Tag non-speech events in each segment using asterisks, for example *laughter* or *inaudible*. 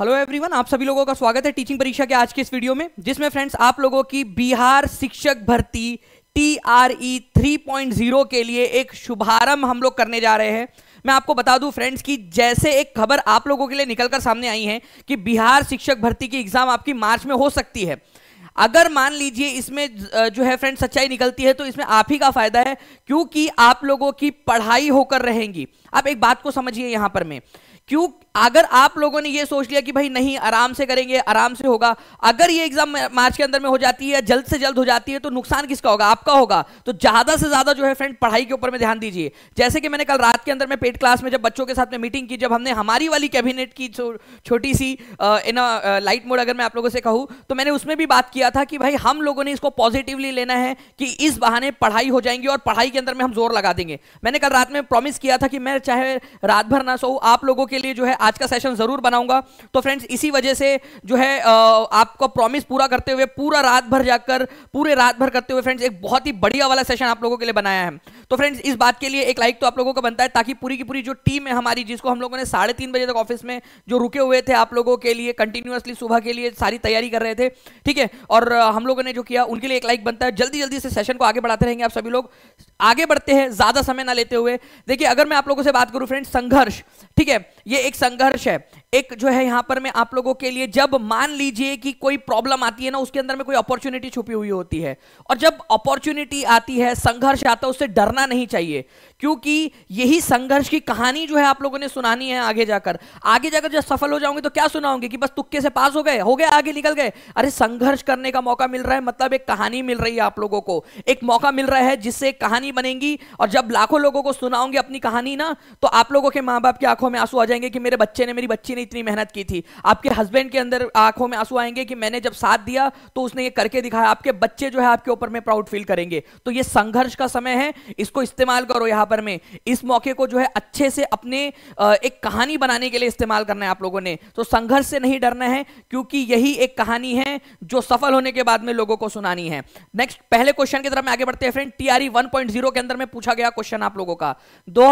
Hello everyone आप सभी लोगों का स्वागत है टीचिंग परीक्षा के आज के इस वीडियो में जिसमें फ्रेंड्स आप लोगों की बिहार शिक्षक भर्ती T R E three point zero के लिए एक शुभारंभ हम लोग करने जा रहे हैं मैं आपको बता दूं फ्रेंड्स कि जैसे एक खबर आप लोगों के लिए निकलकर सामने आई है कि बिहार शिक्षक भर्ती की एग्जाम आपकी मार्च में हो सकती है अगर मान लीजिए इसमें जो है फ्रेंड सच्चाई निकलती है तो इसमें आप ही का फायदा है क्योंकि आप लोगों की पढ़ाई होकर रहेंगी आप एक बात को समझिए यहां पर मैं क्यों अगर आप लोगों ने ये सोच लिया कि भाई नहीं आराम से करेंगे आराम से होगा अगर ये एग्जाम मार्च के अंदर में हो जाती है जल्द से जल्द हो जाती है तो नुकसान किसका होगा आपका होगा तो ज्यादा से ज्यादा जो है फ्रेंड पढ़ाई के ऊपर में ध्यान दीजिए जैसे कि मैंने कल रात के अंदर में पेट क्लास में जब बच्चों के साथ में मीटिंग की जब हमने हमारी वाली कैबिनेट की छोटी सी इन लाइट मोड अगर मैं आप लोगों से कहूँ तो मैंने उसमें भी बात किया था कि भाई हम लोगों ने इसको पॉजिटिवली लेना है कि इस बहाने पढ़ाई हो जाएंगी और पढ़ाई के अंदर में हम जोर लगा देंगे मैंने कल रात में प्रॉमिस किया था कि मैं चाहे रात भर ना सो आप लोगों के के लिए जो है आज का सेशन जरूर बनाऊंगा तो फ्रेंड्स इसी वजह से जो है आपको प्रॉमिस पूरा करते हुए पूरा रात भर जाकर पूरे रात भर करते हुए फ्रेंड्स एक बहुत ही बढ़िया वाला सेशन आप लोगों के लिए बनाया है तो फ्रेंड्स इस बात के लिए एक लाइक तो आप लोगों का बनता है ताकि पूरी की पूरी जो टीम है हमारी जिसको हम लोगों ने साढ़े तीन बजे तक ऑफिस में जो रुके हुए थे आप लोगों के लिए कंटिन्यूअसली सुबह के लिए सारी तैयारी कर रहे थे ठीक है और हम लोगों ने जो किया उनके लिए एक लाइक बनता है जल्दी जल्दी से सेशन को आगे बढ़ाते रहेंगे आप सभी लोग आगे बढ़ते हैं ज्यादा समय ना लेते हुए देखिए अगर मैं आप लोगों से बात करूं फ्रेंड्स संघर्ष ठीक है ये एक संघर्ष है एक जो है यहां पर मैं आप लोगों के लिए जब मान लीजिए कि कोई प्रॉब्लम आती है ना उसके अंदर में कोई अपॉर्चुनिटी छुपी हुई होती है और जब अपॉर्चुनिटी आती है संघर्ष आता है उससे डरना नहीं चाहिए क्योंकि यही संघर्ष की कहानी जो है आप लोगों ने सुनानी है आगे जाकर आगे जाकर जब सफल हो जाऊंगे तो क्या सुनाऊंगी कि बस तुक्के से पास हो गए हो गए आगे निकल गए अरे संघर्ष करने का मौका मिल रहा है मतलब एक कहानी मिल रही है आप लोगों को एक मौका मिल रहा है जिससे कहानी बनेगी और जब लाखों लोगों को सुनाऊंगी अपनी कहानी ना तो आप लोगों के मां बाप की आंखों में आंसू आ जाएंगे कि मेरे बच्चे ने मेरी बच्ची ने इतनी मेहनत की थी आपके हस्बैंड के अंदर आंखों में आंसू आएंगे कि मैंने जब साथ दिया तो उसने ये करके दिखाया आपके बच्चे जो है आपके ऊपर में प्राउड फील करेंगे तो ये संघर्ष का समय है इसको इस्तेमाल करो यहां पर में इस मौके को जो है अच्छे से अपने एक कहानी बनाने के लिए इस्तेमाल करना है आप लोगों ने तो संघर्ष से नहीं डरना है क्योंकि यही एक कहानी है जो सफल होने के बाद में लोगों को सुनानी है नेक्स्ट पहले क्वेश्चन की तरफ में आगे बढ़ते हैं फ्रेंड टीआरई वन के अंदर में पूछा गया क्वेश्चन आप लोगों का दो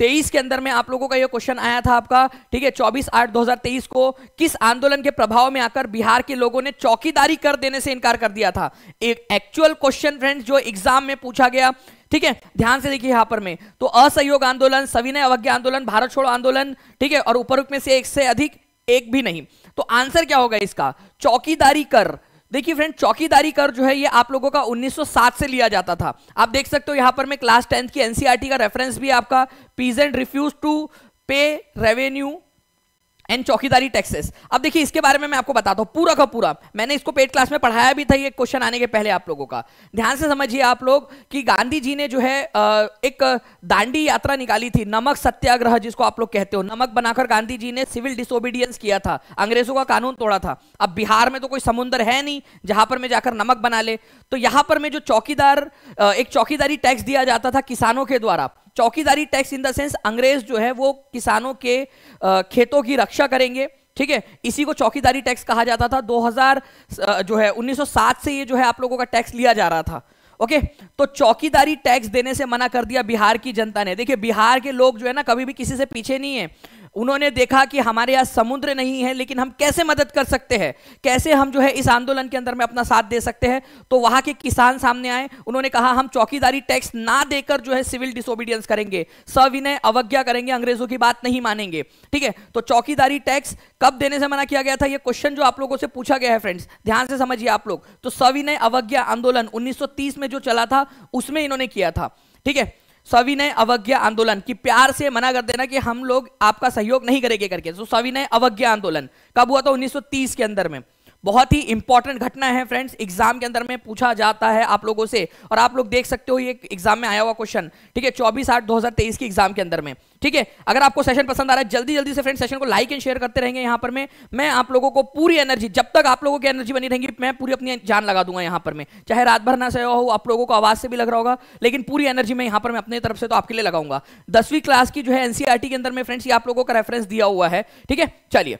तेईस के अंदर में आप लोगों का यह क्वेश्चन आया था आपका ठीक है चौबीस आठ दो हजार तेईस को किस आंदोलन के प्रभाव में आकर बिहार के लोगों ने चौकीदारी कर देने से इनकार कर दिया था एक एक्चुअल क्वेश्चन फ्रेंड्स जो एग्जाम में पूछा गया ठीक है ध्यान से देखिए यहां पर में तो असहयोग आंदोलन सविनय अवज्ञा आंदोलन भारत छोड़ो आंदोलन ठीक है और ऊपर में से एक से अधिक एक भी नहीं तो आंसर क्या होगा इसका चौकीदारी कर देखिए फ्रेंड चौकीदारी कर जो है ये आप लोगों का 1907 से लिया जाता था आप देख सकते हो यहां पर मैं क्लास टेंथ की एनसीईआरटी e का रेफरेंस भी आपका peasant refuse to pay revenue and chaukidari taxes अब देखिए इसके बारे में मैं आपको बताता हूँ पूरा का पूरा मैंने इसको पेट क्लास में पढ़ाया भी था ये क्वेश्चन आने के पहले आप लोगों का ध्यान से समझिए आप लोग कि गांधी जी ने जो है एक दांडी यात्रा निकाली थी नमक सत्याग्रह जिसको आप लोग कहते हो नमक बनाकर गांधी जी ने सिविल डिसोबीडियंस किया था अंग्रेजों का कानून तोड़ा था अब बिहार में तो कोई समुद्र है नहीं जहां पर मैं जाकर नमक बना ले तो यहां पर मैं जो चौकीदार एक चौकीदारी टैक्स दिया जाता था किसानों के द्वारा चौकीदारी टैक्स इन द सेंस अंग्रेज जो है वो किसानों के खेतों की रक्षा करेंगे ठीक है इसी को चौकीदारी टैक्स कहा जाता था 2000 जो है 1907 से ये जो है आप लोगों का टैक्स लिया जा रहा था ओके तो चौकीदारी टैक्स देने से मना कर दिया बिहार की जनता ने देखिए बिहार के लोग जो है ना कभी भी किसी से पीछे नहीं है उन्होंने देखा कि हमारे यहाँ समुद्र नहीं है लेकिन हम कैसे मदद कर सकते हैं कैसे हम जो है इस आंदोलन के अंदर में अपना साथ दे सकते हैं तो वहां के किसान सामने आए उन्होंने कहा हम चौकीदारी टैक्स ना देकर जो है सिविल डिसोबीडियंस करेंगे सविनय अवज्ञा करेंगे अंग्रेजों की बात नहीं मानेंगे ठीक है तो चौकीदारी टैक्स कब देने से मना किया गया था यह क्वेश्चन जो आप लोगों से पूछा गया है फ्रेंड्स ध्यान से समझिए आप लोग तो सविनय अवज्ञा आंदोलन उन्नीस में जो चला था उसमें इन्होंने किया था ठीक है सविनय अवज्ञा आंदोलन की प्यार से मना कर देना कि हम लोग आपका सहयोग नहीं करेंगे करके तो सविनय अवज्ञा आंदोलन कब हुआ था 1930 के अंदर में बहुत ही इंपॉर्टेंट घटना है फ्रेंड्स एग्जाम के अंदर में पूछा जाता है आप लोगों से और आप लोग देख सकते हो ये एग्जाम में आया हुआ क्वेश्चन ठीक है चौबीस आठ दो की एग्जाम के अंदर में ठीक है अगर आपको सेशन पसंद आ रहा है जल्दी जल्दी से फ्रेंड सेशन को लाइक एंड शेयर करते रहेंगे यहां पर मैं मैं आप लोगों को पूरी एनर्जी जब तक आप लोगों की एनर्जी बनी रहेंगी मैं पूरी अपनी जान लगा दूंगा यहां पर मैं चाहे रात भर ना सह हो आप लोगों को आवाज से भी लग रहा होगा लेकिन पूरी एनर्जी मैं यहां पर मैं अपने तरफ से तो आपके लिए लगाऊंगा दसवीं क्लास की जो है एनसीआरटी e के अंदर में फ्रेंड्स ये आप लोगों का रेफरेंस दिया हुआ है ठीक है चलिए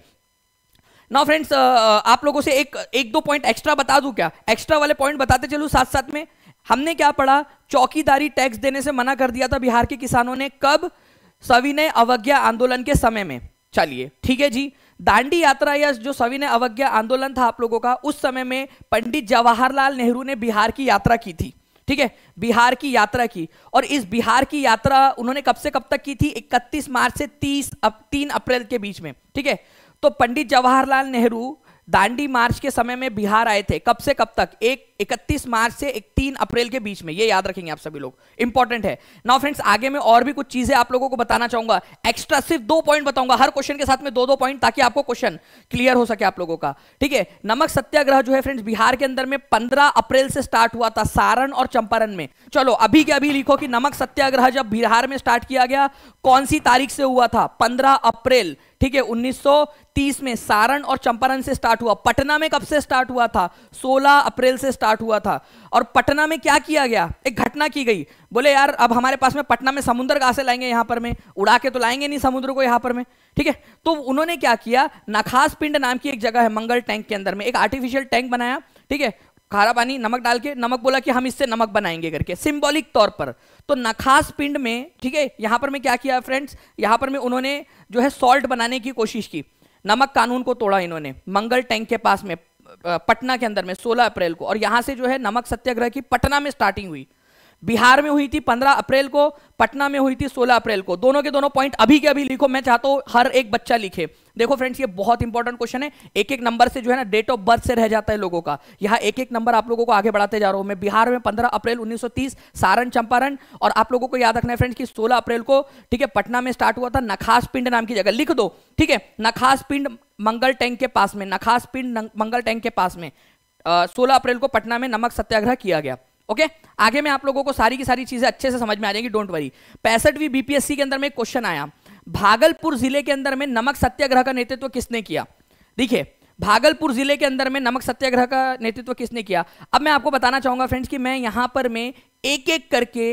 नाउ फ्रेंड्स आप लोगों से एक एक दो पॉइंट एक्स्ट्रा बता दूं क्या एक्स्ट्रा वाले पॉइंट बताते चलूं साथ साथ में हमने क्या पढ़ा चौकीदारी टैक्स देने से मना कर दिया था बिहार के किसानों ने कब सविनय अवज्ञा आंदोलन के समय में चलिए ठीक है जी दांडी यात्रा या जो सविनय अवज्ञा आंदोलन था आप लोगों का उस समय में पंडित जवाहरलाल नेहरू ने बिहार की यात्रा की थी ठीक है बिहार की यात्रा की और इस बिहार की यात्रा उन्होंने कब से कब तक की थी 31 मार्च से 30 अप, 3 अप्रैल के बीच में ठीक है तो पंडित जवाहरलाल नेहरू दांडी मार्च के समय में बिहार आए थे कब से कब तक एक इकतीस मार्च से एक तीन अप्रैल के बीच में ये याद रखेंगे आप सभी लोग इंपॉर्टेंट है नाउ फ्रेंड्स आगे में और भी कुछ चीजें आप लोगों को बताना चाहूंगा एक्स्ट्रा सिर्फ दो पॉइंट बताऊंगा हर क्वेश्चन के साथ में दो दो पॉइंट ताकि आपको क्वेश्चन क्लियर हो सके आप लोगों का ठीक है नमक सत्याग्रह जो है फ्रेंड्स बिहार के अंदर में पंद्रह अप्रैल से स्टार्ट हुआ था सारण और चंपारण में चलो अभी के अभी लिखो कि नमक सत्याग्रह जब बिहार में स्टार्ट किया गया कौन सी तारीख से हुआ था पंद्रह अप्रैल ठीक है 1930 में सारण और चंपारण से स्टार्ट हुआ पटना में कब से स्टार्ट हुआ था 16 अप्रैल से स्टार्ट हुआ था और पटना में क्या किया गया एक घटना की गई बोले यार अब हमारे पास में पटना में समुद्र कहाँ से लाएंगे यहां पर में उड़ा के तो लाएंगे नहीं समुद्र को यहां पर में ठीक है तो उन्होंने क्या किया नखास पिंड नाम की एक जगह है मंगल टैंक के अंदर में एक आर्टिफिशियल टैंक बनाया ठीक है खारा पानी नमक डाल के नमक बोला कि हम इससे नमक बनाएंगे करके सिंबॉलिक तौर पर तो नखास पिंड में ठीक है यहां पर मैं क्या किया फ्रेंड्स यहाँ पर मैं उन्होंने जो है सॉल्ट बनाने की कोशिश की नमक कानून को तोड़ा इन्होंने मंगल टैंक के पास में पटना के अंदर में 16 अप्रैल को और यहां से जो है नमक सत्याग्रह की पटना में स्टार्टिंग हुई बिहार में हुई थी 15 अप्रैल को पटना में हुई थी 16 अप्रैल को दोनों के दोनों पॉइंट अभी के अभी लिखो मैं चाहता हूं हर एक बच्चा लिखे देखो फ्रेंड्स ये बहुत इंपॉर्टेंट क्वेश्चन है एक एक नंबर से जो है ना डेट ऑफ बर्थ से रह जाता है लोगों का यहाँ एक एक नंबर आप लोगों को आगे बढ़ाते जा रहा हूं मैं बिहार में पंद्रह अप्रैल उन्नीस सारण चंपारण और आप लोगों को याद रखना है फ्रेंड्स की सोलह अप्रैल को ठीक है पटना में स्टार्ट हुआ था नखास पिंड नाम की जगह लिख दो ठीक है नखास पिंड मंगल टैंक के पास में नखास पिंड मंगल टैंक के पास में सोलह अप्रैल को पटना में नमक सत्याग्रह किया गया ओके okay? आगे मैं आप लोगों को सारी की सारी चीजें अच्छे से समझ में आ जाएंगी डोंट वरी पैंसठवीं बीपीएससी के अंदर में क्वेश्चन आया भागलपुर जिले के अंदर में नमक सत्याग्रह का नेतृत्व किसने किया देखिए भागलपुर जिले के अंदर में नमक सत्याग्रह का नेतृत्व किसने किया अब मैं आपको बताना चाहूंगा फ्रेंड्स कि मैं यहां पर मैं एक एक करके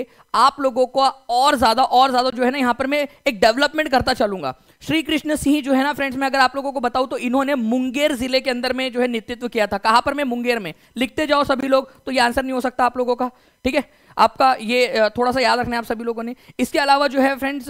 आप लोगों को और ज्यादा और ज्यादा जो है ना यहां पर मैं एक डेवलपमेंट करता चलूंगा श्री कृष्ण सिंह जो है ना फ्रेंड्स मैं अगर आप लोगों को बताऊं तो इन्होंने मुंगेर जिले के अंदर में जो है नेतृत्व किया था कहां पर मैं मुंगेर में लिखते जाओ सभी लोग तो ये आंसर नहीं हो सकता आप लोगों का ठीक है आपका ये थोड़ा सा याद रखना है आप सभी लोगों ने इसके अलावा जो है फ्रेंड्स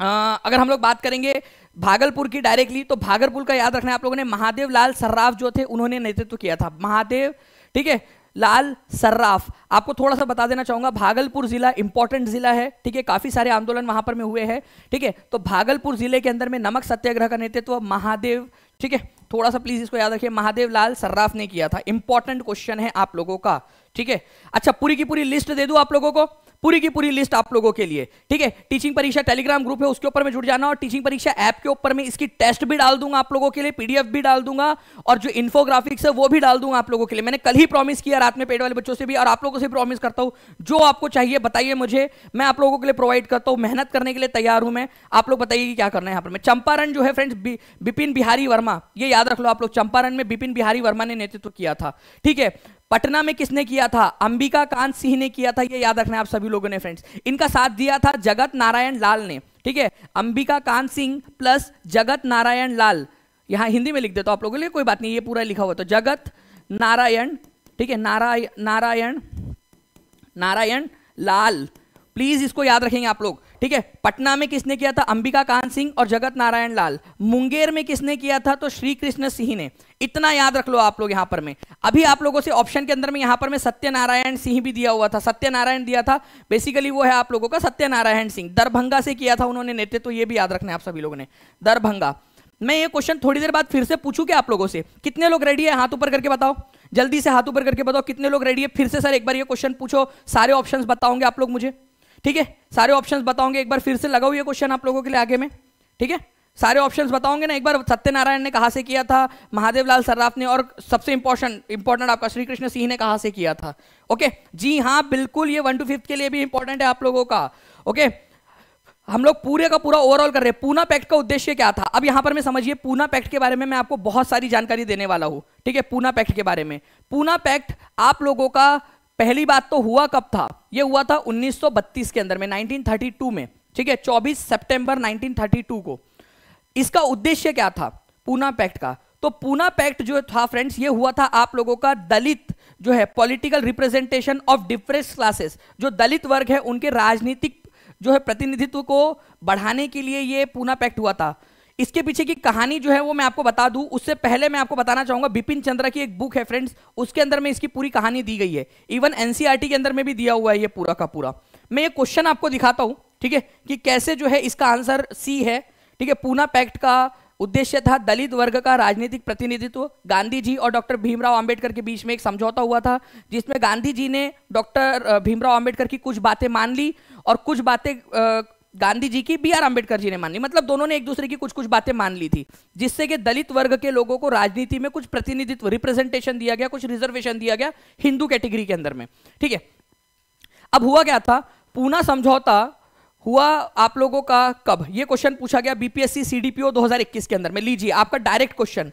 अगर हम लोग बात करेंगे भागलपुर की डायरेक्टली तो भागलपुर का याद रखना है आप लोगों ने महादेव लाल सर्राफ जो थे उन्होंने नेतृत्व किया था महादेव ठीक है लाल सर्राफ आपको थोड़ा सा बता देना चाहूंगा भागलपुर जिला इंपॉर्टेंट जिला है ठीक है काफी सारे आंदोलन वहां पर में हुए हैं ठीक है तो भागलपुर जिले के अंदर में नमक सत्याग्रह का नेतृत्व महादेव ठीक है थोड़ा सा प्लीज इसको याद रखिए महादेव लाल सर्राफ ने किया था इंपॉर्टेंट क्वेश्चन है आप लोगों का ठीक है अच्छा पूरी की पूरी लिस्ट दे दू आप लोगों को पूरी की पूरी लिस्ट आप लोगों के लिए ठीक है टीचिंग परीक्षा टेलीग्राम ग्रुप है उसके ऊपर मैं जुड़ जाना और टीचिंग परीक्षा ऐप के ऊपर मैं इसकी टेस्ट भी डाल दूंगा आप लोगों के लिए पीडीएफ भी डाल दूंगा और जो इन्फोग्राफिक्स है वो भी डाल दूंगा आप लोगों के लिए मैंने कल ही प्रॉमिस किया रात में पेड़ वाले बच्चों से भी और आप लोगों से प्रॉमिस करता हूँ जो आपको चाहिए बताइए मुझे मैं आप लोगों के लिए प्रोवाइड करता हूं मेहनत करने के लिए तैयार हूँ मैं आप लोग बताइए कि क्या करना है यहाँ पर मैं चंपारण जो है फ्रेंड्स बिपिन बिहारी वर्मा ये याद रख लो आप लोग चंपारण में बिपिन बिहारी वर्मा ने नेतृत्व किया था ठीक है पटना में किसने किया था अंबिका कांत सिंह ने किया था ये याद रखना आप सभी लोगों ने फ्रेंड्स इनका साथ दिया था जगत नारायण लाल ने ठीक है अंबिका कांत सिंह प्लस जगत नारायण लाल यहां हिंदी में लिख देता तो आप लोगों के लिए कोई बात नहीं ये पूरा लिखा हुआ तो जगत नारायण ठीक है नारायण नारायण नारायण लाल प्लीज इसको याद रखेंगे आप लोग ठीक है पटना में किसने किया था अंबिका कांत सिंह और जगत नारायण लाल मुंगेर में किसने किया था तो श्री कृष्ण सिंह ने इतना याद रख लो आप लोग यहां पर में अभी आप लोगों से ऑप्शन के अंदर में यहां पर में सत्यनारायण सिंह भी दिया हुआ था सत्यनारायण दिया था बेसिकली वो है आप लोगों का सत्यनारायण सिंह दरभंगा से किया था उन्होंने नेतृत्व तो ये भी याद रखना आप सभी लोगों ने दरभंगा मैं ये क्वेश्चन थोड़ी देर बाद फिर से पूछू क्या आप लोगों से कितने लोग रेडी है हाथ ऊपर करके बताओ जल्दी से हाथ ऊपर करके बताओ कितने लोग रेडी है फिर से सर एक बार ये क्वेश्चन पूछो सारे ऑप्शंस बताओगे आप लोग मुझे ठीक है सारे ऑप्शंस बताओगे एक बार फिर से लगा हुआ क्वेश्चन आप लोगों के लिए आगे में ठीक है सारे ऑप्शंस बताओगे ना एक बार सत्यनारायण ने कहा से किया था महादेव लाल सर्राफ ने और सबसे इंपॉर्टेंट इंपॉर्टेंट आपका श्री कृष्ण सिंह ने कहा से किया था ओके जी हाँ बिल्कुल ये वन टू फिफ्थ के लिए भी इंपॉर्टेंट है आप लोगों का ओके हम लोग पूरे का पूरा ओवरऑल कर रहे हैं पूना पैक्ट का उद्देश्य क्या था अब यहां पर मैं समझिए पूना पैक्ट के बारे में मैं आपको बहुत सारी जानकारी देने वाला हूं ठीक है पूना पैक्ट के बारे में पूना पैक्ट आप लोगों का पहली बात तो हुआ कब था यह हुआ था 1932 के अंदर में 1932 में ठीक है 24 सितंबर 1932 को इसका उद्देश्य क्या था पूना पैक्ट का तो पूना पैक्ट जो था फ्रेंड्स ये हुआ था आप लोगों का दलित जो है political representation of difference classes जो दलित वर्ग है उनके राजनीतिक जो है प्रतिनिधित्व को बढ़ाने के लिए ये पूना पैक्ट हुआ था इसके पीछे की कहानी जो है वो मैं आपको बता दूं उससे पहले मैं आपको बताना चाहूंगा बिपिन चंद्रा की एक बुक है फ्रेंड्स उसके अंदर में इसकी पूरी कहानी दी गई है इवन एनसीईआरटी e के अंदर में भी दिया हुआ है ये पूरा का पूरा मैं ये क्वेश्चन आपको दिखाता हूं ठीक है कि कैसे जो है इसका आंसर सी है ठीक है पूना पैक्ट का उद्देश्य था दलित वर्ग का राजनीतिक प्रतिनिधित्व गांधी जी और डॉक्टर भीमराव अंबेडकर के बीच में एक समझौता हुआ था जिसमें गांधी जी ने डॉक्टर भीमराव अंबेडकर की कुछ बातें मान ली और कुछ बातें गांधी जी की बी आर अम्बेडकर जी ने मान ली मतलब दोनों ने एक दूसरे की कुछ कुछ बातें मान ली थी जिससे कि दलित वर्ग के लोगों को राजनीति में कुछ प्रतिनिधित्व रिप्रेजेंटेशन दिया गया कुछ रिजर्वेशन दिया गया हिंदू कैटेगरी के अंदर में ठीक है अब हुआ क्या था पूना समझौता हुआ आप लोगों का कब ये क्वेश्चन पूछा गया बीपीएससी सीडीपीओ 2021 के अंदर में लीजिए आपका डायरेक्ट क्वेश्चन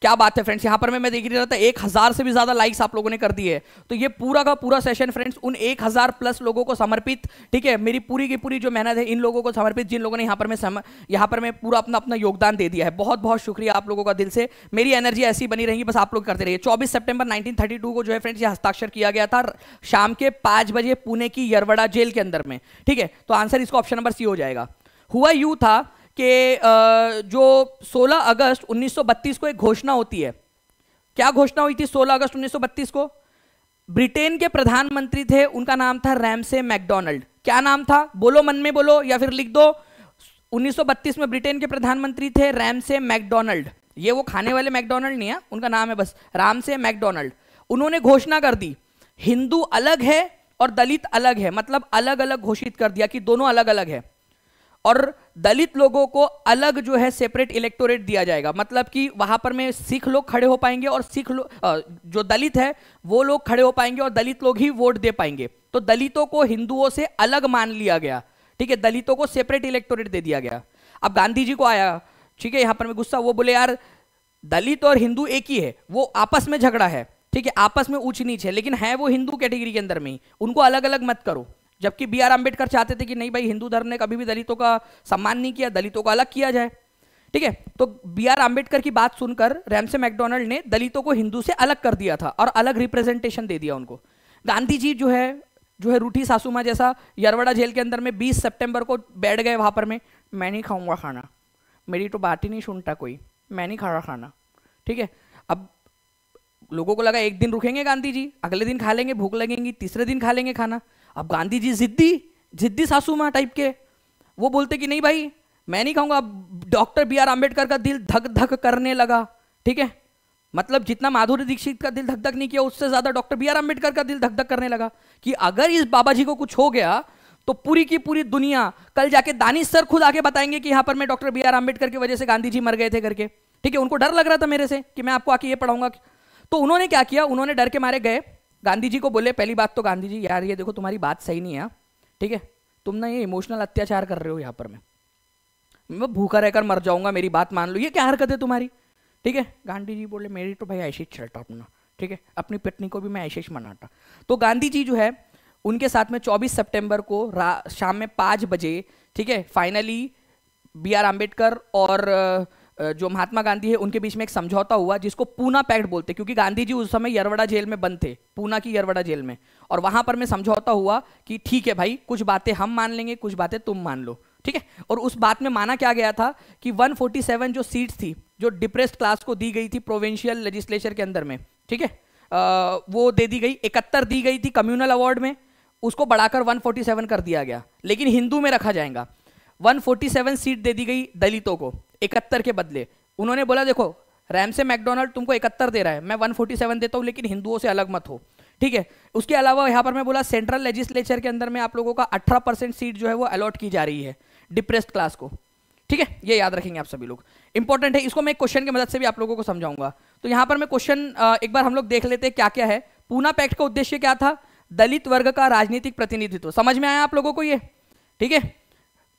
क्या बात है फ्रेंड्स यहाँ पर मैं देख रही था एक हजार से भी ज्यादा लाइक्स आप लोगों ने कर दिए तो ये पूरा का पूरा सेशन फ्रेंड्स उन एक हजार प्लस लोगों को समर्पित ठीक है मेरी पूरी की पूरी जो मेहनत है इन लोगों को समर्पित जिन लोगों ने यहाँ पर मैं यहां पर मैं पूरा अपना अपना योगदान दे दिया है बहुत बहुत शुक्रिया आप लोगों का दिल से मेरी एनर्जी ऐसी बनी रहेगी बस आप लोग करते रहिए चौबीस सेप्टेबर नाइनटीन को जो है फ्रेंड्स ये हस्ताक्षर किया गया था शाम के पांच बजे पुणे की यरवड़ा जेल के अंदर में ठीक है तो आंसर इसका ऑप्शन नंबर सी हो जाएगा हुआ यू था कि जो 16 अगस्त 1932 को एक घोषणा होती है क्या घोषणा हुई थी 16 अगस्त 1932 को ब्रिटेन के प्रधानमंत्री थे उनका नाम था रैमसे मैकडोनल्ड क्या नाम था बोलो मन में बोलो या फिर लिख दो 1932 में ब्रिटेन के प्रधानमंत्री थे रैमसे मैकडोनल्ड ये वो खाने वाले मैकडोनल्ड नहीं है उनका नाम है बस राम से मैकडोनल्ड उन्होंने घोषणा कर दी हिंदू अलग है और दलित अलग है मतलब अलग अलग घोषित कर दिया कि दोनों अलग अलग है और दलित लोगों को अलग जो है सेपरेट इलेक्टोरेट दिया जाएगा मतलब कि वहां पर में सिख लोग खड़े हो पाएंगे और सिख लोग जो दलित है वो लोग खड़े हो पाएंगे और दलित लोग ही वोट दे पाएंगे तो दलितों को हिंदुओं से अलग मान लिया गया ठीक है दलितों को सेपरेट इलेक्टोरेट दे दिया गया अब गांधी जी को आया ठीक है यहां पर गुस्सा वो बोले यार दलित और हिंदू एक ही है वो आपस में झगड़ा है ठीक है आपस में ऊंच नीच है लेकिन है वो हिंदू कैटेगरी के अंदर में ही उनको अलग अलग मत करो जबकि बी आर अम्बेडकर चाहते थे कि नहीं भाई हिंदू धर्म ने कभी भी दलितों का सम्मान नहीं किया दलितों को अलग किया जाए ठीक है तो बी आर अम्बेडकर की बात सुनकर रैमसे मैकडोनल्ड ने दलितों को हिंदू से अलग कर दिया था और अलग रिप्रेजेंटेशन दे दिया उनको गांधी जी जो है जो है रूठी सासूमा जैसा यरवड़ा जेल के अंदर में 20 सितंबर को बैठ गए वहाँ पर में मैं नहीं खाऊंगा खाना मेरी तो बात ही नहीं सुनता कोई मैं नहीं खा रहा खाना ठीक है अब लोगों को लगा एक दिन रुकेंगे गांधी जी अगले दिन खा लेंगे भूख लगेंगी तीसरे दिन खा लेंगे खाना अब गांधी जी जिद्दी जिद्दी सासू माँ टाइप के वो बोलते कि नहीं भाई मैं नहीं खाऊंगा डॉक्टर बी आर अम्बेडकर का दिल धक धक करने लगा ठीक है मतलब जितना माधुरी दीक्षित का दिल धक धक नहीं किया उससे ज्यादा डॉक्टर बी आर अम्बेडकर का दिल धक धक करने लगा कि अगर इस बाबा जी को कुछ हो गया तो पूरी की पूरी दुनिया कल जाके दानिश सर खुद आके बताएंगे कि यहाँ पर मैं डॉक्टर बी आर अम्बेडकर की वजह से गांधी जी मर गए थे करके ठीक है उनको डर लग रहा था मेरे से कि मैं आपको आके ये पढ़ाऊंगा तो उन्होंने क्या किया उन्होंने डर के मारे गए गांधी जी को बोले पहली बात तो गांधी जी यार ये देखो तुम्हारी बात सही नहीं है हाँ। ठीक है तुम ना ये इमोशनल अत्याचार कर रहे हो यहाँ पर मैं मैं भूखा रहकर मर जाऊंगा मेरी बात मान लो ये क्या हरकत है तुम्हारी ठीक है गांधी जी बोले मेरी तो भाई ऐसे चलता अपना ठीक है अपनी पत्नी को भी मैं ऐसे मनाता तो गांधी जी जो है उनके साथ में 24 सितंबर को शाम में पाँच बजे ठीक है फाइनली बी आर अम्बेडकर और uh, जो महात्मा गांधी है उनके बीच में एक समझौता हुआ जिसको पूना पैक्ट बोलते क्योंकि गांधी जी उस समय यरवड़ा जेल में बंद थे पूना की यरवड़ा जेल में और वहां पर मैं समझौता हुआ कि ठीक है भाई कुछ बातें हम मान लेंगे कुछ बातें तुम मान लो ठीक है और उस बात में माना क्या गया था कि 147 जो सीट थी जो डिप्रेस्ड क्लास को दी गई थी प्रोविंशियल लेजिस्लेचर के अंदर में ठीक है वो दे दी गई इकहत्तर दी गई थी कम्युनल अवार्ड में उसको बढ़ाकर 147 कर दिया गया लेकिन हिंदू में रखा जाएगा 147 सीट दे दी गई दलितों को इकहत्तर के बदले उन्होंने बोला देखो रैम से मैकडोनल्ड तुमको इकहत्तर दे रहा है मैं 147 देता हूँ लेकिन हिंदुओं से अलग मत हो ठीक है उसके अलावा यहाँ पर मैं बोला सेंट्रल लेजिस्लेचर के अंदर में आप लोगों का अठारह परसेंट सीट जो है वो अलॉट की जा रही है डिप्रेस्ड क्लास को ठीक है ये याद रखेंगे आप सभी लोग इंपॉर्टेंट है इसको मैं क्वेश्चन की मदद से भी आप लोगों को समझाऊंगा तो यहाँ पर मैं क्वेश्चन एक बार हम लोग देख लेते हैं क्या क्या है पूना पैक्ट का उद्देश्य क्या था दलित वर्ग का राजनीतिक प्रतिनिधित्व समझ में आया आप लोगों को ये ठीक है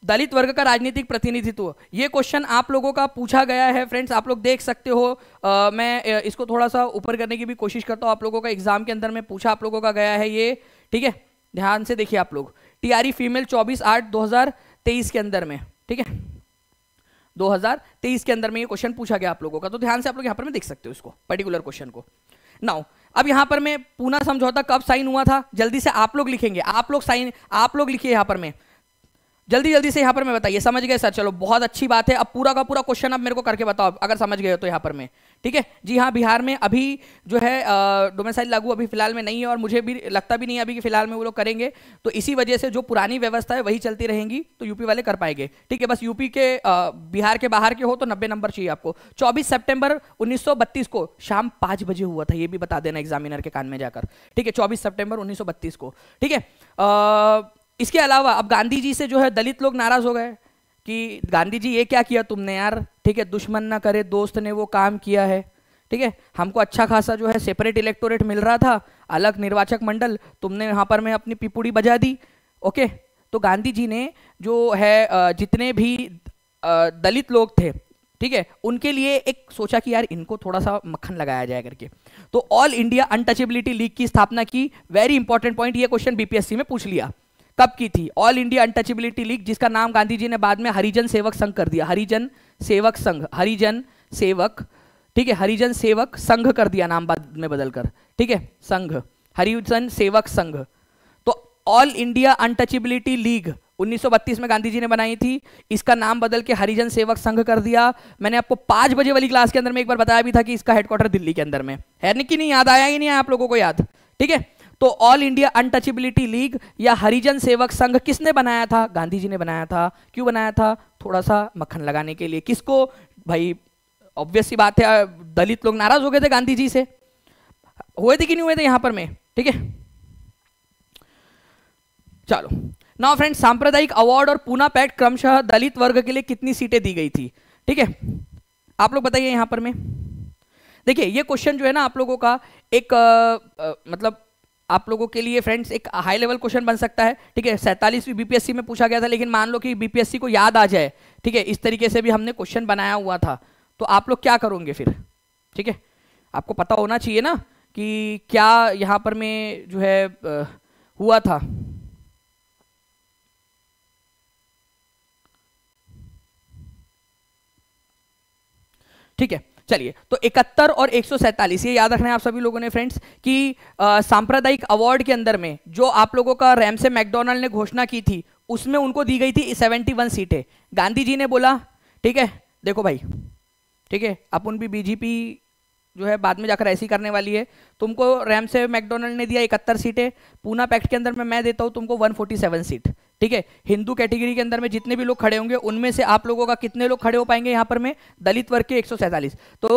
दलित वर्ग का राजनीतिक प्रतिनिधित्व ये क्वेश्चन आप लोगों का पूछा गया है फ्रेंड्स आप लोग देख सकते हो आ, मैं इसको थोड़ा सा ऊपर करने की भी कोशिश करता हूँ आप लोगों का एग्जाम के अंदर में पूछा आप लोगों का गया है ये ठीक है ध्यान से देखिए आप लोग टीआरई फीमेल 24 आठ 2023 के अंदर में ठीक है 2023 के अंदर में ये क्वेश्चन पूछा गया आप लोगों का तो ध्यान से आप लोग यहाँ पर मैं देख सकते हो इसको पर्टिकुलर क्वेश्चन को नाउ अब यहाँ पर मैं पूना समझौता कब साइन हुआ था जल्दी से आप लोग लिखेंगे आप लोग साइन आप लोग लिखिए यहाँ पर मैं जल्दी जल्दी से यहाँ पर मैं बताइए समझ गए सर चलो बहुत अच्छी बात है अब पूरा का पूरा क्वेश्चन आप मेरे को करके बताओ अगर समझ गए हो तो यहाँ पर मैं ठीक है जी हाँ बिहार में अभी जो है डोमेसाइल लागू अभी फिलहाल में नहीं है और मुझे भी लगता भी नहीं है अभी कि फिलहाल में वो लोग करेंगे तो इसी वजह से जो पुरानी व्यवस्था है वही चलती रहेंगी तो यूपी वाले कर पाएंगे ठीक है बस यूपी के आ, बिहार के बाहर के हो तो नब्बे नंबर चाहिए आपको चौबीस सेप्टेम्बर उन्नीस को शाम पाँच बजे हुआ था ये भी बता देना एग्जामिनर के कान में जाकर ठीक है चौबीस सेप्टेम्बर उन्नीस को ठीक है इसके अलावा अब गांधी जी से जो है दलित लोग नाराज हो गए कि गांधी जी ये क्या किया तुमने यार ठीक है दुश्मन ना करे दोस्त ने वो काम किया है ठीक है हमको अच्छा खासा जो है सेपरेट इलेक्टोरेट मिल रहा था अलग निर्वाचक मंडल तुमने यहाँ पर मैं अपनी पिपुड़ी बजा दी ओके तो गांधी जी ने जो है जितने भी दलित लोग थे ठीक है उनके लिए एक सोचा कि यार इनको थोड़ा सा मक्खन लगाया जाए करके तो ऑल इंडिया अनटचेबिलिटी लीग की स्थापना की वेरी इंपॉर्टेंट पॉइंट ये क्वेश्चन बीपीएससी में पूछ लिया कब की थी ऑल इंडिया अनटचेबिलिटी लीग जिसका नाम गांधी जी ने बाद में हरिजन सेवक संघ कर दिया हरिजन सेवक संघ हरिजन सेवक ठीक है हरिजन सेवक संघ कर दिया नाम बाद में बदलकर ठीक है संघ हरिजन सेवक संघ तो ऑल इंडिया अनटचेबिलिटी लीग 1932 में गांधी जी ने बनाई थी इसका नाम बदल के हरिजन सेवक संघ कर दिया मैंने आपको पांच बजे वाली क्लास के अंदर में एक बार बताया भी था कि इसका हेडक्वार्टर दिल्ली के अंदर में है नहीं कि नहीं याद आया ही नहीं आया आप लोगों को याद ठीक है तो ऑल इंडिया अनटचेबिलिटी लीग या हरिजन सेवक संघ किसने बनाया था गांधी जी ने बनाया था क्यों बनाया था थोड़ा सा मक्खन लगाने के लिए किसको भाई ऑब्वियस बात है दलित लोग नाराज हो गए थे गांधी जी से हुए थे कि नहीं हुए थे यहां पर मैं ठीक है चलो नाउ फ्रेंड सांप्रदायिक अवार्ड और पूना पैट क्रमशः दलित वर्ग के लिए कितनी सीटें दी गई थी ठीक है आप लोग बताइए यहां पर मैं देखिए ये क्वेश्चन जो है ना आप लोगों का एक आ, आ, मतलब आप लोगों के लिए फ्रेंड्स एक हाई लेवल क्वेश्चन बन सकता है ठीक है सैंतालीसवीं बीपीएससी में पूछा गया था लेकिन मान लो कि बीपीएससी को याद आ जाए ठीक है इस तरीके से भी हमने क्वेश्चन बनाया हुआ था तो आप लोग क्या करोगे फिर ठीक है आपको पता होना चाहिए ना कि क्या यहाँ पर मैं जो है हुआ था ठीक है चलिए तो इकहत्तर और एक ये याद रखना है आप सभी लोगों ने फ्रेंड्स कि सांप्रदायिक अवार्ड के अंदर में जो आप लोगों का रैमसे मैकडोनल्ड ने घोषणा की थी उसमें उनको दी गई थी 71 सीटें गांधी जी ने बोला ठीक है देखो भाई ठीक है अपन भी बीजेपी जो है बाद में जाकर ऐसी करने वाली है तुमको रैम से मैकडोनल्ड ने दिया इकहत्तर सीटें पूना पैक्ट के अंदर में मैं देता हूँ तुमको 147 सीट ठीक है हिंदू कैटेगरी के अंदर में जितने भी लोग खड़े होंगे उनमें से आप लोगों का कितने लोग खड़े हो पाएंगे यहां पर में दलित वर्ग के एक तो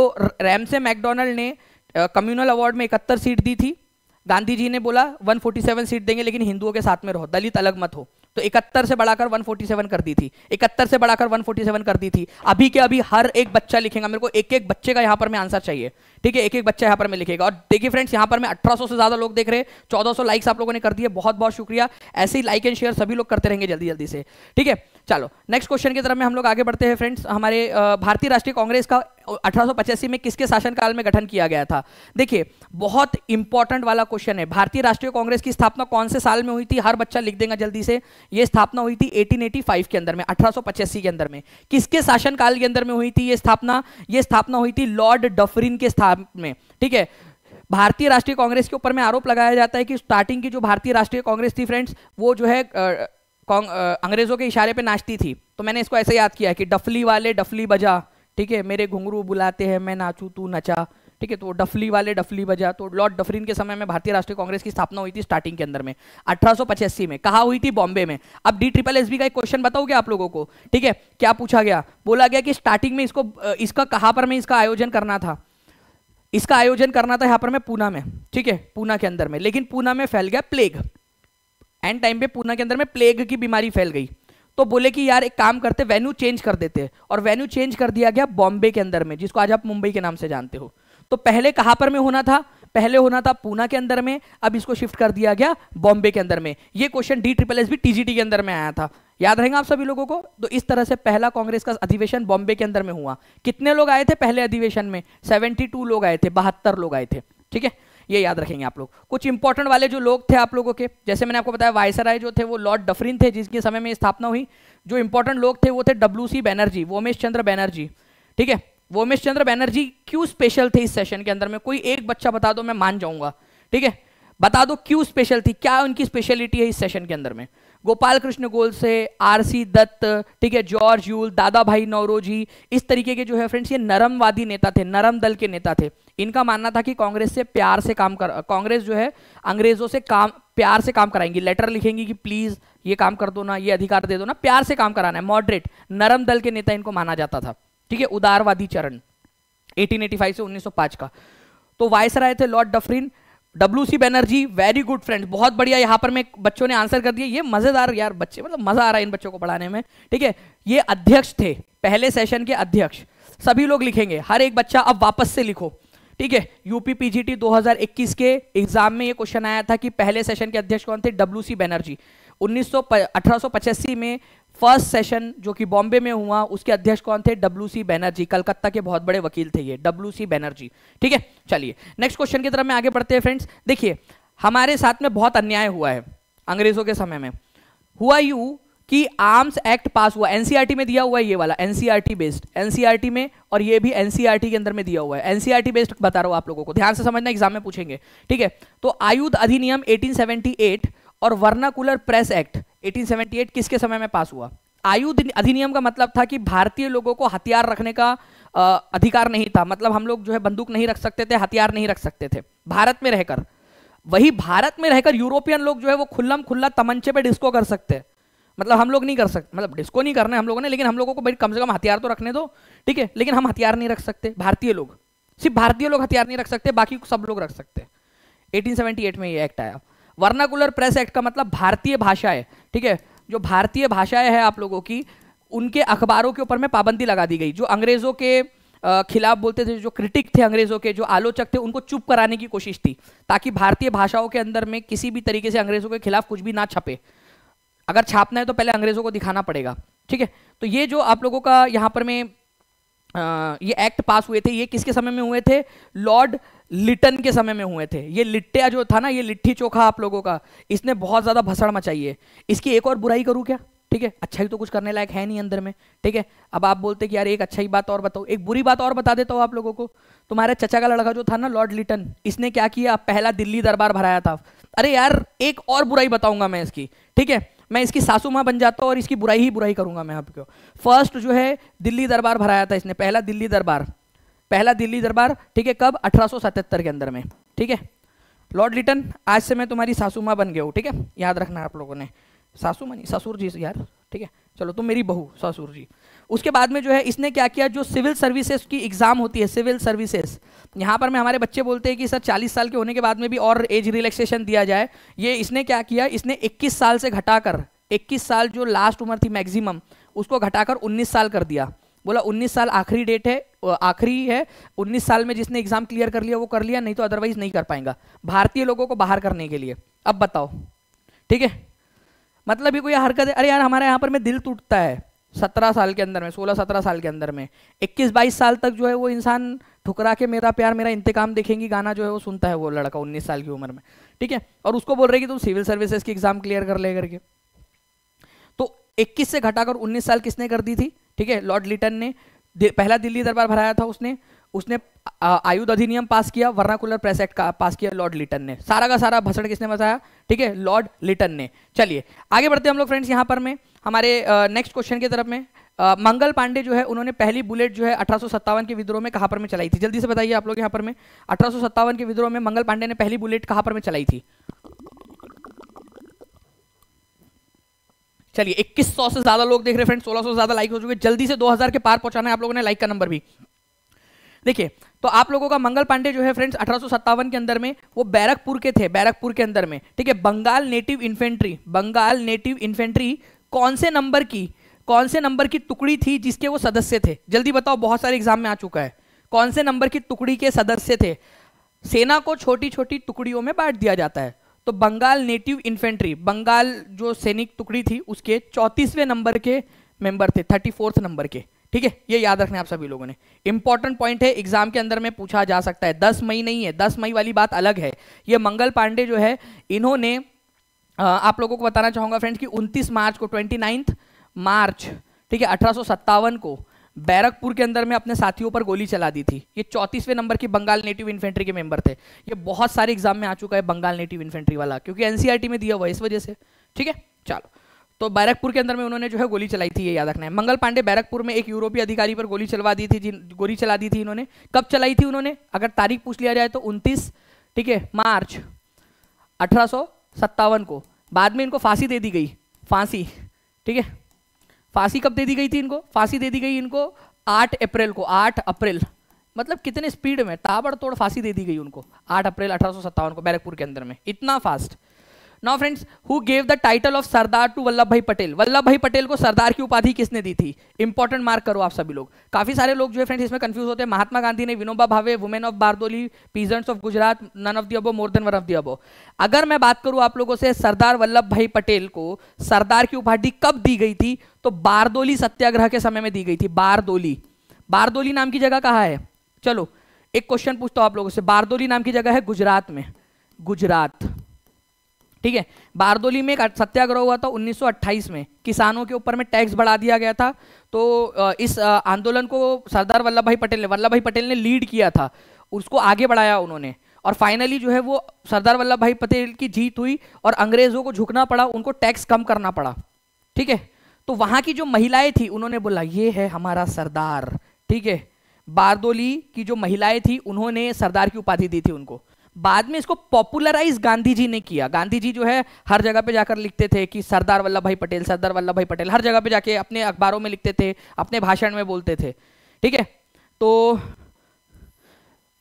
रैमसे मैकडोनल्ड ने कम्युनल अवार्ड में इकहत्तर सीट दी थी गांधी जी ने बोला 147 सीट देंगे लेकिन हिंदुओं के साथ में रहो दलित अलग मत हो तो इकहत्तर से बढ़ाकर 147 कर दी थी इकहत्तर से बढ़ाकर 147 कर दी थी अभी के अभी हर एक बच्चा लिखेगा मेरे को एक एक बच्चे का यहाँ पर मैं आंसर चाहिए ठीक है एक एक बच्चा यहाँ पर मैं लिखेगा और देखिए फ्रेंड्स यहाँ पर मैं 1800 से ज़्यादा लोग देख रहे हैं 1400 लाइक्स आप लोगों ने कर दिए बहुत बहुत शुक्रिया ऐसे ही लाइक एंड शेयर सभी लोग करते रहेंगे जल्दी जल्दी से ठीक है चलो नेक्स्ट क्वेश्चन की तरफ में हम लोग आगे बढ़ते हैं फ्रेंड्स हमारे भारतीय राष्ट्रीय कांग्रेस का अठारह में किसके शासनकाल में गठन किया गया था देखिए बहुत इंपॉर्टेंट वाला क्वेश्चन है भारतीय राष्ट्रीय कांग्रेस की स्थापना कौन से साल में हुई थी हर बच्चा लिख देगा जल्दी से ये स्थापना हुई थी 1885 के अंदर में अठारह के अंदर में किसके शासनकाल के अंदर में हुई थी ये स्थापना ये स्थापना हुई थी लॉर्ड डफरिन के स्थान आप में ठीक है भारतीय राष्ट्रीय कांग्रेस के ऊपर में आरोप लगाया जाता है कि स्टार्टिंग की जो भारतीय राष्ट्रीय कांग्रेस थी फ्रेंड्स वो जो है अंग्रेजों के इशारे पे नाचती थी तो मैंने इसको ऐसे याद किया कि डफली वाले डफली बजा ठीक है मेरे घुंघरू बुलाते हैं मैं नाचू तू नचा ठीक है तो डफली वाले डफली बजा तो लॉर्ड डफरीन के समय में भारतीय राष्ट्रीय कांग्रेस की स्थापना हुई थी स्टार्टिंग के अंदर में अठारह में कहा हुई थी बॉम्बे में अब डी ट्रिपल एस का एक क्वेश्चन बताओगे आप लोगों को ठीक है क्या पूछा गया बोला गया कि स्टार्टिंग में इसको इसका कहा पर में इसका आयोजन करना था इसका आयोजन करना था यहां पर मैं पूना में ठीक है पूना के अंदर में लेकिन पूना में फैल गया प्लेग एंड टाइम पे पूना के अंदर में प्लेग की बीमारी फैल गई तो बोले कि यार एक काम करते वेन्यू चेंज कर देते और वेन्यू चेंज कर दिया गया बॉम्बे के अंदर में जिसको आज आप मुंबई के नाम से जानते हो तो पहले कहां पर में होना था पहले होना था पूना के अंदर में अब इसको शिफ्ट कर दिया गया बॉम्बे के अंदर में ये क्वेश्चन डी ट्रिपल एस भी टीजीटी के अंदर में आया था याद रहेगा आप सभी लोगों को तो इस तरह से पहला कांग्रेस का अधिवेशन बॉम्बे के अंदर में हुआ कितने लोग आए थे पहले अधिवेशन में 72 लोग आए थे बहत्तर लोग आए थे ठीक है ये याद रखेंगे आप लोग कुछ इंपॉर्टेंट वाले जो लोग थे आप लोगों के जैसे मैंने आपको बताया वायसराय जो थे वो लॉर्ड डफरिन थे जिसके समय में स्थापना हुई जो इंपॉर्टेंट लोग थे वो थे डब्ल्यू बैनर्जी वोमेश चंद्र बैनर्जी ठीक है वोमेश चंद्र बैनर्जी क्यों स्पेशल थे इस सेशन के अंदर में कोई एक बच्चा बता दो मैं मान जाऊंगा ठीक है बता दो क्यों स्पेशल थी क्या उनकी स्पेशलिटी है इस सेशन के अंदर में गोपाल कृष्ण गोलसे आर सी दत्त ठीक है जॉर्ज यूल दादा भाई नौरोजी इस तरीके के जो है फ्रेंड्स ये नरमवादी नेता थे नरम दल के नेता थे इनका मानना था कि कांग्रेस से प्यार से काम कर कांग्रेस जो है अंग्रेजों से काम प्यार से काम कराएंगी लेटर लिखेंगी कि प्लीज ये काम कर दो ना ये अधिकार दे दो ना प्यार से काम कराना है मॉडरेट नरम दल के नेता इनको माना जाता था ठीक है उदारवादी चरण 1885 से 1905 का तो वायसराय थे Lord Dufferin W C Banerjee very good friend बहुत बढ़िया यहाँ पर मैं बच्चों ने आंसर कर दिया ये मज़ेदार यार बच्चे मतलब मज़ा आ रहा है इन बच्चों को पढ़ाने में ठीक है ये अध्यक्ष थे पहले सेशन के अध्यक्ष सभी लोग लिखेंगे हर एक बच्चा अब वापस से लिखो ठीक है यूपी पीजीटी 2021 के एग्जाम में ये क्वेश्चन आया था कि पहले सेशन के अध्यक्ष कौन थे डब्ल्यू सी बैनर्जी उन्नीस में फर्स्ट सेशन जो कि बॉम्बे में हुआ उसके अध्यक्ष कौन थे डब्ल्यू सी बैनर्जी कलकत्ता के बहुत बड़े वकील थे ये डब्ल्यू सी बैनर्जी ठीक है चलिए नेक्स्ट क्वेश्चन की तरफ मैं आगे बढ़ते हैं फ्रेंड्स देखिए हमारे साथ में बहुत अन्याय हुआ है अंग्रेजों के समय में हुआ यू कि आर्म्स एक्ट पास हुआ एनसीआरटी e में दिया हुआ है ये वाला एनसीआरटी बेस्ड एनसीआरटी में और ये भी एनसीआरटी e के अंदर में दिया हुआ है एनसीआरटी बेस्ड e बता रहा हूं आप लोगों को ध्यान से समझना एग्जाम में पूछेंगे ठीक है तो आयुध अधिनियम एटीन और वर्नाकुलर प्रेस एक्ट 1878 किसके समय में पास हुआ आयु अधिनियम का मतलब था कि भारतीय लोगों को हथियार रखने का आ, अधिकार नहीं था मतलब हम लोग जो है बंदूक नहीं रख सकते थे हथियार नहीं रख सकते थे भारत में रहकर वही भारत में रहकर यूरोपियन लोग जो है वो खुल्लम खुल्ला तमंचे पे डिस्को कर सकते हैं मतलब हम लोग नहीं कर सकते मतलब डिस्को नहीं करना हम लोगों ने लेकिन हम लोगों को भाई कम से कम हथियार तो रखने दो ठीक है लेकिन हम हथियार नहीं रख सकते भारतीय लोग सिर्फ भारतीय लोग हथियार नहीं रख सकते बाकी सब लोग रख सकते 1878 में ये एक्ट आया वर्नाकुलर प्रेस एक्ट का मतलब भारतीय भाषाएं ठीक है जो भारतीय भाषाएं हैं आप लोगों की उनके अखबारों के ऊपर में पाबंदी लगा दी गई जो अंग्रेज़ों के खिलाफ बोलते थे जो क्रिटिक थे अंग्रेज़ों के जो आलोचक थे उनको चुप कराने की कोशिश थी ताकि भारतीय भाषाओं के अंदर में किसी भी तरीके से अंग्रेज़ों के खिलाफ कुछ भी ना छपे अगर छापना है तो पहले अंग्रेज़ों को दिखाना पड़ेगा ठीक है तो ये जो आप लोगों का यहाँ पर में आ, ये एक्ट पास हुए थे ये किसके समय में हुए थे लॉर्ड लिटन के समय में हुए थे ये लिट्टिया जो था ना ये लिट्टी चोखा आप लोगों का इसने बहुत ज़्यादा भसड़ मचाई है इसकी एक और बुराई करूं क्या ठीक है अच्छा ही तो कुछ करने लायक है नहीं अंदर में ठीक है अब आप बोलते कि यार एक अच्छा ही बात और बताओ एक बुरी बात और बता देता हूँ आप लोगों को तुम्हारे चचा का लड़का जो था ना लॉर्ड लिटन इसने क्या किया पहला दिल्ली दरबार भराया था अरे यार एक और बुराई बताऊंगा मैं इसकी ठीक है मैं इसकी सासू माँ बन जाता हूँ और इसकी बुराई ही बुराई करूंगा मैं आपको फर्स्ट जो है दिल्ली दरबार भराया था इसने पहला दिल्ली दरबार पहला दिल्ली दरबार ठीक है कब अठारह के अंदर में ठीक है लॉर्ड लिटन आज से मैं तुम्हारी सासू माँ बन गया हूँ ठीक है याद रखना आप लोगों ने सासू मनी नहीं ससुर जी यार ठीक है चलो तुम मेरी बहू ससुर जी उसके बाद में जो है इसने क्या किया जो सिविल सर्विसेज की एग्ज़ाम होती है सिविल सर्विसेज यहाँ पर मैं हमारे बच्चे बोलते हैं कि सर 40 साल के होने के बाद में भी और एज रिलैक्सेशन दिया जाए ये इसने क्या किया इसने 21 साल से घटाकर 21 साल जो लास्ट उम्र थी मैक्सिमम उसको घटाकर 19 साल कर दिया बोला 19 साल आखिरी डेट है आखिरी है 19 साल में जिसने एग्जाम क्लियर कर लिया वो कर लिया नहीं तो अदरवाइज नहीं कर पाएगा भारतीय लोगों को बाहर करने के लिए अब बताओ ठीक है मतलब ये कोई हरकत है अरे यार हमारे यहाँ पर में दिल टूटता है सत्रह साल के अंदर में सोलह सत्रह साल के अंदर में इक्कीस बाईस साल तक जो है वो इंसान ठुकरा के मेरा प्यार मेरा इंतकाम देखेंगी गाना जो है वो सुनता है वो लड़का उन्नीस साल की उम्र में ठीक है और उसको बोल रहे कि तुम सिविल सर्विसेज की एग्जाम क्लियर कर ले करके तो इक्कीस से घटाकर उन्नीस साल किसने कर दी थी ठीक है लॉर्ड लिटन ने पहला दिल्ली दरबार भराया था उसने उसने आयुध अधिनियम पास किया वर्नाकुलर प्रेस एक्ट का पास किया लॉर्ड लिटन ने सारा का सारा भसड़ किसने बताया ठीक है लॉर्ड लिटन ने चलिए आगे बढ़ते हैं हम लोग फ्रेंड्स यहाँ पर में हमारे नेक्स्ट क्वेश्चन की तरफ में आ, मंगल पांडे जो है उन्होंने पहली बुलेट जो है अठारह के विद्रोह में कहाँ पर में चलाई थी जल्दी से बताइए आप लोग यहाँ पर में अठारह के विद्रोह में मंगल पांडे ने पहली बुलेट कहाँ पर में चलाई थी चलिए इक्कीस सौ से ज्यादा लोग देख रहे फ्रेंड सोलह से ज्यादा लाइक हो चुके जल्दी से 2000 के पार पहुंचाना है आप लोगों ने लाइक का नंबर भी देखिए तो आप लोगों का मंगल पांडे जो है फ्रेंड्स अठारह के अंदर में वो बैरकपुर के थे बैरकपुर के अंदर में ठीक है Bengal native infantry Bengal native infantry कौन से नंबर की कौन से नंबर की टुकड़ी थी जिसके वो सदस्य थे जल्दी बताओ बहुत सारे एग्जाम में आ चुका है कौन से नंबर की टुकड़ी के सदस्य थे सेना को छोटी छोटी टुकड़ियों में बांट दिया जाता है तो बंगाल नेटिव इन्फेंट्री बंगाल जो सैनिक टुकड़ी थी उसके चौंतीसवें नंबर के मेंबर थे थर्टी फोर्थ नंबर के ठीक है ये याद रखना आप सभी लोगों ने इंपॉर्टेंट पॉइंट है एग्जाम के अंदर में पूछा जा सकता है दस मई नहीं है दस मई वाली बात अलग है ये मंगल पांडे जो है इन्होंने आप लोगों को बताना चाहूंगा फ्रेंड्स कि 29 मार्च को ट्वेंटी मार्च ठीक है अठारह को बैरकपुर के अंदर में अपने साथियों पर गोली चला दी थी ये चौंतीसवें नंबर की बंगाल नेटिव इन्फेंट्री के मेंबर थे ये बहुत सारे एग्जाम में आ चुका है बंगाल नेटिव इन्फेंट्री वाला क्योंकि एनसीईआरटी में दिया हुआ इस वजह से ठीक है चलो तो बैरकपुर के अंदर में उन्होंने जो है गोली चलाई थी ये याद रखना है मंगल पांडे बैरकपुर में एक यूरोपीय अधिकारी पर गोली चलवा दी थी जिन गोली चला दी थी इन्होंने कब चलाई थी उन्होंने अगर तारीख पूछ लिया जाए तो उनतीस ठीक है मार्च अठारह को बाद में इनको फांसी दे दी गई फांसी ठीक है फांसी कब दे दी गई थी इनको फांसी दे दी गई इनको आठ अप्रैल को आठ अप्रैल मतलब कितने स्पीड में ताबड़तोड़ फांसी दे दी गई उनको आठ अप्रैल अठारह को बैरकपुर के अंदर में इतना fast now friends who gave the title of Sardar to Vallabh भाई पटेल वल्लभ भाई पटेल को सरदार की उपाधि किसने दी थी इंपॉर्टेंट मार्क करो आप सभी लोग काफी सारे लोग जो है फ्रेंड्स इसमें कंफ्यूज होते हैं महात्मा गांधी ने Vinoba Bhave women of Bardoli peasants of Gujarat none of the above more than one of the above अगर मैं बात करूं आप लोगों से सरदार वल्लभ भाई पटेल को सरदार की उपाधि कब दी गई थी तो बारदोली सत्याग्रह के समय में दी गई थी बारदोली बारदोली नाम की जगह कहाँ है चलो एक क्वेश्चन पूछता हूँ आप लोगों से बारदोली नाम की जगह है गुजरात में गुजरात ठीक है बारदोली में एक सत्याग्रह हुआ था 1928 में किसानों के ऊपर में टैक्स बढ़ा दिया गया था तो इस आंदोलन को सरदार वल्लभ भाई पटेल ने वल्लभ भाई पटेल ने लीड किया था उसको आगे बढ़ाया उन्होंने और फाइनली जो है वो सरदार वल्लभ भाई पटेल की जीत हुई और अंग्रेजों को झुकना पड़ा उनको टैक्स कम करना पड़ा ठीक है तो वहां की जो महिलाएं थी उन्होंने बोला ये है हमारा सरदार ठीक है बारदोली की जो महिलाएं थी उन्होंने सरदार की उपाधि दी थी उनको बाद में इसको पॉपुलराइज गांधी जी ने किया गांधी जी जो है हर जगह पे जाकर लिखते थे कि सरदार वल्लभ भाई पटेल सरदार वल्लभ भाई पटेल हर जगह पे जाके अपने अखबारों में लिखते थे अपने भाषण में बोलते थे ठीक है तो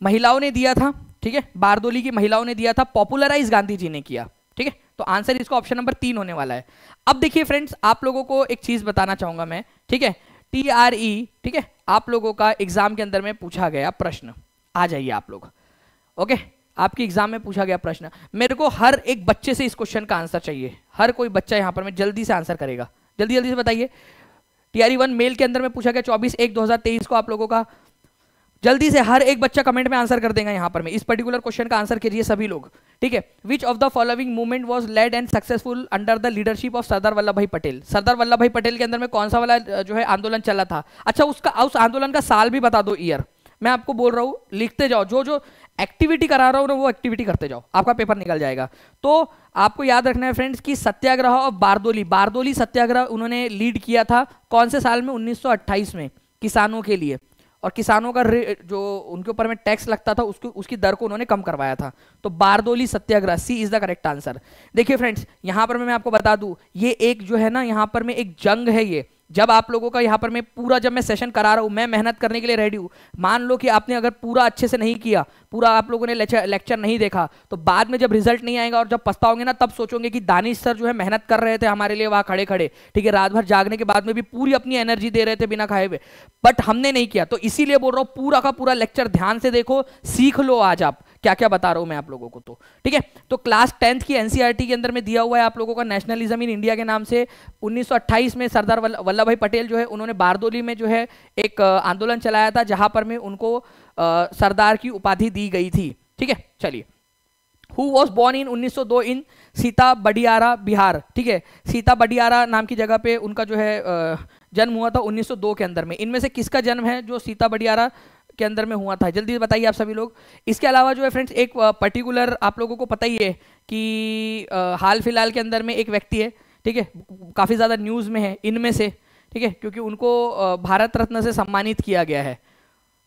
महिलाओं ने दिया था ठीक है बारदोली की महिलाओं ने दिया था पॉपुलराइज गांधी जी ने किया ठीक है तो आंसर इसका ऑप्शन नंबर तीन होने वाला है अब देखिए फ्रेंड्स आप लोगों को एक चीज बताना चाहूंगा मैं ठीक है टी आर ई ठीक है आप लोगों का एग्जाम के अंदर में पूछा गया प्रश्न आ जाइए आप लोग ओके okay? आपकी एग्जाम में पूछा गया प्रश्न मेरे को हर एक बच्चे से इस क्वेश्चन का आंसर चाहिए हर कोई बच्चा यहाँ पर मैं जल्दी से आंसर करेगा जल्दी जल्दी से बताइए टीआरई वन मेल के अंदर में पूछा गया चौबीस एक 2023 को आप लोगों का जल्दी से हर एक बच्चा कमेंट में आंसर कर देगा यहां पर मैं इस पर्टिकुलर क्वेश्चन का आंसर कीजिए सभी लोग ठीक है which of the following movement was led and successful under the leadership of Sardar Vallabh भाई पटेल सरदार वल्लभ भाई पटेल के अंदर में कौन सा वाला जो है आंदोलन चला था अच्छा उसका उस आंदोलन का साल भी बता दो ईयर मैं आपको बोल रहा हूँ लिखते जाओ जो जो एक्टिविटी करा रहा हूँ ना वो एक्टिविटी करते जाओ आपका पेपर निकल जाएगा तो आपको याद रखना है फ्रेंड्स कि सत्याग्रह और बारदोली बारदोली सत्याग्रह उन्होंने लीड किया था कौन से साल में 1928 में किसानों के लिए और किसानों का जो उनके ऊपर में टैक्स लगता था उसको उसकी दर को उन्होंने कम करवाया था तो Bardoli Satyagraha C is the correct answer देखिए फ्रेंड्स यहाँ पर मैं आपको बता दूँ ये एक जो है ना यहाँ पर में एक जंग है ये जब आप लोगों का यहाँ पर मैं पूरा जब मैं सेशन करा रहा हूँ मैं मेहनत करने के लिए रेडी हूँ मान लो कि आपने अगर पूरा अच्छे से नहीं किया पूरा आप लोगों ने लेक्चर नहीं देखा तो बाद में जब रिजल्ट नहीं आएगा और जब पछताओगे ना तब सोचोगे कि दानिश सर जो है मेहनत कर रहे थे हमारे लिए वहाँ खड़े खड़े ठीक है रात भर जागने के बाद में भी पूरी अपनी एनर्जी दे रहे थे बिना खाए हुए बट हमने नहीं किया तो इसीलिए बोल रहा हूँ पूरा का पूरा लेक्चर ध्यान से देखो सीख लो आज आप क्या क्या बता रहा हूँ मैं आप लोगों को तो ठीक है तो क्लास टेंथ की एनसीआरटी e के अंदर में दिया हुआ है आप लोगों का नेशनलिज्म इन इंडिया के नाम से 1928 में सरदार वल्लभ भाई पटेल जो है उन्होंने बारदोली में जो है एक आंदोलन चलाया था जहां पर में उनको सरदार की उपाधि दी गई थी ठीक है चलिए हु वॉज बॉर्न इन दो इन सीता बडियारा बिहार ठीक है सीता बडियारा नाम की जगह पे उनका जो है जन्म हुआ था 1902 के अंदर में इनमें से किसका जन्म है जो सीता बडियारा के अंदर में हुआ था जल्दी बताइए आप सभी लोग इसके अलावा जो है फ्रेंड्स एक पर्टिकुलर आप लोगों को पता ही है कि हाल फिलहाल के अंदर में एक व्यक्ति है ठीक है काफ़ी ज़्यादा न्यूज़ में है इनमें से ठीक है क्योंकि उनको भारत रत्न से सम्मानित किया गया है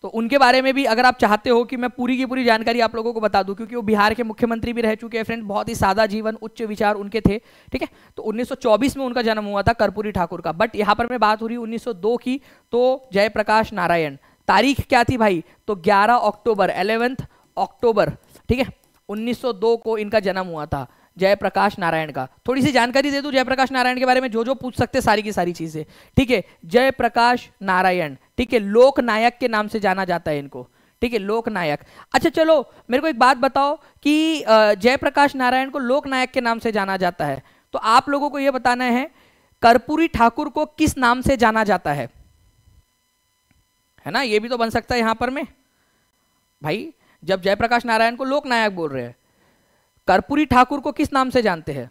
तो उनके बारे में भी अगर आप चाहते हो कि मैं पूरी की पूरी जानकारी आप लोगों को बता दूं क्योंकि वो बिहार के मुख्यमंत्री भी रह चुके हैं फ्रेंड बहुत ही सादा जीवन उच्च विचार उनके थे ठीक है तो 1924 में उनका जन्म हुआ था कर्पूरी ठाकुर का बट यहाँ पर मैं बात हो रही 1902 की तो जयप्रकाश नारायण तारीख क्या थी भाई तो 11 अक्टूबर एलेवेंथ अक्टूबर ठीक है 1902 को इनका जन्म हुआ था जयप्रकाश नारायण का थोड़ी सी जानकारी दे दू जयप्रकाश नारायण के बारे में जो जो पूछ सकते सारी की सारी चीजें ठीक है जयप्रकाश नारायण ठीक है लोक नायक के नाम से जाना जाता है इनको ठीक है लोक नायक अच्छा चलो मेरे को एक बात बताओ कि जयप्रकाश नारायण को लोक नायक के नाम से जाना जाता है तो आप लोगों को यह बताना है कर्पूरी ठाकुर को किस नाम से जाना जाता है है ना ये भी तो बन सकता है यहां पर में भाई जब जयप्रकाश नारायण को लोक नायक बोल रहे हैं कर्पूरी ठाकुर को किस नाम से जानते हैं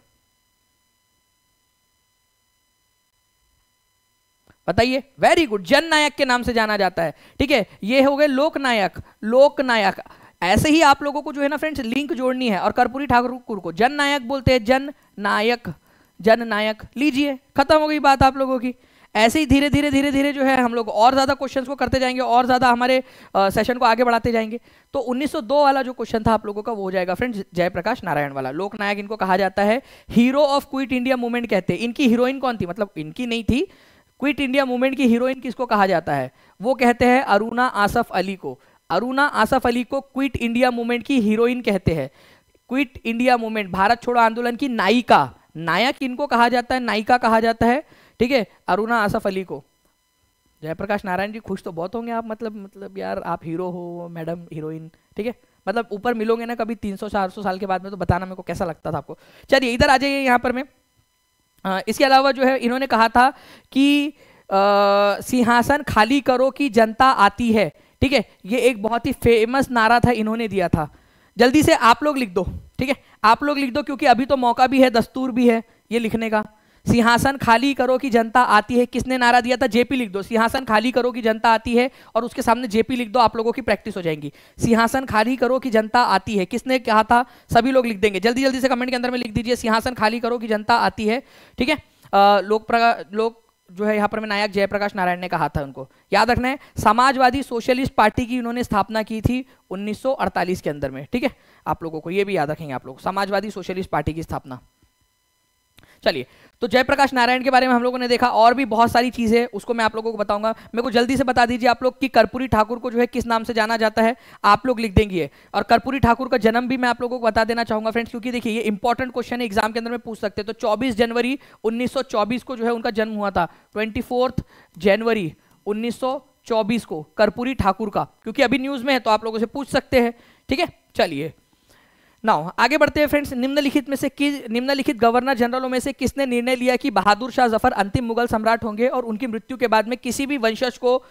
बताइए वेरी गुड जन नायक के नाम से जाना जाता है ठीक है ये हो गए लोक नायक लोक नायक ऐसे ही आप लोगों को जो है ना फ्रेंड्स लिंक जोड़नी है और कर्पूरी ठाकुर को जन नायक बोलते हैं जन नायक जन नायक लीजिए खत्म हो गई बात आप लोगों की ऐसे ही धीरे धीरे धीरे धीरे जो है हम लोग और ज़्यादा क्वेश्चंस को करते जाएंगे और ज़्यादा हमारे सेशन को आगे बढ़ाते जाएंगे तो 1902 वाला जो क्वेश्चन था आप लोगों का वो हो जाएगा फ्रेंड्स जयप्रकाश नारायण वाला लोकनायक इनको कहा जाता है hero of quit India movement कहते हैं इनकी हीरोइन कौन थी मतलब इनकी नहीं थी क्विट इंडिया मूवमेंट की हीरोइन किसको कहा जाता है वो कहते हैं अरुणा आसफ अली को अरुणा आसफ अली को क्विट इंडिया मूवमेंट की हीरोइन कहते हैं क्विट इंडिया मूवमेंट भारत छोड़ो आंदोलन की नायिका नायक इनको कहा जाता है नायिका कहा जाता है ठीक है अरुणा आसफ अली को जयप्रकाश नारायण जी खुश तो बहुत होंगे आप मतलब मतलब यार आप हीरो हो मैडम हीरोइन ठीक है मतलब ऊपर मिलोगे ना कभी 300 400 साल के बाद में तो बताना मेरे को कैसा लगता था आपको चलिए इधर आ जाइए यहाँ पर मैं इसके अलावा जो है इन्होंने कहा था कि सिंहासन खाली करो कि जनता आती है ठीक है ये एक बहुत ही फेमस नारा था इन्होंने दिया था जल्दी से आप लोग लिख दो ठीक है आप लोग लिख दो क्योंकि अभी तो मौका भी है दस्तूर भी है ये लिखने का सिंहासन खाली करो की जनता आती है किसने नारा दिया था जेपी लिख दो सिंहासन खाली करो की जनता आती है और उसके सामने जेपी लिख दो आप लोगों की प्रैक्टिस हो जाएंगी सिंहासन खाली करो की जनता आती है किसने कहा था सभी लोग लिख देंगे जल्दी जल्दी से कमेंट के अंदर में लिख दीजिए सिंहासन खाली करो की जनता आती है ठीक है लोक लोक जो है यहाँ पर मैं नायक जयप्रकाश नारायण ने कहा था उनको याद रखना है समाजवादी सोशलिस्ट पार्टी की उन्होंने स्थापना की थी 1948 के अंदर में ठीक है आप लोगों को ये भी याद रखेंगे आप लोग समाजवादी सोशलिस्ट पार्टी की स्थापना चलिए तो जयप्रकाश नारायण के बारे में हम लोगों ने देखा और भी बहुत सारी चीज़ें उसको मैं आप लोगों को बताऊंगा मेरे को जल्दी से बता दीजिए आप लोग कि कर्पूरी ठाकुर को जो है किस नाम से जाना जाता है आप लोग लिख देंगे और कर्पूरी ठाकुर का जन्म भी मैं आप लोगों को बता देना चाहूंगा फ्रेंड्स क्योंकि देखिए ये इंपॉर्टेंट क्वेश्चन है एग्जाम के अंदर में पूछ सकते हैं तो चौबीस जनवरी उन्नीस को जो है उनका जन्म हुआ था ट्वेंटी जनवरी उन्नीस को कर्पूरी ठाकुर का क्योंकि अभी न्यूज़ में है तो आप लोगों से पूछ सकते हैं ठीक है चलिए नाउ आगे बढ़ते हैं फ्रेंड्स निम्नलिखित में से किस निम्नलिखित गवर्नर जनरलों में से किसने निर्णय लिया कि बहादुर शाह जफर अंतिम मुगल सम्राट होंगे और उनकी मृत्यु के बाद में किसी भी वंशज को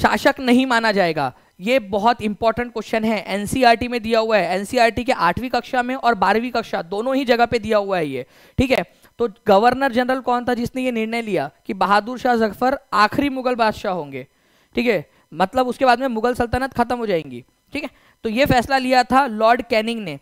शासक नहीं माना जाएगा ये बहुत इंपॉर्टेंट क्वेश्चन है एनसीईआरटी e में दिया हुआ है एनसीईआरटी e के आठवीं कक्षा में और बारहवीं कक्षा दोनों ही जगह पे दिया हुआ है ये ठीक है तो गवर्नर जनरल कौन था जिसने ये निर्णय लिया कि बहादुर शाह जफर आखिरी मुगल बादशाह होंगे ठीक है मतलब उसके बाद में मुगल सल्तनत खत्म हो जाएंगी ठीक है तो ये फैसला लिया था लॉर्ड कैनिंग ने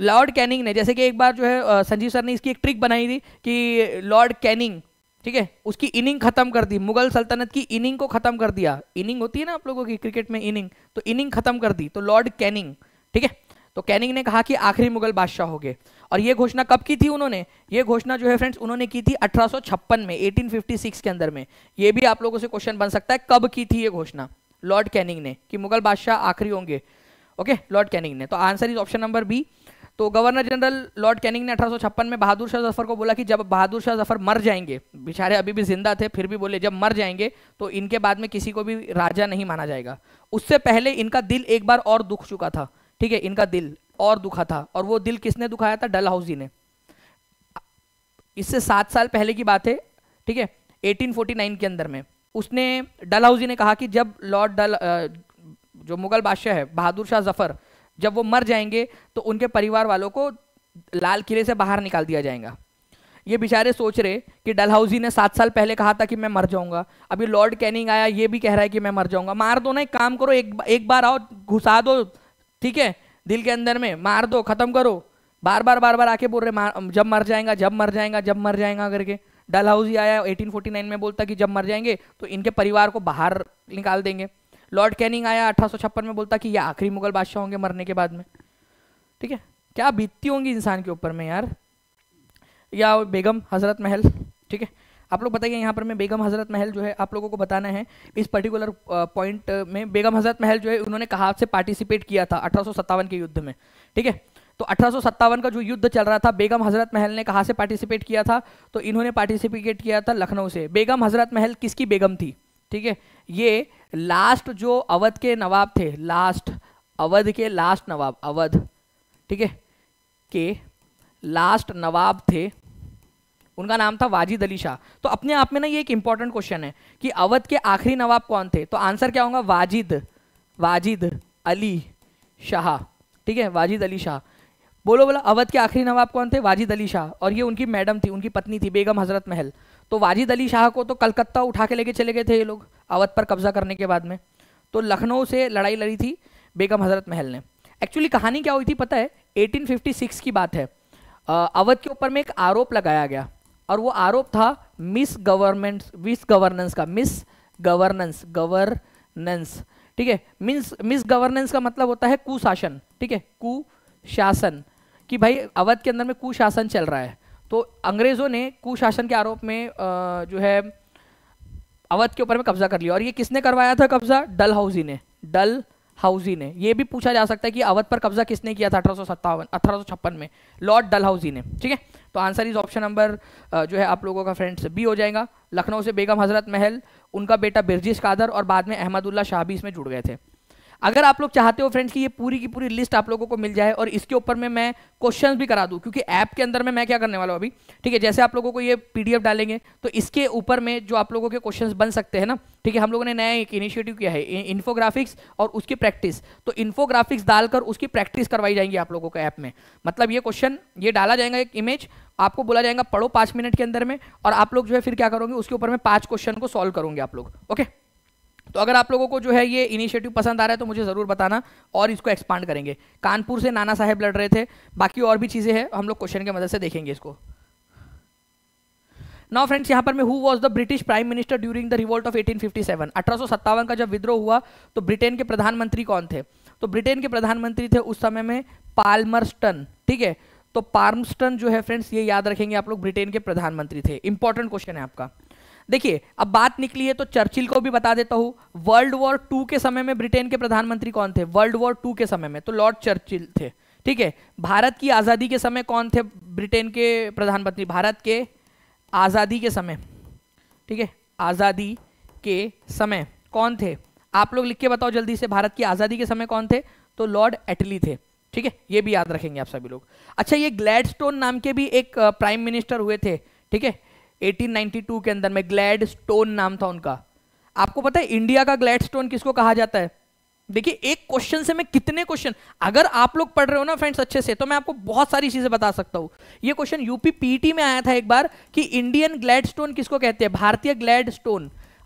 लॉर्ड कैनिंग ने जैसे कि एक बार जो है संजीव सर ने इसकी एक ट्रिक बनाई थी कि लॉर्ड कैनिंग ठीक है उसकी इनिंग खत्म कर दी मुगल सल्तनत की इनिंग को खत्म कर दिया इनिंग होती है ना आप लोगों की क्रिकेट में इनिंग तो इनिंग खत्म कर दी तो लॉर्ड कैनिंग ठीक है तो कैनिंग ने कहा कि आखिरी मुगल बादशाह हो गए और ये घोषणा कब की थी उन्होंने ये घोषणा जो है फ्रेंड्स उन्होंने की थी 1856 में 1856 के अंदर में ये भी आप लोगों से क्वेश्चन बन सकता है कब की थी ये घोषणा लॉर्ड कैनिंग ने कि मुगल बादशाह आखिरी होंगे ओके लॉर्ड कैनिंग ने तो answer is option number B तो गवर्नर जनरल लॉर्ड कैनिंग ने अठारह में बहादुर शाह जफर को बोला कि जब बहादुर शाह जफर मर जाएंगे बेचारे अभी भी जिंदा थे फिर भी बोले जब मर जाएंगे तो इनके बाद में किसी को भी राजा नहीं माना जाएगा उससे पहले इनका दिल एक बार और दुख चुका था ठीक है इनका दिल और दुखा था और वो दिल किसने दुखाया था डल हाउजी ने इससे सात साल पहले की बात है ठीक है एटीन के अंदर में उसने डलहाउजी ने कहा कि जब लॉर्ड डल जो मुगल बादशाह है बहादुर शाह जफर जब वो मर जाएंगे तो उनके परिवार वालों को लाल किले से बाहर निकाल दिया जाएगा ये बेचारे सोच रहे कि डलहाउजी ने सात साल पहले कहा था कि मैं मर जाऊंगा अभी लॉर्ड कैनिंग आया ये भी कह रहा है कि मैं मर जाऊंगा मार दो ना एक काम करो एक एक बार आओ घुसा दो ठीक है दिल के अंदर में मार दो खत्म करो बार बार बार बार आके बोल रहे जब मर जाएगा जब मर जाएगा जब मर जाएगा करके डलहाउजी आया 1849 में बोलता कि जब मर जाएंगे तो इनके परिवार को बाहर निकाल देंगे लॉर्ड कैनिंग आया अठारह में बोलता कि ये आखिरी मुगल बादशाह होंगे मरने के बाद में ठीक है क्या बीतती होंगी इंसान के ऊपर में यार या बेगम हज़रत महल ठीक है आप लोग बताइए यहाँ पर मैं बेगम हज़रत महल जो है आप लोगों को बताना है इस पर्टिकुलर पॉइंट में बेगम हज़रत महल जो है उन्होंने कहाँ से पार्टिसिपेट किया था अठारह के युद्ध में ठीक है तो अठारह का जो युद्ध चल रहा था बेगम हजरत महल ने कहाँ से पार्टिसिपेट किया था तो इन्होंने पार्टिसिपेट किया था लखनऊ से बेगम हजरत महल किसकी बेगम थी ठीक है ये लास्ट जो अवध के नवाब थे लास्ट अवध के लास्ट नवाब अवध ठीक है के लास्ट नवाब थे उनका नाम था वाजिद अली शाह तो अपने आप में ना ये एक इंपॉर्टेंट क्वेश्चन है कि अवध के आखिरी नवाब कौन थे तो आंसर क्या होगा वाजिद वाजिद अली शाह ठीक है वाजिद अली शाह बोलो बोला अवध के आखिरी नवाब कौन थे वाजिद अली शाह और ये उनकी मैडम थी उनकी पत्नी थी बेगम हजरत महल तो वाजिद अली शाह को तो कलकत्ता उठा के लेके चले गए थे ये लोग अवध पर कब्जा करने के बाद में तो लखनऊ से लड़ाई लड़ी थी बेगम हजरत महल ने एक्चुअली कहानी क्या हुई थी पता है 1856 की बात है अवध के ऊपर में एक आरोप लगाया गया और वो आरोप था मिस गवर्नमेंट मिस गवर्नेंस का मिस गवर्नेंस गवर्नेंस ठीक है मिस मिस गवर्नेंस का मतलब होता है कुशासन ठीक है कुशासन कि भाई अवध के अंदर में कुशासन चल रहा है तो अंग्रेज़ों ने कुशासन के आरोप में जो है अवध के ऊपर में कब्जा कर लिया और ये किसने करवाया था कब्जा डल हाउजी ने डल हाउजी ने ये भी पूछा जा सकता है कि अवध पर कब्जा किसने किया था अठारह अठारह में लॉर्ड डल हाउजी ने ठीक है तो आंसर इज ऑप्शन नंबर जो है आप लोगों का फ्रेंड्स बी हो जाएगा लखनऊ से बेगम हजरत महल उनका बेटा बिरजिश कादर और बाद में अहमदुल्ला शाह भी इसमें जुड़ गए थे अगर आप लोग चाहते हो फ्रेंड्स कि ये पूरी की पूरी लिस्ट आप लोगों को मिल जाए और इसके ऊपर में मैं क्वेश्चंस भी करा दूं क्योंकि ऐप के अंदर में मैं क्या करने वाला हूँ अभी ठीक है जैसे आप लोगों को ये पीडीएफ डालेंगे तो इसके ऊपर में जो आप लोगों के क्वेश्चन बन सकते हैं ना ठीक है हम लोगों ने नया एक इनिशिएटिव किया है इन्फोग्राफिक्स और उसकी प्रैक्टिस तो इन्फोग्राफिक्स डालकर उसकी प्रैक्टिस करवाई जाएंगी आप लोगों को ऐप में मतलब ये क्वेश्चन ये डाला जाएगा एक इमेज आपको बोला जाएगा पढ़ो पाँच मिनट के अंदर में और आप लोग जो है फिर क्या करोगे उसके ऊपर में पाँच क्वेश्चन को सॉल्व करूंगे आप लोग ओके तो अगर आप लोगों को जो है ये इनिशिएटिव पसंद आ रहा है तो मुझे ज़रूर बताना और इसको एक्सपांड करेंगे कानपुर से नाना साहेब लड़ रहे थे बाकी और भी चीज़ें हैं हम लोग क्वेश्चन के मदद से देखेंगे इसको नाउ फ्रेंड्स यहाँ पर मैं who was the British prime minister during the revolt of 1857 अठारह का जब विद्रोह हुआ तो ब्रिटेन के प्रधानमंत्री कौन थे तो ब्रिटेन के प्रधानमंत्री थे उस समय में पालमरस्टन ठीक है तो पार्मस्टन जो है फ्रेंड्स ये याद रखेंगे आप लोग ब्रिटेन के प्रधानमंत्री थे इंपॉर्टेंट क्वेश्चन है आपका देखिए अब बात निकली है तो चर्चिल को भी बता देता हूं वर्ल्ड वॉर टू के समय में ब्रिटेन के प्रधानमंत्री कौन थे वर्ल्ड वॉर टू के समय में तो लॉर्ड चर्चिल थे ठीक है भारत की आज़ादी के समय कौन थे ब्रिटेन के प्रधानमंत्री भारत के आज़ादी के समय ठीक है आज़ादी के समय कौन थे आप लोग लिख के बताओ जल्दी से भारत की आज़ादी के समय कौन थे तो लॉर्ड एटली थे ठीक है ये भी याद रखेंगे आप सभी लोग अच्छा ये ग्लैडस्टोन नाम के भी एक प्राइम मिनिस्टर हुए थे ठीक है 1892 के अंदर में ग्लैड स्टोन नाम था उनका आपको पता है इंडिया का ग्लैड स्टोन किसको कहा जाता है देखिए एक क्वेश्चन से मैं कितने क्वेश्चन अगर आप लोग पढ़ रहे हो ना फ्रेंड्स अच्छे से तो मैं आपको बहुत सारी चीजें बता सकता हूं ये क्वेश्चन यूपी पीटी में आया था एक बार कि इंडियन ग्लैड किसको कहते हैं भारतीय ग्लैड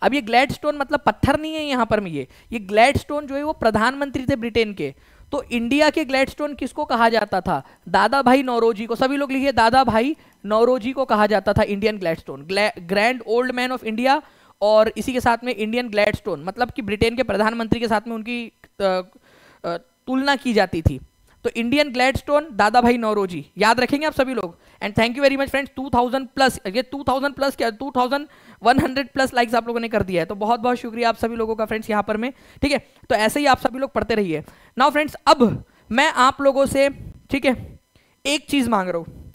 अब ये ग्लैड मतलब पत्थर नहीं है यहां पर ये ये ग्लैड जो है वो प्रधानमंत्री थे ब्रिटेन के तो इंडिया के ग्लैडस्टोन किसको कहा जाता था दादा भाई नौरोजी को सभी लोग लिखिए दादा भाई नौरोजी को कहा जाता था Indian Gladstone grand old man of India और इसी के साथ में इंडियन ग्लैडस्टोन मतलब कि ब्रिटेन के प्रधानमंत्री के साथ में उनकी तुलना की जाती थी तो इंडियन ग्लैडस्टोन दादा भाई नौरोजी याद रखेंगे आप सभी लोग and thank you very much friends 2000 plus ये 2000 प्लस क्या 2100 प्लस लाइक्स आप लोगों ने कर दिया है तो बहुत बहुत शुक्रिया आप सभी लोगों का फ्रेंड्स यहां पर मैं ठीक है तो ऐसे ही आप सभी लोग पढ़ते रहिए नाउ फ्रेंड्स अब मैं आप लोगों से ठीक है एक चीज़ मांग रहा हूं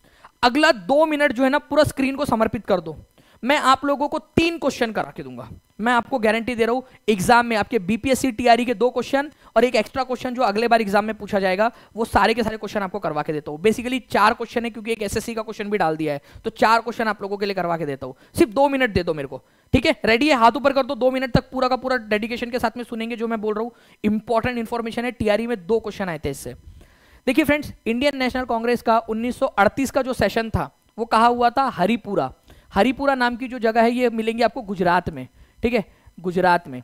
अगला दो मिनट जो है ना पूरा स्क्रीन को समर्पित कर दो मैं आप लोगों को तीन क्वेश्चन करा के दूंगा मैं आपको गारंटी दे रहा हूं एग्जाम में आपके बीपीएससी टीआरई e के दो क्वेश्चन और एक एक्स्ट्रा क्वेश्चन जो अगले बार एग्जाम में पूछा जाएगा वो सारे के सारे क्वेश्चन आपको करवा के देता हूं बेसिकली चार क्वेश्चन है क्योंकि एक एसएससी का क्वेश्चन भी डाल दिया है तो चार क्वेश्चन आप लोगों के लिए करवा के देता हूं सिर्फ दो मिनट दे दो मेरे को ठीक है रेडी है हाथ ऊपर कर दो दो मिनट तक पूरा का पूरा डेडिकेशन के साथ में सुनेंगे जो मैं बोल रहा हूं इंपॉर्टेंट इन्फॉर्मेशन है टीआरई e में दो क्वेश्चन आए थे इससे देखिए फ्रेंड्स इंडियन नेशनल कांग्रेस का 1938 का जो सेशन था वो कहा हुआ था हरिपुरा हरिपुरा नाम की जो जगह है ये मिलेंगी आपको गुजरात में ठीक है गुजरात में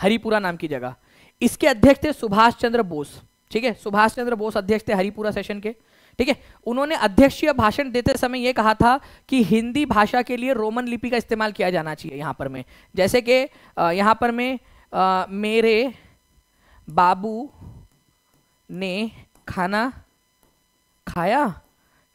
हरिपुरा नाम की जगह इसके अध्यक्ष थे सुभाष चंद्र बोस ठीक है सुभाष चंद्र बोस अध्यक्ष थे हरिपुरा सेशन के ठीक है उन्होंने अध्यक्षीय भाषण देते समय यह कहा था कि हिंदी भाषा के लिए रोमन लिपि का इस्तेमाल किया जाना चाहिए यहाँ पर में जैसे कि यहाँ पर में आ, मेरे बाबू ने खाना खाया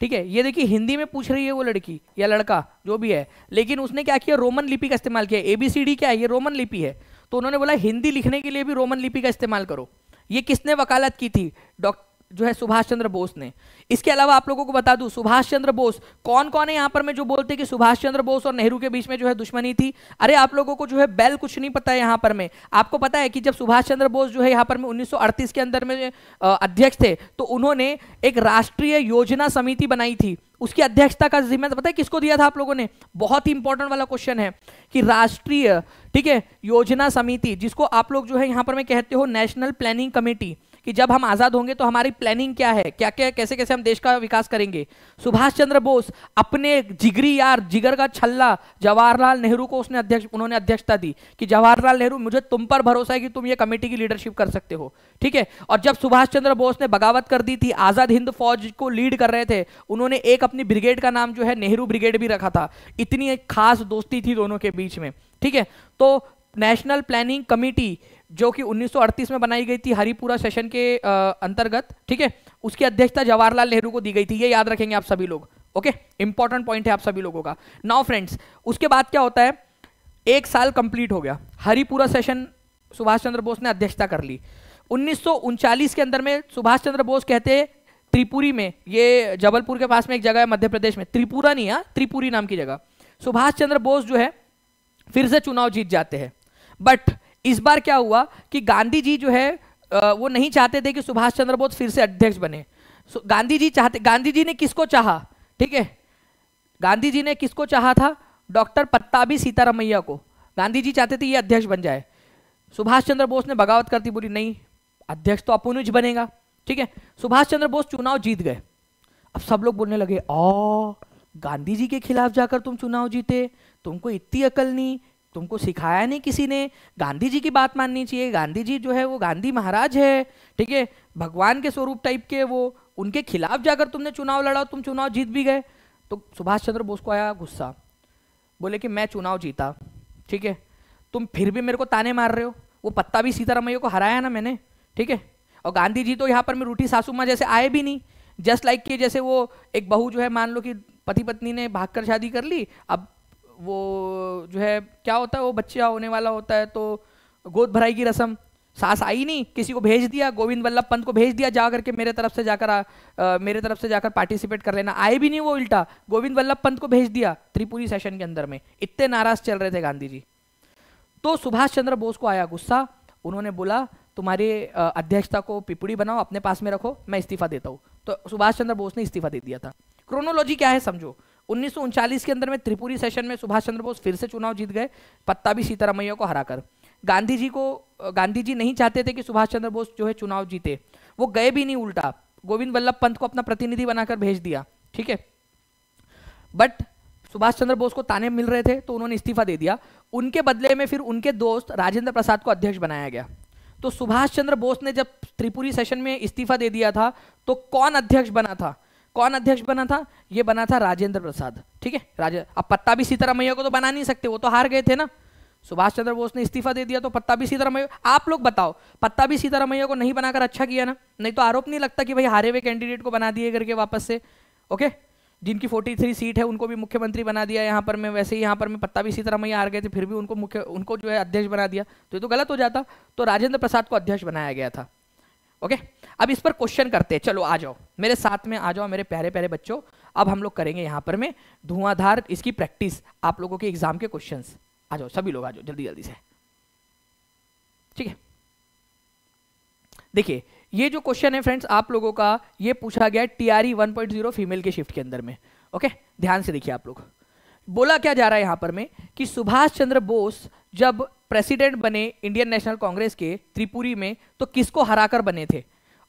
ठीक है ये देखिए हिंदी में पूछ रही है वो लड़की या लड़का जो भी है लेकिन उसने क्या किया रोमन लिपि का इस्तेमाल किया एबीसीडी क्या है ये रोमन लिपि है तो उन्होंने बोला हिंदी लिखने के लिए भी रोमन लिपि का इस्तेमाल करो ये किसने वकालत की थी डॉक्टर जो है सुभाष चंद्र बोस ने इसके अलावा आप लोगों को बता दूं सुभाष चंद्र बोस कौन कौन है यहां पर मैं जो बोलते कि सुभाष चंद्र बोस और नेहरू के बीच में जो है दुश्मनी थी अरे आप लोगों को जो है बैल कुछ नहीं पता है यहां पर मैं आपको पता है कि जब सुभाष चंद्र बोस जो है यहां पर में 1938 के अंदर में अध्यक्ष थे तो उन्होंने एक राष्ट्रीय योजना समिति बनाई थी उसकी अध्यक्षता का जिम्मेदार पता है किसको दिया था आप लोगों ने बहुत ही इंपॉर्टेंट वाला क्वेश्चन है कि राष्ट्रीय ठीक है योजना समिति जिसको आप लोग जो है यहाँ पर मैं कहते हो नेशनल प्लानिंग कमेटी कि जब हम आज़ाद होंगे तो हमारी प्लानिंग क्या है क्या क्या कैसे कैसे हम देश का विकास करेंगे सुभाष चंद्र बोस अपने जिगरी यार जिगर का छल्ला जवाहरलाल नेहरू को उसने अध्यक्ष उन्होंने अध्यक्षता दी कि जवाहरलाल नेहरू मुझे तुम पर भरोसा है कि तुम ये कमेटी की लीडरशिप कर सकते हो ठीक है और जब सुभाष चंद्र बोस ने बगावत कर दी थी आज़ाद हिंद फौज को लीड कर रहे थे उन्होंने एक अपनी ब्रिगेड का नाम जो है नेहरू ब्रिगेड भी रखा था इतनी खास दोस्ती थी दोनों के बीच में ठीक है तो नेशनल प्लानिंग कमेटी जो कि 1938 में बनाई गई थी हरिपुरा सेशन के अंतर्गत ठीक है उसकी अध्यक्षता जवाहरलाल नेहरू को दी गई थी ये याद रखेंगे आप सभी लोग ओके इंपॉर्टेंट पॉइंट है आप सभी लोगों का नाउ फ्रेंड्स उसके बाद क्या होता है एक साल कंप्लीट हो गया हरिपुरा सेशन सुभाष चंद्र बोस ने अध्यक्षता कर ली उन्नीस के अंदर में सुभाष चंद्र बोस कहते त्रिपुरी में ये जबलपुर के पास में एक जगह है मध्य प्रदेश में त्रिपुरा नहीं है हाँ, त्रिपुरी नाम की जगह सुभाष चंद्र बोस जो है फिर से चुनाव जीत जाते हैं बट इस बार क्या हुआ कि गांधी जी जो है वो नहीं चाहते थे कि सुभाष चंद्र बोस फिर से अध्यक्ष बने गांधी जी चाहते गांधी जी ने किसको चाहा ठीक है गांधी जी ने किसको चाहा था डॉक्टर पत्ताबी सीतारामैया को गांधी जी चाहते थे ये अध्यक्ष बन जाए सुभाष चंद्र बोस ने बगावत करती बोली नहीं अध्यक्ष तो अपूनुज बनेगा ठीक है सुभाष चंद्र बोस चुनाव जीत गए अब सब लोग बोलने लगे ओ गांधी जी के खिलाफ जाकर तुम चुनाव जीते तुमको इतनी अकल नहीं तुमको सिखाया नहीं किसी ने गांधी जी की बात माननी चाहिए गांधी जी जो है वो गांधी महाराज है ठीक है भगवान के स्वरूप टाइप के वो उनके खिलाफ जाकर तुमने चुनाव लड़ा तुम चुनाव जीत भी गए तो सुभाष चंद्र बोस को आया गुस्सा बोले कि मैं चुनाव जीता ठीक है तुम फिर भी मेरे को ताने मार रहे हो वो पत्ता भी सीतारामैया को हराया ना मैंने ठीक है और गांधी जी तो यहाँ पर मैं रूठी सासू माँ जैसे आए भी नहीं जस्ट लाइक like कि जैसे वो एक बहू जो है मान लो कि पति पत्नी ने भागकर शादी कर ली अब वो जो है क्या होता है वो बच्चा होने वाला होता है तो गोद भराई की रस्म सास आई नहीं किसी को भेज दिया गोविंद वल्लभ पंत को भेज दिया जा करके मेरे तरफ से जाकर आ, आ, मेरे तरफ से जाकर पार्टिसिपेट कर लेना आए भी नहीं वो उल्टा गोविंद वल्लभ पंत को भेज दिया त्रिपुरी सेशन के अंदर में इतने नाराज चल रहे थे गांधी जी तो सुभाष चंद्र बोस को आया गुस्सा उन्होंने बोला तुम्हारी अध्यक्षता को पिपुड़ी बनाओ अपने पास में रखो मैं इस्तीफा देता हूँ तो सुभाष चंद्र बोस ने इस्तीफा दे दिया था क्रोनोलॉजी क्या है समझो उन्नीस के अंदर में त्रिपुरी सेशन में सुभाष चंद्र बोस फिर से चुनाव जीत गए पत्ता भी सीतारामैया को हराकर गांधी जी को गांधी जी नहीं चाहते थे कि सुभाष चंद्र बोस जो है चुनाव जीते वो गए भी नहीं उल्टा गोविंद वल्लभ पंत को अपना प्रतिनिधि बनाकर भेज दिया ठीक है बट सुभाष चंद्र बोस को ताने मिल रहे थे तो उन्होंने इस्तीफा दे दिया उनके बदले में फिर उनके दोस्त राजेंद्र प्रसाद को अध्यक्ष बनाया गया तो सुभाष चंद्र बोस ने जब त्रिपुरी सेशन में इस्तीफा दे दिया था तो कौन अध्यक्ष बना था कौन अध्यक्ष बना था ये बना था राजेंद्र प्रसाद ठीक है राजे अब पत्ता भी सीतारामैया को तो बना नहीं सकते वो तो हार गए थे ना सुभाष चंद्र बोस ने इस्तीफा दे दिया तो पत्ता भी सीतारामैया आप लोग बताओ पत्ता भी सीतारामैया को नहीं बनाकर अच्छा किया ना नहीं तो आरोप नहीं लगता कि भाई हारे हुए कैंडिडेट को बना दिए करके वापस से ओके जिनकी फोर्टी थ्री सीट है उनको भी मुख्यमंत्री बना दिया यहाँ पर मैं वैसे ही यहाँ पर मैं पत्ता भी सीतारामैया हार गए थे फिर भी उनको मुख्य उनको जो है अध्यक्ष बना दिया तो ये तो गलत हो जाता तो राजेंद्र प्रसाद को अध्यक्ष बनाया गया था ओके अब इस पर क्वेश्चन करते हैं चलो आ जाओ मेरे साथ में आ जाओ मेरे प्यारे प्यारे बच्चों अब हम लोग करेंगे यहां पर में धुआंधार इसकी प्रैक्टिस आप लोगों के एग्जाम के क्वेश्चन आ जाओ सभी लोग आ जाओ जल्दी जल्दी से ठीक है देखिए ये जो क्वेश्चन है फ्रेंड्स आप लोगों का ये पूछा गया T R one point zero female के शिफ्ट के अंदर में ओके ध्यान से देखिए आप लोग बोला क्या जा रहा है यहां पर में कि सुभाष चंद्र बोस जब प्रेसिडेंट बने इंडियन नेशनल कांग्रेस के त्रिपुरी में तो किसको हराकर बने थे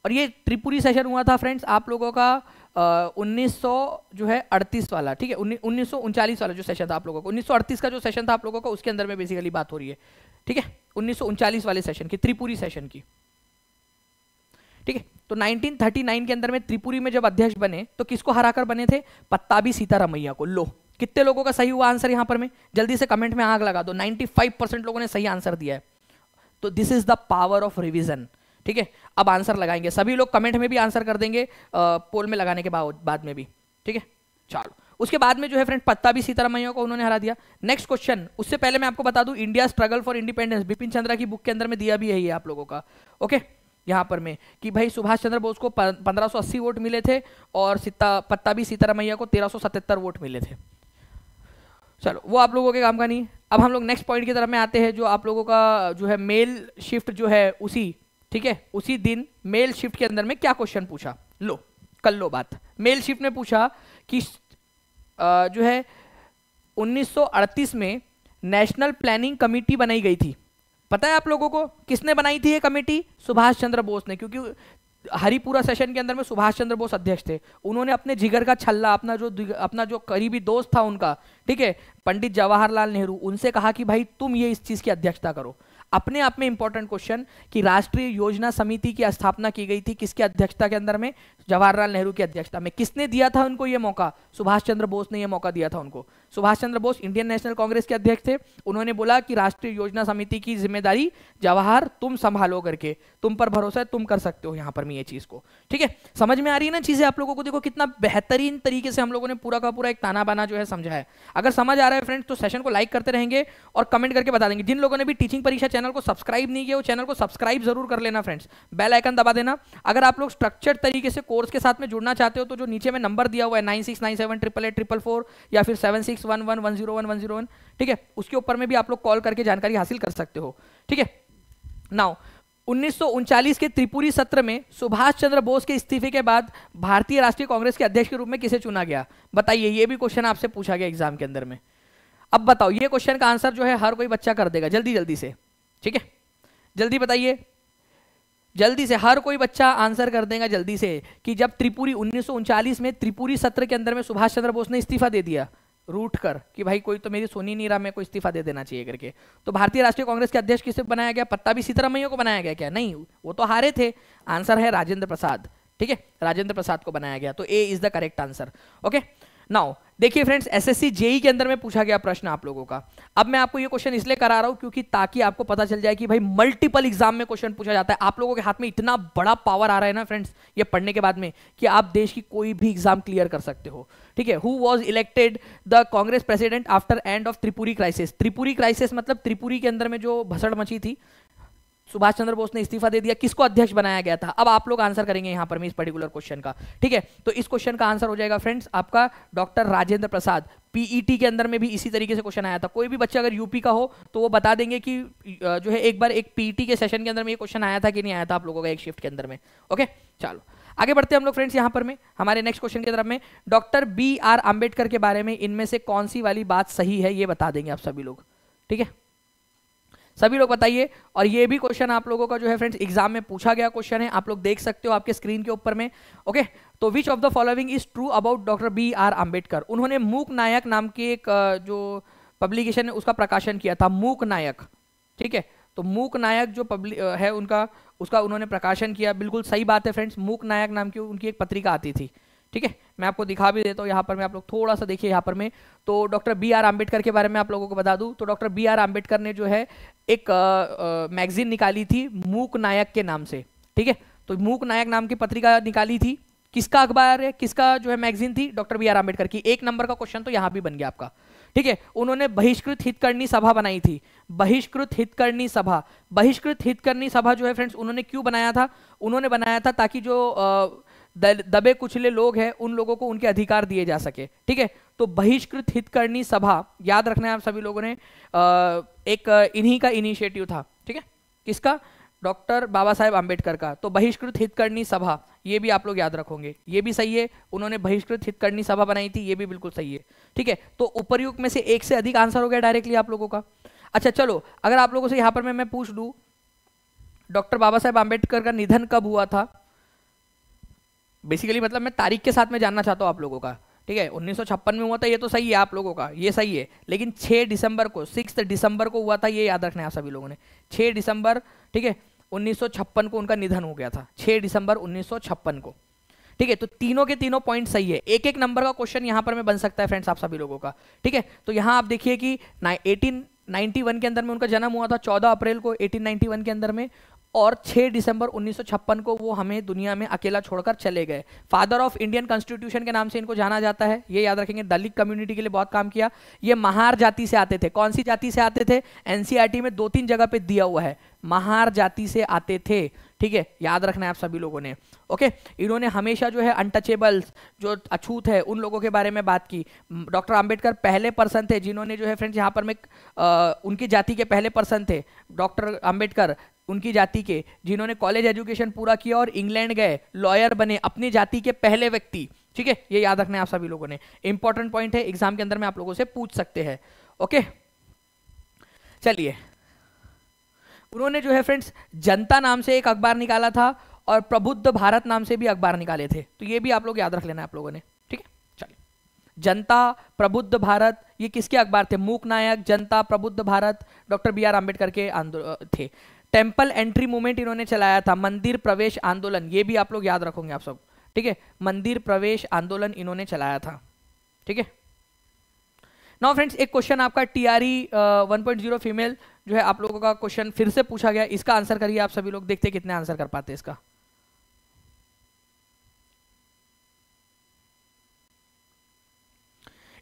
और ये त्रिपुरी सेशन हुआ था फ्रेंड्स आप लोगों का उन्नीस जो है अड़तीस वाला ठीक है उन्नीस वाला जो सेशन था आप लोगों का उन्नीस का जो सेशन था आप लोगों का उसके अंदर में बेसिकली बात हो रही है ठीक है उन्नीस वाले सेशन की त्रिपुरी सेशन की ठीक है तो 1939 के अंदर में त्रिपुरी में जब अध्यक्ष बने तो किसको हराकर बने थे पत्ताबी सीतारामैया को लो कितने लोगों का सही हुआ आंसर यहाँ पर में जल्दी से कमेंट में आग लगा दो 95 परसेंट लोगों ने सही आंसर दिया है तो this is the power of revision ठीक है अब आंसर लगाएंगे सभी लोग कमेंट में भी आंसर कर देंगे आ, पोल में लगाने के बाद में भी ठीक है चलो उसके बाद में जो है फ्रेंड पत्ता भी सीतारामैया को उन्होंने हरा दिया नेक्स्ट क्वेश्चन उससे पहले मैं आपको बता दूं India struggle for independence Bipin Chandra की बुक के अंदर में दिया भी है ये आप लोगों का ओके यहां यहाँ पर में कि भाई सुभाष चंद्र बोस को 1580 वोट मिले थे और सीता पत्ता भी सीतारामैया को 1377 वोट मिले थे चलो वो आप लोगों के काम का नहीं अब हम लोग नेक्स्ट पॉइंट की तरफ में आते हैं जो आप लोगों का जो है मेल शिफ्ट जो है उसी ठीक है उसी दिन मेल शिफ्ट के अंदर में क्या क्वेश्चन पूछा लो कल लो बात मेल शिफ्ट ने पूछा कि जो है 1938 में नेशनल प्लानिंग कमेटी बनाई गई थी पता है आप लोगों को किसने बनाई थी ये कमेटी सुभाष चंद्र बोस ने क्योंकि हरिपुरा सेशन के अंदर में सुभाष चंद्र बोस अध्यक्ष थे उन्होंने अपने जिगर का छल्ला अपना जो अपना जो करीबी दोस्त था उनका ठीक है पंडित जवाहरलाल नेहरू उनसे कहा कि भाई तुम ये इस चीज़ की अध्यक्षता करो अपने आप में इंपॉर्टेंट क्वेश्चन कि राष्ट्रीय योजना समिति की स्थापना की गई थी किसके अध्यक्षता के अंदर में जवाहरलाल नेहरू की अध्यक्षता में किसने दिया था उनको यह मौका सुभाष चंद्र बोस ने यह मौका दिया था उनको Subhash Chandra Bose Indian National Congress के अध्यक्ष थे उन्होंने बोला कि राष्ट्रीय योजना समिति की जिम्मेदारी जवाहर तुम संभालो करके तुम पर भरोसा है तुम कर सकते हो यहां पर मैं ये चीज को ठीक है समझ में आ रही है ना चीजें आप लोगों को देखो कितना बेहतरीन तरीके से हम लोगों ने पूरा का पूरा एक ताना बाना जो है समझा है अगर समझ आ रहा है फ्रेंड्स तो सेशन को लाइक करते रहेंगे और कमेंट करके बता देंगे जिन लोगों ने भी टीचिंग परीक्षा चैनल को सब्सक्राइब नहीं किया वो चैनल को सब्सक्राइब जरूर कर लेना फ्रेंड्स बेल आइकन दबा देना अगर आप लोग स्ट्रक्चर्ड तरीके से कोर्स के साथ में जुड़ना चाहते हो तो जो नीचे में नंबर दिया हुआ है nine six nine seven triple eight triple four या फिर seven six one one one zero one one zero one ठीक है उसके ऊपर में भी आप लोग कॉल करके जानकारी हासिल कर सकते हो ठीक है नाउ उन्नीस के त्रिपुरी सत्र में सुभाष चंद्र बोस के इस्तीफे के बाद भारतीय राष्ट्रीय कांग्रेस के अध्यक्ष के रूप में किसे चुना गया बताइए ये भी क्वेश्चन आपसे पूछा गया एग्जाम के अंदर में अब बताओ ये क्वेश्चन का आंसर जो है हर कोई बच्चा कर देगा जल्दी जल्दी से ठीक है जल्दी बताइए जल्दी से हर कोई बच्चा आंसर कर देगा जल्दी से कि जब त्रिपुरी उन्नीस में त्रिपुरी सत्र के अंदर में सुभाष चंद्र बोस ने इस्तीफा दे दिया रूट कर कि भाई कोई तो मेरी सोनी नहीं रहा मेरे को इस्तीफा दे देना चाहिए करके तो भारतीय राष्ट्रीय कांग्रेस के अध्यक्ष किसे बनाया गया पत्ता भी सीतारामैया को बनाया गया क्या नहीं वो तो हारे थे आंसर है राजेंद्र प्रसाद ठीक है राजेंद्र प्रसाद को बनाया गया तो A is the correct answer okay now देखिए फ्रेंड्स एसएससी जेई के अंदर में पूछा गया प्रश्न आप लोगों का अब मैं आपको ये क्वेश्चन इसलिए करा रहा हूं क्योंकि ताकि आपको पता चल जाए कि भाई मल्टीपल एग्जाम में क्वेश्चन पूछा जाता है आप लोगों के हाथ में इतना बड़ा पावर आ रहा है ना फ्रेंड्स ये पढ़ने के बाद में कि आप देश की कोई भी एग्जाम क्लियर कर सकते हो ठीक है who was elected the Congress president after end of Tripuri crisis Tripuri crisis मतलब त्रिपुरी के अंदर में जो भसड़ मची थी सुभाष चंद्र बोस ने इस्तीफा दे दिया किसको अध्यक्ष बनाया गया था अब आप लोग आंसर करेंगे यहां पर इस पर्टिकुलर क्वेश्चन का ठीक है तो इस क्वेश्चन का आंसर हो जाएगा फ्रेंड्स आपका doctor Rajendra Prasad PET e के अंदर में भी इसी तरीके से क्वेश्चन आया था कोई भी बच्चा अगर यूपी का हो तो वो बता देंगे कि जो है एक बार एक पीईटी e के सेशन के अंदर में ये क्वेश्चन आया था कि नहीं आया था आप लोगों का एक शिफ्ट के अंदर में ओके चलो आगे बढ़ते हैं हम लोग फ्रेंड्स यहाँ पर में हमारे नेक्स्ट क्वेश्चन की तरफ में डॉक्टर बी आर आम्बेडकर के बारे में इनमें से कौन सी वाली बात सही है ये बता देंगे आप सभी लोग ठीक है सभी लोग बताइए और ये भी क्वेश्चन आप लोगों का जो है फ्रेंड्स एग्जाम में पूछा गया क्वेश्चन है आप लोग देख सकते हो आपके स्क्रीन के ऊपर में ओके तो which of the following is true about doctor B R Ambedkar उन्होंने मूक नायक नाम की एक जो पब्लिकेशन है उसका प्रकाशन किया था मूक नायक ठीक है तो मूक नायक जो पब्लिक है उनका उसका उन्होंने प्रकाशन किया बिल्कुल सही बात है फ्रेंड्स मूक नायक नाम की उनकी एक पत्रिका आती थी ठीक है मैं आपको दिखा भी देता हूँ यहाँ पर मैं आप लोग थोड़ा सा देखिए यहाँ पर मैं तो डॉक्टर बी आर आम्बेडकर के बारे में आप लोगों को बता दूँ तो डॉक्टर बी आर आम्बेडकर ने जो है एक मैगजीन निकाली थी मूक नायक के नाम से ठीक है तो मूक नायक नाम की पत्रिका निकाली थी किसका अखबार है किसका जो है मैगजीन थी डॉक्टर बी आर आम्बेडकर की एक नंबर का क्वेश्चन तो यहाँ भी बन गया आपका ठीक है उन्होंने बहिष्कृत हितकर्णी सभा बनाई थी बहिष्कृत हितकर्णी सभा बहिष्कृत हितकर्णी सभा जो है फ्रेंड्स उन्होंने क्यों बनाया था उन्होंने बनाया था ताकि जो आ, दबे कुचले लोग हैं उन लोगों को उनके अधिकार दिए जा सके ठीक है तो बहिष्कृत हितकर्णी सभा याद रखना है आप सभी लोगों ने एक इन्हीं का इनिशिएटिव था ठीक है किसका डॉक्टर बाबा साहेब आम्बेडकर का तो बहिष्कृत हितकर्णी सभा ये भी आप लोग याद रखोगे ये भी सही है उन्होंने बहिष्कृत हितकर्णी सभा बनाई थी ये भी बिल्कुल सही है ठीक है तो उपरयुक्त में से एक से अधिक आंसर हो गया डायरेक्टली आप लोगों का अच्छा चलो अगर आप लोगों से यहाँ पर मैं मैं पूछ लू डॉक्टर बाबा साहेब आम्बेडकर का निधन कब हुआ था बेसिकली मतलब मैं तारीख के साथ में जानना चाहता हूँ आप लोगों का ठीक है उन्नीस में हुआ था ये तो सही है आप लोगों का ये सही है लेकिन 6 दिसंबर को सिक्स दिसंबर को हुआ था ये याद रखना है आप सभी लोगों ने 6 दिसंबर ठीक है उन्नीस को उनका निधन हो गया था 6 दिसंबर उन्नीस को ठीक है तो तीनों के तीनों पॉइंट सही है एक एक नंबर का क्वेश्चन यहाँ पर मैं बन सकता है फ्रेंड्स आप सभी लोगों का ठीक है तो यहाँ आप देखिए कि एटीन के अंदर में उनका जन्म हुआ था 14 अप्रैल को 1891 के अंदर में और 6 दिसंबर 1956 को वो हमें दुनिया में अकेला छोड़कर चले गए फादर ऑफ इंडियन कॉन्स्टिट्यूशन के नाम से इनको जाना जाता है ये याद रखेंगे दलित कम्युनिटी के लिए बहुत काम किया ये महार जाति से आते थे कौन सी जाति से आते थे एनसीआरटी e में दो तीन जगह पे दिया हुआ है महार जाति से आते थे ठीक है याद रखना है आप सभी लोगों ने ओके इन्होंने हमेशा जो है अनटचेबल्स जो अछूत है उन लोगों के बारे में बात की डॉक्टर अंबेडकर पहले पर्सन थे जिन्होंने जो है फ्रेंड्स यहाँ पर मैं उनकी जाति के पहले पर्सन थे डॉक्टर अंबेडकर उनकी जाति के जिन्होंने कॉलेज एजुकेशन पूरा किया और इंग्लैंड गए लॉयर बने अपनी जाति के पहले व्यक्ति ठीक है ये याद रखना है आप सभी लोगों ने इंपॉर्टेंट पॉइंट है एग्जाम के अंदर में आप लोगों से पूछ सकते हैं ओके चलिए उन्होंने जो है फ्रेंड्स जनता नाम से एक अखबार निकाला था और प्रबुद्ध भारत नाम से भी अखबार निकाले थे तो ये भी आप लोग याद रख लेना आप लोगों ने ठीक है चलिए जनता प्रबुद्ध भारत ये किसके अखबार थे मूक Nayak Janata Prabuddha Bharat doctor B R Ambedkar के आंदोलन थे टेम्पल एंट्री मूवमेंट इन्होंने चलाया था मंदिर प्रवेश आंदोलन ये भी आप लोग याद रखोगे आप सब ठीक है मंदिर प्रवेश आंदोलन इन्होंने चलाया था ठीक है नाउ फ्रेंड्स एक क्वेश्चन आपका T R E one point zero female जो है आप लोगों का क्वेश्चन फिर से पूछा गया इसका आंसर करिए आप सभी लोग देखते कितने आंसर कर पाते इसका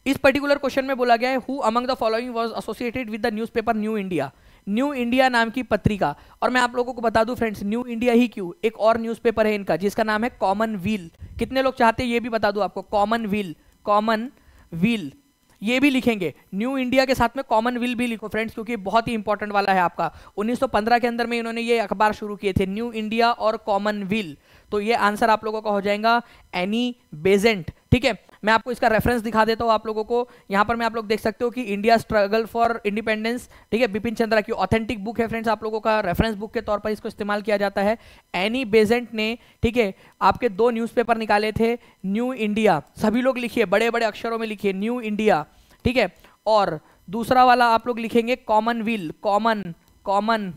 इस पर्टिकुलर क्वेश्चन में बोला गया है who among the following was associated with the newspaper New India New India नाम की पत्रिका और मैं आप लोगों को बता दूं फ्रेंड्स न्यू इंडिया ही क्यों एक और न्यूज़पेपर है इनका जिसका नाम है कॉमन व्हील कितने लोग चाहते हैं ये भी बता दूं आपको कॉमन व्हील कॉमन व्हील ये भी लिखेंगे न्यू इंडिया के साथ में कॉमन विल भी लिखो फ्रेंड्स क्योंकि बहुत ही इंपॉर्टेंट वाला है आपका 1915 के अंदर में इन्होंने ये अखबार शुरू किए थे न्यू इंडिया और कॉमन विल तो ये आंसर आप लोगों का हो जाएगा एनी बेजेंट ठीक है मैं आपको इसका रेफरेंस दिखा देता हूँ आप लोगों को यहाँ पर मैं आप लोग देख सकते हो कि इंडिया स्ट्रगल फॉर इंडिपेंडेंस ठीक है बिपिन चंद्रा की ऑथेंटिक बुक है फ्रेंड्स आप लोगों का रेफरेंस बुक के तौर पर इसको इस्तेमाल किया जाता है एनी बेजेंट ने ठीक है आपके दो न्यूज़पेपर निकाले थे न्यू इंडिया सभी लोग लिखिए बड़े बड़े अक्षरों में लिखिए न्यू इंडिया ठीक है और दूसरा वाला आप लोग लिखेंगे कॉमन कॉमन कॉमन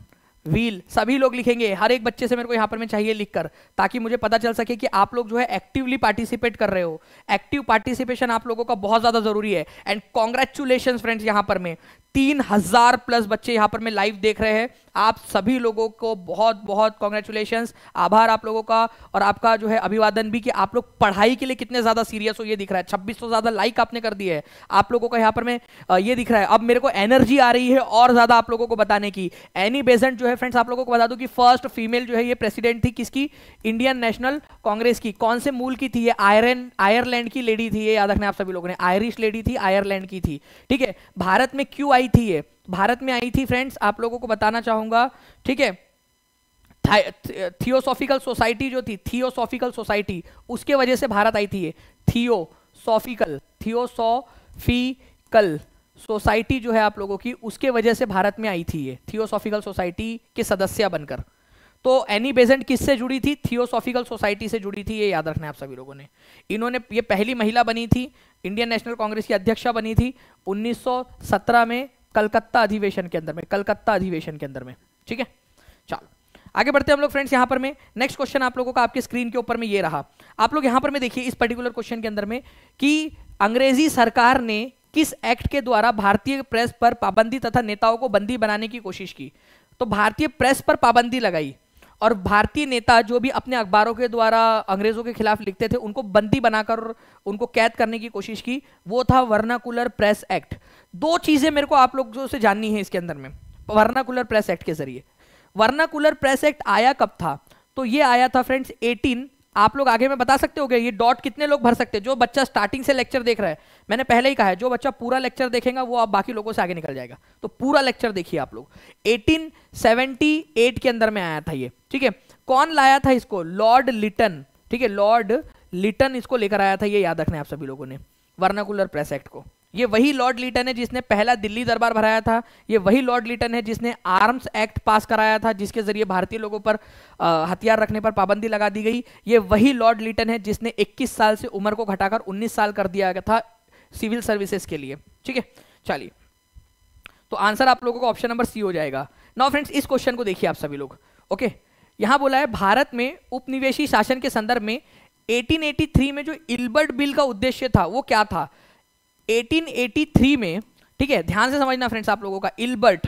व्हील सभी लोग लिखेंगे हर एक बच्चे से मेरे को यहाँ पर मैं चाहिए लिखकर ताकि मुझे पता चल सके कि आप लोग जो है एक्टिवली पार्टिसिपेट कर रहे हो एक्टिव पार्टिसिपेशन आप लोगों का बहुत ज़्यादा ज़रूरी है एंड कॉन्ग्रेचुलेशन फ्रेंड्स यहां पर मैं तीन हजार प्लस बच्चे यहां पर मैं लाइव देख रहे हैं आप सभी लोगों को बहुत बहुत कॉन्ग्रेचुलेशन आभार आप लोगों का और आपका जो है अभिवादन भी कि आप लोग पढ़ाई के लिए कितने ज्यादा सीरियस हो ये दिख रहा है छब्बीस सौ ज्यादा लाइक आपने कर दिए है आप लोगों का यहां पर मैं ये दिख रहा है अब मेरे को एनर्जी आ रही है और ज्यादा आप लोगों को बताने की एनी बेजेंट जो है फ्रेंड्स आप लोगों को बता दूं कि फर्स्ट फीमेल जो है ये प्रेसिडेंट थी किसकी इंडियन नेशनल कांग्रेस की कौन से मूल की थी ये आयरन आयरलैंड की लेडी थी ये याद रखना आप सभी लोगों ने आयरिश लेडी थी आयरलैंड की थी ठीक है भारत में क्यों आई आई थी ये भारत में आई थी फ्रेंड्स आप लोगों को बताना चाहूंगा ठीक है थियोसॉफिकल सोसाइटी जो थी थियोसॉफिकल सोसाइटी उसके वजह से भारत आई थी ये थियोसॉफिकल थियोसॉफिकल सोसाइटी जो है आप लोगों की उसके वजह से भारत में आई थी ये थियोसॉफिकल सोसाइटी के सदस्य बनकर तो एनी बेजेंट किससे जुड़ी थी थियोसॉफिकल सोसाइटी से जुड़ी थी ये याद रखना आप सभी लोगों ने इन्होंने ये पहली महिला बनी थी इंडियन नेशनल कांग्रेस की अध्यक्षा बनी थी 1917 में कलकत्ता अधिवेशन के अंदर में कलकत्ता अधिवेशन के अंदर में ठीक है चलो आगे बढ़ते हैं हम लोग फ्रेंड्स यहां पर में नेक्स्ट क्वेश्चन आप लोगों का आपके स्क्रीन के ऊपर में ये रहा आप लोग यहां पर में देखिए इस पर्टिकुलर क्वेश्चन के अंदर में कि अंग्रेजी सरकार ने किस एक्ट के द्वारा भारतीय प्रेस पर पाबंदी तथा नेताओं को बंदी बनाने की कोशिश की तो भारतीय प्रेस पर पाबंदी लगाई और भारतीय नेता जो भी अपने अखबारों के द्वारा अंग्रेजों के खिलाफ लिखते थे उनको बंदी बनाकर उनको कैद करने की कोशिश की वो था वर्नाकुलर प्रेस एक्ट दो चीजें मेरे को आप लोगों से जाननी है इसके अंदर में वर्नाकुलर प्रेस एक्ट के जरिए वर्नाकुलर प्रेस एक्ट आया कब था तो ये आया था फ्रेंड्स एटीन आप लोग आगे में बता सकते हो ये डॉट कितने लोग भर सकते हैं जो बच्चा स्टार्टिंग से लेक्चर देख रहा है मैंने पहले ही कहा है जो बच्चा पूरा लेक्चर देखेगा वो आप बाकी लोगों से आगे निकल जाएगा तो पूरा लेक्चर देखिए आप लोग 1878 के अंदर में आया था ये ठीक है कौन लाया था इसको लॉर्ड लिटन ठीक है लॉर्ड लिटन इसको लेकर आया था ये याद रखना आप सभी लोगों ने वर्नाकुलर प्रेस एक्ट को ये वही लॉर्ड लीटन है जिसने पहला दिल्ली दरबार भराया था ये वही लॉर्ड लीटन है जिसने आर्म्स एक्ट पास कराया था जिसके जरिए भारतीय लोगों पर हथियार रखने पर पाबंदी लगा दी गई ये वही लॉर्ड लीटन है जिसने 21 साल से उम्र को घटाकर 19 साल कर दिया गया था सिविल सर्विसेज के लिए ठीक है चलिए तो आंसर आप लोगों का ऑप्शन नंबर सी हो जाएगा नौ फ्रेंड्स इस क्वेश्चन को देखिए आप सभी लोग ओके यहां बोला है भारत में उपनिवेशी शासन के संदर्भ में 1883 में जो इल्बर्ट बिल का उद्देश्य था वो क्या था 1883 में ठीक है ध्यान से समझना फ्रेंड्स आप लोगों का इल्बर्ट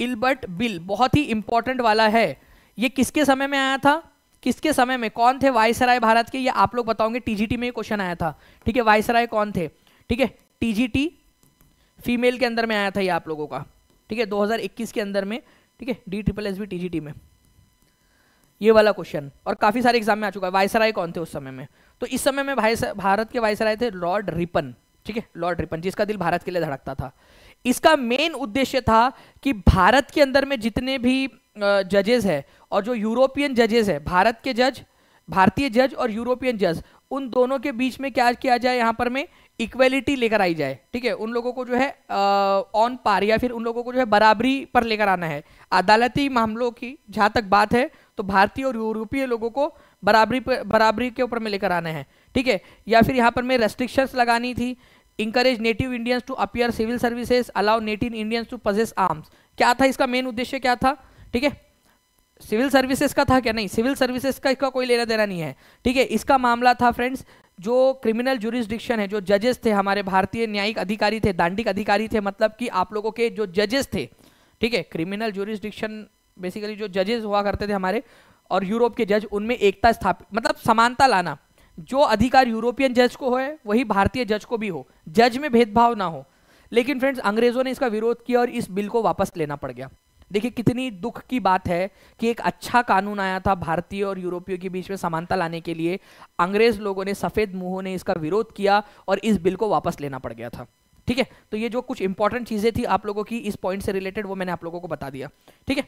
इल्बर्ट बिल बहुत ही इंपॉर्टेंट वाला है ये किसके समय में आया था किसके समय में कौन थे वायसराय भारत के ये आप लोग बताओगे टीजीटी में क्वेश्चन आया था ठीक है वायसराय कौन थे ठीक है टीजीटी फीमेल के अंदर में आया था ये आप लोगों का ठीक है 2021 के अंदर में ठीक है D triple S B TGT में ये वाला क्वेश्चन और काफी सारे एग्जाम में आ चुका है वायसराय कौन थे उस समय में तो इस समय में भारत के वायसराय थे लॉर्ड रिपन ठीक है लॉर्ड रिपन जिसका दिल भारत के लिए धड़कता था इसका मेन उद्देश्य था कि भारत के अंदर में जितने भी जजेस है और जो यूरोपियन जजेस हैं भारत के जज भारतीय जज और यूरोपियन जज उन दोनों के बीच में क्या किया जाए यहाँ पर में इक्वेलिटी लेकर आई जाए ठीक है उन लोगों को जो है ऑन पार या फिर उन लोगों को जो है बराबरी पर लेकर आना है अदालती मामलों की जहाँ तक बात है तो भारतीय और यूरोपीय लोगों को बराबरी पर बराबरी के ऊपर में लेकर आना है ठीक है या फिर यहाँ पर में रेस्ट्रिक्शंस लगानी थी encourage native Indians to appear civil services allow native Indians to possess arms क्या था इसका मेन उद्देश्य क्या था ठीक है सिविल सर्विसेज का था क्या नहीं सिविल सर्विसेज का इसका कोई लेना देना नहीं है ठीक है इसका मामला था फ्रेंड्स जो क्रिमिनल जुरिस्डिक्शन है जो जजेस थे हमारे भारतीय न्यायिक अधिकारी थे दांडिक अधिकारी थे मतलब कि आप लोगों के जो जजेस थे ठीक है क्रिमिनल जुरिस्डिक्शन बेसिकली जो जजेस हुआ करते थे हमारे और यूरोप के जज उनमें एकता स्थापित मतलब समानता लाना जो अधिकार यूरोपियन जज को है वही भारतीय जज को भी हो जज में भेदभाव ना हो लेकिन फ्रेंड्स अंग्रेजों ने इसका विरोध किया और इस बिल को वापस लेना पड़ गया देखिए कितनी दुख की बात है कि एक अच्छा कानून आया था भारतीय और यूरोपियों के बीच में समानता लाने के लिए अंग्रेज लोगों ने सफेद मुंहों ने इसका विरोध किया और इस बिल को वापस लेना पड़ गया था ठीक है तो ये जो कुछ इंपॉर्टेंट चीजें थी आप लोगों की इस पॉइंट से रिलेटेड वो मैंने आप लोगों को बता दिया ठीक है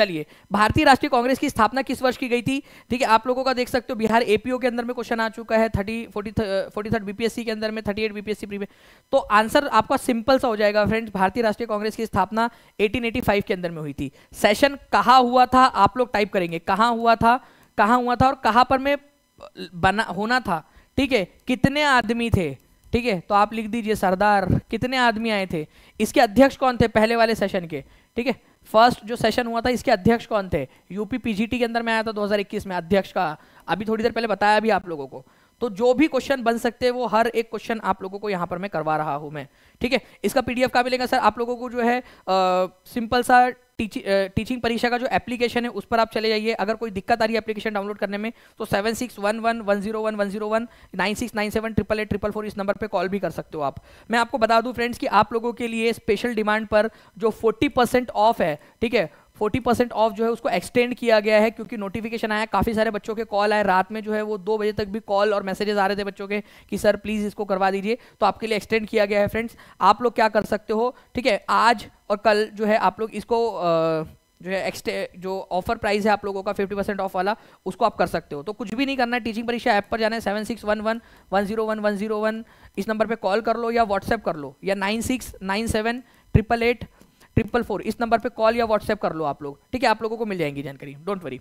चलिए भारतीय राष्ट्रीय कांग्रेस की स्थापना किस वर्ष की गई थी ठीक है आप लोगों का देख सकते हो बिहार एपीओ के अंदर में क्वेश्चन आ चुका है thirty forty forty third BPSC के अंदर में थर्टी एट बीपीएससी प्रीवियस तो आंसर आपका सिंपल सा हो जाएगा फ्रेंड्स भारतीय राष्ट्रीय कांग्रेस की स्थापना एटीन के अंदर में हुई थी सेशन कहाँ हुआ था आप लोग टाइप करेंगे कहाँ हुआ था कहाँ हुआ था और कहाँ पर में बना होना था ठीक है कितने आदमी थे ठीक है तो आप लिख दीजिए सरदार कितने आदमी आए थे इसके अध्यक्ष कौन थे पहले वाले सेशन के ठीक है फर्स्ट जो सेशन हुआ था इसके अध्यक्ष कौन थे यूपी पीजीटी के अंदर में आया था 2021 में अध्यक्ष का अभी थोड़ी देर पहले बताया भी आप लोगों को तो जो भी क्वेश्चन बन सकते हैं वो हर एक क्वेश्चन आप लोगों को यहाँ पर मैं करवा रहा हूँ मैं ठीक है इसका पीडीएफ का मिलेगा सर आप लोगों को जो है सिंपल सा टीचि, टीचिंग परीक्षा का जो एप्लीकेशन है उस पर आप चले जाइए अगर कोई दिक्कत आ रही है एप्लीकेशन डाउनलोड करने में तो seven six one one one zero one one zero one nine six nine seven triple eight triple four इस नंबर पर कॉल भी कर सकते हो आप मैं आपको बता दूँ फ्रेंड्स कि आप लोगों के लिए स्पेशल डिमांड पर जो फोर्टी परसेंट ऑफ है ठीक है फोर्टी परसेंट ऑफ जो है उसको एक्सटेंड किया गया है क्योंकि नोटिफिकेशन आया काफ़ी सारे बच्चों के कॉल आए रात में जो है वो दो बजे तक भी कॉल और मैसेजेस आ रहे थे बच्चों के कि सर प्लीज़ इसको करवा दीजिए तो आपके लिए एक्सटेंड किया गया है फ्रेंड्स आप लोग क्या कर सकते हो ठीक है आज और कल जो है आप लोग इसको आ, जो है एक्सटे जो ऑफर प्राइस है आप लोगों का 50 परसेंट ऑफ वाला उसको आप कर सकते हो तो कुछ भी नहीं करना है टीचिंग परीक्षा ऐप पर जाना है seven six one one one zero one one zero one इस नंबर पे कॉल कर लो या व्हाट्सएप कर लो या nine six nine seven triple eight triple four इस नंबर पे कॉल या व्हाट्सएप कर लो आप लोग ठीक है आप लोगों को मिल जाएंगी जानकारी don't worry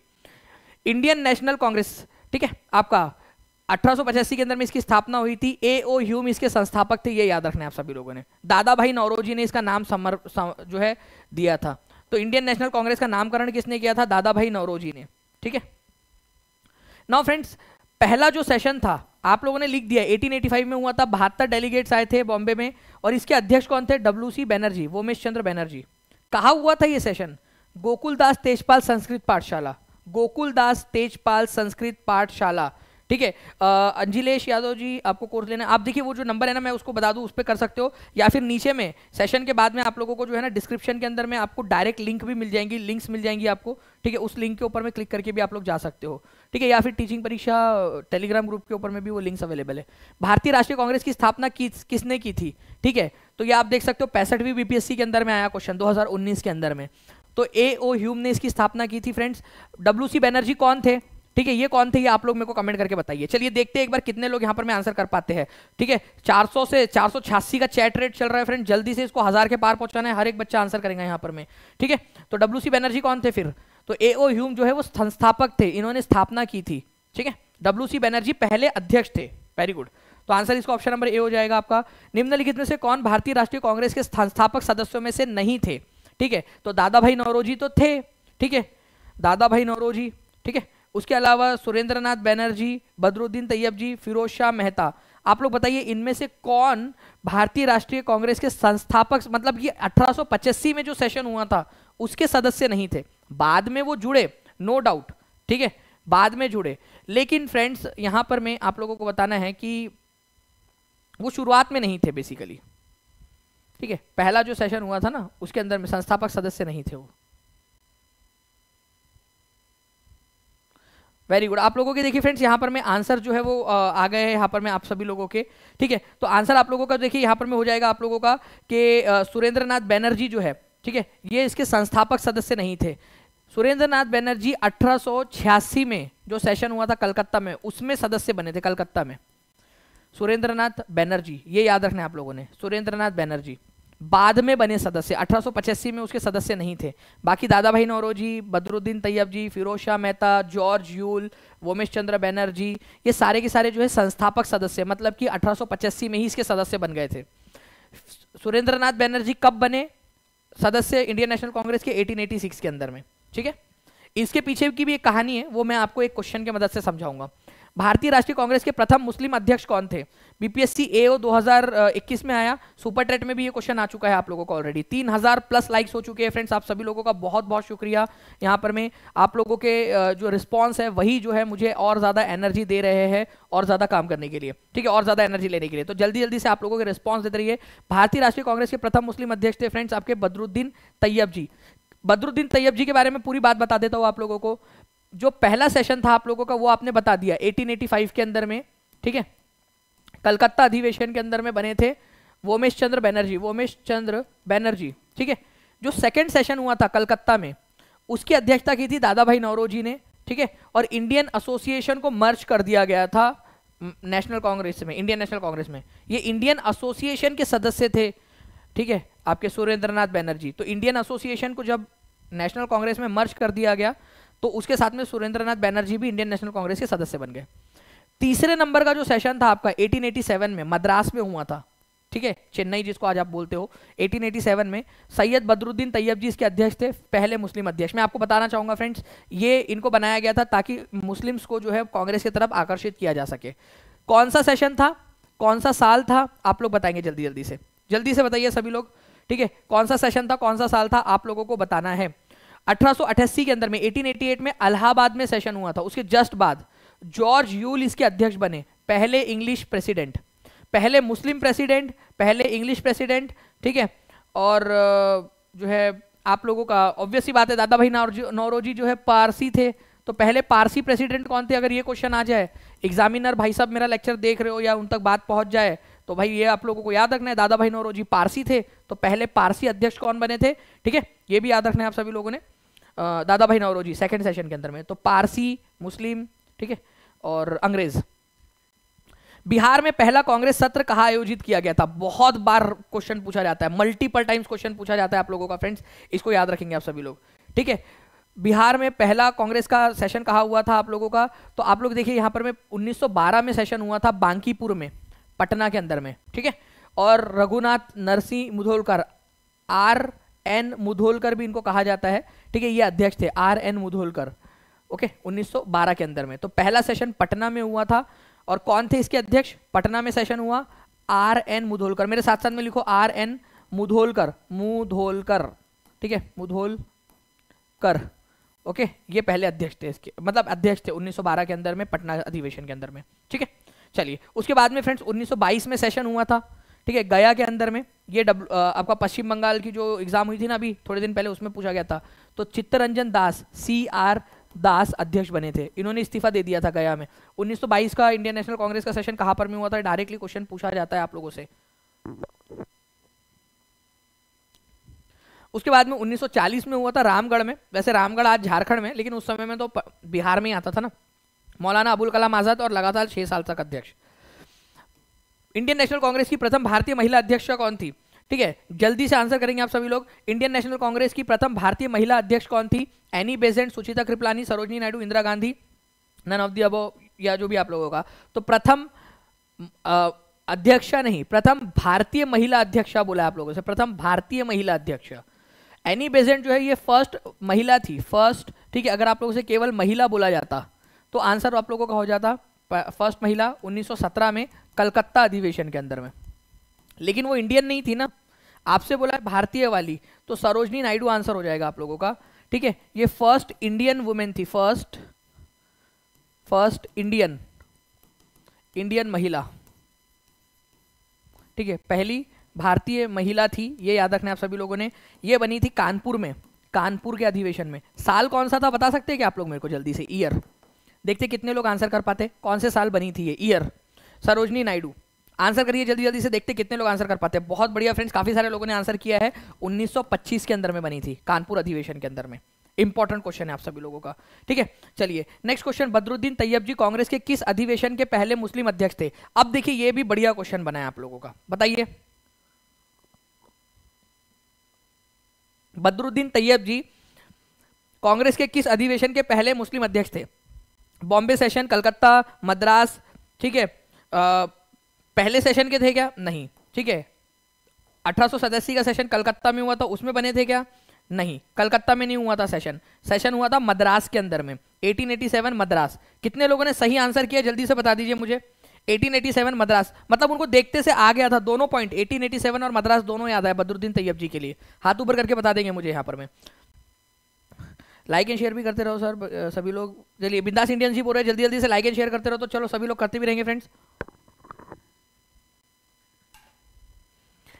Indian National Congress ठीक है आपका अठारह के अंदर में इसकी स्थापना हुई थी ए ओ ह्यूम इसके संस्थापक थे ये याद रखना आप सभी लोगों ने दादा भाई नौरोजी ने इसका नाम समर सम, जो है दिया था तो इंडियन नेशनल कांग्रेस का नामकरण किसने किया था दादा भाई नौरोजी ने ठीक है नाउ फ्रेंड्स पहला जो सेशन था आप लोगों ने लिख दिया 1885 में हुआ था बहत्तर डेलीगेट्स आए थे बॉम्बे में और इसके अध्यक्ष कौन थे डब्ल्यू सी बैनर्जी वोमेश चंद्र बैनर्जी कहा हुआ था ये सेशन गोकुलदास तेजपाल संस्कृत पाठशाला गोकुलदास तेजपाल संस्कृत पाठशाला ठीक है अंजिलेश यादव जी आपको कोर्स लेना आप देखिए वो जो नंबर है ना मैं उसको बता दूँ उस पर कर सकते हो या फिर नीचे में सेशन के बाद में आप लोगों को जो है ना डिस्क्रिप्शन के अंदर में आपको डायरेक्ट लिंक भी मिल जाएंगी लिंक्स मिल जाएंगी आपको ठीक है उस लिंक के ऊपर में क्लिक करके भी आप लोग जा सकते हो ठीक है या फिर टीचिंग परीक्षा टेलीग्राम ग्रुप के ऊपर में भी वो लिंक्स अवेलेबल है भारतीय राष्ट्रीय कांग्रेस की स्थापना किस किसने की थी ठीक है तो ये आप देख सकते हो पैंसठवीं बीपीएससी के अंदर में आया क्वेश्चन 2019 के अंदर में तो ए ओ ह्यूम ने इसकी स्थापना की थी फ्रेंड्स डब्ल्यू सी बैनर्जी कौन थे ठीक है ये कौन थे ये आप लोग मेरे को कमेंट करके बताइए चलिए देखते हैं एक बार कितने लोग यहाँ पर मैं आंसर कर पाते हैं ठीक है 400 से चार का चैट रेट चल रहा है फ्रेंड जल्दी से इसको हजार के पार पहुंचाना है हर एक बच्चा आंसर करेगा यहां पर मैं ठीक है तो डब्ल्यू बनर्जी कौन थे फिर तो ए ओ ह्यूम जो है वो संस्थापक थे इन्होंने स्थापना की थी ठीक है डब्ल्यू बनर्जी पहले अध्यक्ष थे वेरी गुड तो आंसर इसका ऑप्शन नंबर ए हो जाएगा आपका निम्नलिखित में से कौन भारतीय राष्ट्रीय कांग्रेस के संस्थापक सदस्यों में से नहीं थे ठीक है तो दादा भाई नौरोजी तो थे ठीक है दादा भाई नौरोजी ठीक है उसके अलावा सुरेंद्र नाथ बैनर्जी बदरुद्दीन तैयब जी फिरोज शाह मेहता आप लोग बताइए इनमें से कौन भारतीय राष्ट्रीय कांग्रेस के संस्थापक मतलब ये अठारह में जो सेशन हुआ था उसके सदस्य नहीं थे बाद में वो जुड़े नो डाउट ठीक है बाद में जुड़े लेकिन फ्रेंड्स यहाँ पर मैं आप लोगों को बताना है कि वो शुरुआत में नहीं थे बेसिकली ठीक है पहला जो सेशन हुआ था ना उसके अंदर में संस्थापक सदस्य नहीं थे वो वेरी गुड आप लोगों के देखिए फ्रेंड्स यहाँ पर मैं आंसर जो है वो आ गए हैं यहाँ पर मैं आप सभी लोगों के ठीक है तो आंसर आप लोगों का देखिए यहाँ पर मैं हो जाएगा आप लोगों का कि नाथ बैनर्जी जो है ठीक है ये इसके संस्थापक सदस्य नहीं थे नाथ बैनर्जी अठारह में जो सेशन हुआ था कलकत्ता में उसमें सदस्य बने थे कलकत्ता में सुरेंद्रनाथ बैनर्जी ये याद रखना आप लोगों ने सुरेंद्रनाथ बैनर्जी बाद में बने सदस्य अठारह में उसके सदस्य नहीं थे बाकी Dadabhai Naoroji Badruddin Tyabji Pherozeshah Mehta George Yule Womesh Chandra Banerjee ये सारे के सारे जो है संस्थापक सदस्य मतलब कि अठारह में ही इसके सदस्य बन गए थे सुरेंद्रनाथ बैनर्जी कब बने सदस्य इंडियन नेशनल कांग्रेस के 1886 के अंदर में ठीक है इसके पीछे की भी एक कहानी है वो मैं आपको एक क्वेश्चन के मदद से समझाऊंगा भारतीय राष्ट्रीय कांग्रेस के प्रथम मुस्लिम अध्यक्ष कौन थे बीपीएससी एओ 2021 में आया सुपर ट्रेट में भी ये क्वेश्चन आ चुका है आप लोगों को ऑलरेडी 3000 प्लस लाइक्स हो चुके हैं फ्रेंड्स आप सभी लोगों का बहुत बहुत शुक्रिया यहाँ पर मैं आप लोगों के जो रिस्पॉन्स है वही जो है मुझे और ज़्यादा एनर्जी दे रहे हैं और ज़्यादा काम करने के लिए ठीक है और ज़्यादा एनर्जी लेने के लिए तो जल्दी जल्दी से आप लोगों के रिस्पॉन्स देते रहिए भारतीय राष्ट्रीय कांग्रेस के प्रथम मुस्लिम अध्यक्ष थे फ्रेंड्स आपके बदरुद्दीन तैयब जी बदरुद्दीन तैयब जी के बारे में पूरी बात बता देता हूँ आप लोगों को जो पहला सेशन था आप लोगों का वो आपने बता दिया 1885 के अंदर में ठीक है कलकत्ता अधिवेशन के अंदर में बने थे वोमेश चंद्र बैनर्जी वोमेश चंद्र बैनर्जी ठीक है जो सेकंड सेशन हुआ था कलकत्ता में उसकी अध्यक्षता की थी दादा भाई नौरोजी ने ठीक है और इंडियन एसोसिएशन को मर्ज कर दिया गया था नेशनल कांग्रेस में इंडियन नेशनल कांग्रेस में ये इंडियन एसोसिएशन के सदस्य थे ठीक है आपके सुरेंद्र बैनर्जी तो इंडियन एसोसिएशन को जब नेशनल कांग्रेस में मर्ज कर दिया गया तो उसके साथ में सुरेंद्रनाथ बैनर्जी भी इंडियन नेशनल कांग्रेस के सदस्य बन गए तीसरे नंबर का जो सेशन था आपका 1887 में मद्रास में हुआ था ठीक है चेन्नई जिसको आज आप बोलते हो 1887 में सैयद बदरुद्दीन तैयब जी इसके अध्यक्ष थे पहले मुस्लिम अध्यक्ष मैं आपको बताना चाहूंगा फ्रेंड्स ये इनको बनाया गया था ताकि मुस्लिम्स को जो है कांग्रेस की तरफ आकर्षित किया जा सके कौन सा सेशन था कौन सा साल था आप लोग बताएंगे जल्दी जल्दी से जल्दी से बताइए सभी लोग ठीक है कौन सा सेशन था कौन सा साल था आप लोगों को बताना है 1888 के अंदर में 1888 में अलाहाबाद में सेशन हुआ था उसके जस्ट बाद जॉर्ज यूल इसके अध्यक्ष बने पहले इंग्लिश प्रेसिडेंट पहले मुस्लिम प्रेसिडेंट पहले इंग्लिश प्रेसिडेंट ठीक है और जो है आप लोगों का ऑब्वियस ही बात है दादा भाई नौरोजी जो है पारसी थे तो पहले पारसी प्रेसिडेंट कौन थे अगर ये क्वेश्चन आ जाए एग्जामिनर भाई साहब मेरा लेक्चर देख रहे हो या उन तक बात पहुंच जाए तो भाई ये आप लोगों को याद रखना है दादा भाई नौरोजी पारसी थे तो पहले पारसी अध्यक्ष कौन बने थे ठीक है ये भी याद रखना है आप सभी लोगों ने दादा भाई नौरोजी सेकेंड सेशन के अंदर में तो पारसी मुस्लिम ठीक है और अंग्रेज बिहार में पहला कांग्रेस सत्र कहा आयोजित किया गया था बहुत बार क्वेश्चन पूछा जाता है मल्टीपल टाइम्स क्वेश्चन पूछा जाता है आप लोगों का फ्रेंड्स इसको याद रखेंगे आप सभी लोग ठीक है बिहार में पहला कांग्रेस का सेशन कहा हुआ था आप लोगों का तो आप लोग देखिए यहां पर मैं 1912 में सेशन हुआ था बांकीपुर में पटना के अंदर में ठीक है और रघुनाथ नरसिंह मुधोलकर आर एन मुधोलकर भी इनको कहा जाता है ठीक है ये अध्यक्ष थे आर एन मुधोलकर ओके 1912 के अंदर में तो पहला सेशन पटना में हुआ था और कौन थे इसके अध्यक्ष पटना में सेशन हुआ आर एन मुधोलकर मेरे साथ साथ में लिखो आर एन मुधोलकर मुधोलकर ठीक है मुधोलकर ओके ये पहले अध्यक्ष थे इसके मतलब अध्यक्ष थे 1912 के अंदर में पटना अधिवेशन के अंदर में ठीक है चलिए उसके बाद में फ्रेंड्स 1922 में सेशन हुआ था ठीक है गया के अंदर में ये डब्ल्यू आपका पश्चिम बंगाल की जो एग्जाम हुई थी ना अभी थोड़े दिन पहले उसमें पूछा गया था तो चित्तरंजन दास सी आर दास अध्यक्ष बने थे इन्होंने इस्तीफा दे दिया था गया में 1922 का इंडियन नेशनल कांग्रेस का सेशन कहां पर में हुआ था डायरेक्टली क्वेश्चन पूछा जाता है आप लोगों से उसके बाद में 1940 में हुआ था रामगढ़ में वैसे रामगढ़ आज झारखंड में लेकिन उस समय में तो बिहार में ही आता था ना मौलाना अबुल कलाम आज़ाद और लगातार छह साल तक अध्यक्ष इंडियन नेशनल कांग्रेस की प्रथम भारतीय महिला अध्यक्ष कौन थी ठीक है जल्दी से आंसर करेंगे आप सभी लोग इंडियन नेशनल कांग्रेस की प्रथम भारतीय महिला अध्यक्ष कौन थी Annie Besant Sucheta Kripalani Sarojini Naidu Indira Gandhi none of the above या जो भी आप लोगों का तो प्रथम अध्यक्ष नहीं प्रथम भारतीय महिला अध्यक्ष बोला आप लोगों से प्रथम भारतीय महिला अध्यक्ष एनी बेजेंट जो है ये फर्स्ट महिला थी फर्स्ट ठीक है अगर आप लोगों से केवल महिला बोला जाता तो आंसर आप लोगों का हो जाता फर्स्ट महिला 1917 में कलकत्ता अधिवेशन के अंदर में लेकिन वो इंडियन नहीं थी ना आपसे बोला है भारतीय वाली तो सरोजनी नायडू आंसर हो जाएगा आप लोगों का ठीक है ये फर्स्ट इंडियन वुमेन थी फर्स्ट फर्स्ट इंडियन इंडियन महिला ठीक है पहली भारतीय महिला थी ये याद रखना आप सभी लोगों ने ये बनी थी कानपुर में कानपुर के अधिवेशन में साल कौन सा था बता सकते हैं क्या आप लोग मेरे को जल्दी से ईयर देखते कितने लोग आंसर कर पाते कौन से साल बनी थी ये ईयर सरोजनी नायडू आंसर करिए जल्दी जल्दी से देखते कितने लोग आंसर कर पाते बहुत बढ़िया फ्रेंड्स काफी सारे लोगों ने आंसर किया है 1925 के अंदर में बनी थी कानपुर अधिवेशन के अंदर में इंपॉर्टेंट क्वेश्चन है आप सभी लोगों का ठीक है चलिए next question Badruddin Tyabji Congress के किस अधिवेशन के पहले मुस्लिम अध्यक्ष थे अब देखिए ये भी बढ़िया क्वेश्चन बना है आप लोगों का बताइए बद्रुद्दीन तैयब जी कांग्रेस के किस अधिवेशन के पहले मुस्लिम अध्यक्ष थे बॉम्बे सेशन कलकत्ता मद्रास ठीक है पहले सेशन के थे क्या नहीं ठीक है अठारह का सेशन कलकत्ता में हुआ था उसमें बने थे क्या नहीं कलकत्ता में नहीं हुआ था सेशन सेशन हुआ था मद्रास के अंदर में 1887 मद्रास कितने लोगों ने सही आंसर किया जल्दी से बता दीजिए मुझे 1887 मद्रास मतलब उनको देखते से आ गया था दोनों पॉइंट 1887 और मद्रास दोनों याद है बदरुद्दीन तैयब जी के लिए हाथ ऊपर करके बता देंगे मुझे यहाँ पर मैं लाइक एंड शेयर भी करते रहो सर सभी लोग चलिए बिंदास इंडियनशिप हो रहे हैं जल्दी जल्दी से लाइक एंड शेयर करते रहो तो चलो सभी लोग करते भी रहेंगे फ्रेंड्स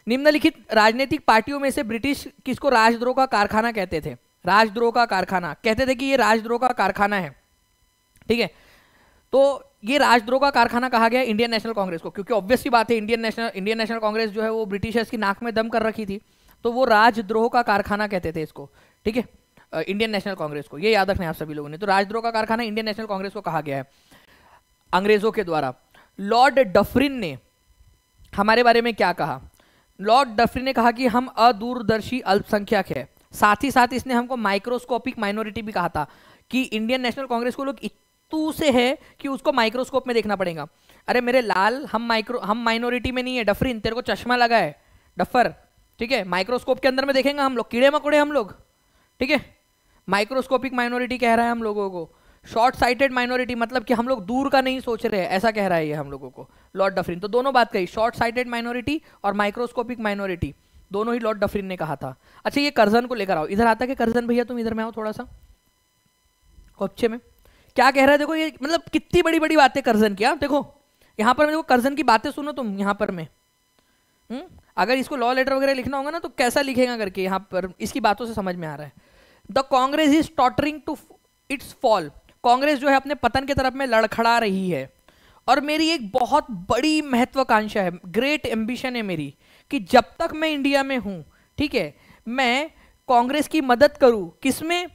निम्नलिखित राजनीतिक पार्टियों में से ब्रिटिश किसको राजद्रोह का कारखाना कहते थे राजद्रोह का कारखाना कहते थे कि ये राजद्रोह का कारखाना है ठीक है तो ये राजद्रोह का कारखाना कहा गया इंडियन नेशनल कांग्रेस को क्योंकि ऑब्वियसली बात है Indian National Indian National Congress जो है वो ब्रिटिशर्स की नाक में दम कर रखी थी तो वो राजद्रोह का कारखाना कहते थे इसको ठीक है इंडियन नेशनल कांग्रेस को ये याद रखना है आप सभी लोगों ने तो राजद्रोह का कारखाना इंडियन नेशनल कांग्रेस को कहा गया है अंग्रेजों के द्वारा लॉर्ड डफरिन ने हमारे बारे में क्या कहा लॉर्ड डफरिन ने कहा कि हम अदूरदर्शी अल्पसंख्यक है साथ ही साथ इसने हमको माइक्रोस्कोपिक माइनॉरिटी भी कहा था कि इंडियन नेशनल कांग्रेस को लोग इतू से है कि उसको माइक्रोस्कोप में देखना पड़ेगा अरे मेरे लाल हम माइक्रो हम माइनॉरिटी में नहीं है डफरिन तेरे को चश्मा लगा है डफर ठीक है माइक्रोस्कोप के अंदर में देखेंगे हम लोग कीड़े मकोड़े हम लोग ठीक है माइक्रोस्कोपिक माइनॉरिटी कह रहा है हम लोगों को शॉर्ट साइटेड माइनॉरिटी मतलब कि हम लोग दूर का नहीं सोच रहे हैं ऐसा कह रहा है ये हम लोगों को लॉर्ड डफरिन तो दोनों बात कही शॉर्ट साइटेड माइनॉरिटी और माइक्रोस्कोपिक माइनॉरिटी दोनों ही लॉर्ड डफरिन ने कहा था अच्छा ये कर्जन को लेकर आओ इधर आता कि कर्जन भैया तुम इधर में आओ थोड़ा सा कोपचे में क्या कह रहा है देखो ये मतलब कितनी बड़ी बड़ी बातें कर्जन की हाँ? देखो यहाँ पर देखो कर्जन की बातें सुनो तुम यहाँ पर मैं हम्म? अगर इसको लॉ लेटर वगैरह लिखना होगा ना तो कैसा लिखेगा करके यहाँ पर इसकी बातों से समझ में आ रहा है the Congress is tottering to its fall Congress जो है अपने पतन की तरफ में लड़खड़ा रही है और मेरी एक बहुत बड़ी महत्वाकांक्षा है ग्रेट एम्बिशन है मेरी कि जब तक मैं इंडिया में हूँ ठीक है मैं कांग्रेस की मदद करूँ किसमें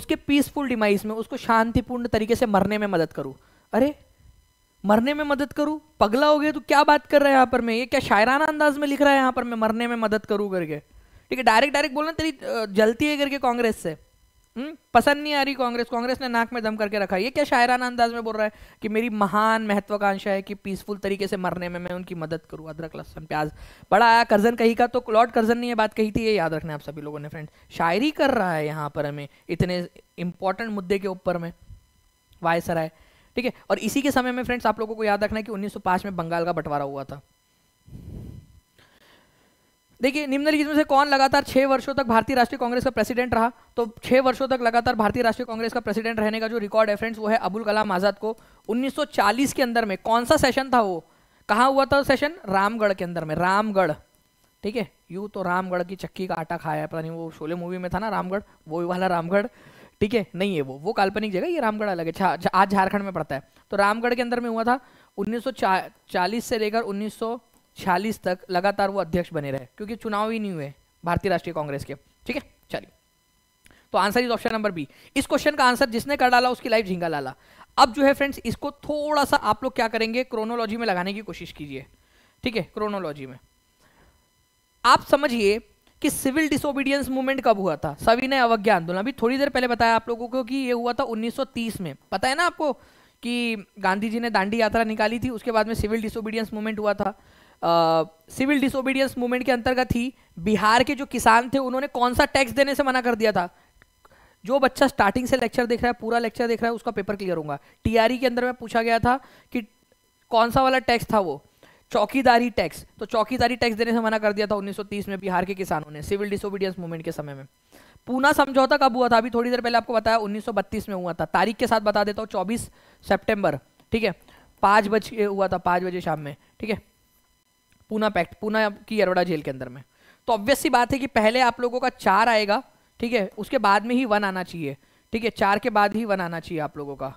उसके पीसफुल डिमाइस में उसको शांतिपूर्ण तरीके से मरने में मदद करूँ अरे मरने में मदद करूँ पगला हो गया तो क्या बात कर रहा है यहाँ पर मैं ये क्या शायराना अंदाज में लिख रहा है यहाँ पर मैं मरने में मदद करूँ करके ठीक है डायरेक्ट डायरेक्ट बोलना तेरी जलती है करके कांग्रेस से हुँ? हम्म? पसंद नहीं आ रही कांग्रेस कांग्रेस ने नाक में दम करके रखा ये क्या शायराना अंदाज में बोल रहा है कि मेरी महान महत्वाकांक्षा है कि पीसफुल तरीके से मरने में मैं उनकी मदद करूँ अदरक लहसन प्याज बड़ा आया कर्जन कही का तो लॉर्ड कर्जन ने ये बात कही थी ये याद रखना आप सभी लोगों ने फ्रेंड शायरी कर रहा है यहाँ पर हमें इतने इंपॉर्टेंट मुद्दे के ऊपर में वायसराय ठीक है और इसी के समय में फ्रेंड्स आप लोगों को याद रखना है कि 1905 में बंगाल का बंटवारा हुआ था देखिए निम्नलिखित में से कौन लगातार छह वर्षों तक भारतीय राष्ट्रीय कांग्रेस का प्रेसिडेंट रहा तो छह वर्षों तक लगातार भारतीय राष्ट्रीय कांग्रेस का प्रेसिडेंट रहने का जो रिकॉर्ड है फ्रेंड्स वो है अबुल कलाम आजाद को 1940 के अंदर में कौन सा सेशन था वो कहा हुआ था सेशन रामगढ़ के अंदर में रामगढ़ ठीक है यू तो रामगढ़ की चक्की का आटा खाया पता नहीं वो शोले मूवी में था ना रामगढ़ वो वाला रामगढ़ ठीक है नहीं है वो वो काल्पनिक जगह ये रामगढ़ अलग है आज झारखंड में पड़ता है तो रामगढ़ के अंदर में हुआ था 1940 से लेकर 1900 छियालीस तक लगातार वो अध्यक्ष बने रहे क्योंकि चुनाव ही नहीं हुए भारतीय राष्ट्रीय कांग्रेस के ठीक है चलिए तो answer is option number B इस क्वेश्चन का आंसर जिसने कर डाला उसकी लाइफ झींगा लाला अब जो है फ्रेंड्स इसको थोड़ा सा आप लोग क्या करेंगे क्रोनोलॉजी में लगाने की कोशिश कीजिए ठीक है क्रोनोलॉजी में आप समझिए कि सिविल डिसोबीडियंस मूवमेंट कब हुआ था सविनय अवज्ञा आंदोलन अभी थोड़ी देर पहले बताया आप लोगों को कि ये हुआ था 1930 में पता है ना आपको कि गांधी जी ने दांडी यात्रा निकाली थी उसके बाद में सिविल डिसोबीडियंस मूवमेंट हुआ था सिविल डिसोबीडियंस मूवमेंट के अंतर्गत ही बिहार के जो किसान थे उन्होंने कौन सा टैक्स देने से मना कर दिया था जो बच्चा स्टार्टिंग से लेक्चर देख रहा है पूरा लेक्चर देख रहा है उसका पेपर क्लियर होगा टीआरई के अंदर में पूछा गया था कि कौन सा वाला टैक्स था वो चौकीदारी टैक्स तो चौकीदारी टैक्स देने से मना कर दिया था 1930 में बिहार के किसानों ने सिविल डिसोबीडियंस मूवमेंट के समय में पूना समझौता कब हुआ था अभी थोड़ी देर पहले आपको बताया 1932 में हुआ था तारीख के साथ बता देता हूँ 24 सितंबर ठीक है पाँच बजे हुआ था पाँच बजे शाम में ठीक है पूना पैक्ट पूना की अरोड़ा जेल के अंदर में तो ऑब्वियसली बात है कि पहले आप लोगों का चार आएगा ठीक है उसके बाद में ही वन आना चाहिए ठीक है चार के बाद ही वन आना चाहिए आप लोगों का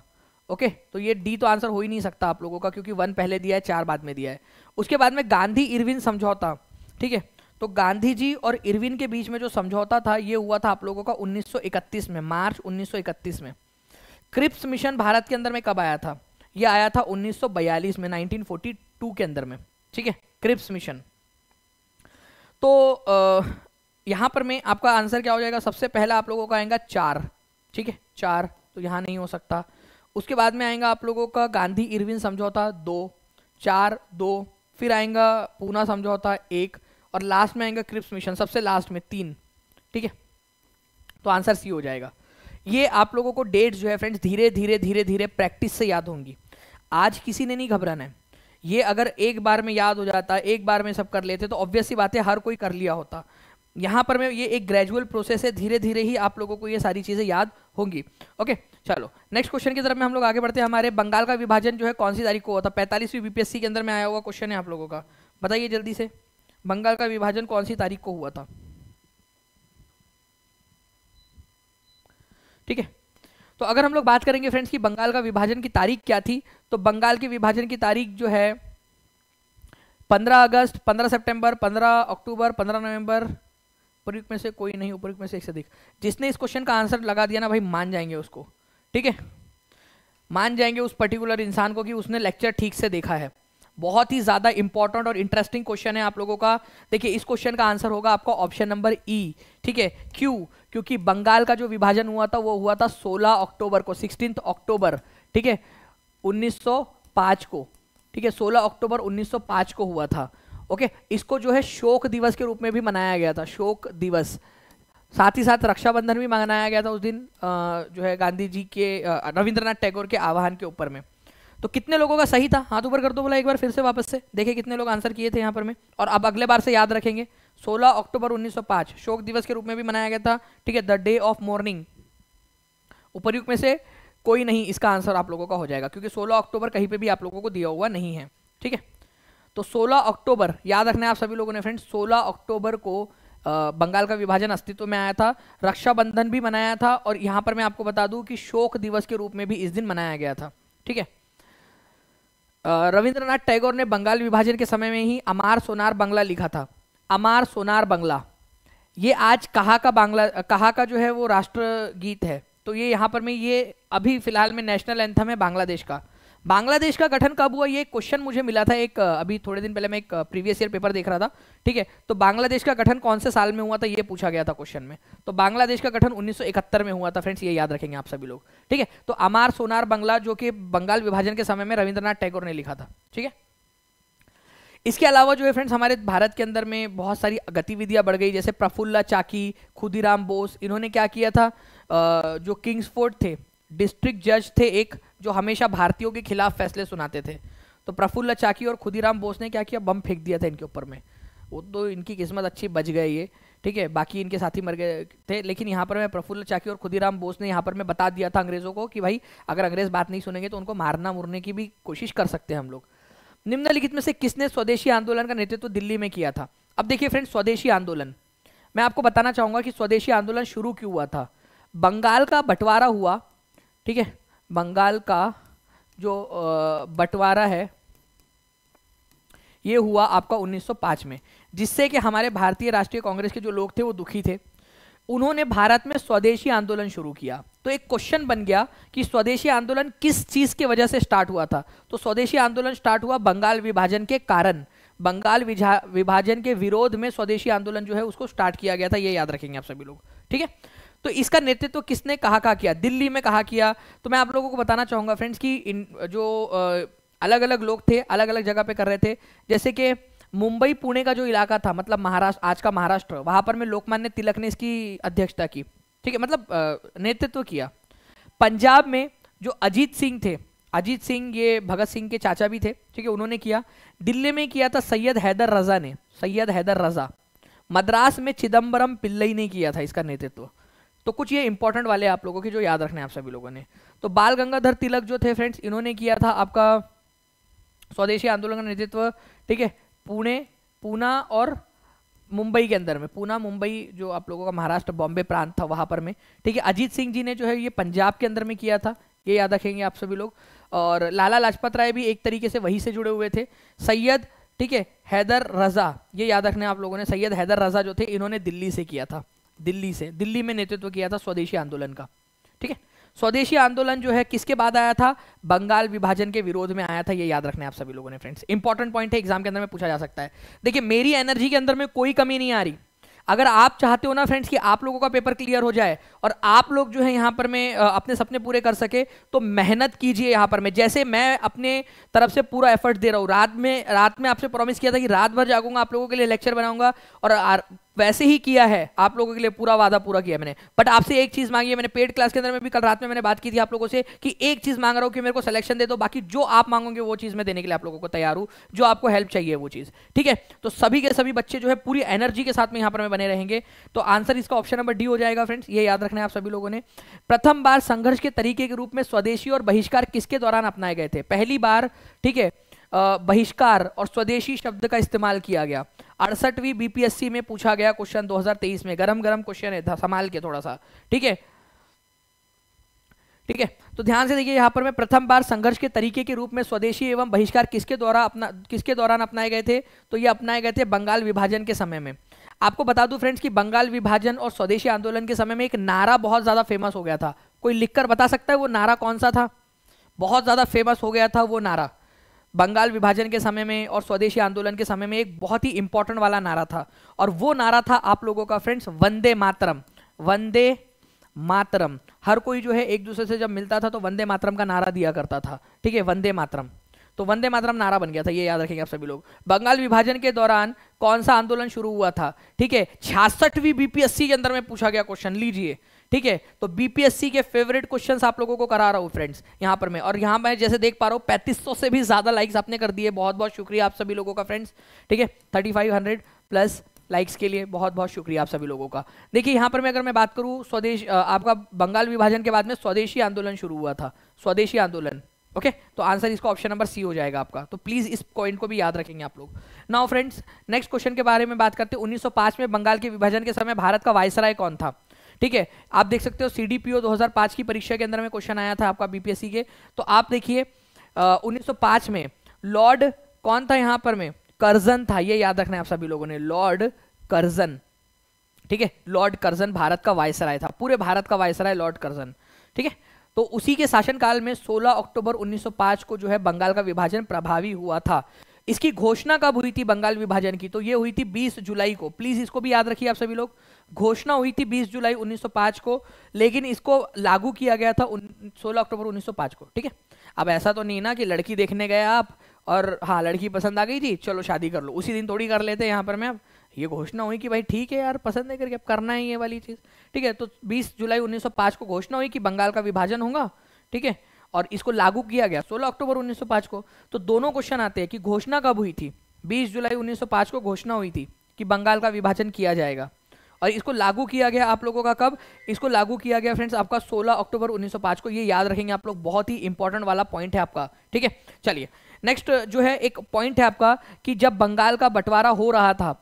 ओके तो ये डी तो आंसर हो ही नहीं सकता आप लोगों का क्योंकि वन पहले दिया है चार बाद में दिया है उसके बाद में गांधी इरविन समझौता ठीक है तो गांधी जी और इरविन के बीच में जो समझौता था ये हुआ था आप लोगों का 1931 में मार्च 1931 में क्रिप्स मिशन भारत के अंदर में कब आया था ये आया था 1942 में 1942 के अंदर में ठीक है क्रिप्स मिशन तो यहां पर मैं आपका आंसर क्या हो जाएगा सबसे पहला आप लोगों का आएगा चार ठीक है चार तो यहां नहीं हो सकता उसके बाद में आएगा आप लोगों का गांधी इरविन समझौता दो चार दो फिर आएगा पूना समझौता एक और लास्ट में आएगा क्रिप्स मिशन सबसे लास्ट में तीन ठीक है तो आंसर सी हो जाएगा ये आप लोगों को डेट जो है फ्रेंड्स धीरे धीरे धीरे धीरे प्रैक्टिस से याद होंगी आज किसी ने नहीं घबराना है ये अगर एक बार में याद हो जाता एक बार में सब कर लेते तो ऑब्वियसली बात है हर कोई कर लिया होता यहाँ पर मैं ये एक ग्रेजुअल प्रोसेस है धीरे धीरे ही आप लोगों को ये सारी चीज़ें याद होंगी ओके चलो नेक्स्ट क्वेश्चन की तरफ में हम लोग आगे बढ़ते हैं हमारे बंगाल का विभाजन जो है कौन सी तारीख को होता है पैंतालीसवीं बीपीएससी के अंदर में आया हुआ क्वेश्चन है आप लोगों का बताइए जल्दी से बंगाल का विभाजन कौन सी तारीख को हुआ था ठीक है तो अगर हम लोग बात करेंगे फ्रेंड्स कि बंगाल का विभाजन की तारीख क्या थी तो बंगाल के विभाजन की तारीख जो है 15 अगस्त 15 सितंबर 15 अक्टूबर 15 नवंबर उपरुक्त में से कोई नहीं उपरुक्त में से एक से अधिक जिसने इस क्वेश्चन का आंसर लगा दिया ना भाई मान जाएंगे उसको ठीक है मान जाएंगे उस पर्टिकुलर इंसान को कि उसने लेक्चर ठीक से देखा है बहुत ही ज्यादा इंपॉर्टेंट और इंटरेस्टिंग क्वेश्चन है आप लोगों का देखिए इस क्वेश्चन का आंसर होगा आपका ऑप्शन नंबर ई ठीक है क्यों क्योंकि बंगाल का जो विभाजन हुआ था वो हुआ था 16 अक्टूबर को सिक्सटीन अक्टूबर ठीक है 1905 को ठीक है 16 अक्टूबर 1905 को हुआ था ओके इसको जो है शोक दिवस के रूप में भी मनाया गया था शोक दिवस साथ ही साथ रक्षाबंधन भी मनाया गया था उस दिन जो है गांधी जी के रविंद्रनाथ टैगोर के आह्वान के ऊपर में तो कितने लोगों का सही था हाथ ऊपर कर दो बोला एक बार फिर से वापस से देखिए कितने लोग आंसर किए थे यहाँ पर मैं और अब अगले बार से याद रखेंगे 16 अक्टूबर 1905 शोक दिवस के रूप में भी मनाया गया था ठीक है द डे ऑफ मॉर्निंग उपरयुक्त में से कोई नहीं इसका आंसर आप लोगों का हो जाएगा क्योंकि 16 अक्टूबर कहीं पे भी आप लोगों को दिया हुआ नहीं है ठीक है तो 16 अक्टूबर याद रखना आप सभी लोगों ने फ्रेंड्स 16 अक्टूबर को बंगाल का विभाजन अस्तित्व में आया था रक्षाबंधन भी मनाया था और यहाँ पर मैं आपको बता दूं कि शोक दिवस के रूप में भी इस दिन मनाया गया था ठीक है रविंद्रनाथ टैगोर ने बंगाल विभाजन के समय में ही अमार सोनार बंगला लिखा था अमार सोनार बंगला ये आज कहा का बांग्ला कहा का जो है वो राष्ट्र गीत है तो ये यहाँ पर मैं ये अभी फिलहाल में नेशनल एंथम है बांग्लादेश का बांग्लादेश का गठन कब हुआ ये क्वेश्चन मुझे मिला था एक अभी थोड़े दिन पहले मैं एक प्रीवियस ईयर पेपर देख रहा था ठीक है तो बांग्लादेश का गठन कौन से साल में हुआ था ये पूछा गया था क्वेश्चन में तो बांग्लादेश का गठन 1971 में हुआ था फ्रेंड्स ये याद रखेंगे आप सभी लोग ठीक है तो अमार सोनार बंगला जो कि बंगाल विभाजन के समय में रविंद्रनाथ टैगोर ने लिखा था ठीक है इसके अलावा जो है फ्रेंड्स हमारे भारत के अंदर में बहुत सारी गतिविधियां बढ़ गई जैसे प्रफुल्ला चाकी खुदीराम बोस इन्होंने क्या किया था जो किंग्सफोर्ड थे डिस्ट्रिक्ट जज थे एक जो हमेशा भारतीयों के खिलाफ फैसले सुनाते थे तो प्रफुल्ल चाकी और खुदीराम बोस ने क्या किया बम फेंक दिया था इनके ऊपर में वो तो इनकी किस्मत अच्छी बच गई है ठीक है बाकी इनके साथी मर गए थे लेकिन यहाँ पर मैं प्रफुल्ल चाकी और खुदीराम बोस ने यहाँ पर मैं बता दिया था अंग्रेज़ों को कि भाई अगर अंग्रेज़ बात नहीं सुनेंगे तो उनको मारना मुरने की भी कोशिश कर सकते हैं हम लोग निम्नलिखित में से किसने स्वदेशी आंदोलन का नेतृत्व तो दिल्ली में किया था अब देखिए फ्रेंड स्वदेशी आंदोलन मैं आपको बताना चाहूंगा कि स्वदेशी आंदोलन शुरू क्यों हुआ था बंगाल का बंटवारा हुआ ठीक है बंगाल का जो बंटवारा है ये हुआ आपका 1905 में जिससे कि हमारे भारतीय राष्ट्रीय कांग्रेस के जो लोग थे वो दुखी थे उन्होंने भारत में स्वदेशी आंदोलन शुरू किया तो एक क्वेश्चन बन गया कि स्वदेशी आंदोलन किस चीज़ की वजह से स्टार्ट हुआ था तो स्वदेशी आंदोलन स्टार्ट हुआ बंगाल विभाजन के कारण बंगाल विभाजन के विरोध में स्वदेशी आंदोलन जो है उसको स्टार्ट किया गया था ये याद रखेंगे आप सभी लोग ठीक है तो इसका नेतृत्व तो किसने कहा कहा किया दिल्ली में कहा किया तो मैं आप लोगों को बताना चाहूंगा फ्रेंड्स कि जो अलग अलग लोग थे अलग अलग जगह पे कर रहे थे जैसे कि मुंबई पुणे का जो इलाका था मतलब महाराष्ट्र आज का महाराष्ट्र वहां पर में लोकमान्य तिलक ने इसकी अध्यक्षता की ठीक है मतलब नेतृत्व किया पंजाब में जो अजीत सिंह थे अजीत सिंह ये भगत सिंह के चाचा भी थे ठीक है उन्होंने किया दिल्ली में किया था सैयद हैदर रजा ने सैयद हैदर रजा मद्रास में चिदम्बरम पिल्लई ने किया था इसका नेतृत्व तो कुछ ये इंपॉर्टेंट वाले आप लोगों के जो याद रखने आप सभी लोगों ने तो बाल गंगाधर तिलक जो थे फ्रेंड्स इन्होंने किया था आपका स्वदेशी आंदोलन का नेतृत्व ठीक है पुणे पूना और मुंबई के अंदर में पूना मुंबई जो आप लोगों का महाराष्ट्र बॉम्बे प्रांत था वहां पर में ठीक है अजीत सिंह जी ने जो है ये पंजाब के अंदर में किया था ये याद रखेंगे आप सभी लोग और लाला लाजपत राय भी एक तरीके से वहीं से जुड़े हुए थे सैयद ठीक है हैदर रजा ये याद रखने आप लोगों ने सैयद हैदर रजा जो थे इन्होंने दिल्ली से किया था दिल्ली से दिल्ली में नेतृत्व किया था स्वदेशी आंदोलन का ठीक है स्वदेशी आंदोलन जो है किसके बाद आया था बंगाल विभाजन के विरोध में आया था ये याद रखना है आप सभी लोगों ने फ्रेंड्स इंपॉर्टेंट पॉइंट है एग्जाम के अंदर में पूछा जा सकता है देखिए मेरी एनर्जी के अंदर में कोई कमी नहीं आ रही अगर आप चाहते हो ना फ्रेंड्स कि आप लोगों का पेपर क्लियर हो जाए और आप लोग जो है यहाँ पर मैं अपने सपने पूरे कर सके तो मेहनत कीजिए यहाँ पर मैं जैसे मैं अपने तरफ से पूरा एफर्ट दे रहा हूँ रात में रात में आपसे प्रॉमिस किया था कि रात भर जागूंगा आप लोगों के लिए लेक्चर बनाऊंगा और वैसे ही किया है आप लोगों के लिए पूरा वादा पूरा किया मैंने बट आपसे एक चीज मांगी है मैंने पेड क्लास के अंदर में भी कल रात में मैंने बात की थी आप लोगों से कि एक चीज मांग रहा हूं कि मेरे को सिलेक्शन दे दो बाकी जो आप मांगोगे वो चीज मैं देने के लिए आप लोगों को तैयार हूं जो आपको हेल्प चाहिए वो चीज ठीक है तो सभी के सभी बच्चे जो है पूरी एनर्जी के साथ में यहां पर बने रहेंगे तो आंसर इसका ऑप्शन नंबर डी हो जाएगा फ्रेंड्स ये याद रखना है आप सभी लोगों ने प्रथम बार संघर्ष के तरीके के रूप में स्वदेशी और बहिष्कार किसके दौरान अपनाए गए थे पहली बार ठीक है बहिष्कार और स्वदेशी शब्द का इस्तेमाल किया गया अड़सठवीं बीपीएससी में पूछा गया क्वेश्चन 2023 में गरम गरम क्वेश्चन है संभाल के थोड़ा सा ठीक है ठीक है तो ध्यान से देखिए यहाँ पर मैं प्रथम बार संघर्ष के तरीके के रूप में स्वदेशी एवं बहिष्कार किसके द्वारा अपना किसके दौरान अपनाए गए थे तो ये अपनाए गए थे बंगाल विभाजन के समय में आपको बता दूं फ्रेंड्स कि बंगाल विभाजन और स्वदेशी आंदोलन के समय में एक नारा बहुत ज़्यादा फेमस हो गया था कोई लिखकर बता सकता है वो नारा कौन सा था बहुत ज़्यादा फेमस हो गया था वो नारा बंगाल विभाजन के समय में और स्वदेशी आंदोलन के समय में एक बहुत ही इंपॉर्टेंट वाला नारा था और वो नारा था आप लोगों का फ्रेंड्स वंदे मातरम वंदे मातरम हर कोई जो है एक दूसरे से जब मिलता था तो वंदे मातरम का नारा दिया करता था ठीक है वंदे मातरम तो वंदे मातरम नारा बन गया था ये याद रखेंगे आप सभी लोग बंगाल विभाजन के दौरान कौन सा आंदोलन शुरू हुआ था ठीक है छियासठवीं बीपीएससी के अंदर में पूछा गया क्वेश्चन लीजिए ठीक है तो बीपीएससी के फेवरेट क्वेश्चंस आप लोगों को करा रहा हूँ फ्रेंड्स यहाँ पर मैं और यहाँ मैं जैसे देख पा रहा हूँ पैंतीस से भी ज़्यादा लाइक्स आपने कर दिए बहुत बहुत शुक्रिया आप सभी लोगों का फ्रेंड्स ठीक है थर्टी प्लस लाइक्स के लिए बहुत बहुत शुक्रिया आप सभी लोगों का देखिए यहाँ पर मैं अगर मैं बात करूँ स्वदेश आपका बंगाल विभाजन के बाद में स्वदेशी आंदोलन शुरू हुआ था स्वदेशी आंदोलन ओके okay? तो आंसर इसका ऑप्शन नंबर सी हो जाएगा आपका तो प्लीज इस पॉइंट को भी याद रखेंगे आप लोग नाउ फ्रेंड्स नेक्स्ट क्वेश्चन के बारे में बात करते हैं 1905 में बंगाल के विभाजन के समय भारत का वायसराय कौन था ठीक है आप देख सकते हो सी डी 2005 की परीक्षा के अंदर में क्वेश्चन आया था आपका बीपीएससी के तो आप देखिए 1905 में लॉर्ड कौन था यहाँ पर में कर्जन था ये याद रखना है आप सभी लोगों ने लॉर्ड कर्जन ठीक है लॉर्ड कर्जन भारत का वायसराय था पूरे भारत का वायसराय लॉर्ड कर्जन ठीक है तो उसी के शासनकाल में 16 अक्टूबर 1905 को जो है बंगाल का विभाजन प्रभावी हुआ था इसकी घोषणा कब हुई थी बंगाल विभाजन की तो ये हुई थी 20 जुलाई को प्लीज इसको भी याद रखिए आप सभी लोग घोषणा हुई थी 20 जुलाई 1905 को लेकिन इसको लागू किया गया था 16 अक्टूबर 1905 को ठीक है अब ऐसा तो नहीं ना कि लड़की देखने गए आप और हाँ लड़की पसंद आ गई थी चलो शादी कर लो उसी दिन थोड़ी कर लेते हैं यहाँ पर मैं अब ये घोषणा हुई कि भाई ठीक है यार पसंद नहीं करके अब करना है ये वाली चीज़ ठीक है तो 20 जुलाई 1905 को घोषणा हुई कि बंगाल का विभाजन होगा ठीक है और इसको लागू किया गया 16 अक्टूबर 1905 को तो दोनों क्वेश्चन आते हैं कि घोषणा कब हुई थी 20 जुलाई 1905 को घोषणा हुई थी कि बंगाल का विभाजन किया जाएगा और इसको लागू किया गया आप लोगों का कब इसको लागू किया गया फ्रेंड्स आपका 16 अक्टूबर 1905 को ये याद रखेंगे आप लोग बहुत ही इंपॉर्टेंट वाला पॉइंट है आपका ठीक है चलिए नेक्स्ट जो है एक पॉइंट है आपका कि जब बंगाल का बंटवारा हो रहा था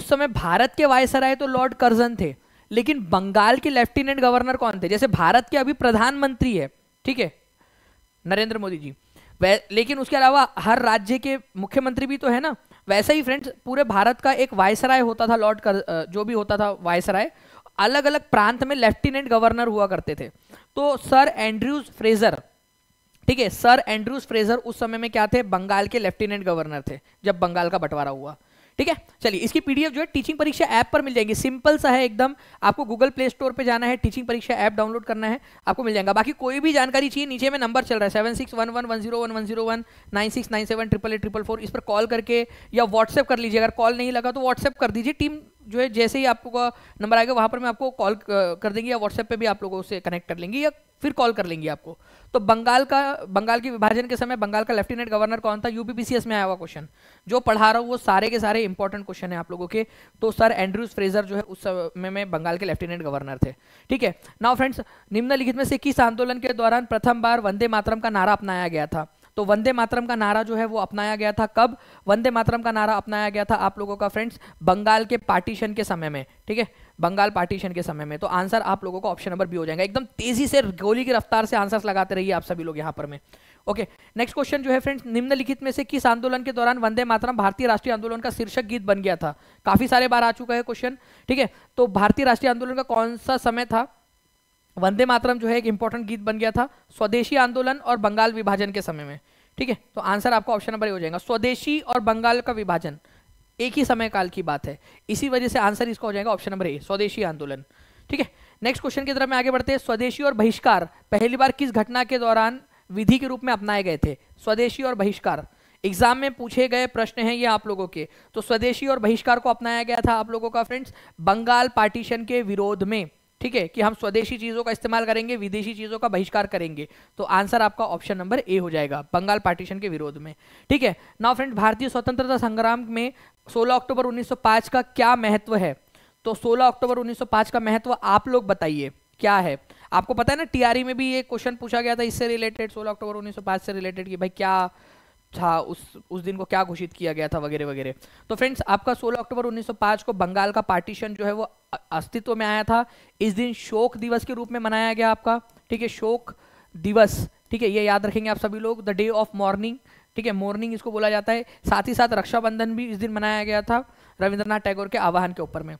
उस समय भारत के वायसराय तो लॉर्ड कर्जन थे लेकिन बंगाल के लेफ्टिनेंट गवर्नर कौन थे जैसे भारत के अभी प्रधानमंत्री है ठीक है नरेंद्र मोदी जी लेकिन उसके अलावा हर राज्य के मुख्यमंत्री भी तो है ना वैसे ही फ्रेंड्स पूरे भारत का एक वायसराय होता था लॉर्ड कर जो भी होता था वायसराय अलग अलग प्रांत में लेफ्टिनेंट गवर्नर हुआ करते थे तो सर एंड्रूज फ्रेजर ठीक है सर एंड्रूज फ्रेजर उस समय में क्या थे बंगाल के लेफ्टिनेंट गवर्नर थे जब बंगाल का बंटवारा हुआ ठीक है चलिए इसकी पीडीएफ जो है टीचिंग परीक्षा ऐप पर मिल जाएगी सिंपल सा है एकदम आपको गूगल प्ले स्टोर पर जाना है टीचिंग परीक्षा ऐप डाउनलोड करना है आपको मिल जाएगा बाकी कोई भी जानकारी चाहिए नीचे में नंबर चल रहा है seven six one one one zero one one zero one nine six nine seven triple eight triple four इस पर कॉल करके या व्हाट्सएप कर लीजिए अगर कॉल नहीं लगा तो व्हाट्सएप कर दीजिए टीम जो है जैसे ही आपको नंबर आएगा वहां पर मैं आपको कॉल कर देंगी या व्हाट्सएप पे भी आप लोगों से कनेक्ट कर लेंगी या फिर कॉल कर लेंगी आपको तो बंगाल का बंगाल के विभाजन के समय बंगाल का लेफ्टिनेंट गवर्नर कौन था यूपीपीसीएस में आया हुआ क्वेश्चन जो पढ़ा रहा हूँ वो सारे के सारे इंपॉर्टेंट क्वेश्चन है आप लोगों के तो सर एंड्रूज फ्रेजर जो है उस समय में बंगाल के लेफ्टिनेंट गवर्नर थे ठीक है नाउ फ्रेंड्स निम्नलिखित में से किस आंदोलन के दौरान प्रथम बार वंदे मातरम का नारा अपनाया गया था तो वंदे मातरम का नारा जो है वो अपनाया गया था कब वंदे मातरम का नारा अपनाया गया था आप लोगों का फ्रेंड्स बंगाल के पार्टीशन के समय में ठीक है बंगाल पार्टीशन के समय में तो आंसर आप लोगों का ऑप्शन नंबर बी हो जाएगा एकदम तेजी से गोली की रफ्तार से आंसर्स लगाते रहिए आप सभी लोग यहाँ पर में ओके नेक्स्ट क्वेश्चन जो है फ्रेंड्स निम्नलिखित में से किस आंदोलन के दौरान वंदे मातरम भारतीय राष्ट्रीय आंदोलन का शीर्षक गीत बन गया था काफी सारे बार आ चुका है क्वेश्चन ठीक है तो भारतीय राष्ट्रीय आंदोलन का कौन सा समय था वंदे मातरम जो है एक इंपॉर्टेंट गीत बन गया था स्वदेशी आंदोलन और बंगाल विभाजन के समय में ठीक है तो आंसर आपका ऑप्शन नंबर हो जाएगा स्वदेशी और बंगाल का विभाजन एक ही समय काल की बात है इसी वजह से आंसर इसका हो जाएगा ऑप्शन नंबर ए स्वदेशी आंदोलन ठीक है नेक्स्ट क्वेश्चन की तरफ में आगे बढ़ते हैं स्वदेशी और बहिष्कार पहली बार किस घटना के दौरान विधि के रूप में अपनाए गए थे स्वदेशी और बहिष्कार एग्जाम में पूछे गए प्रश्न हैं ये आप लोगों के तो स्वदेशी और बहिष्कार को अपनाया गया था आप लोगों का फ्रेंड्स बंगाल पार्टीशन के विरोध में ठीक है कि हम स्वदेशी चीज़ों का इस्तेमाल करेंगे विदेशी चीज़ों का बहिष्कार करेंगे तो आंसर आपका ऑप्शन नंबर ए हो जाएगा बंगाल पार्टीशन के विरोध में ठीक है नाउ फ्रेंड भारतीय स्वतंत्रता संग्राम में 16 अक्टूबर 1905 का क्या महत्व है तो 16 अक्टूबर 1905 का महत्व आप लोग बताइए क्या है आपको पता है ना टीआरई में भी ये क्वेश्चन पूछा गया था इससे रिलेटेड 16 अक्टूबर 1905 से रिलेटेड कि भाई क्या था उस उस दिन को क्या घोषित किया गया था वगैरह वगैरह तो फ्रेंड्स आपका 16 अक्टूबर 1905 को बंगाल का पार्टीशन जो है वो अस्तित्व में आया था इस दिन शोक दिवस के रूप में मनाया गया आपका ठीक है शोक दिवस ठीक है ये याद रखेंगे आप सभी लोग द डे ऑफ मॉर्निंग ठीक है मॉर्निंग इसको बोला जाता है साथ ही साथ रक्षाबंधन भी इस दिन मनाया गया था रविंद्रनाथ टैगोर के आह्वान के ऊपर में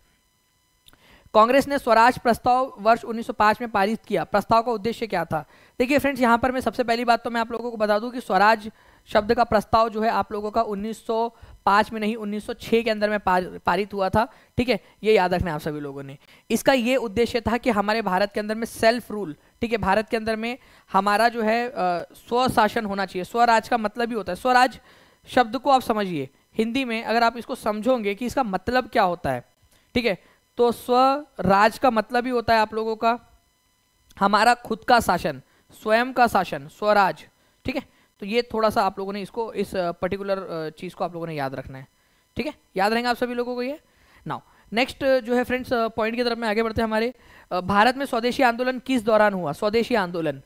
कांग्रेस ने स्वराज प्रस्ताव वर्ष 1905 में पारित किया प्रस्ताव का उद्देश्य क्या था देखिए फ्रेंड्स यहाँ पर मैं सबसे पहली बात तो मैं आप लोगों को बता दूं कि स्वराज शब्द का प्रस्ताव जो है आप लोगों का 1905 में नहीं 1906 के अंदर में पारित हुआ था ठीक है ये याद रखना आप सभी लोगों ने इसका ये उद्देश्य था कि हमारे भारत के अंदर में सेल्फ रूल ठीक है भारत के अंदर में हमारा जो है स्वशासन होना चाहिए स्वराज का मतलब ही होता है स्वराज शब्द को आप समझिए हिंदी में अगर आप इसको समझोगे कि इसका मतलब क्या होता है ठीक है तो स्वराज का मतलब ही होता है आप लोगों का हमारा खुद का शासन स्वयं का शासन स्वराज ठीक है तो ये थोड़ा सा आप लोगों ने इसको इस पर्टिकुलर चीज़ को आप लोगों ने याद रखना है ठीक है याद रहेंगे आप सभी लोगों को ये नाउ नेक्स्ट जो है फ्रेंड्स पॉइंट की तरफ में आगे बढ़ते हैं हमारे भारत में स्वदेशी आंदोलन किस दौरान हुआ स्वदेशी आंदोलन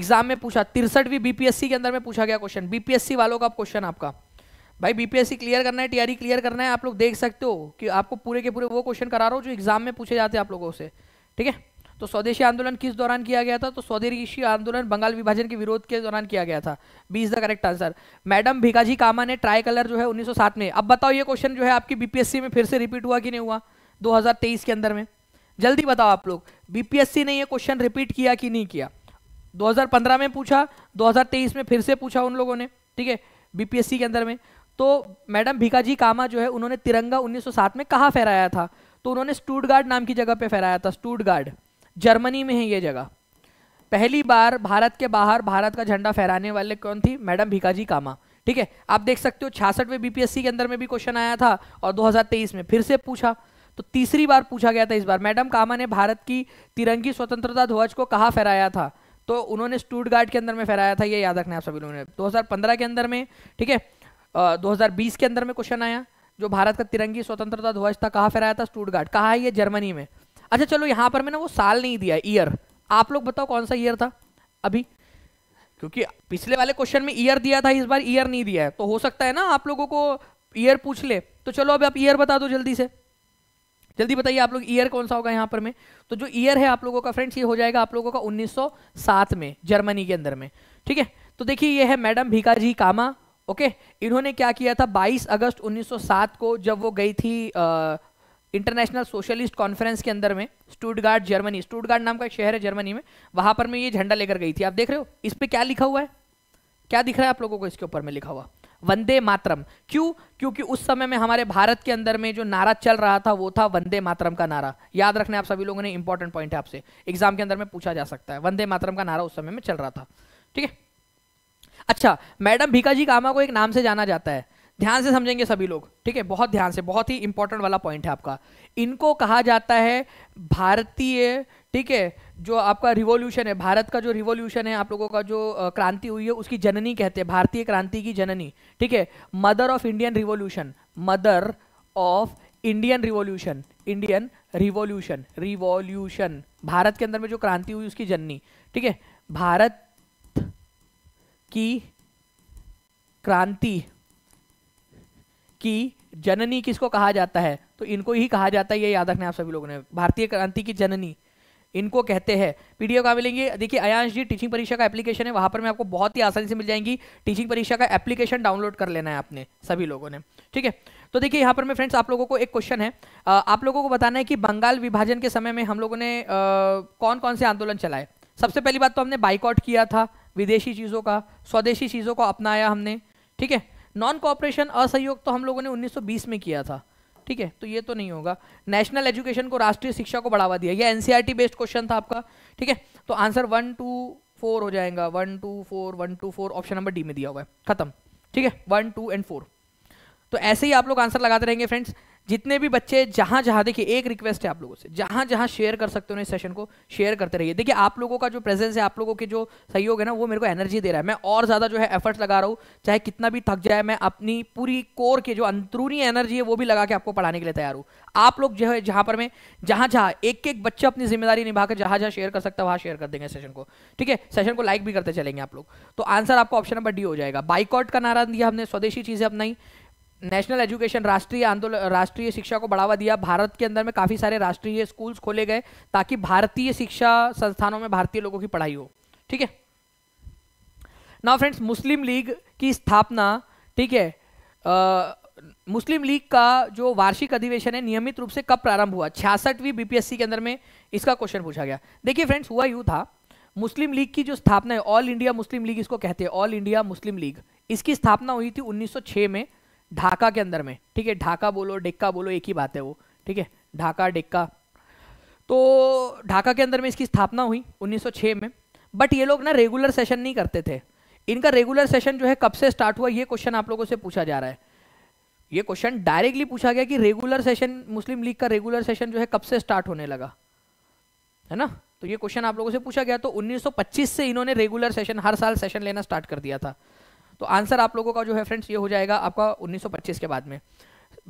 एग्जाम में पूछा तिरसठवीं बीपीएससी के अंदर में पूछा गया क्वेश्चन बीपीएससी वालों का क्वेश्चन आपका भाई बीपीएससी क्लियर करना है टीआरई क्लियर e करना है आप लोग देख सकते हो कि आपको पूरे के पूरे वो क्वेश्चन करा रहा हो जो एग्जाम में पूछे जाते हैं आप लोगों से ठीक है तो स्वदेशी आंदोलन किस दौरान किया गया था तो स्वदेशी आंदोलन बंगाल विभाजन के विरोध के दौरान किया गया था B is the correct answer madam Bhikaji Cama ने ट्राई कलर जो है 1907 में अब बताओ ये क्वेश्चन जो है आपकी बीपीएससी में फिर से रिपीट हुआ कि नहीं हुआ 2023 के अंदर में जल्दी बताओ आप लोग बीपीएससी ने यह क्वेश्चन रिपीट किया कि नहीं किया 2015 में पूछा 2023 में फिर से पूछा उन लोगों ने ठीक है बीपीएससी के अंदर में तो मैडम भिकाजी कामा जो है उन्होंने तिरंगा 1907 में कहा फहराया था तो उन्होंने स्टूडगार्ड नाम की जगह पे फहराया था स्टूडगार्ड जर्मनी में है ये जगह पहली बार भारत के बाहर भारत का झंडा फहराने वाले कौन थी मैडम भिकाजी कामा ठीक है आप देख सकते हो छियासठवें बीपीएससी के अंदर में भी क्वेश्चन आया था और 2023 में फिर से पूछा तो तीसरी बार पूछा गया था इस बार मैडम कामा ने भारत की तिरंगी स्वतंत्रता ध्वज को कहा फहराया था तो उन्होंने गार्ड के अंदर में फहराया था ये याद रखना आप सभी लोगों ने 2015 के अंदर में ठीक है दो के अंदर में क्वेश्चन आया जो भारत का तिरंगी स्वतंत्रता ध्वज था कहा फहराया था गार्ड कहा है ये जर्मनी में अच्छा चलो यहाँ पर मैंने वो साल नहीं दिया ईयर आप लोग बताओ कौन सा ईयर था अभी क्योंकि पिछले वाले क्वेश्चन में ईयर दिया था इस बार ईयर नहीं दिया है तो हो सकता है ना आप लोगों को ईयर पूछ ले तो चलो अब आप ईयर बता दो जल्दी से जल्दी बताइए आप लोग ईयर कौन सा होगा यहाँ पर में तो जो ईयर है आप लोगों का फ्रेंड्स ये हो जाएगा आप लोगों का 1907 में जर्मनी के अंदर में ठीक है तो देखिए ये है मैडम भिकाजी कामा ओके इन्होंने क्या किया था 22 अगस्त 1907 को जब वो गई थी इंटरनेशनल सोशलिस्ट कॉन्फ्रेंस के अंदर में स्टूटगार्ड जर्मनी स्टूटगार्ड नाम का एक शहर है जर्मनी में वहां पर मैं ये झंडा लेकर गई थी आप देख रहे हो इस पर क्या लिखा हुआ है क्या दिख रहा है आप लोगों को इसके ऊपर में लिखा हुआ वंदे मातरम क्यों क्योंकि उस समय में हमारे भारत के अंदर में जो नारा चल रहा था वो था वंदे मातरम का नारा याद रखने आप सभी लोगों ने इंपॉर्टेंट पॉइंट है आपसे एग्जाम के अंदर में पूछा जा सकता है वंदे मातरम का नारा उस समय में चल रहा था ठीक है अच्छा मैडम भीका जी कामा को एक नाम से जाना जाता है ध्यान से समझेंगे सभी लोग ठीक है बहुत ध्यान से बहुत ही इंपॉर्टेंट वाला पॉइंट है आपका इनको कहा जाता है भारतीय ठीक है जो आपका रिवॉल्यूशन है भारत का जो रिवॉल्यूशन है आप लोगों का जो क्रांति हुई है उसकी जननी कहते हैं भारतीय क्रांति की जननी ठीक है mother of Indian revolution mother of Indian revolution Indian revolution revolution Bharat के अंदर में जो क्रांति हुई उसकी जननी ठीक है भारत की क्रांति की जननी किसको कहा जाता है तो इनको ही कहा जाता है ये याद रखना आप सभी लोगों ने भारतीय क्रांति की जननी इनको कहते हैं पीडीएफ कहाँ मिलेंगे देखिए अयांश जी टीचिंग परीक्षा का एप्लीकेशन है वहाँ पर मैं आपको बहुत ही आसानी से मिल जाएंगी टीचिंग परीक्षा का एप्लीकेशन डाउनलोड कर लेना है आपने सभी लोगों ने ठीक है तो देखिए यहाँ पर मैं फ्रेंड्स आप लोगों को एक क्वेश्चन है आप लोगों को बताना है कि बंगाल विभाजन के समय में हम लोगों ने कौन कौन से आंदोलन चलाए सबसे पहली बात तो हमने बाइकआउट किया था विदेशी चीज़ों का स्वदेशी चीज़ों को अपनाया हमने ठीक है नॉन कॉपरेशन असहयोग तो हम लोगों ने 1920 में किया था ठीक है तो ये तो नहीं होगा नेशनल एजुकेशन को राष्ट्रीय शिक्षा को बढ़ावा दिया ये एनसीईआरटी बेस्ड क्वेश्चन था आपका ठीक है तो आंसर वन टू फोर हो जाएगा one two four one two four option number D में दिया हुआ है खत्म ठीक है वन टू एंड फोर तो ऐसे ही आप लोग आंसर लगाते रहेंगे फ्रेंड्स जितने भी बच्चे जहां जहां देखिए एक रिक्वेस्ट है आप लोगों से जहां जहां शेयर कर सकते हो इस सेशन को शेयर करते रहिए देखिए आप लोगों का जो प्रेजेंस है आप लोगों के जो सहयोग है ना वो मेरे को एनर्जी दे रहा है मैं और ज्यादा जो है एफर्ट लगा रहा हूँ चाहे कितना भी थक जाए मैं अपनी पूरी कोर के जो अंदरूनी एनर्जी है वो भी लगा के आपको पढ़ाने के लिए तैयार हूँ आप लोग जो है जहां पर मैं जहां जहां एक एक बच्चा अपनी जिम्मेदारी निभाकर जहां जहां शेयर कर सकता है वहां शेयर कर देंगे सेशन को ठीक है सेशन को लाइक भी करते चलेंगे आप लोग तो आंसर आपको ऑप्शन नंबर डी हो जाएगा बाइकआउट का नारा दिया हमने स्वदेशी चीजें अपनाई नेशनल एजुकेशन राष्ट्रीय आंदोलन राष्ट्रीय शिक्षा को बढ़ावा दिया भारत के अंदर में काफ़ी सारे राष्ट्रीय स्कूल्स खोले गए ताकि भारतीय शिक्षा संस्थानों में भारतीय लोगों की पढ़ाई हो ठीक है ना फ्रेंड्स मुस्लिम लीग की स्थापना ठीक है आ, मुस्लिम लीग का जो वार्षिक अधिवेशन है नियमित रूप से कब प्रारंभ हुआ छियासठवीं बीपीएससी के अंदर में इसका क्वेश्चन पूछा गया देखिए फ्रेंड्स हुआ यू था मुस्लिम लीग की जो स्थापना है ऑल इंडिया मुस्लिम लीग इसको कहते हैं ऑल इंडिया मुस्लिम लीग इसकी स्थापना हुई थी 1906 में ढाका के अंदर में ठीक है ढाका बोलो डिक्का बोलो एक ही बात है वो ठीक है ढाका डिक्का तो ढाका के अंदर में इसकी स्थापना हुई 1906 में बट ये लोग ना रेगुलर सेशन नहीं करते थे इनका रेगुलर सेशन जो है कब से स्टार्ट हुआ ये क्वेश्चन आप लोगों से पूछा जा रहा है ये क्वेश्चन डायरेक्टली पूछा गया कि रेगुलर सेशन मुस्लिम लीग का रेगुलर सेशन जो है कब से स्टार्ट होने लगा है ना तो ये क्वेश्चन आप लोगों से पूछा गया तो 1925 से इन्होंने रेगुलर सेशन हर साल सेशन लेना स्टार्ट कर दिया था तो आंसर आप लोगों का जो है फ्रेंड्स ये हो जाएगा आपका 1925 के बाद में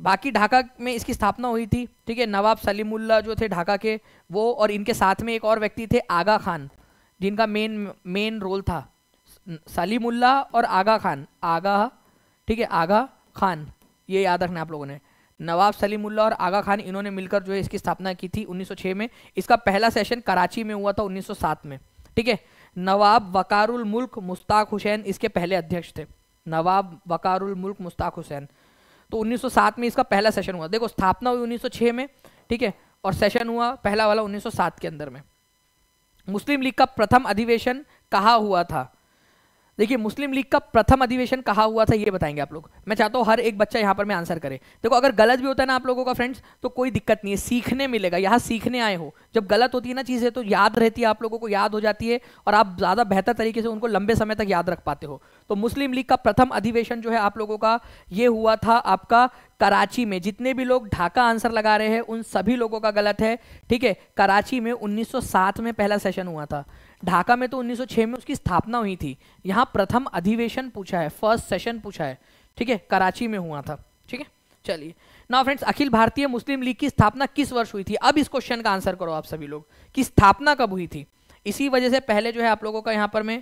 बाकी ढाका में इसकी स्थापना हुई थी ठीक है नवाब सलीमुल्ला जो थे ढाका के वो और इनके साथ में एक और व्यक्ति थे आगा खान जिनका मेन मेन रोल था सलीमुल्ला और आगा खान आगा ठीक है आगा खान ये याद रखना आप लोगों ने नवाब सलीमुल्ला और आगा खान इन्होंने मिलकर जो है इसकी स्थापना की थी 1906 में इसका पहला सेशन कराची में हुआ था 1907 में ठीक है नवाब वकारुल मुल्क मुश्ताक हुसैन इसके पहले अध्यक्ष थे नवाब वकारुल मुल्क मुश्ताक हुसैन तो 1907 में इसका पहला सेशन हुआ देखो स्थापना हुई 1906 में ठीक है और सेशन हुआ पहला वाला 1907 के अंदर में मुस्लिम लीग का प्रथम अधिवेशन कहा हुआ था देखिए मुस्लिम लीग का प्रथम अधिवेशन कहा हुआ था ये बताएंगे आप लोग मैं चाहता हूँ हर एक बच्चा यहाँ पर मैं आंसर करे देखो अगर गलत भी होता है ना आप लोगों का फ्रेंड्स तो कोई दिक्कत नहीं है सीखने मिलेगा यहाँ सीखने आए हो जब गलत होती है ना चीज़ें तो याद रहती है आप लोगों को याद हो जाती है और आप ज़्यादा बेहतर तरीके से उनको लंबे समय तक याद रख पाते हो तो मुस्लिम लीग का प्रथम अधिवेशन जो है आप लोगों का ये हुआ था आपका कराची में जितने भी लोग ढाका आंसर लगा रहे हैं उन सभी लोगों का गलत है ठीक है कराची में 1907 में पहला सेशन हुआ था ढाका में तो 1906 में उसकी स्थापना हुई थी यहाँ प्रथम अधिवेशन पूछा है फर्स्ट सेशन पूछा है ठीक है कराची में हुआ था ठीक है चलिए ना फ्रेंड्स अखिल भारतीय मुस्लिम लीग की स्थापना किस वर्ष हुई थी अब इस क्वेश्चन का आंसर करो आप सभी लोग की स्थापना कब हुई थी इसी वजह से पहले जो है आप लोगों का यहाँ पर मैं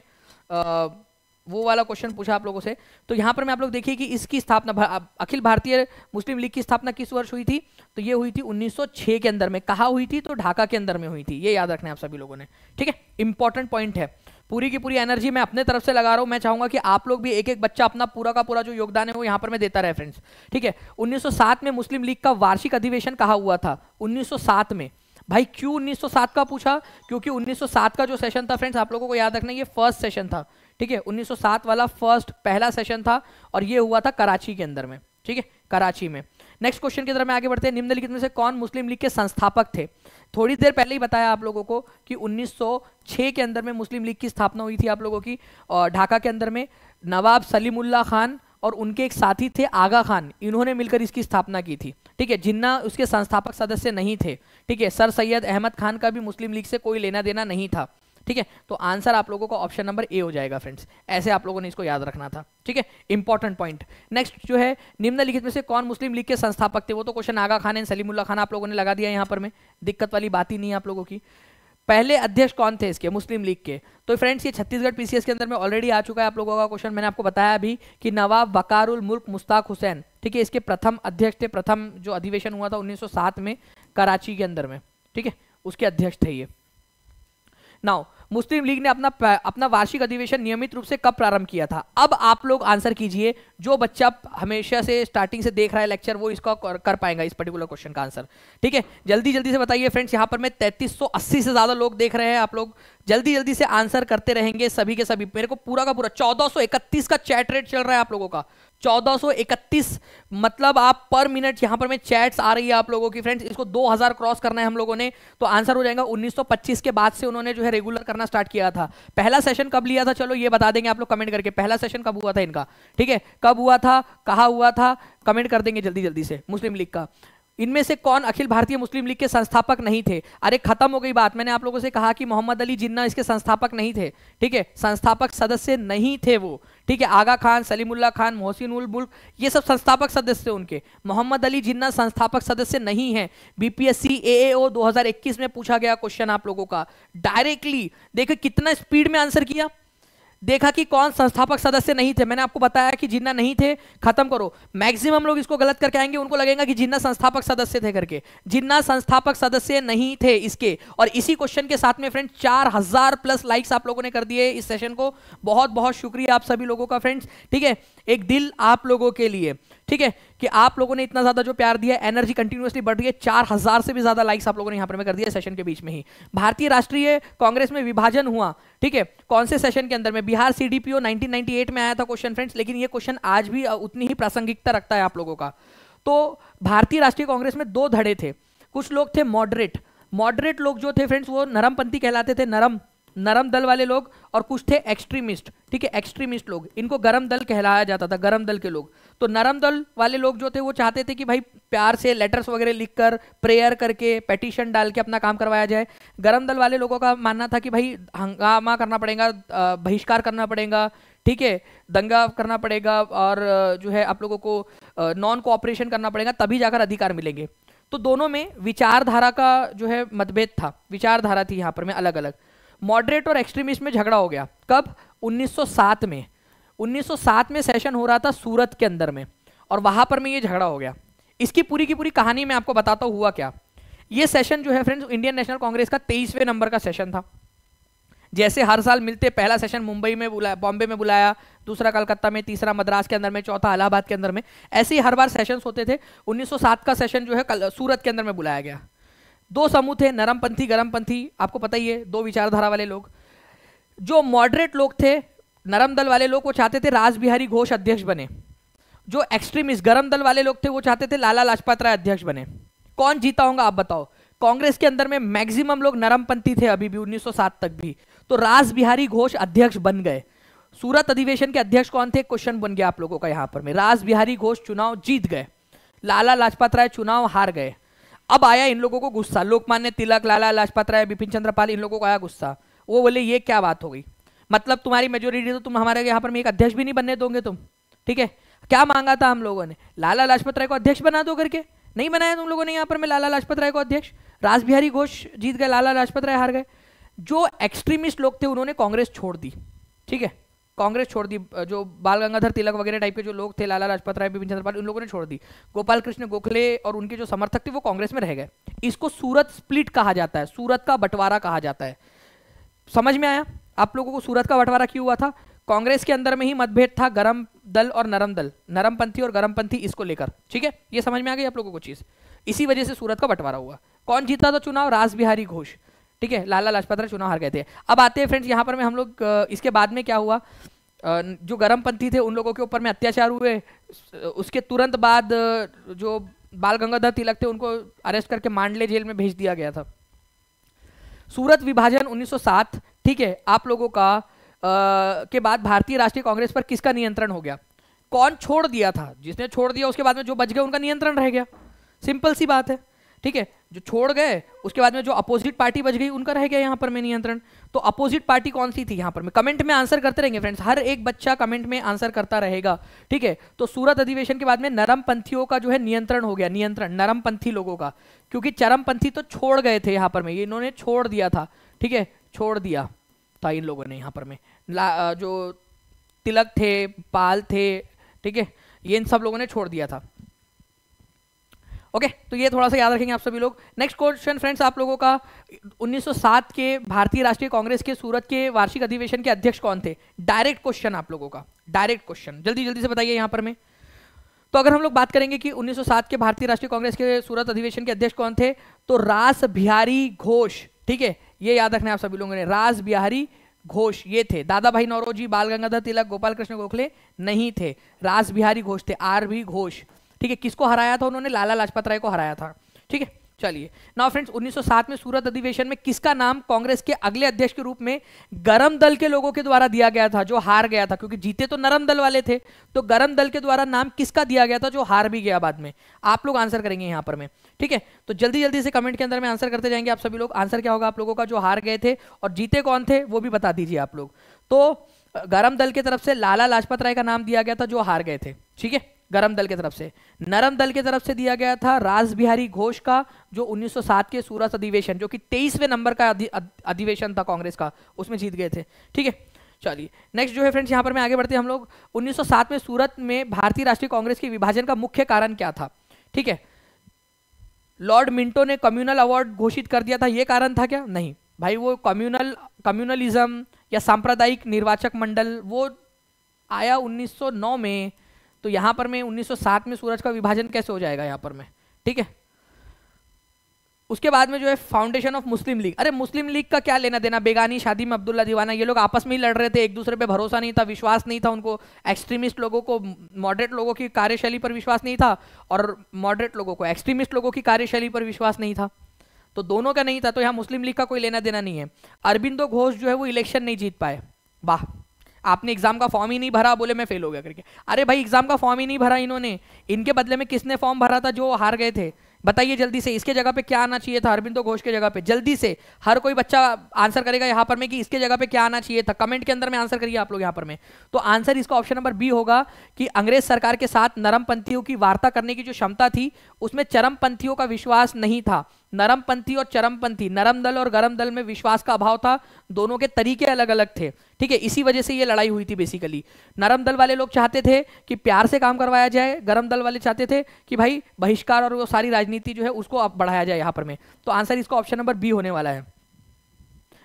वो वाला क्वेश्चन पूछा आप लोगों से तो यहाँ पर मैं आप लोग देखिए कि इसकी स्थापना अखिल भारतीय मुस्लिम लीग की स्थापना किस वर्ष हुई थी तो ये हुई थी 1906 के अंदर में कहा हुई थी तो ढाका के अंदर में हुई थी ये याद रखना आप सभी लोगों ने ठीक है इंपॉर्टेंट पॉइंट है पूरी की पूरी एनर्जी मैं अपने तरफ से लगा रहा हूँ मैं चाहूंगा कि आप लोग भी एक एक बच्चा अपना पूरा का पूरा जो योगदान है वो यहाँ पर मैं देता रहे फ्रेंड्स ठीक है उन्नीस में मुस्लिम लीग का वार्षिक अधिवेशन कहा हुआ था उन्नीस में भाई क्यों 1907 का पूछा क्योंकि 1907 का जो सेशन था फ्रेंड्स आप लोगों को याद रखना ये फर्स्ट सेशन था ठीक है 1907 वाला फर्स्ट पहला सेशन था और ये हुआ था कराची के अंदर में ठीक है कराची में नेक्स्ट क्वेश्चन की तरफ मैं आगे बढ़ते हैं निम्नलिखित में से कौन मुस्लिम लीग के संस्थापक थे थोड़ी देर पहले ही बताया आप लोगों को कि 1906 के अंदर में मुस्लिम लीग की स्थापना हुई थी आप लोगों की और ढाका के अंदर में नवाब सलीमुल्ला खान और उनके एक साथी थे आगा खान इन्होंने मिलकर इसकी स्थापना की थी ठीक है जिन्ना उसके संस्थापक सदस्य नहीं थे ठीक है सर सैयद अहमद खान का भी मुस्लिम लीग से कोई लेना देना नहीं था ठीक है तो आंसर आप लोगों का ऑप्शन नंबर ए हो जाएगा फ्रेंड्स ऐसे आप लोगों ने इसको याद रखना था ठीक है इंपॉर्टेंट पॉइंट नेक्स्ट जो है निम्नलिखित में से कौन मुस्लिम लीग के संस्थापक थे वो तो क्वेश्चन आगा खान एंड सलीमुल्ला खान आप लोगों ने लगा दिया यहां पर में दिक्कत वाली बात ही नहीं आप लोगों की पहले अध्यक्ष कौन थे इसके मुस्लिम लीग के तो फ्रेंड्स ये छत्तीसगढ़ पीसीएस के अंदर में ऑलरेडी आ चुका है आप लोगों का क्वेश्चन मैंने आपको बताया अभी कि नवाब वकारुल मुल्क मुस्ताक हुसैन ठीक है इसके प्रथम अध्यक्ष थे प्रथम जो अधिवेशन हुआ था 1907 में कराची के अंदर में ठीक है उसके अध्यक्ष थे ये नाउ मुस्लिम लीग ने अपना अपना वार्षिक अधिवेशन नियमित रूप से कब प्रारंभ किया था अब आप लोग आंसर कीजिए जो बच्चा हमेशा से स्टार्टिंग से देख रहा है लेक्चर वो इसका कर पाएगा इस पर्टिकुलर क्वेश्चन का आंसर ठीक है जल्दी जल्दी से बताइए फ्रेंड्स यहाँ पर मैं तैतीस से ज़्यादा लोग देख रहे हैं आप लोग जल्दी जल्दी से आंसर करते रहेंगे सभी के सभी मेरे को पूरा का पूरा चौदह का चैट रेट चल रहा है आप लोगों का 1431 मतलब आप पर मिनट यहां पर मैं चैट्स आ रही है आप लोगों की फ्रेंड्स इसको 2000 क्रॉस करना है हम लोगों ने तो आंसर हो जाएगा 1925 के बाद से उन्होंने जो है रेगुलर करना स्टार्ट किया था पहला सेशन कब लिया था चलो ये बता देंगे आप लोग कमेंट करके पहला सेशन कब हुआ था इनका ठीक है कब हुआ था कहा हुआ था कमेंट कर देंगे जल्दी जल्दी से मुस्लिम लीग का इनमें से कौन अखिल भारतीय मुस्लिम लीग के संस्थापक नहीं थे अरे खत्म हो गई बात मैंने आप लोगों से कहा कि मोहम्मद अली जिन्ना इसके संस्थापक नहीं थे ठीक है संस्थापक सदस्य नहीं थे वो ठीक है आगा खान सलीमुल्ला खान मोहसिन उल मुल्क ये सब संस्थापक सदस्य उनके मोहम्मद अली जिन्ना संस्थापक सदस्य नहीं है बीपीएससी ए ओ में पूछा गया क्वेश्चन आप लोगों का डायरेक्टली देखो कितना स्पीड में आंसर किया देखा कि कौन संस्थापक सदस्य नहीं थे मैंने आपको बताया कि जिन्ना नहीं थे खत्म करो मैक्सिमम लोग इसको गलत करके आएंगे उनको लगेगा कि जिन्ना संस्थापक सदस्य थे करके जिन्ना संस्थापक सदस्य नहीं थे इसके और इसी क्वेश्चन के साथ में फ्रेंड चार हजार प्लस लाइक्स आप लोगों ने कर दिए इस सेशन को बहुत बहुत शुक्रिया आप सभी लोगों का फ्रेंड्स ठीक है एक दिल आप लोगों के लिए ठीक है कि आप लोगों ने इतना ज्यादा जो प्यार दिया एनर्जी कंटिन्यूअसली बढ़ रही है चार हजार से भी ज्यादा लाइक्स आप लोगों ने यहां पर मैं कर दिया सेशन के बीच में ही भारतीय राष्ट्रीय कांग्रेस में विभाजन हुआ ठीक है कौन से सेशन के अंदर में बिहार सीडीपीओ 1998 में आया था क्वेश्चन फ्रेंड्स लेकिन ये क्वेश्चन आज भी उतनी ही प्रासंगिकता रखता है आप लोगों का तो भारतीय राष्ट्रीय कांग्रेस में दो धड़े थे कुछ लोग थे मॉडरेट मॉडरेट लोग जो थे फ्रेंड्स वो नरमपंथी कहलाते थे नरम नरम दल वाले लोग और कुछ थे एक्सट्रीमिस्ट ठीक है एक्सट्रीमिस्ट लोग इनको गरम दल कहलाया जाता था गरम दल के लोग तो नरम दल वाले लोग जो थे वो चाहते थे कि भाई प्यार से लेटर्स वगैरह लिखकर प्रेयर करके पेटिशन डाल के अपना काम करवाया जाए गरम दल वाले लोगों का मानना था कि भाई हंगामा करना पड़ेगा बहिष्कार करना पड़ेगा ठीक है दंगा करना पड़ेगा और जो है आप लोगों को नॉन कोऑपरेशन करना पड़ेगा तभी जाकर अधिकार मिलेंगे तो दोनों में विचारधारा का जो है मतभेद था विचारधारा थी यहाँ पर मैं अलग अलग मॉडरेट और एक्सट्रीमिस्ट में झगड़ा हो गया कब 1907 में 1907 में सेशन हो रहा था सूरत के अंदर में और वहां पर में ये झगड़ा हो गया इसकी पूरी की पूरी कहानी मैं आपको बताता हूँ हुआ क्या ये सेशन जो है फ्रेंड्स इंडियन नेशनल कांग्रेस का तेईसवें नंबर का सेशन था जैसे हर साल मिलते पहला सेशन मुंबई में बुलाया बॉम्बे में बुलाया दूसरा कलकत्ता में तीसरा मद्रास के अंदर में चौथा इलाहाबाद के अंदर में ऐसे ही हर बार सेशंस होते थे 1907 का सेशन जो है कल सूरत के अंदर में बुलाया गया दो समूह थे नरमपंथी गरमपंथी आपको पता ही है दो विचारधारा वाले लोग जो मॉडरेट लोग थे नरम दल वाले लोग वो चाहते थे राज बिहारी घोष अध्यक्ष बने जो एक्सट्रीमिस्ट गरम दल वाले लोग थे वो चाहते थे लाला लाजपत राय अध्यक्ष बने कौन जीता होगा आप बताओ कांग्रेस के अंदर में मैक्सिमम लोग नरमपंथी थे अभी भी 1907 तक भी तो राज बिहारी घोष अध्यक्ष बन गए सूरत अधिवेशन के अध्यक्ष कौन थे क्वेश्चन बन गया आप लोगों का यहाँ पर में राज बिहारी घोष चुनाव जीत गए लाला लाजपत राय चुनाव हार गए अब आया इन लोगों को गुस्सा लोकमान्य तिलक लाला लाजपत राय बिपिन चंद्रपाल इन लोगों को आया गुस्सा वो बोले ये क्या बात हो गई मतलब तुम्हारी मेजोरिटी तो तुम हमारे यहाँ पर एक अध्यक्ष भी नहीं बनने दोगे तुम ठीक है क्या मांगा था हम लोगों ने लाला लाजपत राय को अध्यक्ष बना दो करके नहीं बनाया तुम लोगों ने यहाँ पर मैं लाला लाजपत राय को अध्यक्ष राजबिहारी घोष जीत गए लाला लाजपत राय हार गए जो एक्सट्रीमिस्ट लोग थे उन्होंने कांग्रेस छोड़ दी ठीक है कांग्रेस छोड़ दी जो बाल गंगाधर तिलक वगैरह टाइप के जो लोग थे लाला लाजपत राय बिपिन पाल उन लोगों ने छोड़ दी गोपाल कृष्ण गोखले और उनके जो समर्थक थे वो कांग्रेस में रह गए इसको सूरत स्प्लिट कहा जाता है सूरत का बंटवारा कहा जाता है समझ में आया आप लोगों को सूरत का बंटवारा क्यों हुआ था कांग्रेस के अंदर में ही मतभेद था गरम दल और नरम दल नरम पंथी और पंथी इसको लेकर ठीक है ये समझ में आ गई आप लोगों को चीज़ इसी वजह से सूरत का बंटवारा हुआ कौन जीता था चुनाव राज बिहारी घोष ठीक है लाला लाजपत राय चुनाव हार गए थे अब आते हैं फ्रेंड्स यहाँ पर मैं हम लोग इसके बाद में क्या हुआ जो गर्मपंथी थे उन लोगों के ऊपर में अत्याचार हुए उसके तुरंत बाद जो बाल गंगाधर तिलक थे उनको अरेस्ट करके मांडले जेल में भेज दिया गया था सूरत विभाजन 1907 ठीक है आप लोगों का आ, के बाद भारतीय राष्ट्रीय कांग्रेस पर किसका नियंत्रण हो गया कौन छोड़ दिया था जिसने छोड़ दिया उसके बाद में जो बच गए उनका नियंत्रण रह गया सिंपल सी बात है ठीक है जो छोड़ गए उसके बाद में जो अपोजिट पार्टी बच गई उनका रह गया यहाँ पर में नियंत्रण तो अपोजिट पार्टी कौन सी थी यहाँ पर में कमेंट में आंसर करते रहेंगे फ्रेंड्स हर एक बच्चा कमेंट में आंसर करता रहेगा ठीक है तो सूरत अधिवेशन के बाद में नरम पंथियों का जो है नियंत्रण हो गया नियंत्रण नरम पंथी लोगों का क्योंकि चरमपंथी तो छोड़ गए थे यहाँ पर में इन्होंने छोड़ दिया था ठीक है छोड़ दिया था इन लोगों ने यहाँ पर में जो तिलक थे पाल थे ठीक है ये इन सब लोगों ने छोड़ दिया था ओके okay, तो ये थोड़ा सा याद रखेंगे आप सभी लोग नेक्स्ट क्वेश्चन फ्रेंड्स आप लोगों का 1907 के भारतीय राष्ट्रीय कांग्रेस के सूरत के वार्षिक अधिवेशन के अध्यक्ष कौन थे डायरेक्ट क्वेश्चन आप लोगों का डायरेक्ट क्वेश्चन जल्दी जल्दी से बताइए यहां पर मैं तो अगर हम लोग बात करेंगे कि 1907 के भारतीय राष्ट्रीय कांग्रेस के सूरत अधिवेशन के अध्यक्ष कौन थे तो रास बिहारी घोष ठीक है ये याद रखना आप सभी लोगों ने रास बिहारी घोष ये थे दादा भाई नौरोजी बाल गंगाधर तिलक गोपाल कृष्ण गोखले नहीं थे रास बिहारी घोष थे आर भी घोष ठीक है किसको हराया था उन्होंने लाला लाजपत राय को हराया था ठीक है चलिए नाउ फ्रेंड्स 1907 में सूरत अधिवेशन में किसका नाम कांग्रेस के अगले अध्यक्ष के रूप में गरम दल के लोगों के द्वारा दिया गया था जो हार गया था क्योंकि जीते तो नरम दल वाले थे तो गरम दल के द्वारा नाम किसका दिया गया था जो हार भी गया बाद में आप लोग आंसर करेंगे यहां पर मैं ठीक है तो जल्दी जल्दी से कमेंट के अंदर में आंसर करते जाएंगे आप सभी लोग आंसर क्या होगा आप लोगों का जो हार गए थे और जीते कौन थे वो भी बता दीजिए आप लोग तो गरम दल की तरफ से लाला लाजपत राय का नाम दिया गया था जो हार गए थे ठीक है गरम दल की तरफ से नरम दल की तरफ से दिया गया था राज बिहारी घोष का जो 1907 के सूरत अधिवेशन जो कि तेईसवें नंबर का अधिवेशन था कांग्रेस का उसमें जीत गए थे ठीक है चलिए नेक्स्ट जो है फ्रेंड्स यहाँ पर मैं आगे बढ़ते हैं हम लोग 1907 में सूरत में भारतीय राष्ट्रीय कांग्रेस के विभाजन का मुख्य कारण क्या था ठीक है लॉर्ड मिंटो ने कम्युनल अवार्ड घोषित कर दिया था ये कारण था क्या नहीं भाई वो कम्युनल कम्युनलिज्म या सांप्रदायिक निर्वाचक मंडल वो आया 1909 में तो यहां पर मैं 1907 में सूरज का विभाजन कैसे हो जाएगा यहां पर मैं ठीक है उसके बाद में जो है फाउंडेशन ऑफ मुस्लिम लीग अरे मुस्लिम लीग का क्या लेना देना बेगानी शादी में अब्दुल्ला दीवाना ये लोग आपस में ही लड़ रहे थे एक दूसरे पे भरोसा नहीं था विश्वास नहीं था उनको एक्सट्रीमिस्ट लोगों को मॉडरेट लोगों की कार्यशैली पर विश्वास नहीं था और मॉडरेट लोगों को एक्सट्रीमिस्ट लोगों की कार्यशैली पर विश्वास नहीं था तो दोनों का नहीं था तो यहाँ मुस्लिम लीग का कोई लेना देना नहीं है अरबिंदो घोष जो है वो इलेक्शन नहीं जीत पाए वाह आपने एग्जाम का फॉर्म ही नहीं भरा बोले मैं फेल हो गया करके अरे भाई एग्जाम का फॉर्म ही नहीं भरा इन्होंने इनके बदले में किसने फॉर्म भरा था जो हार गए थे बताइए जल्दी से इसके जगह पे क्या आना चाहिए था अरविंदो घोष के जगह पे जल्दी से हर कोई बच्चा आंसर करेगा यहाँ पर में कि इसके जगह पे क्या आना चाहिए था कमेंट के अंदर में आंसर करिए आप लोग यहाँ पर में तो आंसर इसका ऑप्शन नंबर बी होगा कि अंग्रेज सरकार के साथ नरम पंथियों की वार्ता करने की जो क्षमता थी उसमें चरम पंथियों का विश्वास नहीं था नरमपंथी और चरमपंथी नरम दल और गरम दल में विश्वास का अभाव था दोनों के तरीके अलग अलग थे ठीक है इसी वजह से ये लड़ाई हुई थी बेसिकली नरम दल वाले लोग चाहते थे कि प्यार से काम करवाया जाए गरम दल वाले चाहते थे कि भाई बहिष्कार और वो सारी राजनीति जो है उसको बढ़ाया जाए यहाँ पर में तो आंसर इसका ऑप्शन नंबर बी होने वाला है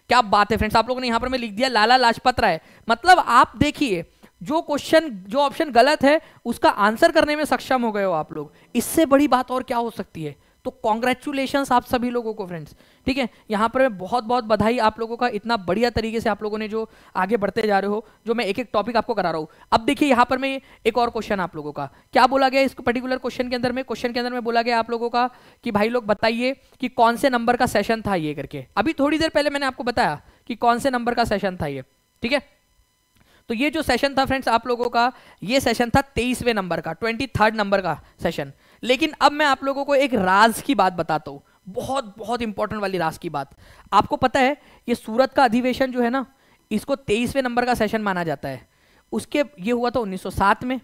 क्या बात है फ्रेंड्स आप लोगों ने यहाँ पर मैं लिख दिया लाला लाजपत राय मतलब आप देखिए जो क्वेश्चन जो ऑप्शन गलत है उसका आंसर करने में सक्षम हो गए हो आप लोग इससे बड़ी बात और क्या हो सकती है तो कॉन्ग्रेचुलेशन आप सभी लोगों को फ्रेंड्स ठीक है यहाँ पर मैं बहुत बहुत बधाई आप लोगों का इतना बढ़िया तरीके से आप लोगों ने जो आगे बढ़ते जा रहे हो जो मैं एक एक टॉपिक आपको करा रहा हूँ अब देखिए यहाँ पर मैं एक और क्वेश्चन आप लोगों का क्या बोला गया इस पर्टिकुलर क्वेश्चन के अंदर में क्वेश्चन के अंदर में बोला गया आप लोगों का कि भाई लोग बताइए कि कौन से नंबर का सेशन था ये करके अभी थोड़ी देर पहले मैंने आपको बताया कि कौन से नंबर का सेशन था ये ठीक है तो ये जो सेशन था फ्रेंड्स आप लोगों का ये सेशन था तेईसवें नंबर का ट्वेंटी थर्ड नंबर का सेशन लेकिन अब मैं आप लोगों को एक राज की बात बताता हूँ बहुत बहुत इंपॉर्टेंट वाली राज की बात आपको पता है ये सूरत का अधिवेशन जो है ना इसको तेईसवें नंबर का सेशन माना जाता है उसके ये हुआ था 1907 में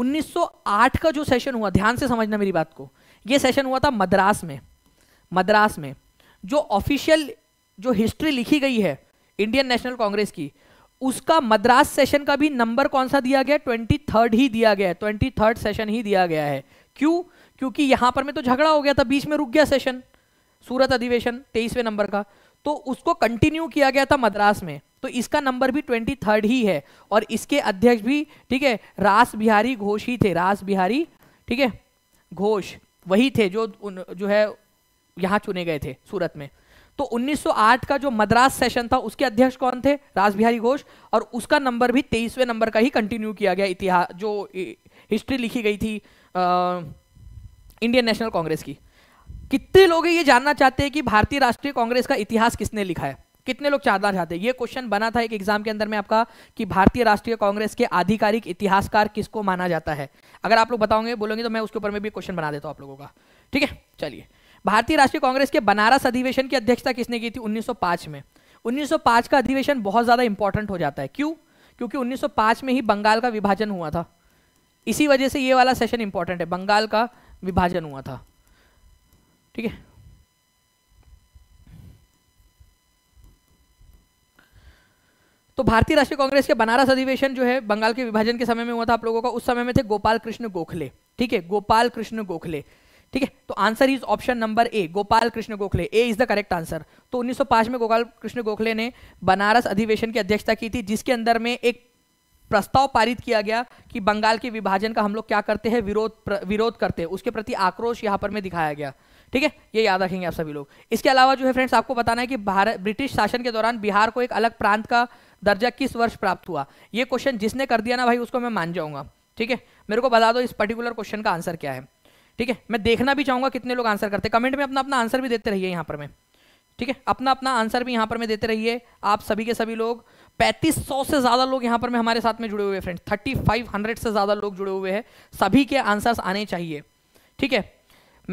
1908 का जो सेशन हुआ ध्यान से समझना मेरी बात को ये सेशन हुआ था मद्रास में मद्रास में जो ऑफिशियल जो हिस्ट्री लिखी गई है इंडियन नेशनल कांग्रेस की उसका मद्रास सेशन का भी नंबर कौन सा दिया गया ट्वेंटी थर्ड ही दिया गया है ट्वेंटी थर्ड सेशन ही दिया गया है क्यों क्योंकि यहां पर में तो झगड़ा हो गया था बीच में रुक गया सेशन सूरत अधिवेशन तेईसवें नंबर का तो उसको कंटिन्यू किया गया था मद्रास में तो इसका नंबर भी ट्वेंटी थर्ड ही है और इसके अध्यक्ष भी ठीक है रास बिहारी घोष ही थे रास बिहारी ठीक है घोष वही थे जो उन, जो है यहां चुने गए थे सूरत में तो 1908 का जो मद्रास सेशन था उसके अध्यक्ष कौन थे रास बिहारी घोष और उसका नंबर भी तेईसवें नंबर का ही कंटिन्यू किया गया इतिहास जो हिस्ट्री लिखी गई थी इंडियन नेशनल कांग्रेस की कितने लोग ये जानना चाहते हैं कि भारतीय राष्ट्रीय कांग्रेस का इतिहास किसने लिखा है कितने लोग चाहना चाहते हैं ये क्वेश्चन बना था एक एग्जाम के अंदर में आपका कि भारतीय राष्ट्रीय कांग्रेस के आधिकारिक इतिहासकार किसको माना जाता है अगर आप लोग बताओगे बोलोगे तो मैं उसके ऊपर में भी क्वेश्चन बना देता हूँ आप लोगों का ठीक है चलिए भारतीय राष्ट्रीय कांग्रेस के बनारस अधिवेशन की अध्यक्षता किसने की थी 1905 में 1905 का अधिवेशन बहुत ज़्यादा इंपॉर्टेंट हो जाता है क्यों क्योंकि 1905 में ही बंगाल का विभाजन हुआ था इसी वजह से ये वाला सेशन इंपॉर्टेंट है बंगाल का विभाजन हुआ था ठीक है तो भारतीय राष्ट्रीय कांग्रेस के बनारस अधिवेशन जो है बंगाल के विभाजन के समय में हुआ था आप लोगों का उस समय में थे गोपाल कृष्ण गोखले ठीक है गोपाल कृष्ण गोखले ठीक है तो answer is option number A Gopal Krishna Gokhale A is the correct answer तो 1905 में गोपाल कृष्ण गोखले ने बनारस अधिवेशन की अध्यक्षता की थी जिसके अंदर में एक प्रस्ताव पारित किया गया कि बंगाल के विभाजन का हम लोग क्या करते हैं विरोध विरोध करते हैं उसके प्रति आक्रोश यहां पर में दिखाया गया ठीक है ये याद रखेंगे आप सभी लोग इसके अलावा जो है फ्रेंड्स आपको बताना है कि भारत ब्रिटिश शासन के दौरान बिहार को एक अलग प्रांत का दर्जा किस वर्ष प्राप्त हुआ ये क्वेश्चन जिसने कर दिया ना भाई उसको मैं मान जाऊंगा ठीक है मेरे को बता दो इस पर्टिकुलर क्वेश्चन का आंसर क्या है ठीक है मैं देखना भी चाहूंगा कितने लोग आंसर करते कमेंट में अपना अपना आंसर भी देते रहिए यहाँ पर मैं ठीक है अपना अपना आंसर भी यहाँ पर मैं देते रहिए आप सभी के सभी लोग 3500 सौ से ज्यादा लोग यहां पर में हमारे साथ में जुड़े हुए फ्रेंड थर्टी फाइव हंड्रेड से ज्यादा लोग जुड़े हुए हैं सभी के आंसर्स आने चाहिए ठीक है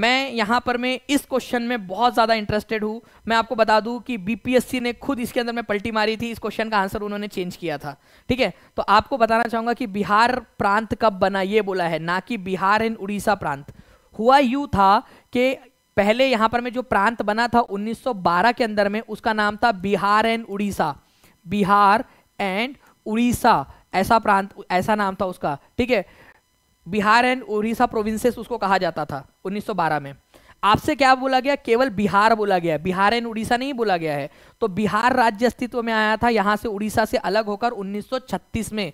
मैं यहां पर मैं इस क्वेश्चन में बहुत ज़्यादा इंटरेस्टेड हूँ मैं आपको बता दूं कि बीपीएससी ने खुद इसके अंदर में पलटी मारी थी इस क्वेश्चन का आंसर उन्होंने चेंज किया था ठीक है तो आपको बताना चाहूंगा कि बिहार प्रांत कब बना ये बोला है ना कि बिहार इन उड़ीसा प्रांत हुआ यू था कि पहले यहां पर में जो प्रांत बना था 1912 के अंदर में उसका नाम था बिहार एंड उड़ीसा बिहार एंड उड़ीसा ऐसा प्रांत ऐसा नाम था उसका ठीक है बिहार एंड उड़ीसा प्रोविंसेस उसको कहा जाता था 1912 में आपसे क्या बोला गया केवल बिहार बोला गया है बिहार एंड उड़ीसा नहीं बोला गया है तो बिहार राज्य अस्तित्व में आया था यहां से उड़ीसा से अलग होकर 1936 में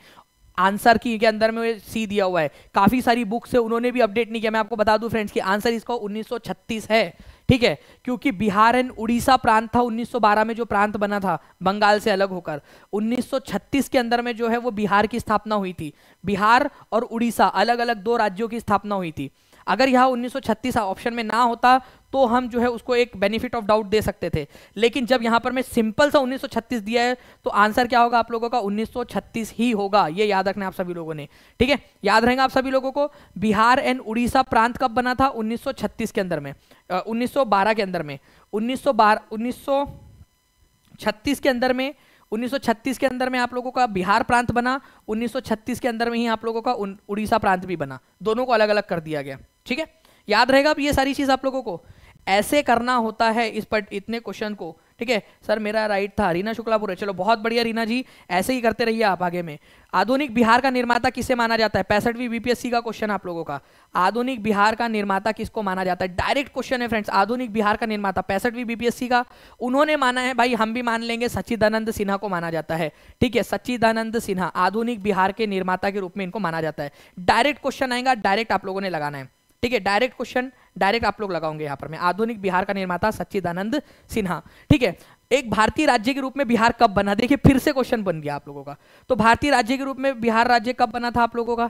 आंसर की के अंदर में सी दिया हुआ है काफी सारी बुक से उन्होंने भी अपडेट नहीं किया मैं आपको बता दूं फ्रेंड्स कि आंसर इसका 1936 है ठीक है क्योंकि बिहार एंड उड़ीसा प्रांत था 1912 में जो प्रांत बना था बंगाल से अलग होकर 1936 के अंदर में जो है वो बिहार की स्थापना हुई थी बिहार और उड़ीसा अलग अलग दो राज्यों की स्थापना हुई थी अगर यह 1936 ऑप्शन में ना होता तो हम जो है उसको एक बेनिफिट ऑफ डाउट दे सकते थे लेकिन जब यहां पर मैं सिंपल सा 1936 दिया है तो आंसर क्या होगा आप लोगों का 1936 ही होगा ये याद रखना आप सभी लोगों ने ठीक है याद रहेगा आप सभी लोगों को बिहार एंड उड़ीसा प्रांत कब बना था 1936 के अंदर में आ, 1912 के अंदर में 1912 1936 के अंदर में 1936 के अंदर में आप लोगों का बिहार प्रांत बना 1936 के अंदर में ही आप लोगों का उड़ीसा प्रांत भी बना दोनों को अलग अलग कर दिया गया ठीक है याद रहेगा अब ये सारी चीज आप लोगों को ऐसे करना होता है इस पर इतने क्वेश्चन को ठीक है सर मेरा राइट था रीना शुक्लापुरे चलो बहुत बढ़िया रीना जी ऐसे ही करते रहिए आप आगे में आधुनिक बिहार का निर्माता किसे माना जाता है पैंसठवीं बीपीएससी का क्वेश्चन आप लोगों का आधुनिक बिहार का निर्माता किसको माना जाता है डायरेक्ट क्वेश्चन है फ्रेंड्स आधुनिक बिहार का निर्माता पैंसठवीं बीपीएससी का उन्होंने माना है भाई हम भी मान लेंगे सच्चिदानंद सिन्हा को माना जाता है ठीक है सच्चिदानंद सिन्हा आधुनिक बिहार के निर्माता के रूप में इनको माना जाता है डायरेक्ट क्वेश्चन आएगा डायरेक्ट आप लोगों ने लगाना है ठीक है डायरेक्ट क्वेश्चन डायरेक्ट आप लोग लगाऊंगे यहां पर मैं आधुनिक बिहार का निर्माता सच्चिदानंद सिन्हा ठीक है एक भारतीय राज्य के रूप में बिहार कब बना देखिए फिर से क्वेश्चन बन गया आप लोगों का तो भारतीय राज्य के रूप में बिहार राज्य कब बना था आप लोगों का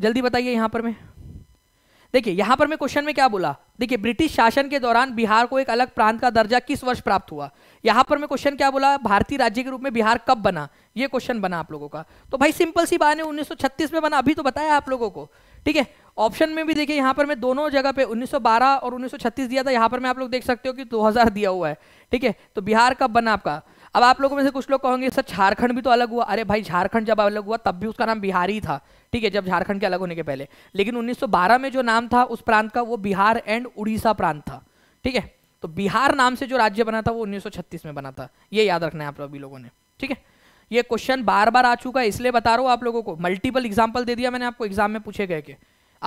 जल्दी बताइए यहाँ पर मैं देखिए यहाँ पर मैं क्वेश्चन में क्या बोला देखिए ब्रिटिश शासन के दौरान बिहार को एक अलग प्रांत का दर्जा किस वर्ष प्राप्त हुआ यहां पर मैं क्वेश्चन क्या बोला भारतीय राज्य के रूप में बिहार कब बना ये क्वेश्चन बना आप लोगों का तो भाई सिंपल सी बात है 1936 में बना अभी तो बताया आप लोगों को ठीक है ऑप्शन में भी देखिए यहां पर मैं दोनों जगह पे 1912 और 1936 दिया था यहां पर मैं आप लोग देख सकते हो कि 2000 दिया हुआ है ठीक है तो बिहार कब बना आपका अब आप लोगों में से कुछ लोग कहेंगे सर झारखंड भी तो अलग हुआ अरे भाई झारखंड जब अलग हुआ तब भी उसका नाम बिहार ही था ठीक है जब झारखंड के अलग होने के पहले लेकिन 1912 में जो नाम था उस प्रांत का वो बिहार एंड उड़ीसा प्रांत था ठीक है तो बिहार नाम से जो राज्य बना था वो 1936 में बना था ये याद रखना है आप लोगों ने ठीक है ये क्वेश्चन बार बार आ चुका है इसलिए बता रहा हूँ आप लोगों को मल्टीपल एग्जाम्पल दे दिया मैंने आपको एग्जाम में पूछे गए के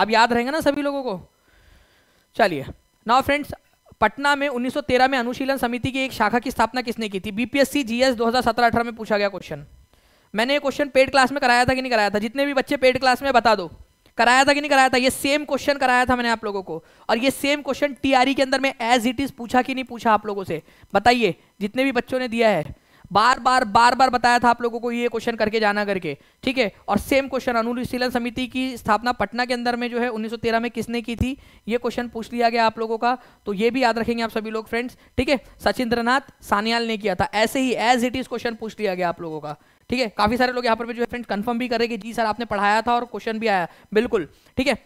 आप याद रहेंगे ना सभी लोगों को चलिए नाउ फ्रेंड्स पटना में 1913 में अनुशीलन समिति की एक शाखा की स्थापना किसने की थी बीपीएससी जीएस 2017-18 में पूछा गया क्वेश्चन मैंने ये क्वेश्चन पेड क्लास में कराया था कि नहीं कराया था जितने भी बच्चे पेड क्लास में बता दो कराया था कि नहीं कराया था ये सेम क्वेश्चन कराया था मैंने आप लोगों को और ये सेम क्वेश्चन टीआरई के अंदर में एज इट इज पूछा कि नहीं पूछा आप लोगों से बताइए जितने भी बच्चों ने दिया है बार बार बार बार बताया था आप लोगों को ये क्वेश्चन करके जाना करके ठीक है और सेम क्वेश्चन अनुशीलन समिति की स्थापना पटना के अंदर में जो है 1913 में किसने की थी ये क्वेश्चन पूछ लिया गया आप लोगों का तो ये भी याद रखेंगे आप सभी लोग फ्रेंड्स ठीक है सचिंद्रनाथ सानियाल ने किया था ऐसे ही एज इट इज क्वेश्चन पूछ लिया गया आप लोगों का ठीक है काफी सारे लोग यहाँ पर भी जो है फ्रेंड कन्फर्म भी करेगी जी सर आपने पढ़ाया था और क्वेश्चन भी आया बिल्कुल ठीक है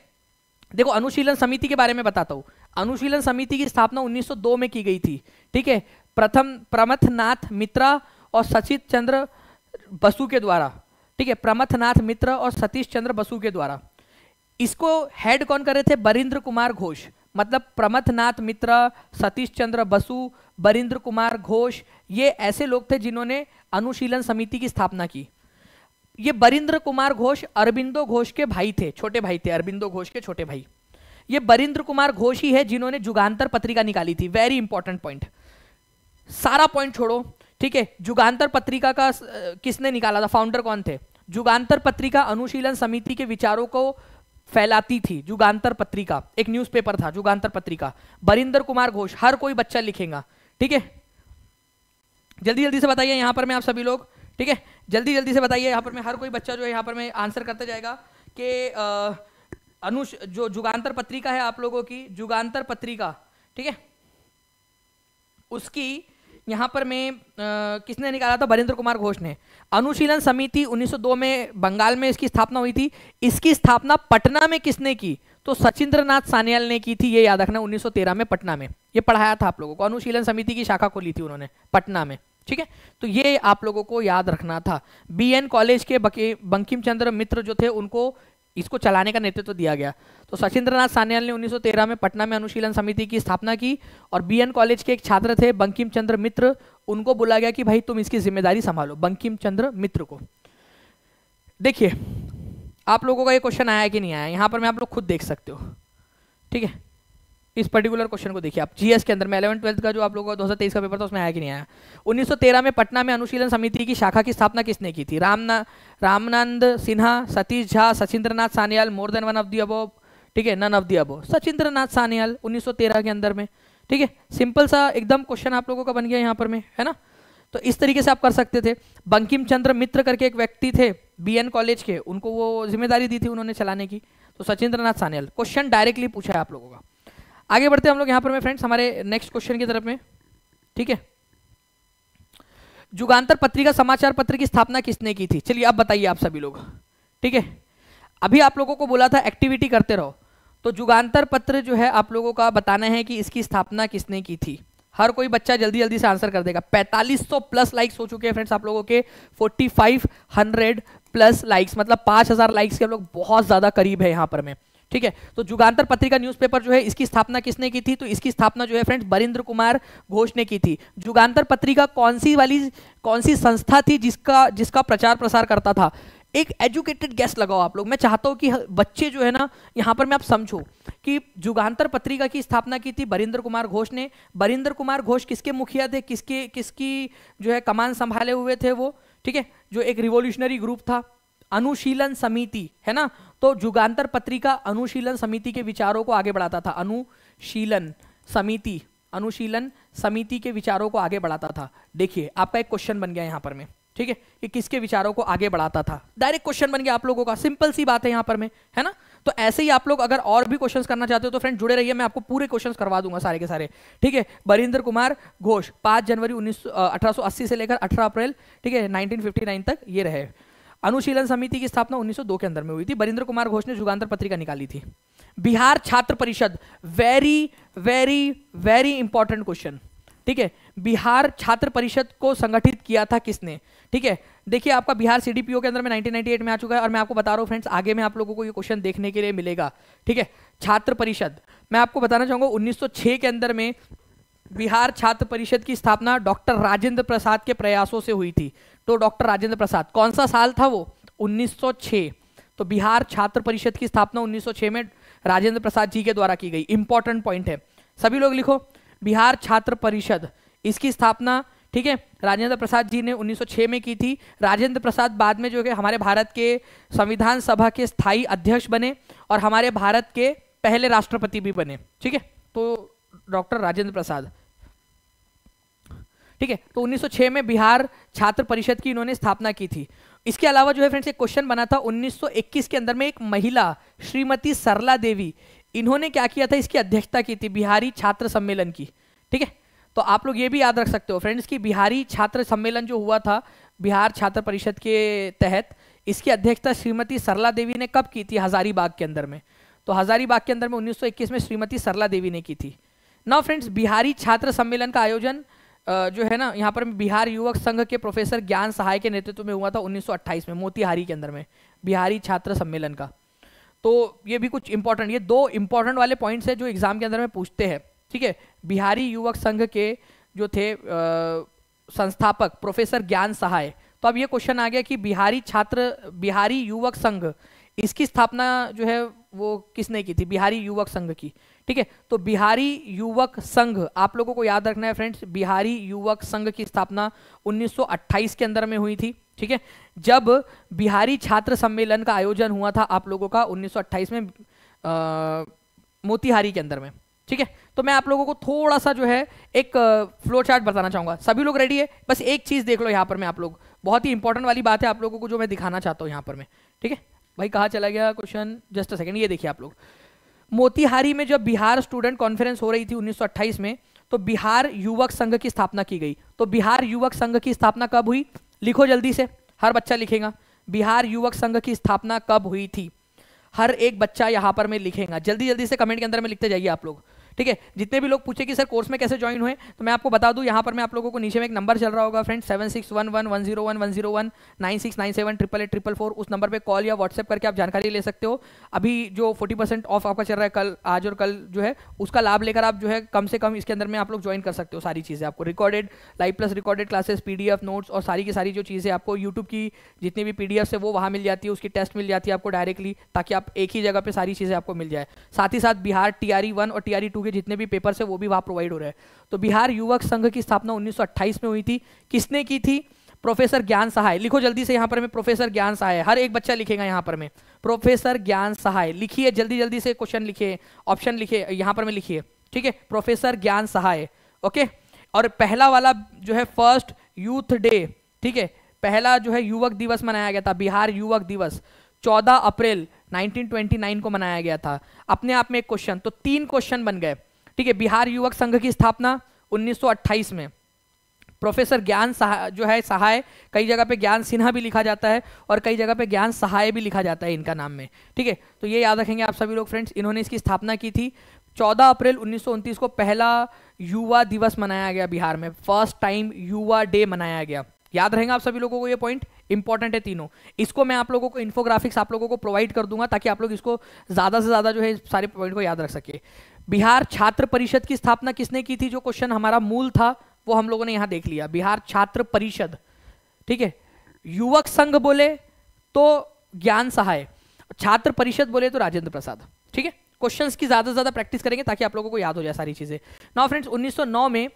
देखो अनुशीलन समिति के बारे में बताता हूँ अनुशीलन समिति की स्थापना 1902 में की गई थी ठीक है प्रथम प्रमथनाथ मित्रा और सचित चंद्र बसु के द्वारा ठीक है प्रमथनाथ मित्र और सतीश चंद्र बसु के द्वारा इसको हेड कौन कर रहे थे बरिंद्र कुमार घोष मतलब प्रमथनाथ मित्र सतीश चंद्र बसु बरिंद्र कुमार घोष ये ऐसे लोग थे जिन्होंने अनुशीलन समिति की स्थापना की ये बरिंद्र कुमार घोष अरबिंदो घोष के भाई थे छोटे भाई थे अरबिंदो घोष के छोटे भाई ये बरिंद्र कुमार घोष ही है जिन्होंने जुगान्तर पत्रिका निकाली थी वेरी इंपॉर्टेंट पॉइंट सारा पॉइंट छोड़ो ठीक है जुगांतर पत्रिका का किसने निकाला था फाउंडर कौन थे जुगांतर पत्रिका अनुशीलन समिति के विचारों को फैलाती थी जुगांतर पत्रिका एक न्यूज़पेपर था जुगांतर पत्रिका बरिंदर कुमार घोष हर कोई बच्चा लिखेगा ठीक है जल्दी जल्दी से बताइए यहां पर मैं आप सभी लोग ठीक है जल्दी जल्दी से बताइए यहां पर मैं हर कोई बच्चा जो है यहां पर मैं आंसर करते जाएगा कि अनु जो जुगांतर पत्रिका है आप लोगों की जुगांतर पत्रिका ठीक है उसकी यहाँ पर मैं किसने निकाला था बरेंद्र कुमार घोष ने अनुशीलन समिति 1902 में बंगाल में इसकी स्थापना हुई थी इसकी स्थापना पटना में किसने की तो सचिंद्र नाथ सान्याल ने की थी ये याद रखना 1913 में पटना में ये पढ़ाया था आप लोगों को अनुशीलन समिति की शाखा खोली थी उन्होंने पटना में ठीक है तो ये आप लोगों को याद रखना था बी कॉलेज के बंकिम चंद्र मित्र जो थे उनको इसको चलाने का नेतृत्व तो दिया गया तो सचिंद्र नाथ सान्याल ने 1913 में पटना में अनुशीलन समिति की स्थापना की और बीएन कॉलेज के एक छात्र थे बंकिम चंद्र मित्र उनको बोला गया कि भाई तुम इसकी जिम्मेदारी संभालो बंकिम चंद्र मित्र को देखिए आप लोगों का ये क्वेश्चन आया कि नहीं आया यहाँ पर मैं आप लोग खुद देख सकते हो ठीक है इस पर्टिकुलर क्वेश्चन को देखिए आप जीएस के अंदर में इलेवन ट्वेल्थ का जो आप लोगों का 2023 का पेपर था उसमें आया कि नहीं आया 1913 में पटना में अनुशीलन समिति की शाखा की स्थापना किसने की थी रामना Ramanand Sinha Satish Jha Sachindranath Sanyal more than one of the above ठीक है none of the above Sachindranath Sanyal 1913 के अंदर में ठीक है सिंपल सा एकदम क्वेश्चन आप लोगों का बन गया यहाँ पर में है ना तो इस तरीके से आप कर सकते थे बंकिम चंद्र मित्र करके एक व्यक्ति थे बीएन कॉलेज के उनको वो जिम्मेदारी दी थी उन्होंने चलाने की तो सचिंद्रनाथ सान्याल क्वेश्चन डायरेक्टली पूछा है आप लोगों का आगे बढ़ते हैं हम लोग यहाँ पर फ्रेंड्स हमारे नेक्स्ट क्वेश्चन की तरफ में ठीक है जुगांतर पत्रिका समाचार पत्र की स्थापना किसने की थी चलिए आप बताइए आप सभी लोग ठीक है अभी आप लोगों को बोला था एक्टिविटी करते रहो तो जुगांतर पत्र जो है आप लोगों का बताना है कि इसकी स्थापना किसने की थी हर कोई बच्चा जल्दी जल्दी से आंसर कर देगा 4500 प्लस लाइक्स हो चुके हैं फ्रेंड्स आप लोगों के 4500 प्लस लाइक्स मतलब 5000 लाइक्स के हम लोग बहुत ज़्यादा करीब है यहां पर में ठीक है तो जुगांतर पत्रिका न्यूज़पेपर जो है इसकी स्थापना किसने की थी तो इसकी स्थापना जो है फ्रेंड्स बरिंद्र कुमार घोष ने की थी जुगांतर पत्रिका कौन सी वाली कौन सी संस्था थी जिसका जिसका प्रचार प्रसार करता था एक एजुकेटेड गैस लगाओ आप लोग मैं चाहता हूं कि बच्चे जो है ना यहाँ पर मैं आप समझो कि जुगांतर पत्रिका की स्थापना की थी बरिंद्र कुमार घोष ने बरिंद्र कुमार घोष किसके मुखिया थे किसके किसकी जो है कमान संभाले हुए थे वो ठीक है जो एक रिवोल्यूशनरी ग्रुप था अनुशीलन समिति है ना तो जुगांतर पत्रिका अनुशीलन समिति के विचारों को आगे बढ़ाता था अनुशीलन समिति अनुशीलन समिति के विचारों को आगे बढ़ाता था देखिए आपका एक क्वेश्चन बन गया यहां पर में ठीक है कि किसके विचारों को आगे बढ़ाता था डायरेक्ट क्वेश्चन बन गया आप लोगों का सिंपल सी बात है यहां पर में है ना तो ऐसे ही आप लोग अगर और भी क्वेश्चंस करना चाहते हो तो फ्रेंड जुड़े रहिए मैं आपको पूरे क्वेश्चंस करवा दूंगा सारे के सारे ठीक है बरिंदर कुमार घोष 5 जनवरी उन्नीस अठारह से लेकर 18 अप्रैल ठीक है 1959 तक ये रहे अनुशीलन समिति की स्थापना 1902 के अंदर में हुई थी बरिंद्र कुमार घोष ने जुगांतर पत्रिका निकाली थी Bihar Chhatra Parishad very very very important question ठीक है बिहार छात्र परिषद को संगठित किया था किसने ठीक है देखिए आपका बिहार सीडीपीओ के अंदर में 1998 में आ चुका है और मैं आपको बता रहा हूँ फ्रेंड्स आगे में आप लोगों को ये क्वेश्चन देखने के लिए मिलेगा ठीक है छात्र परिषद मैं आपको बताना चाहूंगा उन्नीस के अंदर में बिहार छात्र परिषद की स्थापना डॉक्टर राजेंद्र प्रसाद के प्रयासों से हुई थी तो डॉक्टर राजेंद्र प्रसाद कौन सा साल था वो 1906 तो बिहार छात्र परिषद की स्थापना 1906 में राजेंद्र प्रसाद जी के द्वारा की गई इंपॉर्टेंट पॉइंट है सभी लोग लिखो बिहार छात्र परिषद इसकी स्थापना ठीक है राजेंद्र प्रसाद जी ने 1906 में की थी राजेंद्र प्रसाद बाद में जो है हमारे भारत के संविधान सभा के स्थायी अध्यक्ष बने और हमारे भारत के पहले राष्ट्रपति भी बने ठीक है तो डॉक्टर राजेंद्र प्रसाद ठीक है तो 1906 में बिहार छात्र परिषद की इन्होंने स्थापना की थी इसके अलावा जो है फ्रेंड्स एक क्वेश्चन बना था 1921 के अंदर में एक महिला श्रीमती सरला देवी इन्होंने क्या किया था इसकी अध्यक्षता की थी बिहारी छात्र सम्मेलन की ठीक है तो आप लोग ये भी याद रख सकते हो फ्रेंड्स की बिहारी छात्र सम्मेलन जो हुआ था बिहार छात्र परिषद के तहत इसकी अध्यक्षता श्रीमती सरला देवी ने कब की थी हजारीबाग के अंदर में तो हजारीबाग के अंदर में 1921 में श्रीमती सरला देवी ने की थी नाउ फ्रेंड्स बिहारी छात्र सम्मेलन का आयोजन जो है ना यहाँ पर बिहार युवक संघ के प्रोफेसर ज्ञान सहाय के नेतृत्व में हुआ था 1928 में मोतिहारी के अंदर में बिहारी छात्र सम्मेलन का तो ये भी कुछ इंपॉर्टेंट ये दो इंपॉर्टेंट वाले पॉइंट्स है जो एग्जाम के अंदर में पूछते हैं ठीक है बिहारी युवक संघ के जो थे आ, संस्थापक प्रोफेसर ज्ञान सहाय तो अब ये क्वेश्चन आ गया कि बिहारी छात्र बिहारी युवक संघ इसकी स्थापना जो है वो किसने की थी बिहारी युवक संघ की ठीक है तो बिहारी युवक संघ आप लोगों को याद रखना है फ्रेंड्स बिहारी युवक संघ की स्थापना 1928 के अंदर में हुई थी ठीक है जब बिहारी छात्र सम्मेलन का आयोजन हुआ था आप लोगों का 1928 में आ, मोतिहारी के अंदर में ठीक है तो मैं आप लोगों को थोड़ा सा जो है एक फ्लो चार्ट बताना चाहूंगा सभी लोग रेडी है बस एक चीज़ देख लो यहाँ पर मैं आप लोग बहुत ही इंपॉर्टेंट वाली बात है आप लोगों को जो मैं दिखाना चाहता हूँ यहाँ पर मैं ठीक है भाई कहाँ चला गया क्वेश्चन जस्ट अ सेकेंड ये देखिए आप लोग मोतिहारी में जब बिहार स्टूडेंट कॉन्फ्रेंस हो रही थी 1928 में तो बिहार युवक संघ की स्थापना की गई तो बिहार युवक संघ की स्थापना कब हुई लिखो जल्दी से हर बच्चा लिखेगा बिहार युवक संघ की स्थापना कब हुई थी हर एक बच्चा यहां पर मैं लिखेगा जल्दी जल्दी से कमेंट के अंदर में लिखते जाइए आप लोग ठीक है जितने भी लोग पूछे कि सर कोर्स में कैसे ज्वाइन हुए तो मैं आपको बता दूं यहां पर मैं आप लोगों को नीचे में एक नंबर चल रहा होगा friend seven six one one one zero one one zero one nine six nine seven triple eight triple four उस नंबर पर कॉल या व्हाट्सएप करके आप जानकारी ले सकते हो अभी जो फोर्टी परसेंट ऑफ आपका चल रहा है कल आज और कल जो है उसका लाभ लेकर आप जो है कम से कम इसके अंदर में आप लोग ज्वाइन कर सकते हो सारी चीज़ें आपको recorded live plus recorded classes PDF notes और सारी की सारी जो चीज़ें आपको यूट्यूब की जितनी भी पीडीएफ है वो वहाँ मिल जाती है उसकी टेस्ट मिल जाती है आपको डायरेक्टली ताकि आप एक ही जगह पर सारी चीज़ें आपको मिल जाए साथ ही साथ बिहार टी आर वन और टी आर टू के जितने भी पेपर है वो भी वहाँ प्रोवाइड हो रहे हैं तो बिहार युवक संघ की स्थापना 1928 में हुई थी किसने की थी प्रोफेसर ज्ञान सहाय लिखो जल्दी से यहाँ पर मैं प्रोफेसर ज्ञान सहाय हर एक बच्चा लिखेगा यहाँ पर मैं प्रोफेसर ज्ञान सहाय लिखिए जल्दी जल्दी से क्वेश्चन लिखिए ऑप्शन लिखिए यहाँ पर मैं लिखिए ठीक है प्रोफेसर ज्ञान सहाय ओके और पहला वाला जो है फर्स्ट यूथ डे ठीक है पहला जो है युवक दिवस मनाया गया था बिहार युवक दिवस 14 अप्रैल 1929 को मनाया गया था अपने आप में एक क्वेश्चन तो तीन क्वेश्चन बन गए ठीक है बिहार युवक संघ की स्थापना 1928 में प्रोफेसर ज्ञान सहाय जो है सहाय कई जगह पे ज्ञान सिन्हा भी लिखा जाता है और कई जगह पे ज्ञान सहाय भी लिखा जाता है इनका नाम में ठीक है तो ये याद रखेंगे आप सभी लोग फ्रेंड्स इन्होंने इसकी स्थापना की थी 14 अप्रैल उन्नीस को पहला युवा दिवस मनाया गया बिहार में फर्स्ट टाइम युवा डे मनाया गया याद रहेगा आप सभी लोगों को ये पॉइंट इंपॉर्टेंट है तीनों इसको मैं आप लोगों को इन्फोग्राफिक्स आप लोगों को प्रोवाइड कर दूंगा ताकि आप लोग इसको ज़्यादा से ज़्यादा जो है सारे पॉइंट को याद रख सके बिहार छात्र परिषद की स्थापना किसने की थी जो क्वेश्चन हमारा मूल था वो हम लोगों ने यहाँ देख लिया बिहार छात्र परिषद ठीक है युवक संघ बोले तो ज्ञान सहाय छात्र परिषद बोले तो राजेंद्र प्रसाद ठीक है क्वेश्चंस की ज़्यादा से ज़्यादा प्रैक्टिस करेंगे ताकि आप लोगों को याद हो जाए सारी चीज़ें नाउ फ्रेंड्स 1909 में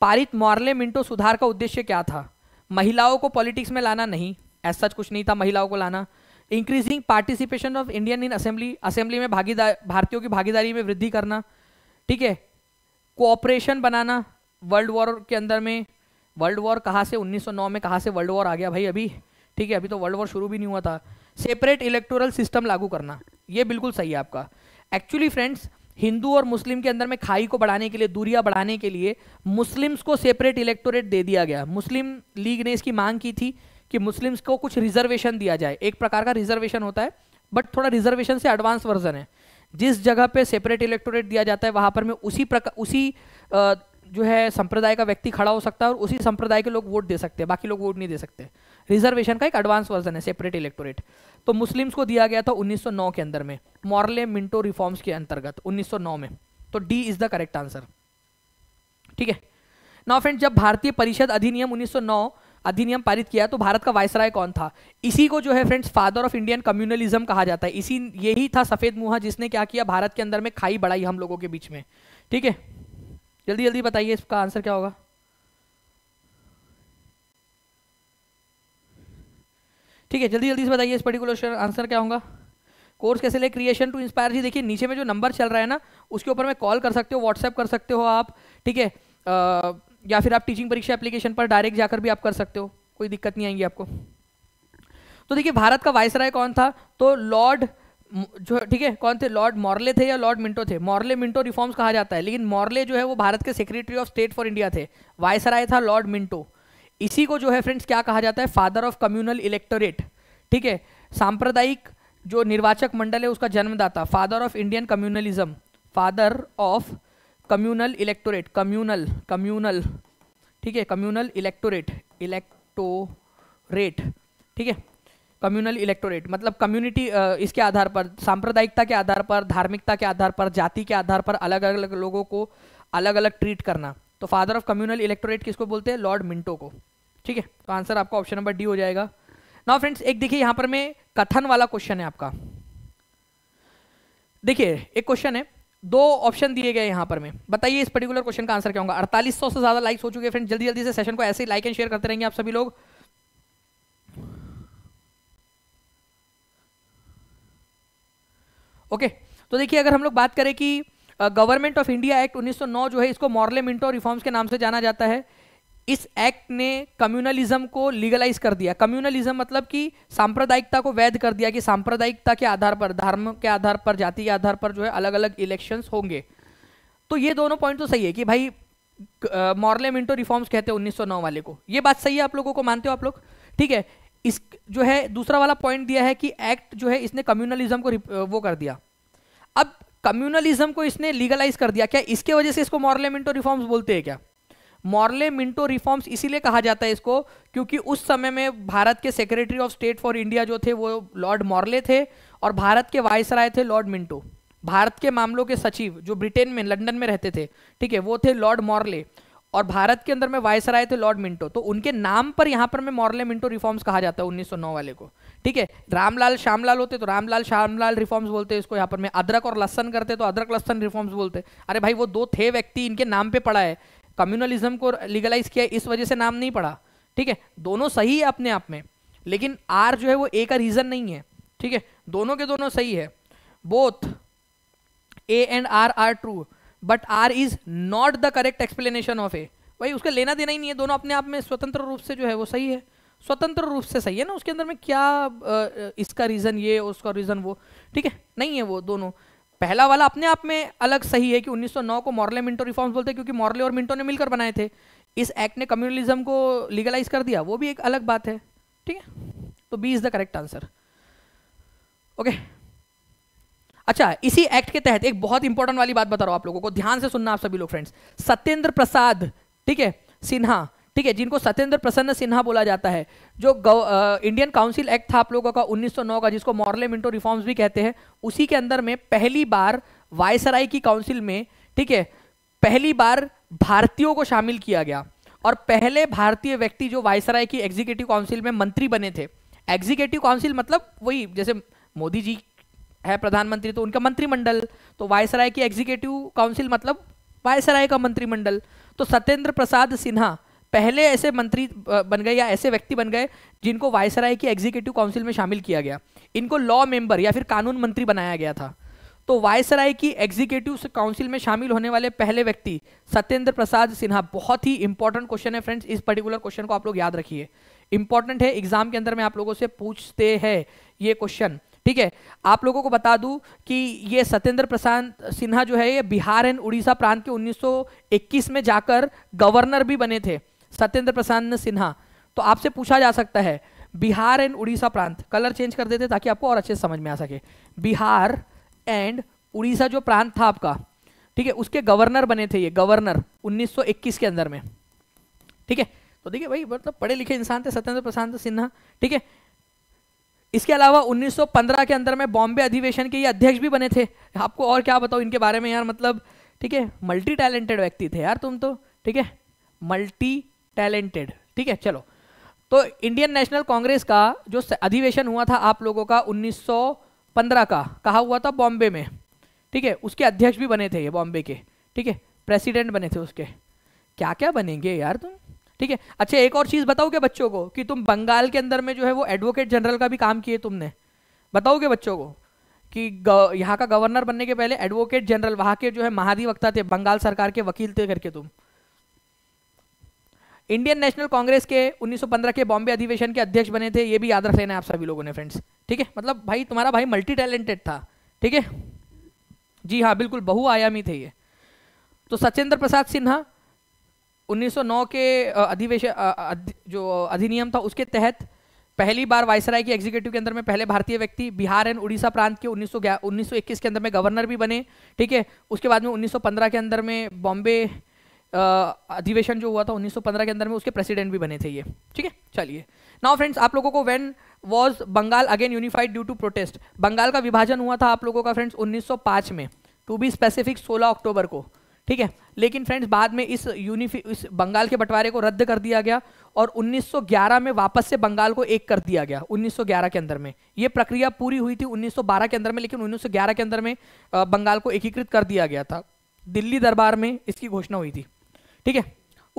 पारित मॉर्ले मिंटो सुधार का उद्देश्य क्या था महिलाओं को पॉलिटिक्स में लाना नहीं ऐसा कुछ नहीं था महिलाओं को लाना increasing participation of Indian in assembly assembly में भागीदार भारतीयों की भागीदारी में वृद्धि करना ठीक है कोऑपरेशन बनाना वर्ल्ड वॉर के अंदर में वर्ल्ड वॉर कहाँ से 1909 में कहाँ से वर्ल्ड वॉर आ गया भाई अभी ठीक है अभी तो वर्ल्ड वॉर शुरू भी नहीं हुआ था सेपरेट इलेक्टोरल सिस्टम लागू करना ये बिल्कुल सही है आपका एक्चुअली फ्रेंड्स हिंदू और मुस्लिम के अंदर में खाई को बढ़ाने के लिए दूरियां बढ़ाने के लिए मुस्लिम्स को सेपरेट इलेक्टोरेट दे दिया गया मुस्लिम लीग ने इसकी मांग की थी कि मुस्लिम्स को कुछ रिजर्वेशन दिया जाए एक प्रकार का रिजर्वेशन होता है बट थोड़ा रिजर्वेशन से एडवांस वर्जन है जिस जगह पे सेपरेट इलेक्टोरेट दिया जाता है वहाँ पर मैं उसी प्रकार उसी जो है संप्रदाय का व्यक्ति खड़ा हो सकता है और उसी संप्रदाय के लोग वोट दे सकते हैं बाकी लोग वोट नहीं दे सकते रिजर्वेशन का एक एडवांस वर्जन है सेपरेट इलेक्टोरेट तो मुस्लिम्स को दिया गया था 1909 के अंदर में मॉरले मिंटो रिफॉर्म्स के अंतर्गत 1909 में तो D is the correct answer ठीक है नाउ फ्रेंड जब भारतीय परिषद अधिनियम 1909 अधिनियम पारित किया तो भारत का वायसराय कौन था इसी को जो है friends father of Indian communalism कहा जाता है इसी यही था सफेद मुहा जिसने क्या किया भारत के अंदर में खाई बढ़ाई हम लोगों के बीच में ठीक है जल्दी जल्दी बताइए इसका आंसर क्या होगा ठीक है जल्दी जल्दी से बताइए इस पर्टिकुलर आंसर क्या होगा कोर्स कैसे ले क्रिएशन टू इंस्पायर जी देखिए नीचे में जो नंबर चल रहा है ना उसके ऊपर में कॉल कर सकते हो व्हाट्सएप कर सकते हो आप ठीक है या फिर आप टीचिंग परीक्षा एप्लीकेशन पर डायरेक्ट जाकर भी आप कर सकते हो कोई दिक्कत नहीं आएगी आपको तो देखिए भारत का वायसराय कौन था तो लॉर्ड जो ठीक है कौन थे लॉर्ड मॉर्ले थे या लॉर्ड मिंटो थे मॉर्ले मिंटो रिफॉर्म्स कहा जाता है लेकिन मॉर्ले जो है वो भारत के secretary of state for India थे वायसराय था लॉर्ड मिंटो इसी को जो है फ्रेंड्स क्या कहा जाता है फादर ऑफ कम्युनल इलेक्टोरेट ठीक है सांप्रदायिक जो निर्वाचक मंडल है उसका जन्मदाता father of Indian communalism father of communal electorate communal communal ठीक है कम्युनल इलेक्टोरेट इलेक्टोरेट ठीक है कम्युनल इलेक्टोरेट मतलब कम्युनिटी इसके आधार पर सांप्रदायिकता के आधार पर धार्मिकता के आधार पर जाति के आधार पर अलग अलग लोगों को अलग अलग ट्रीट करना तो फादर ऑफ कम्युनल इलेक्टोरेट किसको बोलते हैं लॉर्ड मिंटो को ठीक है तो आंसर आपका ऑप्शन नंबर डी हो जाएगा ना फ्रेंड्स एक देखिए यहां पर मैं कथन वाला क्वेश्चन है आपका देखिए एक क्वेश्चन है दो ऑप्शन दिए गए यहां पर मैं बताइए इस पर्टिकुलर क्वेश्चन का आंसर क्या होगा 4800 से ज़्यादा लाइक्स हो चुके हैं फ्रेंड्स जल्दी जल्दी से सेशन को ऐसे ही लाइक एंड शेयर करते रहेंगे आप सभी लोग ओके okay, तो देखिए अगर हम लोग बात करें कि गवर्नमेंट ऑफ इंडिया एक्ट 1909 जो है इसको मॉरले मिंटो रिफॉर्म्स के नाम से जाना जाता है इस एक्ट ने कम्युनलिज्म को लीगलाइज कर दिया कम्युनलिज्म मतलब कि सांप्रदायिकता को वैध कर दिया कि सांप्रदायिकता के आधार पर धर्म के आधार पर जाति के आधार पर जो है अलग अलग इलेक्शंस होंगे तो ये दोनों पॉइंट तो सही है कि भाई मॉरले मिंटो रिफॉर्म्स कहते हैं उन्नीस वाले को ये बात सही है आप लोगों को मानते हो आप लोग ठीक है इस जो है दूसरा वाला पॉइंट दिया है कि एक्ट जो है इसने कम्युनलिज्म को वो कर दिया अब कम्युनलिज्म को इसने लीगलाइज कर दिया क्या इसके वजह से इसको मॉरले मिंटो रिफॉर्म्स बोलते हैं क्या मॉरले मिंटो रिफॉर्म्स इसीलिए कहा जाता है इसको क्योंकि उस समय में भारत के secretary of state for India जो थे वो लॉर्ड मॉरले थे और भारत के वाइस थे लॉर्ड मिंटो भारत के मामलों के सचिव जो ब्रिटेन में लंडन में रहते थे ठीक है वो थे लॉर्ड मॉरले और भारत के अंदर में वायसराय थे लॉर्ड मिंटो तो उनके नाम पर यहां पर मैं मॉर्ले मिंटो रिफॉर्म्स कहा जाता है 1909 वाले को ठीक है रामलाल श्यामलाल होते तो रामलाल श्यामलाल रिफॉर्म्स बोलते हैं इसको यहां पर मैं अदरक और लसन करते तो अदरक लसन रिफॉर्म्स बोलते अरे भाई वो दो थे व्यक्ति इनके नाम पर पड़ा है कम्युनलिज्म को लीगलाइज किया इस वजह से नाम नहीं पड़ा ठीक है दोनों सही है अपने आप में लेकिन आर जो है वो ए का रीजन नहीं है ठीक है दोनों के दोनों सही है both A and R R true but R is not the correct explanation of A भाई उसका लेना देना ही नहीं है दोनों अपने आप में स्वतंत्र रूप से जो है वो सही है स्वतंत्र रूप से सही है ना उसके अंदर में क्या इसका रीज़न ये उसका रीज़न वो ठीक है नहीं है वो दोनों पहला वाला अपने आप में अलग सही है कि 1909 को मॉर्ले मिंटो रिफॉर्म्स बोलते हैं क्योंकि मॉर्ले और मिंटो ने मिलकर बनाए थे इस एक्ट ने कम्युनलिज्म को लीगलाइज कर दिया वो भी एक अलग बात है ठीक है तो B is the correct answer okay अच्छा इसी एक्ट के तहत एक बहुत इंपॉर्टेंट वाली बात बता रहा हूँ आप लोगों को ध्यान से सुनना आप सभी लोग फ्रेंड्स सत्येंद्र प्रसाद ठीक है सिन्हा ठीक है जिनको सत्येंद्र प्रसन्न सिन्हा बोला जाता है जो आ, इंडियन काउंसिल एक्ट था आप लोगों का 1909 का जिसको मॉरले मिंटो रिफॉर्म्स भी कहते हैं उसी के अंदर में पहली बार वायसराय की काउंसिल में ठीक है पहली बार भारतीयों को शामिल किया गया और पहले भारतीय व्यक्ति जो वायसराय की एग्जीक्यूटिव काउंसिल में मंत्री बने थे एग्जीक्यूटिव काउंसिल मतलब वही जैसे मोदी जी है प्रधानमंत्री तो उनका मंत्रिमंडल तो वायसराय की एग्जीक्यूटिव काउंसिल मतलब वायसराय का मंत्रिमंडल तो सत्येंद्र प्रसाद सिन्हा पहले ऐसे मंत्री बन गए या ऐसे व्यक्ति बन गए जिनको वायसराय की एग्जीक्यूटिव काउंसिल में शामिल किया गया इनको लॉ मेंबर या फिर कानून मंत्री बनाया गया था तो वायसराय की एग्जीक्यूटिव काउंसिल में शामिल होने वाले पहले व्यक्ति सत्येंद्र प्रसाद सिन्हा बहुत ही इंपॉर्टेंट क्वेश्चन है फ्रेंड्स इस पर्टिकुलर क्वेश्चन को आप लोग याद रखिए इंपॉर्टेंट है एग्जाम के अंदर में आप लोगों से पूछते हैं ये क्वेश्चन ठीक है आप लोगों को बता दूं कि ये सत्येंद्र प्रसाद सिन्हा जो है ये बिहार एंड उड़ीसा प्रांत के 1921 में जाकर गवर्नर भी बने थे सत्येंद्र प्रसाद सिन्हा तो आपसे पूछा जा सकता है बिहार एंड उड़ीसा प्रांत कलर चेंज कर देते ताकि आपको और अच्छे से समझ में आ सके बिहार एंड उड़ीसा जो प्रांत था आपका ठीक है उसके गवर्नर बने थे ये गवर्नर उन्नीस के अंदर में ठीक है तो देखिए भाई मतलब पढ़े लिखे इंसान थे सत्येंद्र प्रसाद सिन्हा ठीक है इसके अलावा 1915 के अंदर में बॉम्बे अधिवेशन के ये अध्यक्ष भी बने थे आपको और क्या बताओ इनके बारे में यार मतलब ठीक है मल्टी टैलेंटेड व्यक्ति थे यार तुम तो ठीक है मल्टी टैलेंटेड ठीक है चलो तो इंडियन नेशनल कांग्रेस का जो अधिवेशन हुआ था आप लोगों का 1915 का कहा हुआ था बॉम्बे में ठीक है उसके अध्यक्ष भी बने थे ये बॉम्बे के ठीक है प्रेसिडेंट बने थे उसके क्या क्या बनेंगे यार तुम ठीक है अच्छा एक और चीज़ बताओगे बच्चों को कि तुम बंगाल के अंदर में जो है वो एडवोकेट जनरल का भी काम किए तुमने बताओगे बच्चों को कि यहाँ का गवर्नर बनने के पहले एडवोकेट जनरल वहां के जो है महाधिवक्ता थे बंगाल सरकार के वकील थे करके तुम इंडियन नेशनल कांग्रेस के 1915 के बॉम्बे अधिवेशन के अध्यक्ष बने थे ये भी याद रख लेना आप सभी लोगों ने फ्रेंड्स ठीक है मतलब भाई तुम्हारा भाई मल्टी टैलेंटेड था ठीक है जी हाँ बिल्कुल बहुआयामी थे ये तो सचेंद्र प्रसाद सिन्हा 1909 के अधिवेश जो अधिनियम था उसके तहत पहली बार वायसराय के एग्जीक्यूटिव के अंदर में पहले भारतीय व्यक्ति बिहार एंड उड़ीसा प्रांत के 1900 1921 के अंदर में गवर्नर भी बने ठीक है उसके बाद में 1915 के अंदर में बॉम्बे अधिवेशन जो हुआ था 1915 के अंदर में उसके प्रेसिडेंट भी बने थे ये ठीक है चलिए नाउ फ्रेंड्स आप लोगों को when was Bengal again unified due to protest Bengal का विभाजन हुआ था आप लोगों का फ्रेंड्स उन्नीस में टू बी स्पेसिफिक सोलह अक्टूबर को ठीक है लेकिन फ्रेंड्स बाद में इस यूनिफी इस बंगाल के बंटवारे को रद्द कर दिया गया और 1911 में वापस से बंगाल को एक कर दिया गया 1911 के अंदर में ये प्रक्रिया पूरी हुई थी 1912 के अंदर में लेकिन 1911 के अंदर में बंगाल को एकीकृत कर दिया गया था दिल्ली दरबार में इसकी घोषणा हुई थी ठीक है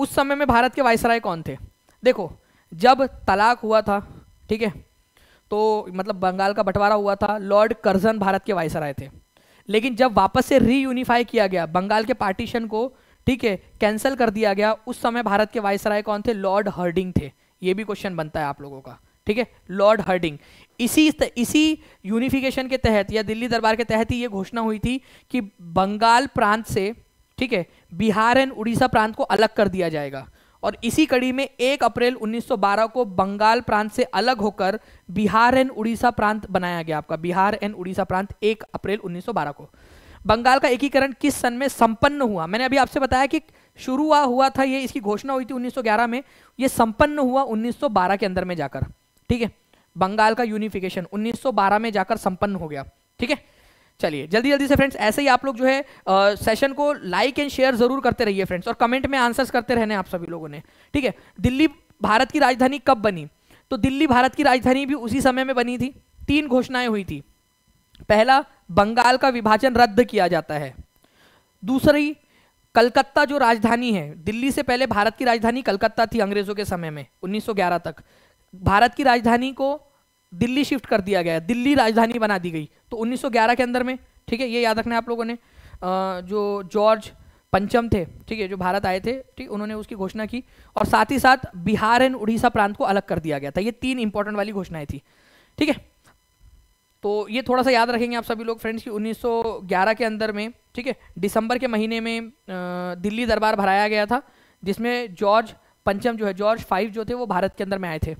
उस समय में भारत के वायसराय कौन थे देखो जब तलाक हुआ था ठीक है तो मतलब बंगाल का बंटवारा हुआ था लॉर्ड कर्जन भारत के वायसराय थे लेकिन जब वापस से रीयूनिफाई किया गया बंगाल के पार्टीशन को ठीक है कैंसिल कर दिया गया उस समय भारत के वायसराय कौन थे लॉर्ड हर्डिंग थे ये भी क्वेश्चन बनता है आप लोगों का ठीक है लॉर्ड हर्डिंग इसी इसी यूनिफिकेशन के तहत या दिल्ली दरबार के तहत ही ये घोषणा हुई थी कि बंगाल प्रांत से ठीक है बिहार एंड उड़ीसा प्रांत को अलग कर दिया जाएगा और इसी कड़ी में 1 अप्रैल 1912 को बंगाल प्रांत से अलग होकर बिहार एंड उड़ीसा प्रांत बनाया गया आपका बिहार एंड उड़ीसा प्रांत 1 अप्रैल 1912 को बंगाल का एकीकरण किस सन में संपन्न हुआ मैंने अभी आपसे बताया कि शुरू हुआ था ये इसकी घोषणा हुई थी 1911 में ये संपन्न हुआ 1912 के अंदर में जाकर ठीक है बंगाल का यूनिफिकेशन 1912 में जाकर संपन्न हो गया ठीक है चलिए जल्दी जल्दी से फ्रेंड्स ऐसे ही आप लोग जो है आ, सेशन को लाइक एंड शेयर जरूर करते रहिए फ्रेंड्स और कमेंट में आंसर्स करते रहने आप सभी लोगों ने ठीक है दिल्ली भारत की राजधानी कब बनी तो दिल्ली भारत की राजधानी भी उसी समय में बनी थी तीन घोषणाएं हुई थी पहला बंगाल का विभाजन रद्द किया जाता है दूसरी कलकत्ता जो राजधानी है दिल्ली से पहले भारत की राजधानी कलकत्ता थी अंग्रेजों के समय में 1911 तक भारत की राजधानी को दिल्ली शिफ्ट कर दिया गया दिल्ली राजधानी बना दी गई तो 1911 के अंदर में ठीक है ये याद रखना है आप लोगों ने जो जॉर्ज पंचम थे ठीक है जो भारत आए थे ठीक उन्होंने उसकी घोषणा की और साथ ही साथ बिहार एंड उड़ीसा प्रांत को अलग कर दिया गया था ये तीन इंपॉर्टेंट वाली घोषणाएं थी ठीक है तो ये थोड़ा सा याद रखेंगे आप सभी लोग फ्रेंड्स कि 1911 के अंदर में ठीक है दिसंबर के महीने में दिल्ली दरबार भराया गया था जिसमें जॉर्ज पंचम जो है जॉर्ज फाइव जो थे वो भारत के अंदर में आए थे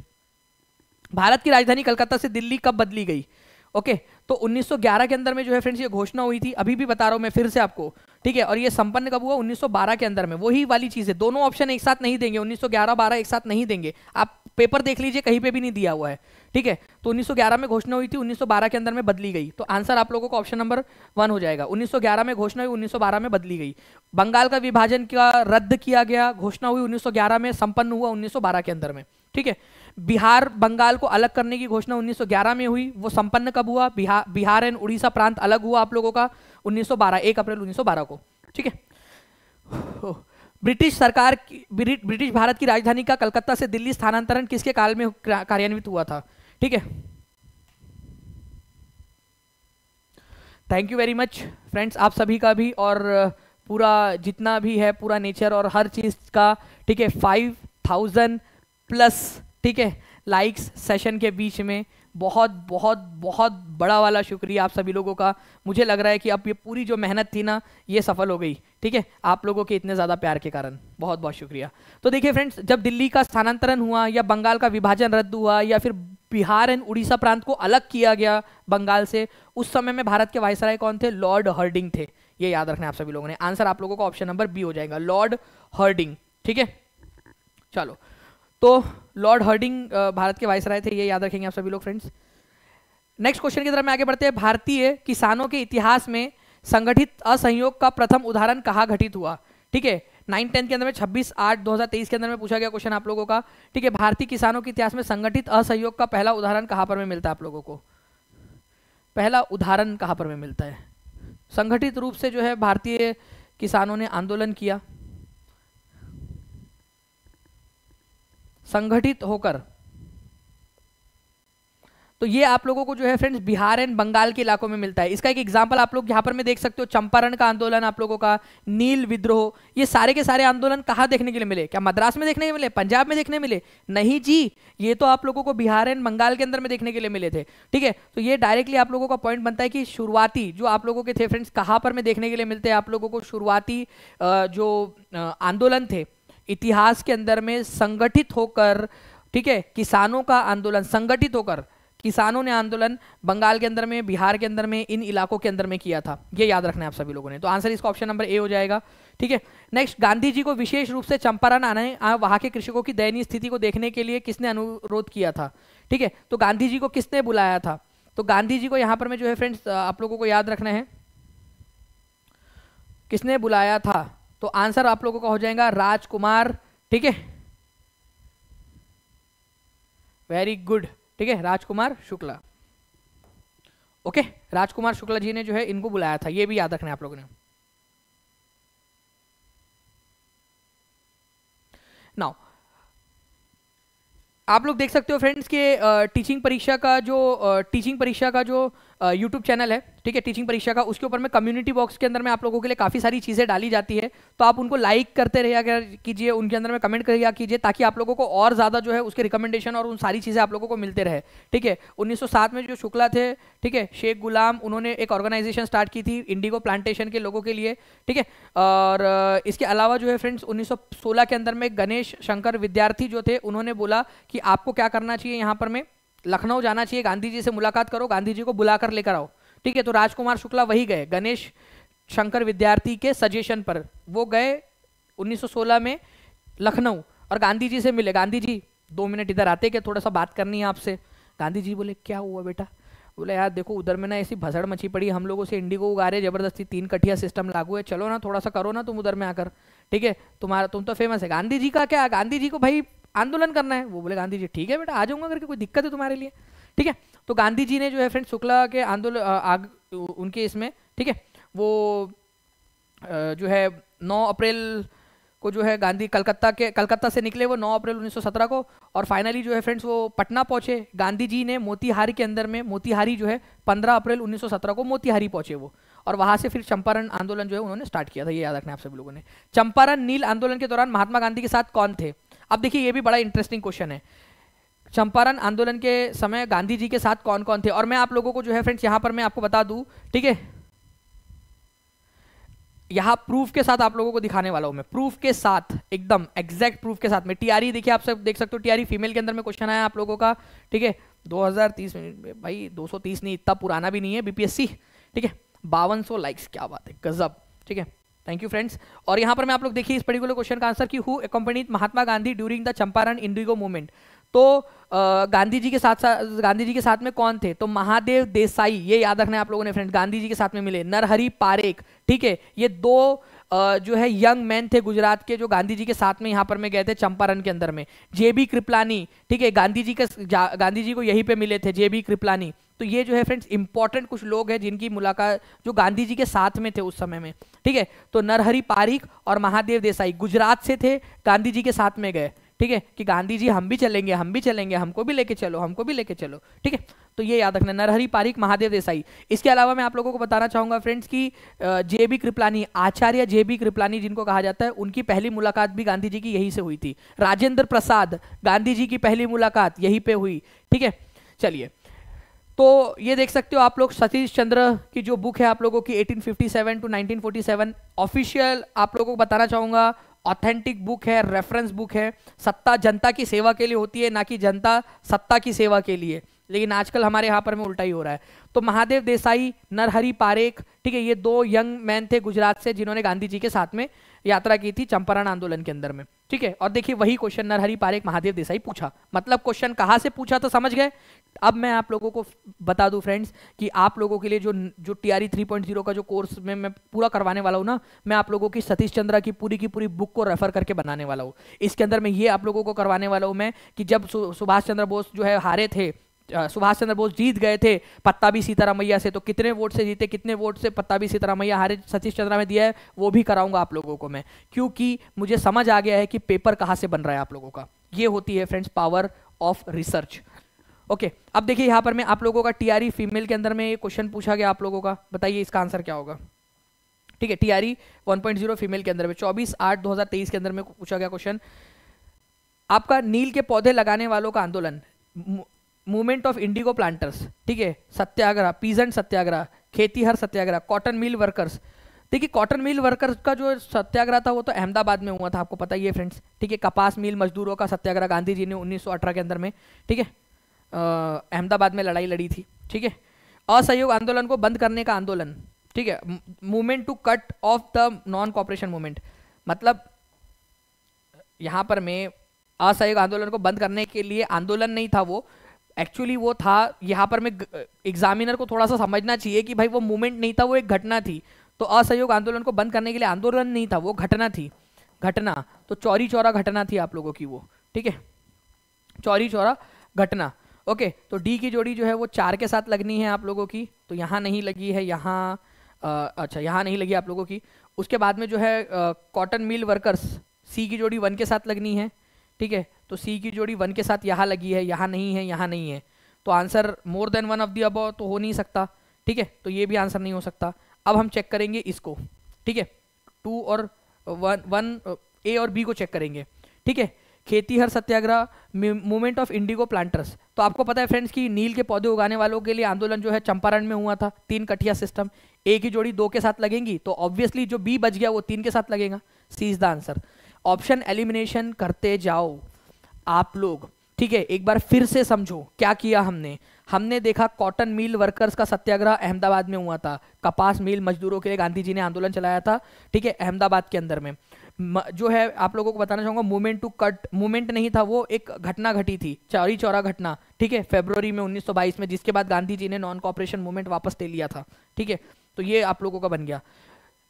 भारत की राजधानी कलकत्ता से दिल्ली कब बदली गई ओके okay, तो 1911 के अंदर में जो है फ्रेंड्स ये घोषणा हुई थी अभी भी बता रहा हूं मैं फिर से आपको ठीक है और ये संपन्न कब हुआ 1912 के अंदर में वही वाली चीज़ है दोनों ऑप्शन एक साथ नहीं देंगे 1911 12 एक साथ नहीं देंगे आप पेपर देख लीजिए कहीं पे भी नहीं दिया हुआ है ठीक है तो 1911 में घोषणा हुई थी 1912 के अंदर में बदली गई तो आंसर आप लोगों को ऑप्शन नंबर वन हो जाएगा 1911 में घोषणा हुई 1912 में बदली गई बंगाल का विभाजन का रद्द किया गया घोषणा हुई 1911 में संपन्न हुआ 1912 के अंदर में ठीक है बिहार बंगाल को अलग करने की घोषणा 1911 में हुई वो संपन्न कब हुआ बिहार बिहार एंड उड़ीसा प्रांत अलग हुआ आप लोगों का 1912 एक अप्रैल 1912 को ठीक है ब्रिटिश सरकार की ब्रिटिश भारत की राजधानी का कलकत्ता से दिल्ली स्थानांतरण किसके काल में कार्यान्वित हुआ था ठीक है thank you very much friends आप सभी का भी और पूरा जितना भी है पूरा नेचर और हर चीज़ का ठीक है फाइव थाउजेंड प्लस ठीक है लाइक्स सेशन के बीच में बहुत बहुत बहुत बड़ा वाला शुक्रिया आप सभी लोगों का मुझे लग रहा है कि अब ये पूरी जो मेहनत थी ना ये सफल हो गई ठीक है आप लोगों के इतने ज़्यादा प्यार के कारण बहुत बहुत शुक्रिया तो देखिए फ्रेंड्स जब दिल्ली का स्थानांतरण हुआ या बंगाल का विभाजन रद्द हुआ या फिर बिहार एंड उड़ीसा प्रांत को अलग किया गया बंगाल से उस समय में भारत के वायसराय कौन थे लॉर्ड हर्डिंग थे ये याद रखना आप सभी लोगों ने आंसर आप लोगों का ऑप्शन नंबर बी हो जाएगा लॉर्ड हर्डिंग ठीक है चलो तो लॉर्ड हर्डिंग भारत के वाइस राय थे ये याद रखेंगे आप सभी लोग फ्रेंड्स नेक्स्ट क्वेश्चन की तरफ में आगे बढ़ते हैं भारतीय किसानों के इतिहास में संगठित असहयोग का प्रथम उदाहरण कहाँ घटित हुआ ठीक है नाइन टेंथ के अंदर में 26 आठ 2023 के अंदर में पूछा गया क्वेश्चन आप लोगों का ठीक है भारतीय किसानों के इतिहास में संगठित असहयोग का पहला उदाहरण कहाँ पर में मिलता है आप लोगों को पहला उदाहरण कहाँ पर में मिलता है संगठित रूप से जो है भारतीय किसानों ने आंदोलन किया संगठित होकर तो ये आप लोगों को जो है फ्रेंड्स बिहार एंड बंगाल के इलाकों में मिलता है इसका एक एग्जाम्पल आप लोग यहां पर में देख सकते हो चंपारण का आंदोलन आप लोगों का नील विद्रोह ये सारे के सारे आंदोलन कहाँ देखने के लिए मिले क्या मद्रास में देखने के मिले पंजाब में देखने मिले नहीं जी ये तो आप लोगों को बिहार एंड बंगाल के अंदर में देखने के लिए मिले थे ठीक है तो ये डायरेक्टली आप लोगों का पॉइंट बनता है कि शुरुआती जो आप लोगों के थे फ्रेंड्स कहाँ पर में देखने के लिए मिलते हैं आप लोगों को शुरुआती जो आंदोलन थे इतिहास के अंदर में संगठित होकर ठीक है किसानों का आंदोलन संगठित होकर किसानों ने आंदोलन बंगाल के अंदर में बिहार के अंदर में इन इलाकों के अंदर में किया था ये याद रखना है आप सभी लोगों ने तो आंसर इसका ऑप्शन नंबर ए हो जाएगा ठीक है नेक्स्ट गांधी जी को विशेष रूप से चंपारण आने वहां के कृषकों की दयनीय स्थिति को देखने के लिए किसने अनुरोध किया था ठीक है तो गांधी जी को किसने बुलाया था तो गांधी जी को यहां पर मैं जो है फ्रेंड्स आप लोगों को याद रखना है किसने बुलाया था तो आंसर आप लोगों का हो जाएगा राजकुमार ठीक है वेरी गुड ठीक है राजकुमार शुक्ला ओके राजकुमार शुक्ला जी ने जो है इनको बुलाया था ये भी याद रखना आप लोगों ने नाउ आप लोग देख सकते हो फ्रेंड्स के टीचिंग परीक्षा का जो टीचिंग परीक्षा का जो यूट्यूब चैनल है ठीक है टीचिंग परीक्षा का उसके ऊपर में कम्युनिटी बॉक्स के अंदर में आप लोगों के लिए काफ़ी सारी चीज़ें डाली जाती है तो आप उनको लाइक करते रहिया कीजिए उनके अंदर में कमेंट करिया कीजिए ताकि आप लोगों को और ज़्यादा जो है उसके रिकमेंडेशन और उन सारी चीज़ें आप लोगों को मिलते रहे ठीक है उन्नीस में जो शुक्ला थे ठीक है शेख गुलाम उन्होंने एक ऑर्गेनाइजेशन स्टार्ट की थी इंडिगो प्लांटेशन के लोगों के लिए ठीक है और इसके अलावा जो है फ्रेंड्स उन्नीस के अंदर में गणेश शंकर विद्यार्थी जो थे उन्होंने बोला कि आपको क्या करना चाहिए यहाँ पर में लखनऊ जाना चाहिए गांधी जी से मुलाकात करो गांधी जी को बुलाकर लेकर आओ ठीक है तो राजकुमार शुक्ला वही गए गणेश शंकर विद्यार्थी के सजेशन पर वो गए 1916 में लखनऊ और गांधी जी से मिले गांधी जी दो मिनट इधर आते कि थोड़ा सा बात करनी है आपसे गांधी जी बोले क्या हुआ बेटा बोले यार देखो उधर में ना ऐसी भसड़ मची पड़ी हम लोगों से इंडिगो उगा रहे जबरदस्ती तीन कठिया सिस्टम लागू है चलो ना थोड़ा सा करो ना तुम उधर में आकर ठीक है तुम्हारा तुम तो फेमस है गांधी जी का क्या गांधी जी को भाई आंदोलन करना है वो बोले गांधी जी ठीक है बेटा आ जाऊंगा करके कोई दिक्कत है तुम्हारे लिए ठीक है तो गांधी जी ने जो है फ्रेंड शुक्ला के आंदोलन आग उनके इसमें ठीक है वो जो है नौ अप्रैल को जो है गांधी कलकत्ता के कलकत्ता से निकले वो 9 अप्रैल 1917 को और फाइनली जो है फ्रेंड्स वो पटना पहुंचे गांधी जी ने मोतिहारी के अंदर में मोतिहारी जो है 15 अप्रैल 1917 को मोतिहारी पहुंचे वो और वहां से फिर चंपारण आंदोलन जो है उन्होंने स्टार्ट किया था ये याद रखना आप सभी लोगों ने चंपारण नील आंदोलन के दौरान महात्मा गांधी के साथ कौन थे अब देखिए ये भी बड़ा इंटरेस्टिंग क्वेश्चन है चंपारण आंदोलन के समय गांधी जी के साथ कौन कौन थे और मैं आप लोगों को जो है फ्रेंड्स यहां पर मैं आपको बता दू ठीक है यहां प्रूफ के साथ आप लोगों को दिखाने वाला हूं मैं प्रूफ के साथ एकदम एग्जैक्ट प्रूफ के साथ में टीआरई e देखिए आप सब देख सकते हो टीआरई फीमेल e के अंदर में क्वेश्चन आया आप लोगों का ठीक है 2030 मिनट भाई 230 नहीं इतना पुराना भी नहीं है बीपीएससी ठीक है बावन लाइक्स क्या बात है गजब ठीक है थैंक यू फ्रेंड्स और यहाँ पर मैं आप लोग देखिए इस पर्टिकुलर क्वेश्चन का आंसर कि who company Mahatma Gandhi during the Champaran indigo movement तो गांधी जी के साथ साथ गांधी जी के साथ में कौन थे तो महादेव देसाई ये याद रखना है आप लोगों ने फ्रेंड गांधी जी के साथ में मिले नरहरी पारेख ठीक है ये दो जो है यंग मैन थे गुजरात के जो गांधी जी के साथ में यहाँ पर में गए थे चंपारण के अंदर में जेबी कृपलानी ठीक है गांधी जी के गांधी जी को यहीं पे मिले थे जेबी कृपलानी तो ये जो है फ्रेंड्स इंपॉर्टेंट कुछ लोग हैं जिनकी मुलाकात जो गांधी जी के साथ में थे उस समय में ठीक है तो नरहरी पारिक और महादेव देसाई गुजरात से थे गांधी जी के साथ में गए ठीक है कि गांधी जी हम भी चलेंगे हम भी चलेंगे हमको भी लेके चलो हमको भी लेके चलो ठीक है तो ये याद रखना नरहरी पारिक महादेव देसाई इसके अलावा मैं आप लोगों को बताना चाहूंगा फ्रेंड्स कि J B Kripalani Acharya J B Kripalani जिनको कहा जाता है उनकी पहली मुलाकात भी गांधी जी की यही से हुई थी राजेंद्र प्रसाद गांधी जी की पहली मुलाकात यही पे हुई ठीक है चलिए तो ये देख सकते हो आप लोग सतीश चंद्र की जो बुक है आप लोगों की 1857 टू 1947 ऑफिशियल आप लोगों को बताना चाहूंगा ऑथेंटिक बुक है रेफरेंस बुक है सत्ता जनता की सेवा के लिए होती है ना कि जनता सत्ता की सेवा के लिए लेकिन आजकल हमारे यहाँ पर में उल्टा ही हो रहा है तो महादेव देसाई नरहरी पारेख ठीक है ये दो यंग मैन थे गुजरात से जिन्होंने गांधी जी के साथ में यात्रा की थी चंपारण आंदोलन के अंदर में ठीक है और देखिए वही क्वेश्चन नरहरी पारेख महादेव देसाई पूछा मतलब क्वेश्चन कहाँ से पूछा तो समझ गए अब मैं आप लोगों को बता दूं फ्रेंड्स कि आप लोगों के लिए जो जो T R three point zero का जो कोर्स में मैं पूरा करवाने वाला हूँ ना मैं आप लोगों की सतीश चंद्रा की पूरी की पूरी बुक को रेफर करके बनाने वाला हूँ इसके अंदर मैं ये आप लोगों को करवाने वाला हूँ मैं कि जब सुभाष चंद्र बोस जो है हारे थे सुभाष चंद्र बोस जीत गए थे पत्ता पत्ताबी सीतारामैया से तो कितने वोट से जीते कितने वोट से पत्ता पत्ताबी सीतारामैया हारे सतीश चंद्रा में दिया है वो भी कराऊंगा आप लोगों को मैं क्योंकि मुझे समझ आ गया है कि पेपर कहाँ से बन रहा है आप लोगों का ये होती है friends power of research okay अब देखिए यहाँ पर मैं आप लोगों का टीआरई फीमेल के अंदर में ये क्वेश्चन पूछा गया आप लोगों का बताइए इसका आंसर क्या होगा ठीक है टीआरई 1.0 फीमेल के अंदर में 24 आठ 2023 के अंदर में पूछा गया क्वेश्चन आपका नील के पौधे लगाने वालों का आंदोलन मूवमेंट ऑफ इंडिगो प्लांटर्स ठीक है सत्याग्रह पीजेंट सत्याग्रह हर सत्याग्रह कॉटन मिल वर्कर्स देखिए कॉटन मिल वर्कर्स का जो सत्याग्रह था वो तो अहमदाबाद में हुआ था आपको पता ही है फ्रेंड्स ठीक है कपास मिल मजदूरों का सत्याग्रह गांधी जी ने उन्नीस के अंदर में ठीक है अहमदाबाद में लड़ाई लड़ी थी ठीक है असहयोग आंदोलन को बंद करने का आंदोलन ठीक है movement to cut off the non cooperation movement मतलब यहां पर मैं असहयोग आंदोलन को बंद करने के लिए आंदोलन नहीं था वो एक्चुअली वो था यहाँ पर मैं एग्जामिनर को थोड़ा सा समझना चाहिए कि भाई वो मूवमेंट नहीं था वो एक घटना थी तो असहयोग आंदोलन को बंद करने के लिए आंदोलन नहीं था वो घटना थी घटना तो चौरी चौरा घटना थी आप लोगों की वो ठीक है चौरी चौरा घटना ओके तो डी की जोड़ी जो है वो चार के साथ लगनी है आप लोगों की तो यहाँ नहीं लगी है यहाँ अच्छा यहाँ नहीं लगी आप लोगों की उसके बाद में जो है कॉटन मिल वर्कर्स सी की जोड़ी वन के साथ लगनी है ठीक है तो सी की जोड़ी वन के साथ यहाँ लगी है यहाँ नहीं है यहाँ नहीं है तो answer more than one of the above तो हो नहीं सकता ठीक है तो ये भी आंसर नहीं हो सकता अब हम चेक करेंगे इसको ठीक है टू और वन वन ए और बी को चेक करेंगे ठीक है खेती हर satyagraha movement of indigo planters तो आपको पता है फ्रेंड्स कि नील के पौधे उगाने वालों के लिए आंदोलन जो है चंपारण में हुआ था तीन कटिया सिस्टम ए की जोड़ी दो के साथ लगेंगी तो ऑब्वियसली जो बी बच गया वो तीन के साथ लगेगा C is the answer option elimination करते जाओ आप लोग ठीक है एक बार फिर से समझो क्या किया हमने हमने देखा कॉटन मिल वर्कर्स का सत्याग्रह अहमदाबाद में हुआ था कपास मिल मजदूरों के लिए गांधी जी ने आंदोलन चलाया था ठीक है अहमदाबाद के अंदर में जो है आप लोगों को बताना चाहूंगा मूवमेंट टू कट मूवमेंट नहीं था वो एक घटना घटी थी चौरी चौरा घटना ठीक है फेब्रवरी में 1922 में जिसके बाद गांधी जी ने नॉन कॉपरेशन मूवमेंट वापस ले लिया था ठीक है तो ये आप लोगों का बन गया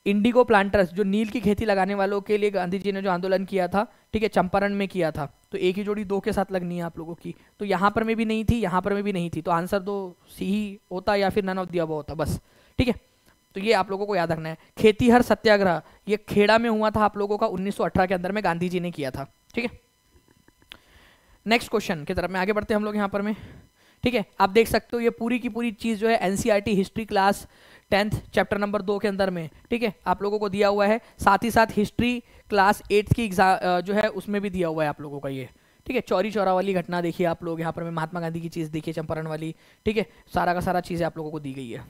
इंडिगो प्लांटर्स जो नील की खेती लगाने वालों के लिए गांधी जी ने जो आंदोलन किया था ठीक है चंपारण में किया था तो एक ही जोड़ी दो के साथ लगनी है आप लोगों की तो यहाँ पर में भी नहीं थी यहाँ पर में भी नहीं थी तो आंसर दो तो सी ही होता या फिर नन ऑफ दिया होता बस ठीक है तो ये आप लोगों को याद रखना है खेती हर सत्याग्रह ये खेड़ा में हुआ था आप लोगों का उन्नीस के अंदर में गांधी जी ने किया था ठीक है नेक्स्ट क्वेश्चन की तरफ में आगे बढ़ते हैं हम लोग यहाँ पर में ठीक है आप देख सकते हो ये पूरी की पूरी चीज़ जो है NCERT history class tenth chapter number दो के अंदर में ठीक है आप लोगों को दिया हुआ है साथ ही साथ हिस्ट्री क्लास एट्थ की एग्जाम जो है उसमें भी दिया हुआ है आप लोगों का ये ठीक है चौरी चौरा वाली घटना देखिए आप लोग यहाँ पर मैं महात्मा गांधी की चीज़ देखिए चंपारण वाली ठीक है सारा का सारा चीज़ें आप लोगों को दी गई है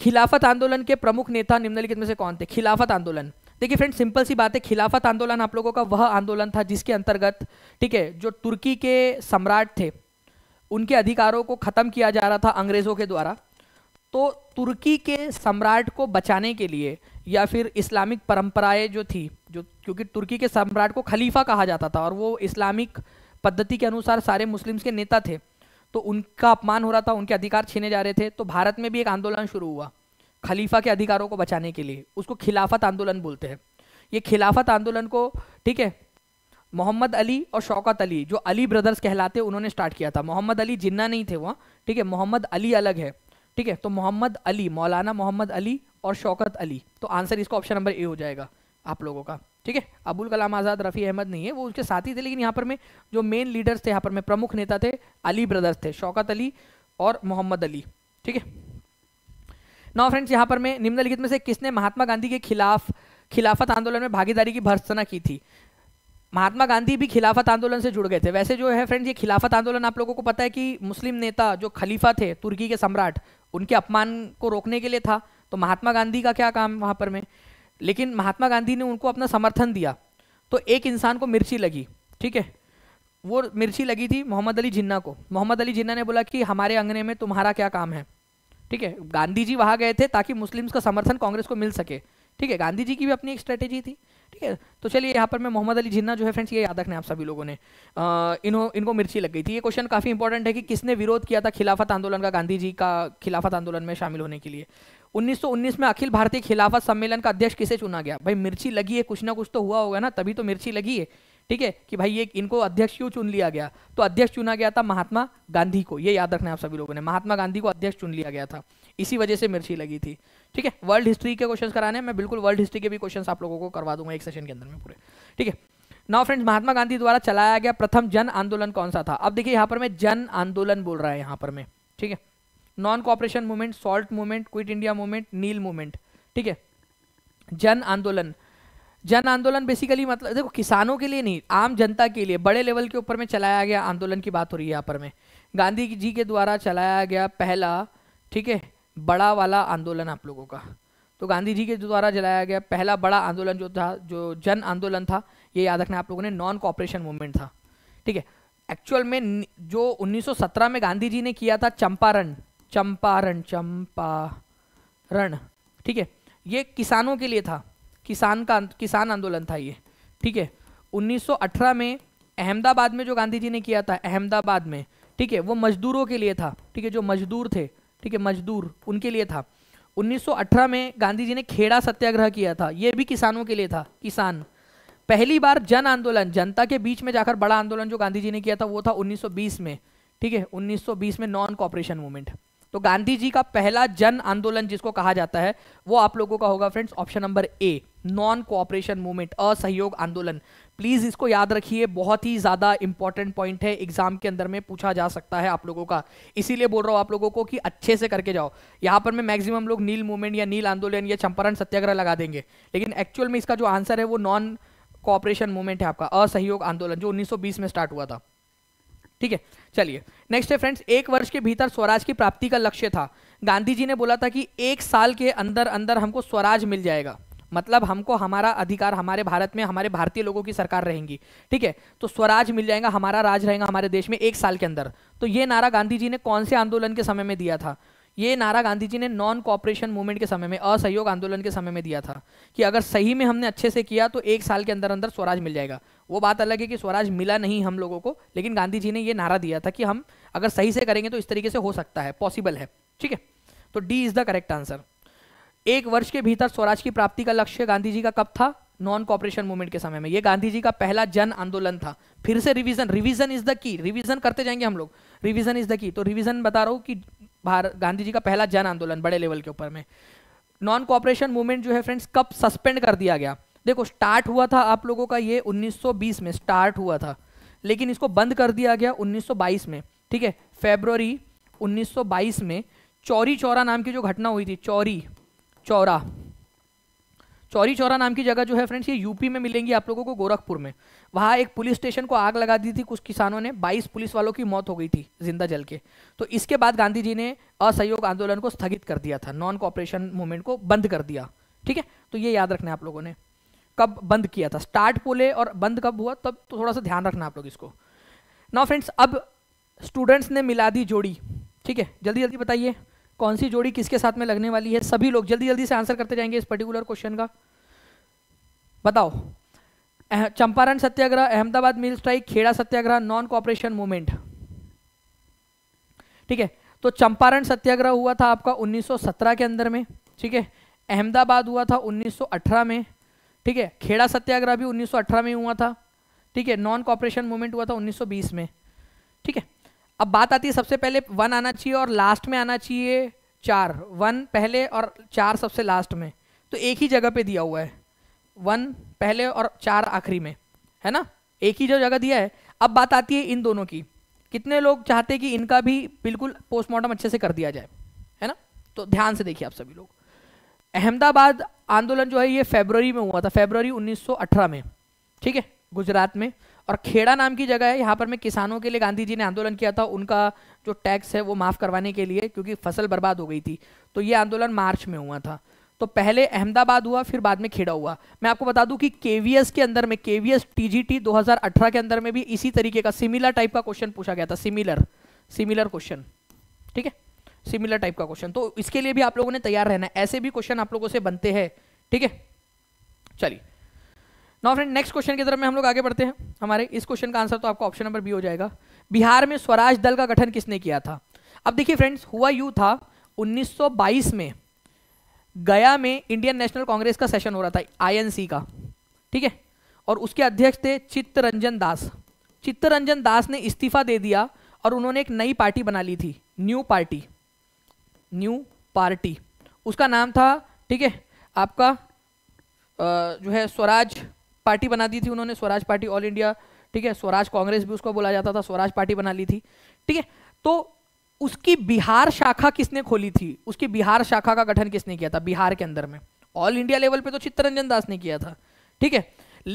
खिलाफत आंदोलन के प्रमुख नेता निम्नलिखित में से कौन थे खिलाफत आंदोलन देखिए फ्रेंड सिंपल सी बात है खिलाफत आंदोलन आप लोगों का वह आंदोलन था जिसके अंतर्गत ठीक है जो तुर्की के सम्राट थे उनके अधिकारों को खत्म किया जा रहा था अंग्रेजों के द्वारा तो तुर्की के सम्राट को बचाने के लिए या फिर इस्लामिक परंपराएं जो थी जो क्योंकि तुर्की के सम्राट को खलीफा कहा जाता था और वो इस्लामिक पद्धति के अनुसार सारे मुस्लिम्स के नेता थे तो उनका अपमान हो रहा था उनके अधिकार छीने जा रहे थे तो भारत में भी एक आंदोलन शुरू हुआ खलीफा के अधिकारों को बचाने के लिए उसको खिलाफत आंदोलन बोलते हैं ये खिलाफत आंदोलन को ठीक है मोहम्मद अली और शौकत अली जो अली ब्रदर्स कहलाते उन्होंने स्टार्ट किया था मोहम्मद अली जिन्ना नहीं थे वहाँ ठीक है मोहम्मद अली अलग है ठीक है तो मोहम्मद अली मौलाना मोहम्मद अली और शौकत अली तो आंसर इसका ऑप्शन नंबर ए हो जाएगा आप लोगों का ठीक है अबुल कलाम आज़ाद रफ़ी अहमद नहीं है वो उसके साथी थे लेकिन यहाँ पर में जो मेन लीडर्स थे यहाँ पर में प्रमुख नेता थे अली ब्रदर्स थे शौकत अली और मोहम्मद अली ठीक है नौ फ्रेंड्स यहाँ पर में निम्नलिखित में से किसने महात्मा गांधी के खिलाफ खिलाफत आंदोलन में भागीदारी की भर्सना की थी महात्मा गांधी भी खिलाफत आंदोलन से जुड़ गए थे वैसे जो है फ्रेंड्स ये खिलाफत आंदोलन आप लोगों को पता है कि मुस्लिम नेता जो खलीफा थे तुर्की के सम्राट उनके अपमान को रोकने के लिए था तो महात्मा गांधी का क्या काम वहाँ पर में लेकिन महात्मा गांधी ने उनको अपना समर्थन दिया तो एक इंसान को मिर्ची लगी ठीक है वो मिर्ची लगी थी मोहम्मद अली जिन्ना को मोहम्मद अली जिन्ना ने बोला कि हमारे अंगने में तुम्हारा क्या काम है ठीक है गांधी जी वहाँ गए थे ताकि मुस्लिम्स का समर्थन कांग्रेस को मिल सके ठीक है गांधी जी की भी अपनी एक स्ट्रेटेजी थी ठीक है तो चलिए यहाँ पर मैं मोहम्मद अली जिन्ना जो है फ्रेंड्स ये याद रखना आप सभी लोगों ने इन्हों इनको मिर्ची लग गई थी ये क्वेश्चन काफ़ी इंपॉर्टेंट है कि किसने विरोध किया था खिलाफत आंदोलन का गांधी जी का खिलाफत आंदोलन में शामिल होने के लिए 1919 में अखिल भारतीय खिलाफत सम्मेलन का अध्यक्ष किसे चुना गया भाई मिर्ची लगी है कुछ ना कुछ तो हुआ होगा ना तभी तो मिर्ची लगी है ठीक है कि भाई ये इनको अध्यक्ष क्यों चुन लिया गया तो अध्यक्ष चुना गया था महात्मा गांधी को ये याद रखना आप सभी लोगों ने महात्मा गांधी को अध्यक्ष चुन लिया गया था इसी वजह से मिर्ची लगी थी ठीक है वर्ल्ड हिस्ट्री के क्वेश्चन कराने हैं मैं बिल्कुल वर्ल्ड हिस्ट्री के भी क्वेश्चन आप लोगों को करवा दूंगा एक सेशन के अंदर में पूरे ठीक है नाउ फ्रेंड्स महात्मा गांधी द्वारा चलाया गया प्रथम जन आंदोलन कौन सा था अब देखिए यहाँ पर मैं जन आंदोलन बोल रहा है यहाँ पर मैं ठीक है non cooperation movement salt movement quit India movement नील मूवमेंट ठीक है जन आंदोलन जन आंदोलन बेसिकली मतलब देखो किसानों के लिए नहीं आम जनता के लिए बड़े लेवल के ऊपर में चलाया गया आंदोलन की बात हो रही है यहाँ पर में गांधी जी के द्वारा चलाया गया पहला ठीक है बड़ा वाला आंदोलन आप लोगों का तो गांधी जी के द्वारा जलाया गया पहला बड़ा आंदोलन जो था जो जन आंदोलन था ये याद रखना आप लोगों ने नॉन कॉपरेशन मूवमेंट था ठीक है एक्चुअल में जो 1917 में गांधी जी ने किया था चंपारण चंपारण चंपारण ठीक है ये किसानों के लिए था किसान का किसान आंदोलन था ये ठीक है 1918 में अहमदाबाद में जो गांधी जी ने किया था अहमदाबाद में ठीक है वो मजदूरों के लिए था ठीक है जो मजदूर थे ठीक है मजदूर उनके लिए था 1918 में गांधी जी ने खेड़ा सत्याग्रह किया था ये भी किसानों के लिए था किसान पहली बार जन आंदोलन जनता के बीच में जाकर बड़ा आंदोलन जो गांधी जी ने किया था वो था 1920 में ठीक है 1920 में नॉन कॉपरेशन मूवमेंट तो गांधी जी का पहला जन आंदोलन जिसको कहा जाता है वो आप लोगों का होगा friends option number A non cooperation movement असहयोग आंदोलन प्लीज़ इसको याद रखिए बहुत ही ज़्यादा इंपॉर्टेंट पॉइंट है एग्जाम के अंदर में पूछा जा सकता है आप लोगों का इसीलिए बोल रहा हूं आप लोगों को कि अच्छे से करके जाओ यहाँ पर मैं मैक्सिमम लोग नील मूवमेंट या नील आंदोलन या चंपारण सत्याग्रह लगा देंगे लेकिन एक्चुअल में इसका जो आंसर है वो नॉन कॉपरेशन मूवमेंट है आपका असहयोग आंदोलन जो उन्नीस में स्टार्ट हुआ था ठीक है चलिए नेक्स्ट है फ्रेंड्स एक वर्ष के भीतर स्वराज की प्राप्ति का लक्ष्य था गांधी जी ने बोला था कि एक साल के अंदर अंदर हमको स्वराज मिल जाएगा मतलब हमको हमारा अधिकार हमारे भारत में हमारे भारतीय लोगों की सरकार रहेंगी ठीक है तो स्वराज मिल जाएगा हमारा राज रहेगा हमारे देश में एक साल के अंदर तो ये नारा गांधी जी ने कौन से आंदोलन के समय में दिया था ये नारा गांधी जी ने नॉन कॉपरेशन मूवमेंट के समय में असहयोग आंदोलन के समय में दिया था कि अगर सही में हमने अच्छे से किया तो एक साल के अंदर अंदर स्वराज मिल जाएगा वो बात अलग है कि स्वराज मिला नहीं हम लोगों को लेकिन गांधी जी ने ये नारा दिया था कि हम अगर सही से करेंगे तो इस तरीके से हो सकता है पॉसिबल है ठीक है तो D is the correct answer एक वर्ष के भीतर स्वराज की प्राप्ति का लक्ष्य गांधी जी का कब था नॉन कॉपरेशन मूवमेंट के समय में ये गांधी जी का पहला जन आंदोलन था फिर से revision revision is the key revision करते जाएंगे हम लोग रिवीजन इज द की तो रिवीजन बता रहा हूँ कि भारत गांधी जी का पहला जन आंदोलन बड़े लेवल के ऊपर में नॉन कॉपरेशन मूवमेंट जो है फ्रेंड्स कब सस्पेंड कर दिया गया देखो स्टार्ट हुआ था आप लोगों का ये 1920 में स्टार्ट हुआ था लेकिन इसको बंद कर दिया गया 1922 में ठीक है फेबर 1922 में चौरी चौरा नाम की जो घटना हुई थी चौरी चौरा चौरी चौरा नाम की जगह जो है फ्रेंड्स ये यूपी में मिलेंगी आप लोगों को गोरखपुर में वहाँ एक पुलिस स्टेशन को आग लगा दी थी कुछ किसानों ने 22 पुलिस वालों की मौत हो गई थी जिंदा जल के तो इसके बाद गांधी जी ने असहयोग आंदोलन को स्थगित कर दिया था नॉन कॉपरेशन मूवमेंट को बंद कर दिया ठीक है तो ये याद रखना आप लोगों ने कब बंद किया था स्टार्ट बोले और बंद कब हुआ तब तो थोड़ा सा ध्यान रखना आप लोग इसको ना फ्रेंड्स अब स्टूडेंट्स ने मिला दी जोड़ी ठीक है जल्दी जल्दी बताइए कौन सी जोड़ी किसके साथ में लगने वाली है सभी लोग जल्दी जल्दी से आंसर करते जाएंगे इस पर्टिकुलर क्वेश्चन का बताओ Champaran satyagraha Ahmedabad mill strike Kheda satyagraha non cooperation movement ठीक है तो चंपारण सत्याग्रह हुआ था आपका 1917 के अंदर में ठीक है अहमदाबाद हुआ था 1918 में ठीक है खेड़ा सत्याग्रह भी 1918 में हुआ था ठीक है नॉन कॉपरेशन मूवमेंट हुआ था 1920 में ठीक है अब बात आती है सबसे पहले वन आना चाहिए और लास्ट में आना चाहिए चार वन पहले और चार सबसे लास्ट में तो एक ही जगह पे दिया हुआ है वन पहले और चार आखिरी में है ना एक ही जो जगह दिया है अब बात आती है इन दोनों की कितने लोग चाहते हैं कि इनका भी बिल्कुल पोस्टमार्टम अच्छे से कर दिया जाए है ना तो ध्यान से देखिए आप सभी लोग अहमदाबाद आंदोलन जो है ये फेबररी में हुआ था फेबररी 1918 में ठीक है गुजरात में और खेड़ा नाम की जगह है यहाँ पर मैं किसानों के लिए गांधी जी ने आंदोलन किया था उनका जो टैक्स है वो माफ़ करवाने के लिए क्योंकि फसल बर्बाद हो गई थी तो ये आंदोलन मार्च में हुआ था तो पहले अहमदाबाद हुआ फिर बाद में खेड़ा हुआ मैं आपको बता दूं कि केवीएस के अंदर में केवीएस टीजीटी 2018 के अंदर में भी इसी तरीके का सिमिलर टाइप का क्वेश्चन पूछा गया था सिमिलर सिमिलर क्वेश्चन ठीक है सिमिलर टाइप का क्वेश्चन तो इसके लिए भी आप लोगों ने तैयार रहना ऐसे भी क्वेश्चन आप लोगों से बनते हैं ठीक है चलिए नौ फ्रेंड नेक्स्ट क्वेश्चन की तरफ में हम लोग आगे बढ़ते हैं हमारे इस क्वेश्चन का आंसर तो आपका ऑप्शन नंबर बी हो जाएगा बिहार में स्वराज दल का गठन किसने किया था अब देखिए फ्रेंड्स हुआ यू था 1922 में गया में इंडियन नेशनल कांग्रेस का सेशन हो रहा था आईएनसी का ठीक है और उसके अध्यक्ष थे चित्तरंजन दास चित्तरंजन दास ने इस्तीफा दे दिया और उन्होंने एक नई पार्टी बना ली थी न्यू पार्टी न्यू पार्टी उसका नाम था ठीक है आपका जो है स्वराज पार्टी बना दी थी उन्होंने स्वराज पार्टी ऑल इंडिया ठीक है स्वराज कांग्रेस भी उसको बोला जाता था स्वराज पार्टी बना ली थी ठीक है तो उसकी बिहार शाखा किसने खोली थी उसकी बिहार शाखा का गठन किसने किया था बिहार के अंदर में ऑल इंडिया लेवल पे तो चित्तरंजन दास ने किया था ठीक है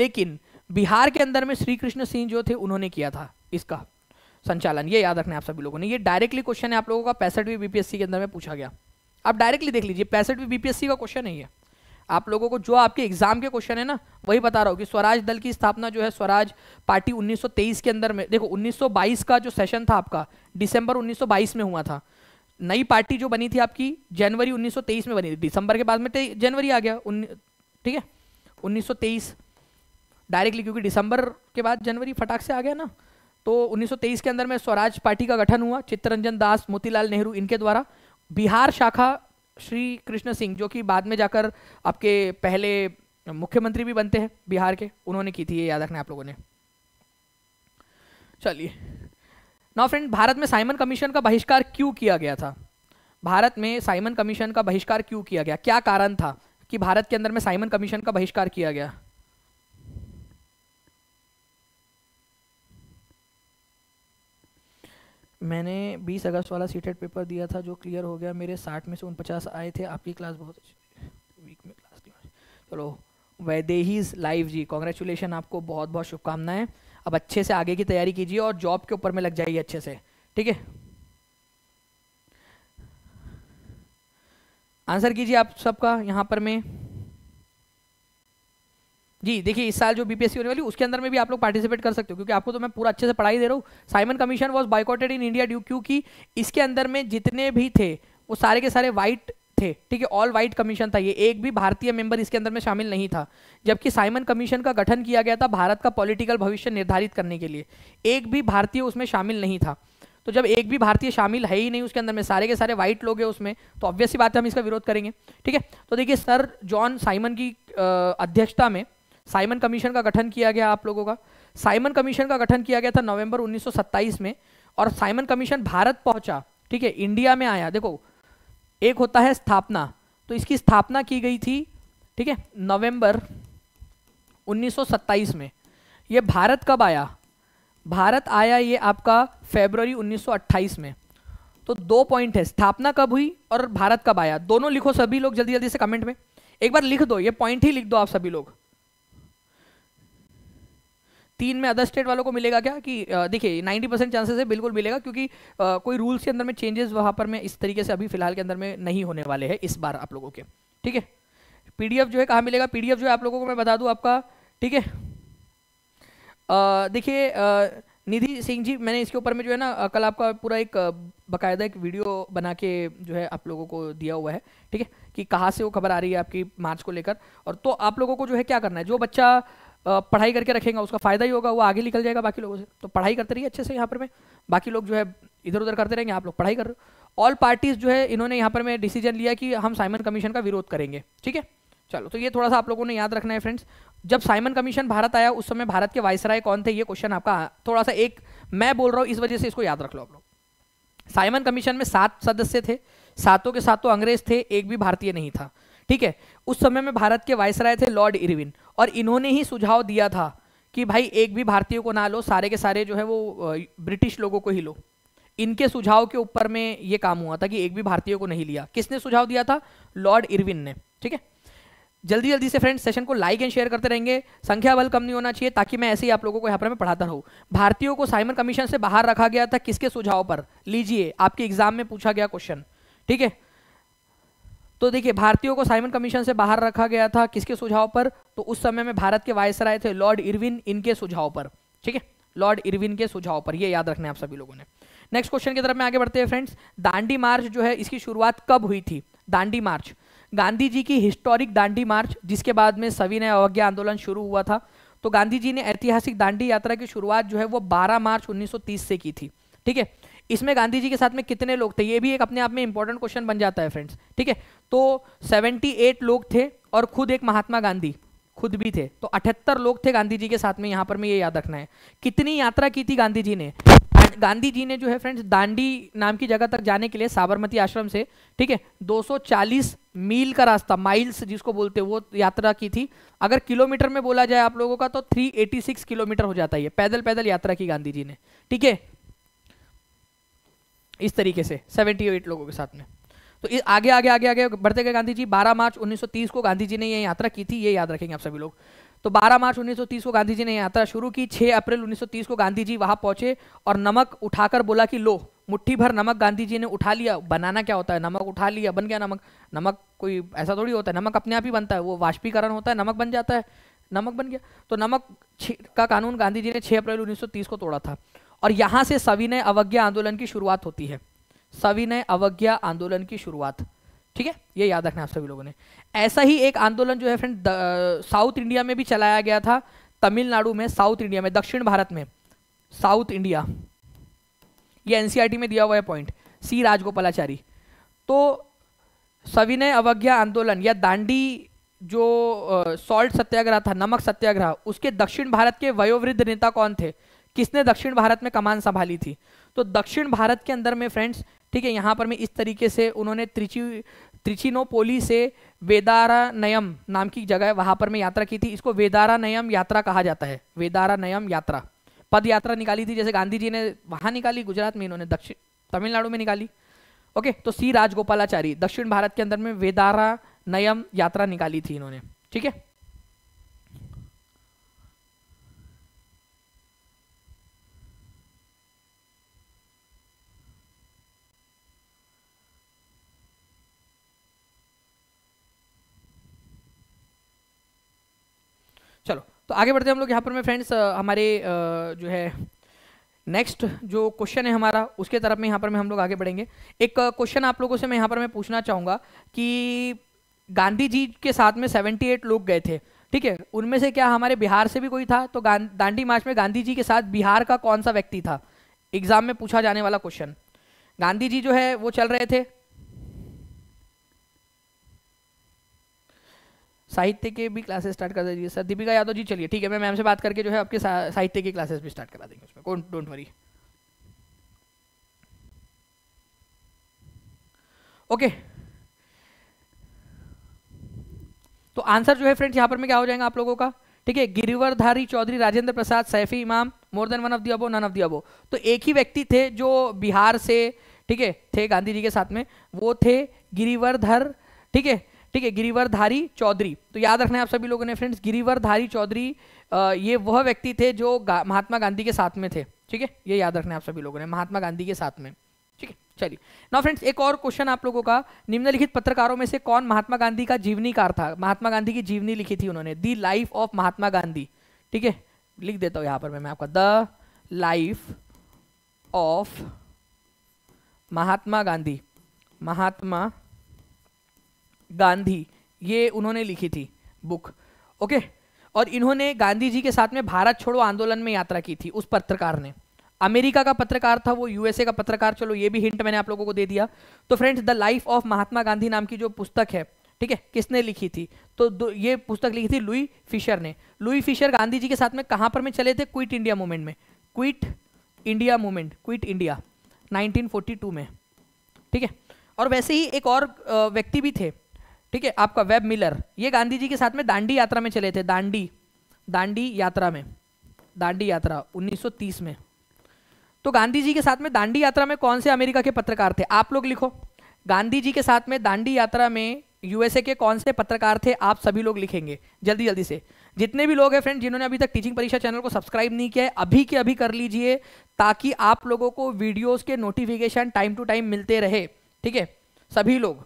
लेकिन बिहार के अंदर में श्री कृष्ण सिंह जो थे उन्होंने किया था इसका संचालन ये याद रखना आप सभी लोगों ने ये डायरेक्टली क्वेश्चन है आप लोगों का पैंसठवीं बीपीएससी के अंदर में पूछा गया आप डायरेक्टली देख लीजिए पैंसठवीं बीपीएससी का क्वेश्चन है ये आप लोगों को जो आपके एग्जाम के क्वेश्चन है ना वही बता रहा हूँ कि स्वराज दल की स्थापना जो है स्वराज पार्टी 1923 के अंदर में देखो 1922 का जो सेशन था आपका दिसंबर 1922 में हुआ था नई पार्टी जो बनी थी आपकी जनवरी 1923 में बनी थी दिसंबर के बाद में जनवरी आ गया ठीक है 1923 डायरेक्टली क्योंकि दिसंबर के बाद जनवरी फटाक से आ गया ना तो उन्नीस के अंदर में स्वराज पार्टी का गठन हुआ चित्तरंजन दास मोतीलाल नेहरू इनके द्वारा बिहार शाखा श्री कृष्ण सिंह जो कि बाद में जाकर आपके पहले मुख्यमंत्री भी बनते हैं बिहार के उन्होंने की थी ये याद रखना आप लोगों ने चलिए नौ फ्रेंड भारत में साइमन कमीशन का बहिष्कार क्यों किया गया था भारत में साइमन कमीशन का बहिष्कार क्यों किया गया क्या कारण था कि भारत के अंदर में साइमन कमीशन का बहिष्कार किया गया मैंने 20 अगस्त वाला सीटेड पेपर दिया था जो क्लियर हो गया मेरे 60 में से उनपचास आए थे आपकी क्लास बहुत अच्छी वीक में क्लास चलो वैदेहीज लाइव जी कॉन्ग्रेचुलेशन आपको बहुत बहुत शुभकामनाएं अब अच्छे से आगे की तैयारी कीजिए और जॉब के ऊपर में लग जाइए अच्छे से ठीक है आंसर कीजिए आप सबका यहाँ पर मैं जी देखिए इस साल जो बीपीएससी होने वाली उसके अंदर में भी आप लोग पार्टिसिपेट कर सकते हो क्योंकि आपको तो मैं पूरा अच्छे से पढ़ाई दे रहा हूँ Simon commission was boycotted in India due क्योंकि इसके अंदर में जितने भी थे वो सारे के सारे वाइट थे ठीक है ऑल वाइट कमीशन था ये एक भी भारतीय मेंबर इसके अंदर में शामिल नहीं था जबकि साइमन कमीशन का गठन किया गया था भारत का पॉलिटिकल भविष्य निर्धारित करने के लिए एक भी भारतीय उसमें शामिल नहीं था तो जब एक भी भारतीय शामिल है ही नहीं उसके अंदर में सारे के सारे वाइट लोग हैं उसमें तो ऑब्वियसली बात है हम इसका विरोध करेंगे ठीक है तो देखिए सर जॉन साइमन की अध्यक्षता में साइमन कमीशन का गठन किया गया आप लोगों का साइमन कमीशन का गठन किया गया था नवंबर 1927 में और साइमन कमीशन भारत पहुंचा ठीक है इंडिया में आया देखो एक होता है स्थापना तो इसकी स्थापना की गई थी ठीक है नवंबर 1927 में ये भारत कब आया भारत आया ये आपका फेबररी 1928 में तो दो पॉइंट है स्थापना कब हुई और भारत कब आया दोनों लिखो सभी लोग जल्दी जल्दी से कमेंट में एक बार लिख दो ये पॉइंट ही लिख दो आप सभी लोग तीन में अदर स्टेट वालों को मिलेगा क्या कि देखिए नाइन्टी परसेंट चांसेस है बिल्कुल मिलेगा क्योंकि आ, कोई रूल्स के अंदर में चेंजेस वहां पर मैं इस तरीके से अभी फिलहाल के अंदर में नहीं होने वाले हैं इस बार आप लोगों के ठीक है पीडीएफ जो है कहाँ मिलेगा पीडीएफ जो है आप लोगों को मैं बता दूँ आपका ठीक है देखिए निधि सिंह जी मैंने इसके ऊपर में जो है ना कल आपका पूरा एक बकायदा एक वीडियो बना के जो है आप लोगों को दिया हुआ है ठीक है कि कहाँ से वो खबर आ रही है आपकी मार्च को लेकर और तो आप लोगों को जो है क्या करना है जो बच्चा पढ़ाई करके रखेगा उसका फ़ायदा ही होगा वो आगे निकल जाएगा बाकी लोगों से तो पढ़ाई करते रहिए अच्छे से यहाँ पर मैं बाकी लोग जो है इधर उधर करते रहेंगे आप लोग पढ़ाई कर रहे हो ऑल पार्टीज़ जो है इन्होंने यहाँ पर मैं डिसीजन लिया कि हम साइमन कमीशन का विरोध करेंगे ठीक है चलो तो ये थोड़ा सा आप लोगों ने याद रखना है फ्रेंड्स जब साइमन कमीशन भारत आया उस समय भारत के वायसराय कौन थे ये क्वेश्चन आपका थोड़ा सा एक मैं बोल रहा हूँ इस वजह से इसको याद रख लो आप लोग साइमन कमीशन में सात सदस्य थे सातों के सातों अंग्रेज थे एक भी भारतीय नहीं था ठीक है उस समय में भारत के वायसराय थे लॉर्ड इरविन और इन्होंने ही सुझाव दिया था कि भाई एक भी भारतीय को ना लो सारे के सारे जो है वो ब्रिटिश लोगों को ही लो इनके सुझाव के ऊपर में ये काम हुआ था कि एक भी भारतीय को नहीं लिया किसने सुझाव दिया था लॉर्ड इरविन ने ठीक है जल्दी जल्दी से फ्रेंड्स सेशन को लाइक एंड शेयर करते रहेंगे संख्या बल कम नहीं होना चाहिए ताकि मैं ऐसे ही आप लोगों को यहाँ पर मैं पढ़ाता रहूँ भारतीयों को साइमन कमीशन से बाहर रखा गया था किसके सुझाव पर लीजिए आपके एग्जाम में पूछा गया क्वेश्चन ठीक है तो देखिए भारतीयों को साइमन कमीशन से बाहर रखा गया था किसके सुझाव पर तो उस समय में भारत के वायसराय थे लॉर्ड इरविन इनके सुझाव पर ठीक है लॉर्ड इरविन के सुझाव पर ये याद रखना है आप सभी लोगों ने नेक्स्ट क्वेश्चन की तरफ में आगे बढ़ते हैं फ्रेंड्स दांडी मार्च जो है इसकी शुरुआत कब हुई थी दांडी मार्च गांधी जी की हिस्टोरिक दांडी मार्च जिसके बाद में सविनय अवज्ञा आंदोलन शुरू हुआ था तो गांधी जी ने ऐतिहासिक दांडी यात्रा की शुरुआत जो है वो 12 मार्च 1930 से की थी ठीक है इसमें गांधी जी के साथ में कितने लोग थे ये भी एक अपने आप में इंपॉर्टेंट क्वेश्चन बन जाता है फ्रेंड्स ठीक है तो 78 लोग थे और खुद एक महात्मा गांधी खुद भी थे तो अठहत्तर लोग थे गांधी जी के साथ में यहाँ पर मैं ये याद रखना है कितनी यात्रा की थी गांधी जी ने गांधी जी ने जो है फ्रेंड्स दांडी नाम की जगह तक जाने के लिए साबरमती आश्रम से ठीक है 240 मील का रास्ता माइल्स जिसको बोलते हैं वो यात्रा की थी अगर किलोमीटर में बोला जाए आप लोगों का तो 386 किलोमीटर हो जाता है पैदल पैदल यात्रा की गांधी जी ने ठीक है इस तरीके से सेवेंटी एट लोगों के साथ में तो आगे आगे आगे आगे बढ़ते गए गांधी जी बारह मार्च तीस को गांधी जी ने यह यात्रा की थी ये याद रखेंगे आप सभी लोग तो 12 मार्च 1930 को गांधी जी ने यात्रा शुरू की 6 अप्रैल 1930 को गांधी जी वहां पहुंचे और नमक उठाकर बोला कि लो मुट्ठी भर नमक गांधी जी ने उठा लिया बनाना क्या होता है नमक उठा लिया बन गया नमक नमक कोई ऐसा थोड़ी होता है नमक अपने आप ही बनता है वो वाष्पीकरण होता है नमक बन जाता है नमक बन गया तो नमक का कानून गांधी जी ने 6 अप्रैल 1930 को तोड़ा था और यहां से सविनय अवज्ञा आंदोलन की शुरुआत होती है सविनय अवज्ञा आंदोलन की शुरुआत ठीक है ये याद रखना आप सभी लोगों ने ऐसा ही एक आंदोलन जो है फ्रेंड साउथ इंडिया में भी चलाया गया था तमिलनाडु में साउथ इंडिया में दक्षिण भारत में साउथ इंडिया ये एनसीआरटी e में दिया हुआ है पॉइंट सी राजगोपालाचारी तो सविनय अवज्ञा आंदोलन या दांडी जो सॉल्ट सत्याग्रह था नमक सत्याग्रह उसके दक्षिण भारत के वयोवृद्ध नेता कौन थे किसने दक्षिण भारत में कमान संभाली थी तो दक्षिण भारत के अंदर में फ्रेंड्स ठीक है यहाँ पर मैं इस तरीके से उन्होंने त्रिची त्रिचिनोपोली से वेदारा नयम नाम की जगह है वहाँ पर मैं यात्रा की थी इसको वेदारा नयम यात्रा कहा जाता है वेदारा नयम यात्रा पद यात्रा निकाली थी जैसे गांधी जी ने वहाँ निकाली गुजरात में इन्होंने दक्षिण तमिलनाडु में निकाली ओके तो सी राजगोपालाचारी दक्षिण भारत के अंदर में वेदारा नयम यात्रा निकाली थी इन्होंने ठीक है चलो तो आगे बढ़ते हैं हम लोग यहाँ पर मैं फ्रेंड्स हमारे जो है नेक्स्ट जो क्वेश्चन है हमारा उसके तरफ में यहाँ पर मैं हम लोग आगे बढ़ेंगे एक क्वेश्चन आप लोगों से मैं यहाँ पर मैं पूछना चाहूँगा कि गांधी जी के साथ में 78 लोग गए थे ठीक है उनमें से क्या हमारे बिहार से भी कोई था तो दांडी मार्च में गांधी जी के साथ बिहार का कौन सा व्यक्ति था एग्जाम में पूछा जाने वाला क्वेश्चन गांधी जी जो है वो चल रहे थे साहित्य के भी क्लासेस स्टार्ट कर दीजिए सर दीपिका यादव जी चलिए ठीक है मैं मैम से बात करके जो है आपके साहित्य की क्लासेस भी स्टार्ट करा देंगे उसमें डोंट वरी ओके तो आंसर जो है फ्रेंड्स यहां पर में क्या हो जाएगा आप लोगों का ठीक है Girivardhari Chaudhary Rajendra Prasad Saifi Imam more than one of the above none of the above तो एक ही व्यक्ति थे जो बिहार से ठीक है थे गांधी जी के साथ में वो थे गिरिवरधर ठीक है ठीक है गिरिवरधारी चौधरी तो याद रखना आप सभी लोगों ने फ्रेंड्स धारी चौधरी ये वह व्यक्ति थे जो गा, महात्मा गांधी के साथ में थे ठीक है ये याद रखना आप सभी लोगों ने महात्मा गांधी के साथ में ठीक है चलिए नाउ फ्रेंड्स एक और क्वेश्चन आप लोगों का निम्नलिखित पत्रकारों में से कौन महात्मा गांधी का जीवनीकार था महात्मा गांधी की जीवनी लिखी थी उन्होंने the life of Mahatma Gandhi ठीक है लिख देता हूं यहां पर मैं आपका the life of Mahatma Gandhi Mahatma Gandhi ये उन्होंने लिखी थी बुक ओके और इन्होंने गांधी जी के साथ में भारत छोड़ो आंदोलन में यात्रा की थी उस पत्रकार ने अमेरिका का पत्रकार था वो यूएसए का पत्रकार चलो ये भी हिंट मैंने आप लोगों को दे दिया तो friends the life of Mahatma Gandhi नाम की जो पुस्तक है ठीक है किसने लिखी थी तो ये पुस्तक लिखी थी लुई फिशर ने लुई फिशर गांधी जी के साथ में कहाँ पर में चले थे क्विट इंडिया मूवमेंट में quit India movement quit India 1942 में ठीक है और वैसे ही एक और व्यक्ति भी थे ठीक है आपका वेब मिलर ये गांधी जी के साथ में दांडी यात्रा में चले थे दांडी दांडी यात्रा में दांडी यात्रा 1930 में तो गांधी जी के साथ में दांडी यात्रा में कौन से अमेरिका के पत्रकार थे आप लोग लिखो गांधी जी के साथ में दांडी यात्रा में यूएसए के कौन से पत्रकार थे आप सभी लोग लिखेंगे जल्दी जल्दी से जितने भी लोग हैं फ्रेंड जिन्होंने अभी तक टीचिंग परीक्षा चैनल को सब्सक्राइब नहीं किया है अभी के अभी कर लीजिए ताकि आप लोगों को वीडियोस के नोटिफिकेशन टाइम टू टाइम मिलते रहे ठीक है सभी लोग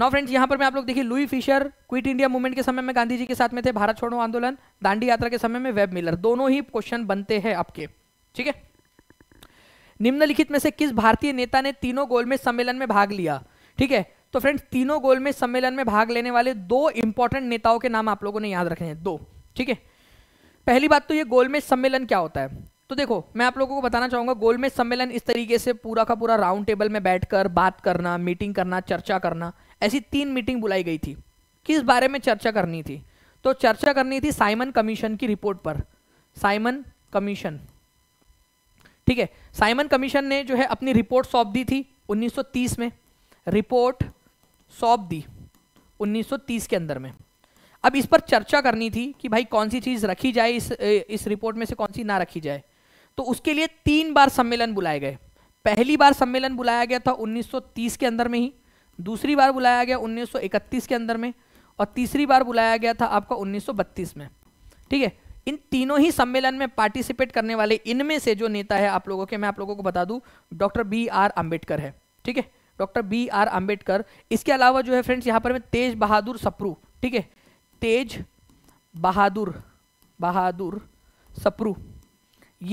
नो फ्रेंड्स यहाँ पर मैं आप लोग देखिए Louis Fischer quit India movement के समय में गांधी जी के साथ में थे भारत छोड़ो आंदोलन दांडी यात्रा के समय में वेब मिलर दोनों ही क्वेश्चन बनते हैं आपके ठीक है निम्नलिखित में से किस भारतीय नेता ने तीनों गोलमेज सम्मेलन में भाग लिया ठीक है तो फ्रेंड्स तीनों गोलमेज सम्मेलन में भाग लेने वाले दो इंपॉर्टेंट नेताओं के नाम आप लोगों ने याद रखे हैं दो ठीक है पहली बात तो ये गोलमेज सम्मेलन क्या होता है तो देखो मैं आप लोगों को बताना चाहूंगा गोलमेज सम्मेलन इस तरीके से पूरा का पूरा राउंड टेबल में बैठकर बात करना मीटिंग करना चर्चा करना ऐसी तीन मीटिंग बुलाई गई थी किस बारे में चर्चा करनी थी तो चर्चा करनी थी साइमन कमीशन की रिपोर्ट पर साइमन कमीशन ठीक है साइमन कमीशन ने जो है अपनी रिपोर्ट सौंप दी थी 1930 में रिपोर्ट सौंप दी 1930 के अंदर में अब इस पर चर्चा करनी थी कि भाई कौन सी चीज़ रखी जाए इस इस रिपोर्ट में से कौन सी ना रखी जाए तो उसके लिए तीन बार सम्मेलन बुलाए गए पहली बार सम्मेलन बुलाया गया था 1930 के अंदर में ही दूसरी बार बुलाया गया 1931 के अंदर में और तीसरी बार बुलाया गया था आपका 1932 में ठीक है इन तीनों ही सम्मेलन में पार्टिसिपेट करने वाले इनमें से जो नेता है आप लोगों के मैं आप लोगों को बता दूं डॉक्टर बी आर अम्बेडकर है ठीक है डॉक्टर बी आर अंबेडकर इसके अलावा जो है फ्रेंड्स यहां पर मैं तेज बहादुर सप्रू ठीक है तेज बहादुर बहादुर सप्रू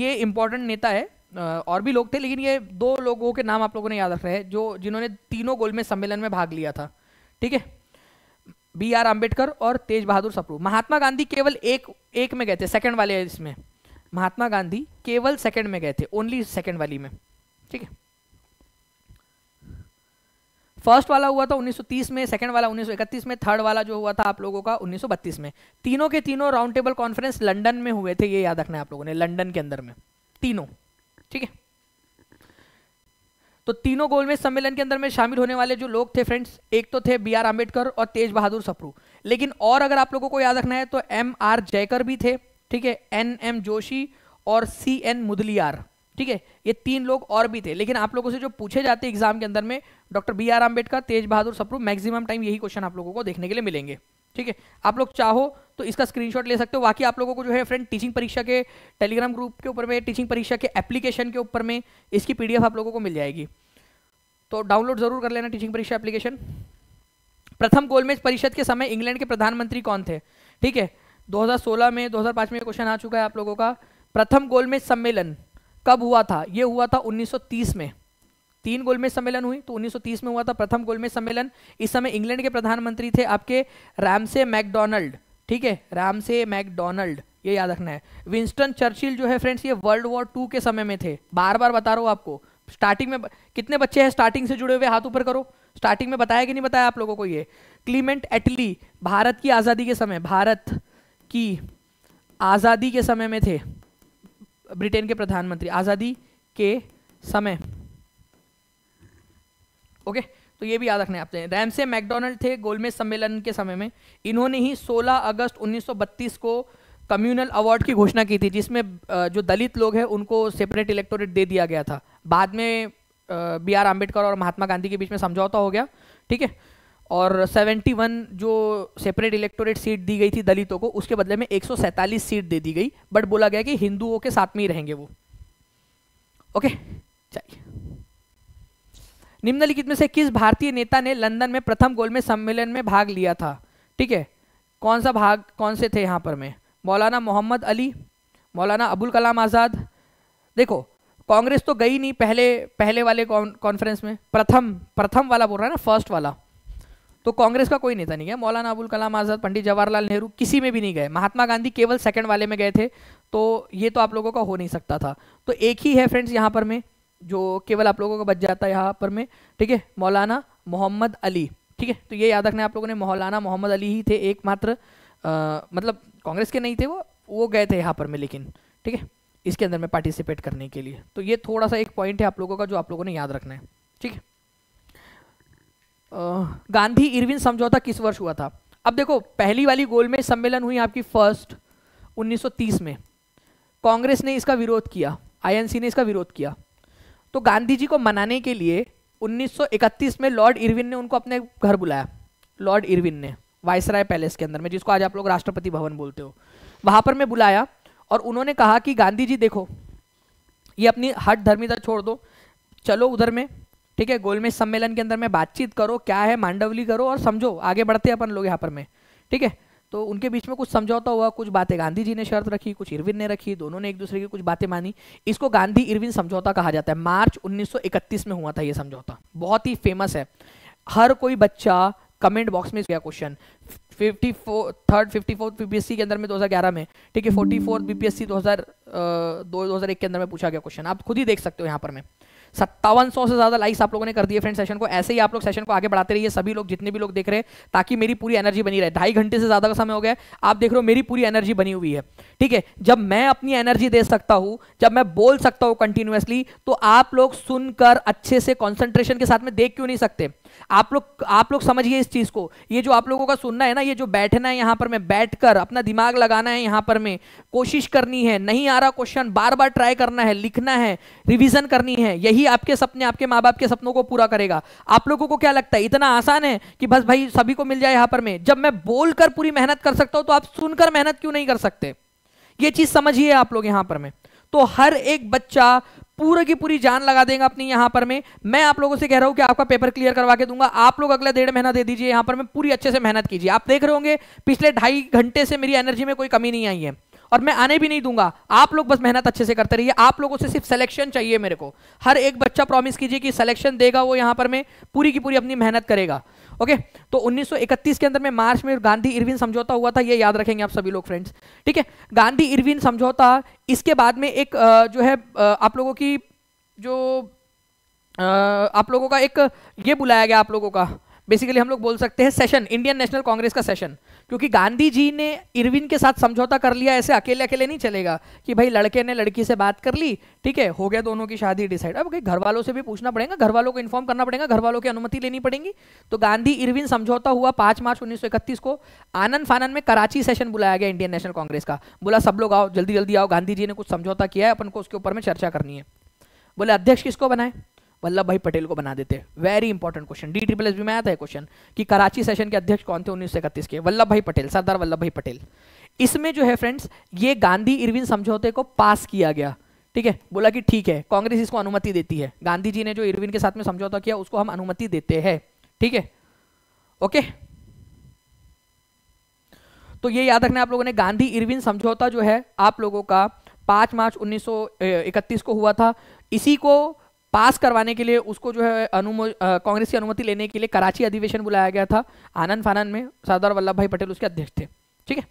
ये इंपॉर्टेंट नेता है और भी लोग थे लेकिन ये दो लोगों के नाम आप लोगों ने याद रख रहे हैं जो जिन्होंने तीनों में सम्मेलन में भाग लिया था ठीक है बी आर अम्बेडकर और तेज बहादुर सप्रू महात्मा गांधी केवल एक एक में गए थे सेकंड वाले इसमें महात्मा गांधी केवल सेकंड में गए थे ओनली सेकंड वाली में ठीक है फर्स्ट वाला हुआ था 1930 में सेकंड वाला 1931 में थर्ड वाला जो हुआ था आप लोगों का 1932 में तीनों के तीनों राउंड टेबल कॉन्फ्रेंस लंदन में हुए थे ये याद रखना है आप लोगों ने लंदन के अंदर में तीनों ठीक है तो तीनों गोल में सम्मेलन के अंदर में शामिल होने वाले जो लोग थे फ्रेंड्स एक तो थे बी आर अम्बेडकर और तेज बहादुर सप्रू लेकिन और अगर आप लोगों को याद रखना है तो एम आर जयकर भी थे ठीक है एन एम जोशी और सी एन मुदलियार ठीक है ये तीन लोग और भी थे लेकिन आप लोगों से जो पूछे जाते हैं एग्जाम के अंदर में doctor B R Ambedkar Tej Bahadur Sapru maximum time यही क्वेश्चन आप लोगों को देखने के लिए मिलेंगे ठीक है आप लोग चाहो तो इसका स्क्रीनशॉट ले सकते हो बाकी आप लोगों को जो है फ्रेंड टीचिंग परीक्षा के टेलीग्राम ग्रुप के ऊपर में टीचिंग परीक्षा के एप्लीकेशन के ऊपर में इसकी पीडीएफ आप लोगों को मिल जाएगी तो डाउनलोड जरूर कर लेना टीचिंग परीक्षा एप्लीकेशन प्रथम गोलमेज परिषद के समय इंग्लैंड के प्रधानमंत्री कौन थे ठीक है 2016 में 2005 में क्वेश्चन आ चुका है आप लोगों का प्रथम गोलमेज सम्मेलन कब हुआ था यह हुआ था 1930 में तीन गोलमेज सम्मेलन हुई तो 1930 में हुआ था प्रथम गोलमेज सम्मेलन इस समय इंग्लैंड के प्रधानमंत्री थे आपके रैमसे मैकडोनल्ड ठीक है राम से मैकडोनल्ड ये याद रखना है विंस्टन चर्चिल जो है फ्रेंड्स ये वर्ल्ड वॉर टू के समय में थे बार बार बता रहा हूँ आपको स्टार्टिंग में कितने बच्चे हैं स्टार्टिंग से जुड़े हुए हाथ ऊपर करो स्टार्टिंग में बताया कि नहीं बताया आप लोगों को ये क्लीमेंट एटली भारत की आज़ादी के समय भारत की आज़ादी के समय में थे ब्रिटेन के प्रधानमंत्री आज़ादी के समय ओके okay? तो ये भी याद रखने आपने रैमसे मैकडोनल्ड थे गोलमेज सम्मेलन के समय में इन्होंने ही 16 अगस्त 1932 को कम्युनल अवार्ड की घोषणा की थी जिसमें जो दलित लोग हैं उनको सेपरेट इलेक्टोरेट दे दिया गया था बाद में बी आर आम्बेडकर और महात्मा गांधी के बीच में समझौता हो गया ठीक है और 71 जो सेपरेट इलेक्टोरेट सीट दी गई थी दलितों को उसके बदले में एक सीट दे दी गई बट बोला गया कि हिंदुओं के साथ में ही रहेंगे वो ओके okay? चाहिए निम्नलिखित में से किस भारतीय नेता ने लंदन में प्रथम गोलमेज सम्मेलन में भाग लिया था ठीक है कौन सा भाग कौन से थे यहाँ पर में मौलाना मोहम्मद अली मौलाना अबुल कलाम आज़ाद देखो कांग्रेस तो गई नहीं पहले पहले वाले कॉन्फ्रेंस में प्रथम प्रथम वाला बोल रहा है ना फर्स्ट वाला तो कांग्रेस का कोई नेता नहीं गया मौलाना अबुल कलाम आज़ाद पंडित जवाहरलाल नेहरू किसी में भी नहीं गए महात्मा गांधी केवल सेकंड वाले में गए थे तो ये तो आप लोगों का हो नहीं सकता था तो एक ही है फ्रेंड्स यहाँ पर में जो केवल आप लोगों का बच जाता है यहाँ पर में ठीक है मौलाना मोहम्मद अली ठीक है तो ये याद रखना आप लोगों ने मौलाना मोहम्मद अली ही थे एकमात्र मतलब कांग्रेस के नहीं थे वो वो गए थे यहाँ पर में लेकिन ठीक है इसके अंदर में पार्टिसिपेट करने के लिए तो ये थोड़ा सा एक पॉइंट है आप लोगों का जो आप लोगों ने याद रखना है ठीक है गांधी इरविन समझौता किस वर्ष हुआ था अब देखो पहली वाली गोल में सम्मेलन हुई आपकी फर्स्ट 1930 में कांग्रेस ने इसका विरोध किया आईएनसी ने इसका विरोध किया तो गांधी जी को मनाने के लिए 1931 में लॉर्ड इरविन ने उनको अपने घर बुलाया लॉर्ड इरविन ने वायसराय पैलेस के अंदर में जिसको आज आप लोग राष्ट्रपति भवन बोलते हो वहां पर मैं बुलाया और उन्होंने कहा कि गांधी जी देखो ये अपनी हट धर्मिता छोड़ दो चलो उधर में ठीक है गोलमेज सम्मेलन के अंदर में बातचीत करो क्या है मांडवली करो और समझो आगे बढ़ते अपन लोग यहाँ पर में ठीक है तो उनके बीच में कुछ समझौता हुआ कुछ बातें गांधी जी ने शर्त रखी कुछ इरविन ने रखी दोनों ने एक दूसरे की कुछ बातें मानी इसको गांधी इरविन समझौता कहा जाता है मार्च 1931 में हुआ था ये समझौता बहुत ही फेमस है हर कोई बच्चा कमेंट बॉक्स में गया question fifty four third fifty fourth BPSC के अंदर में 2011 में ठीक है फोर्टी फोर्थ बीपीएससी हजार दो के अंदर में पूछा गया क्वेश्चन आप खुद ही देख सकते हो यहाँ पर मैं सत्तावन सौ से ज़्यादा लाइक्स आप लोगों ने कर दिए फ्रेंड सेशन को ऐसे ही आप लोग सेशन को आगे बढ़ाते रहिए सभी लोग जितने भी लोग देख रहे हैं ताकि मेरी पूरी एनर्जी बनी रहे ढाई घंटे से ज़्यादा का समय हो गया आप देख रहे हो मेरी पूरी एनर्जी बनी हुई है ठीक है जब मैं अपनी एनर्जी दे सकता हूँ जब मैं बोल सकता हूँ कंटिन्यूसली तो आप लोग सुनकर अच्छे से कॉन्सेंट्रेशन के साथ में देख क्यों नहीं सकते आप लोग आप लोग समझिए इस चीज़ को ये जो आप लोगों का सुनना है ना ये जो बैठना है यहां पर मैं बैठकर अपना दिमाग लगाना है यहां पर मैं कोशिश करनी है नहीं आ रहा क्वेश्चन बार बार ट्राई करना है लिखना है रिविजन करनी है यही आपके सपने आपके माँ बाप के सपनों को पूरा करेगा आप लोगों को क्या लगता है इतना आसान है कि बस भाई सभी को मिल जाए यहां पर मैं जब मैं बोलकर पूरी मेहनत कर सकता हूं तो आप सुनकर मेहनत क्यों नहीं कर सकते ये चीज़ समझिए आप लोग यहां पर मैं तो हर एक बच्चा पूरे की पूरी जान लगा देंगे अपनी यहां पर मैं मैं आप लोगों से कह रहा हूं कि आपका पेपर क्लियर करवा के दूंगा आप लोग अगला डेढ़ महीना दे दीजिए यहां पर मैं पूरी अच्छे से मेहनत कीजिए आप देख रहे होंगे पिछले ढाई घंटे से मेरी एनर्जी में कोई कमी नहीं आई है और मैं आने भी नहीं दूंगा आप लोग बस मेहनत अच्छे से करते रहिए आप लोगों से सिर्फ सिलेक्शन चाहिए मेरे को हर एक बच्चा प्रॉमिस कीजिए कि सिलेक्शन देगा वो यहां पर मैं पूरी की पूरी अपनी मेहनत करेगा ओके तो 1931 के अंदर में मार्च में गांधी इरविन समझौता हुआ था ये याद रखेंगे आप सभी लोग फ्रेंड्स ठीक है गांधी इरविन समझौता इसके बाद में एक जो है आप लोगों की जो आप लोगों का एक ये बुलाया गया आप लोगों का बेसिकली हम लोग बोल सकते हैं सेशन इंडियन नेशनल कांग्रेस का सेशन क्योंकि गांधी जी ने इरविन के साथ समझौता कर लिया ऐसे अकेले अकेले नहीं चलेगा कि भाई लड़के ने लड़की से बात कर ली ठीक है हो गया दोनों की शादी डिसाइड अब घर वालों से भी पूछना पड़ेगा घर वालों को इन्फॉर्म करना पड़ेगा घर वालों की अनुमति लेनी पड़ेगी तो गांधी इरविन समझौता हुआ पांच मार्च उन्नीस को आनंद फानंद में कराची सेशन बुलाया गया इंडियन नेशनल कांग्रेस का बोला सब लोग आओ जल्दी जल्दी आओ गांधी जी ने कुछ समझौता किया है अपन को उसके ऊपर में चर्चा करनी है बोले अध्यक्ष किसको बनाए वल्लभ भाई पटेल को बना देते very important question D triple S B में आता है क्वेश्चन कि कराची सेशन के अध्यक्ष कौन थे उन्नीस के वल्लभ भाई पटेल सरदार वल्लभ भाई पटेल इसमें जो है फ्रेंड्स ये गांधी इरविन समझौते को पास किया गया ठीक है बोला कि ठीक है कांग्रेस इसको अनुमति देती है गांधी जी ने जो इरविन के साथ में समझौता किया उसको हम अनुमति देते हैं ठीक है ओके तो ये याद रखना आप लोगों ने गांधी इरविन समझौता जो है आप लोगों का पांच मार्च 1931 को हुआ था इसी को पास करवाने के लिए उसको जो है अनुमो कांग्रेस की अनुमति लेने के लिए कराची अधिवेशन बुलाया गया था आनंद फानंद में सरदार वल्लभ भाई पटेल उसके अध्यक्ष थे ठीक है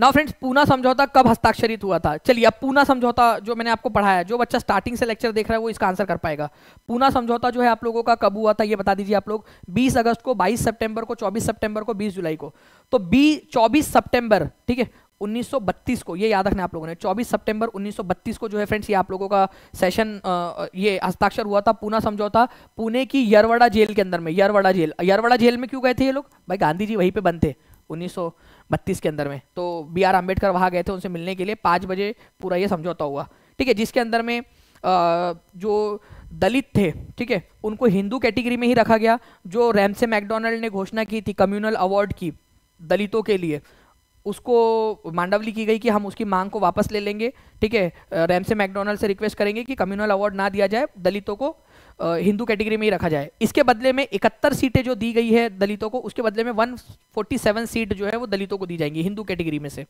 नाउ फ्रेंड्स पूना समझौता कब हस्ताक्षरित हुआ था चलिए अब पूना समझौता जो मैंने आपको पढ़ाया जो बच्चा स्टार्टिंग से लेक्चर देख रहा है वो इसका आंसर कर पाएगा पूना समझौता जो है आप लोगों का कब हुआ था ये बता दीजिए आप लोग 20 अगस्त को 22 सितंबर को 24 सितंबर को 20 जुलाई को तो बी 24 सितंबर ठीक है 1932 को ये याद रखना आप लोगों ने 24 सितंबर 1932 को जो है फ्रेंड्स ये आप लोगों का सेशन आ, ये हस्ताक्षर हुआ था पूना समझौता पुणे की यरवड़ा जेल के अंदर में यरवड़ा जेल यरवड़ा जेल में क्यों गए थे ये लोग भाई गांधी जी वहीं पे बंद थे 1932 के अंदर में तो बी आर अम्बेडकर वहाँ गए थे उनसे मिलने के लिए पाँच बजे पूरा ये समझौता हुआ ठीक है जिसके अंदर में आ, जो दलित थे ठीक है उनको हिंदू कैटेगरी में ही रखा गया जो रैमसे मैकडोनल्ड ने घोषणा की थी कम्युनल अवार्ड की दलितों के लिए उसको मांडवली की गई कि हम उसकी मांग को वापस ले लेंगे ठीक है रैमसे मैकडोनल्ड से रिक्वेस्ट करेंगे कि कम्युनल अवार्ड ना दिया जाए दलितों को हिंदू कैटेगरी में ही रखा जाए इसके बदले में इकहत्तर सीटें जो दी गई है दलितों को उसके बदले में वन सीट जो है वो दलितों को दी जाएंगी हिंदू कैटेगरी में से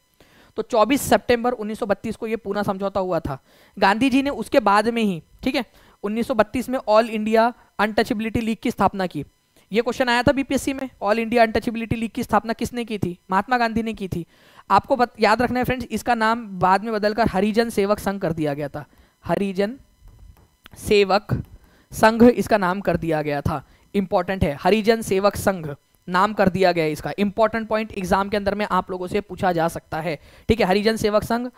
तो 24 सितंबर 1932 को ये पूना समझौता हुआ था गांधी जी ने उसके बाद में ही ठीक है 1932 में ऑल इंडिया अनटचेबिलिटी लीग की स्थापना की ये क्वेश्चन आया था बीपीएससी में ऑल इंडिया अनटचेबिलिटी लीग की स्थापना किसने की थी महात्मा गांधी ने की थी आपको बत, याद रखना है फ्रेंड्स इसका नाम बाद में बदलकर हरिजन सेवक संघ कर दिया गया था हरिजन सेवक संघ इसका नाम कर दिया गया था इंपॉर्टेंट है हरिजन सेवक संघ नाम कर दिया गया इसका इंपॉर्टेंट पॉइंट एग्जाम के अंदर में आप लोगों से पूछा जा सकता है ठीक है हरिजन सेवक संघ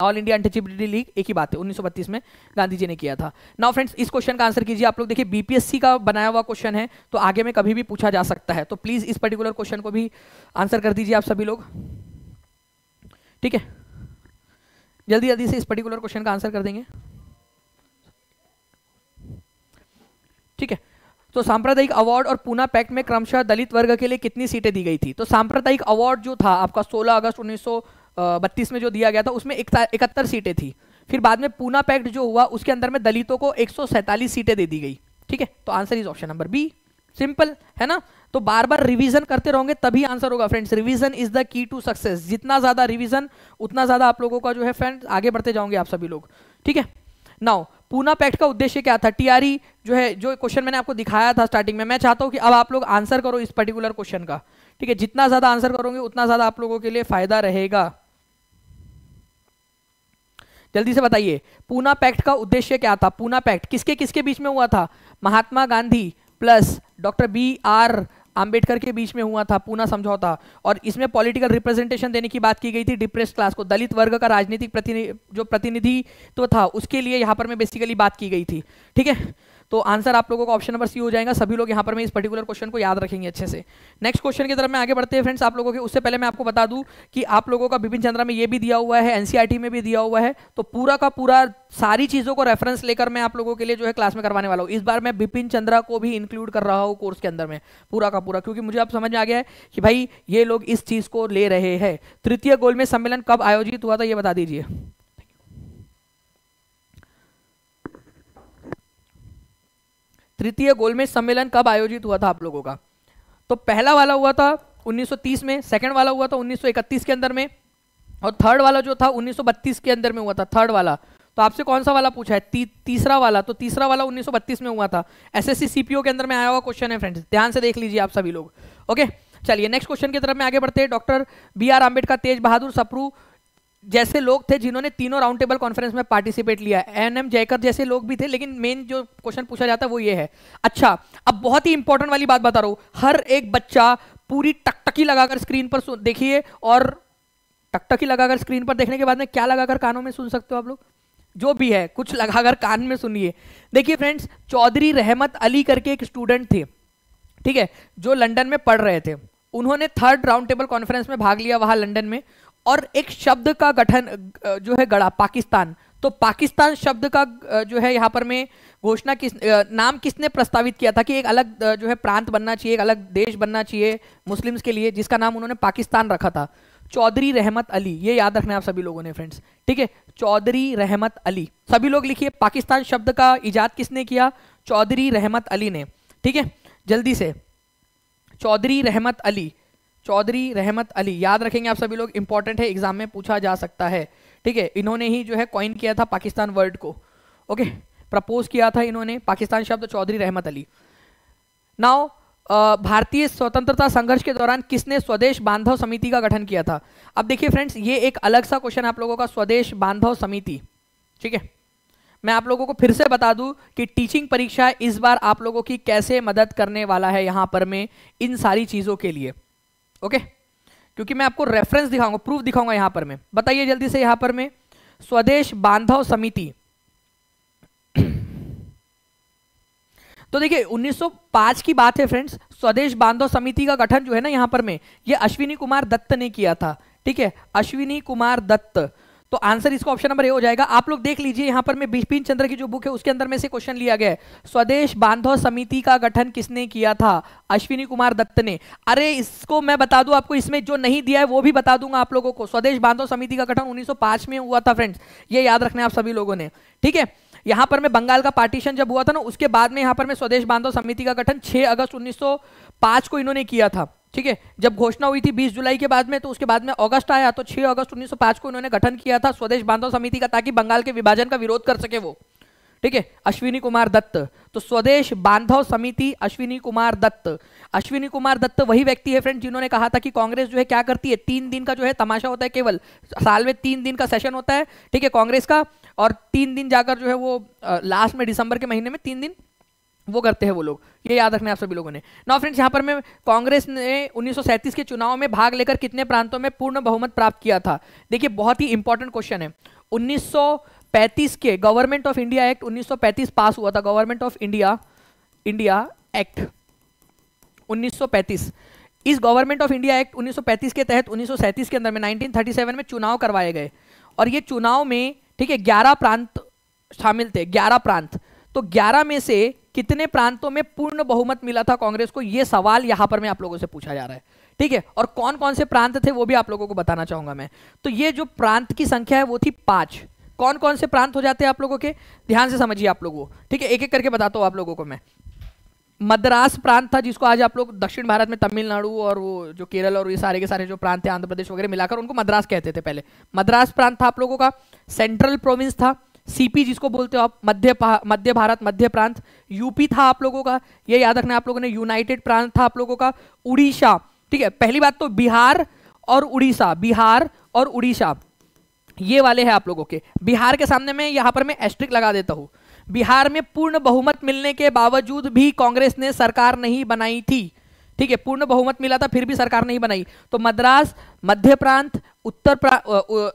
ऑल इंडिया अनटचेबिलिटी लीग एक ही बात है उन्नीस में गांधी जी ने किया था नाउ फ्रेंड्स इस क्वेश्चन का आंसर कीजिए आप लोग देखिए बीपीएससी का बनाया हुआ क्वेश्चन है तो आगे में कभी भी पूछा जा सकता है तो प्लीज इस पर्टिकुलर क्वेश्चन को भी आंसर कर दीजिए आप सभी लोग ठीक है जल्दी जल्दी से इस पर्टिकुलर क्वेश्चन का आंसर कर देंगे ठीक है तो सांप्रदायिक अवार्ड और पूना पैक्ट में क्रमशः दलित वर्ग के लिए कितनी सीटें दी गई थी तो सांप्रदायिक अवार्ड जो था आपका 16 अगस्त 1900 बत्तीस में जो दिया गया था उसमें इकहत्तर सीटें थी फिर बाद में पूना पैक्ट जो हुआ उसके अंदर में दलितों को एक सीटें दे दी गई ठीक है तो answer is option number B simple है ना तो बार बार रिवीजन करते रहोगे तभी आंसर होगा friends revision is the key to success जितना ज्यादा रिवीजन उतना ज्यादा आप लोगों का जो है फ्रेंड्स आगे बढ़ते जाओगे आप सभी लोग ठीक है नाउ पूना पैक्ट का उद्देश्य क्या था टीआरई जो है जो क्वेश्चन मैंने आपको दिखाया था स्टार्टिंग में मैं चाहता हूँ कि अब आप लोग आंसर करो इस पर्टिकुलर क्वेश्चन का ठीक है जितना ज्यादा आंसर करोगे उतना ज्यादा आप लोगों के लिए फायदा रहेगा जल्दी से बताइए पूना पैक्ट का उद्देश्य क्या था पूना पैक्ट किसके किसके बीच में हुआ था Mahatma Gandhi plus doctor B R Ambedkar के बीच में हुआ था पूना समझौता और इसमें पॉलिटिकल रिप्रेजेंटेशन देने की बात की गई थी डिप्रेस क्लास को दलित वर्ग का राजनीतिक प्रतिनिधि जो प्रतिनिधि तो था उसके लिए यहाँ पर मैं बेसिकली बात की गई थी ठीक है तो आंसर आप लोगों का ऑप्शन नंबर सी हो जाएगा सभी लोग यहाँ पर मैं इस पर्टिकुलर क्वेश्चन को याद रखेंगे अच्छे से नेक्स्ट क्वेश्चन की तरफ मैं आगे बढ़ते हैं फ्रेंड्स आप लोगों के उससे पहले मैं आपको बता दूं कि आप लोगों का बिपिन चंद्रा में ये भी दिया हुआ है एनसीआरटी e में भी दिया हुआ है तो पूरा का पूरा सारी चीज़ों को रेफरेंस लेकर मैं आप लोगों के लिए जो है क्लास में करवाने वाला हूँ इस बार मैं बिपिन चंद्रा को भी इंक्लूड कर रहा हूँ कोर्स के अंदर में पूरा का पूरा क्योंकि मुझे अब समझ में आ गया है कि भाई ये लोग इस चीज़ को ले रहे हैं तृतीय गोलमेज सम्मेलन कब आयोजित हुआ था ये बता दीजिए तृतीय गोलमेज सम्मेलन कब आयोजित हुआ था आप लोगों का तो पहला वाला हुआ था 1930 में सेकंड वाला हुआ था 1931 के अंदर में और थर्ड वाला जो था 1932 के अंदर में हुआ था थर्ड वाला तो आपसे कौन सा वाला पूछा है ती, तीसरा वाला तो तीसरा वाला 1932 में हुआ था एसएससी सीपीओ के अंदर में आया हुआ क्वेश्चन है फ्रेंड्स ध्यान से देख लीजिए आप सभी लोग ओके चलिए नेक्स्ट क्वेश्चन की तरफ में आगे बढ़ते हैं doctor B R Ambedkar Tej Bahadur Sapru जैसे लोग थे जिन्होंने तीनों राउंड टेबल कॉन्फ्रेंस में पार्टिसिपेट लिया एन एम जयकर जैसे लोग भी थे लेकिन मेन जो क्वेश्चन पूछा जाता है वो ये है अच्छा अब बहुत ही इंपॉर्टेंट वाली बात बता रहा हूं हर एक बच्चा पूरी टकटकी लगाकर स्क्रीन पर देखिए और टकटकी लगाकर स्क्रीन पर देखने के बाद में क्या लगाकर कानों में सुन सकते हो आप लोग जो भी है कुछ लगाकर कान में सुनिए देखिए फ्रेंड्स चौधरी रहमत अली करके एक स्टूडेंट थे ठीक है जो लंदन में पढ़ रहे थे उन्होंने थर्ड राउंड टेबल कॉन्फ्रेंस में भाग लिया वहां लंदन में और एक शब्द का गठन जो है गढ़ा पाकिस्तान तो पाकिस्तान शब्द का जो है यहाँ पर मैं घोषणा किस नाम किसने प्रस्तावित किया था कि एक अलग जो है प्रांत बनना चाहिए एक अलग देश बनना चाहिए मुस्लिम्स के लिए जिसका नाम उन्होंने पाकिस्तान रखा था चौधरी रहमत अली ये याद रखना है आप सभी लोगों ने फ्रेंड्स ठीक है चौधरी रहमत अली सभी लोग लिखिए पाकिस्तान शब्द का इजाद किसने किया चौधरी रहमत अली ने ठीक है जल्दी से चौधरी रहमत अली चौधरी रहमत अली याद रखेंगे आप सभी लोग इंपॉर्टेंट है एग्जाम में पूछा जा सकता है ठीक है इन्होंने ही जो है कॉइन किया था पाकिस्तान वर्ड को ओके प्रपोज किया था इन्होंने पाकिस्तान शब्द चौधरी रहमत अली नाउ भारतीय स्वतंत्रता संघर्ष के दौरान किसने स्वदेश बांधव समिति का गठन किया था अब देखिए फ्रेंड्स ये एक अलग सा क्वेश्चन आप लोगों का स्वदेश बांधव समिति ठीक है मैं आप लोगों को फिर से बता दूं कि टीचिंग परीक्षा इस बार आप लोगों की कैसे मदद करने वाला है यहाँ पर मैं इन सारी चीज़ों के लिए ओके क्योंकि मैं आपको रेफरेंस दिखाऊंगा प्रूफ दिखाऊंगा यहां पर मैं बताइए जल्दी से यहां पर मैं स्वदेश बांधव समिति तो देखिए 1905 की बात है फ्रेंड्स स्वदेश बांधव समिति का गठन जो है ना यहां पर मैं ये अश्विनी कुमार दत्त ने किया था ठीक है अश्विनी कुमार दत्त तो आंसर इसका ऑप्शन नंबर ए हो जाएगा आप लोग देख लीजिए यहां पर मैं बिपिन चंद्र की जो बुक है उसके अंदर में से क्वेश्चन लिया गया है स्वदेश बांधव समिति का गठन किसने किया था अश्विनी कुमार दत्त ने अरे इसको मैं बता दूं आपको इसमें जो नहीं दिया है वो भी बता दूंगा आप लोगों को स्वदेश बांधव समिति का गठन उन्नीस में हुआ था फ्रेंड्स ये याद रखना आप सभी लोगों ने ठीक है यहाँ पर मैं बंगाल का पार्टीशन जब हुआ था ना उसके बाद में यहाँ पर मैं स्वदेश बांधव समिति का गठन 6 अगस्त 1905 को इन्होंने किया था ठीक है जब घोषणा हुई थी 20 जुलाई के बाद में तो उसके बाद में अगस्त आया तो 6 अगस्त 1905 को इन्होंने गठन किया था स्वदेश बांधव समिति का ताकि बंगाल के विभाजन का विरोध कर सके वो ठीक है अश्विनी कुमार दत्त तो स्वदेश बांधव समिति अश्विनी कुमार दत्त अश्विनी कुमार दत्त वही व्यक्ति है फ्रेंड जिन्होंने कहा था कि कांग्रेस जो है क्या करती है तीन दिन का जो है तमाशा होता है केवल साल में तीन दिन का सेशन होता है ठीक है कांग्रेस का और तीन दिन जाकर जो है वो लास्ट में दिसंबर के महीने में तीन दिन वो करते हैं वो लोग ये याद रखना है आप सभी लोगों ने नौ फ्रेंड्स यहाँ पर मैं कांग्रेस ने 1937 के चुनाव में भाग लेकर कितने प्रांतों में पूर्ण बहुमत प्राप्त किया था देखिए बहुत ही इंपॉर्टेंट क्वेश्चन है 1935 के government of India act 1935 pass हुआ था government of India India act उन्नीस इस गवर्नमेंट ऑफ इंडिया एक्ट उन्नीस के तहत उन्नीस के अंदर में नाइनटीन में चुनाव करवाए गए और ये चुनाव में ठीक है ग्यारह प्रांत शामिल थे ग्यारह प्रांत तो ग्यारह में से कितने प्रांतों में पूर्ण बहुमत मिला था कांग्रेस को यह सवाल यहां पर मैं आप लोगों से पूछा जा रहा है ठीक है और कौन कौन से प्रांत थे वो भी आप लोगों को बताना चाहूंगा मैं तो ये जो प्रांत की संख्या है वो थी पांच कौन कौन से प्रांत हो जाते हैं आप लोगों के ध्यान से समझिए आप लोगों ठीक है एक एक करके बताता हूँ आप लोगों को मैं मद्रास प्रांत था जिसको आज आप लोग दक्षिण भारत में तमिलनाडु और वो जो केरल और ये सारे के सारे जो प्रांत थे आंध्र प्रदेश वगैरह मिलाकर उनको मद्रास कहते थे पहले मद्रास प्रांत था आप लोगों का सेंट्रल प्रोविंस था सीपी जिसको बोलते हो आप मध्य मध्य भारत मध्य प्रांत यूपी था आप लोगों का ये याद रखना आप लोगों ने यूनाइटेड प्रांत था आप लोगों का उड़ीसा ठीक है पहली बात तो बिहार और उड़ीसा बिहार और उड़ीसा ये वाले हैं आप लोगों के बिहार के सामने में यहां पर मैं एस्ट्रिक लगा देता हूं बिहार में पूर्ण बहुमत मिलने के बावजूद भी कांग्रेस ने सरकार नहीं बनाई थी ठीक है पूर्ण बहुमत मिला था फिर भी सरकार नहीं बनाई तो मद्रास मध्य प्रांत उत्तर प्रा,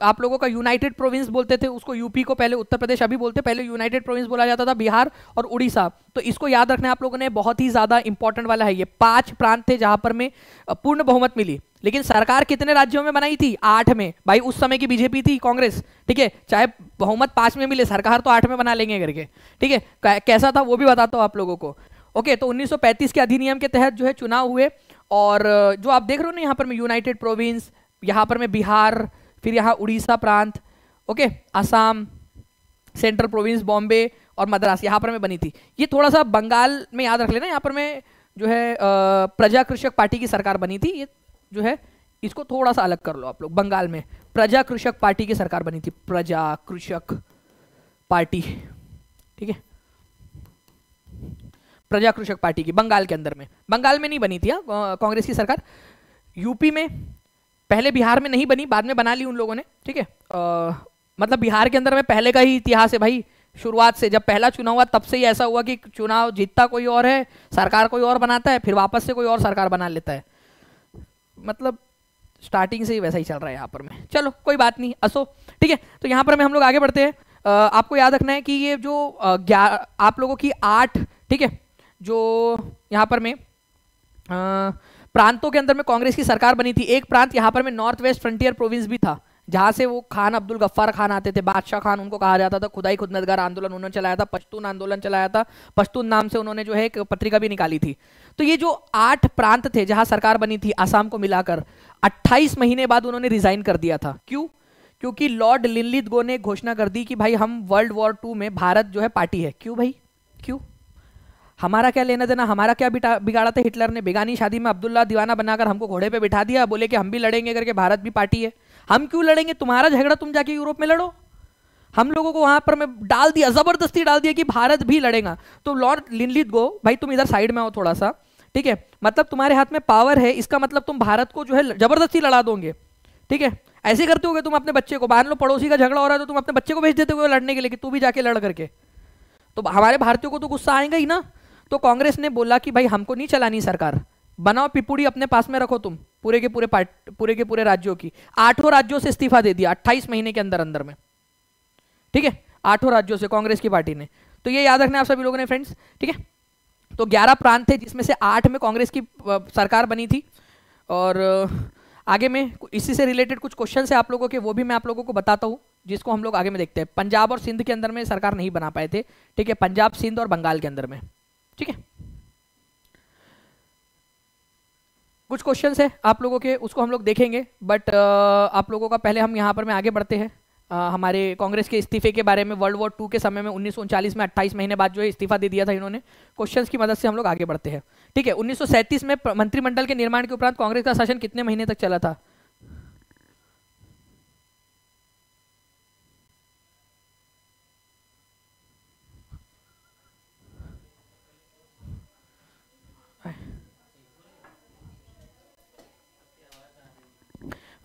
आप लोगों का यूनाइटेड प्रोविंस बोलते थे उसको यूपी को पहले उत्तर प्रदेश अभी बोलते पहले यूनाइटेड प्रोविंस बोला जाता था बिहार और उड़ीसा तो इसको याद रखना आप लोगों ने बहुत ही ज्यादा इंपॉर्टेंट वाला है ये पांच प्रांत थे जहां पर में पूर्ण बहुमत मिली लेकिन सरकार कितने राज्यों में बनाई थी आठ में भाई उस समय की बीजेपी थी कांग्रेस ठीक है चाहे बहुमत पांच में मिले सरकार तो आठ में बना लेंगे करके ठीक है कैसा था वो भी बताता हूँ आप लोगों को ओके तो 1935 के अधिनियम के तहत जो है चुनाव हुए और जो आप देख रहे हो ना यहाँ पर मैं यूनाइटेड प्रोविंस यहाँ पर मैं बिहार फिर यहाँ उड़ीसा प्रांत okay Assam central province Bombay और मद्रास यहाँ पर मैं बनी थी ये थोड़ा सा बंगाल में याद रख लेना यहाँ पर मैं जो है प्रजा कृषक पार्टी की सरकार बनी थी ये जो है इसको थोड़ा सा अलग कर लो आप लोग बंगाल में प्रजा कृषक पार्टी की सरकार बनी थी प्रजा कृषक पार्टी ठीक है प्रजा कृषक पार्टी की बंगाल के अंदर में बंगाल में नहीं बनी थी हाँ, कांग्रेस की सरकार यूपी में पहले बिहार में नहीं बनी बाद में बना ली उन लोगों ने ठीक है मतलब बिहार के अंदर में पहले का ही इतिहास है भाई शुरुआत से जब पहला चुनाव हुआ तब से ही ऐसा हुआ कि चुनाव जीतता कोई और है सरकार कोई और बनाता है फिर वापस से कोई और सरकार बना लेता है मतलब स्टार्टिंग से ही वैसा ही चल रहा है यहाँ पर में चलो कोई बात नहीं असो ठीक है तो यहाँ पर मैं हम लोग आगे बढ़ते हैं आपको याद रखना है कि ये जो आप लोगों की आठ ठीक है जो यहाँ पर मैं प्रांतों के अंदर में कांग्रेस की सरकार बनी थी एक प्रांत यहाँ पर मैं नॉर्थ वेस्ट फ्रंटियर प्रोविंस भी था जहाँ से वो खान अब्दुल गफ्फार खान आते थे बादशाह खान उनको कहा जाता था खुदाई खुदनदगार आंदोलन उन्होंने चलाया था पश्तून आंदोलन चलाया था पश्तून नाम से उन्होंने जो है एक पत्रिका भी निकाली थी तो ये जो आठ प्रांत थे जहाँ सरकार बनी थी आसाम को मिलाकर 28 महीने बाद उन्होंने रिजाइन कर दिया था क्यों क्योंकि लॉर्ड लिनलिद गो ने घोषणा कर दी कि भाई हम वर्ल्ड वॉर टू में भारत जो है पार्टी है क्यों भाई क्यों हमारा क्या लेना देना हमारा क्या बिगाड़ा था हिटलर ने बेगानी शादी में अब्दुल्ला दीवाना बनाकर हमको घोड़े पे बिठा दिया बोले कि हम भी लड़ेंगे करके भारत भी पार्टी है हम क्यों लड़ेंगे तुम्हारा झगड़ा तुम जाके यूरोप में लड़ो हम लोगों को वहां पर मैं डाल दिया जबरदस्ती डाल दिया कि भारत भी लड़ेगा तो लॉर्ड लिनलित गो भाई तुम इधर साइड में आओ थोड़ा सा ठीक है मतलब तुम्हारे हाथ में पावर है इसका मतलब तुम भारत को जो है जबरदस्ती लड़ा दोगे ठीक है ऐसे करते हो तुम अपने बच्चे को मान लो पड़ोसी का झगड़ा हो रहा है तो तुम अपने बच्चे को भेज देते हो लड़ने के लिए कि तू भी जाके लड़ करके तो हमारे भारतीयों को तो गुस्सा आएगा ही ना तो कांग्रेस ने बोला कि भाई हमको नहीं चलानी सरकार बनाओ पिपुड़ी अपने पास में रखो तुम पूरे के पूरे पार्ट पूरे के पूरे राज्यों की आठों राज्यों से इस्तीफा दे दिया अट्ठाईस महीने के अंदर अंदर में ठीक है आठों राज्यों से कांग्रेस की पार्टी ने तो ये याद रखना आप सभी लोगों ने फ्रेंड्स ठीक है तो ग्यारह प्रांत थे जिसमें से आठ में कांग्रेस की सरकार बनी थी और आगे में इसी से रिलेटेड कुछ क्वेश्चन है आप लोगों के वो भी मैं आप लोगों को बताता हूँ जिसको हम लोग आगे में देखते हैं पंजाब और सिंध के अंदर में सरकार नहीं बना पाए थे ठीक है पंजाब सिंध और बंगाल के अंदर में ठीक है कुछ क्वेश्चन है आप लोगों के उसको हम लोग देखेंगे बट uh, आप लोगों का पहले हम यहां पर मैं आगे बढ़ते हैं uh, हमारे कांग्रेस के इस्तीफे के बारे में वर्ल्ड वॉर टू के समय में उन्नीस में 28 महीने बाद जो है इस्तीफा दे दिया था इन्होंने क्वेश्चन की मदद से हम लोग आगे बढ़ते हैं ठीक है उन्नीस में मंत्रिमंडल के निर्माण के उपरांत कांग्रेस का शासन कितने महीने तक चला था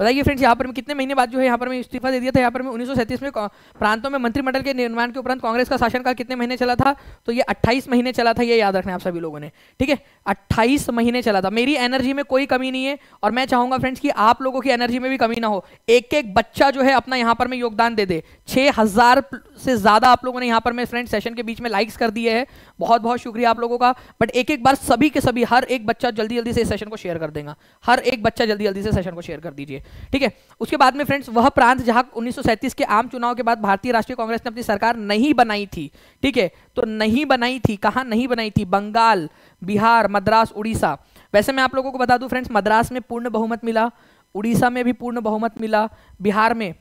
बताइए फ्रेंड्स यहाँ पर मैं कितने महीने बाद जो है यहाँ पर मैं इस्तीफा दे दिया था यहाँ पर मैं उन्नीस में प्रांतों में मंत्रिमंडल के निर्माण के उपरांत कांग्रेस का शासनकाल कितने महीने चला था तो ये अट्ठाईस महीने चला था ये याद रखना आप सभी लोगों ने ठीक है अट्ठाईस महीने चला था मेरी एनर्जी में कोई कमी नहीं है और मैं चाहूंगा फ्रेंड्स की आप लोगों की एनर्जी में भी कमी ना हो एक एक बच्चा जो है अपना यहाँ पर मैं योगदान दे दे छह से ज़्यादा आप लोगों ने यहाँ पर मैं फ्रेंड सेशन के बीच में लाइक्स कर दिए है बहुत बहुत शुक्रिया आप लोगों का बट एक एक बार सभी के सभी हर एक बच्चा जल्दी जल्दी से इस सेशन को शेयर कर देगा हर एक बच्चा जल्दी जल्दी से सेशन को शेयर कर दीजिए ठीक है उसके बाद में फ्रेंड्स वह प्रांत जहां 1937 के आम चुनाव के बाद भारतीय राष्ट्रीय कांग्रेस ने अपनी सरकार नहीं बनाई थी ठीक है तो नहीं बनाई थी कहाँ नहीं बनाई थी बंगाल बिहार मद्रास उड़ीसा वैसे मैं आप लोगों को बता दूं फ्रेंड्स मद्रास में पूर्ण बहुमत मिला उड़ीसा में भी पूर्ण बहुमत मिला बिहार में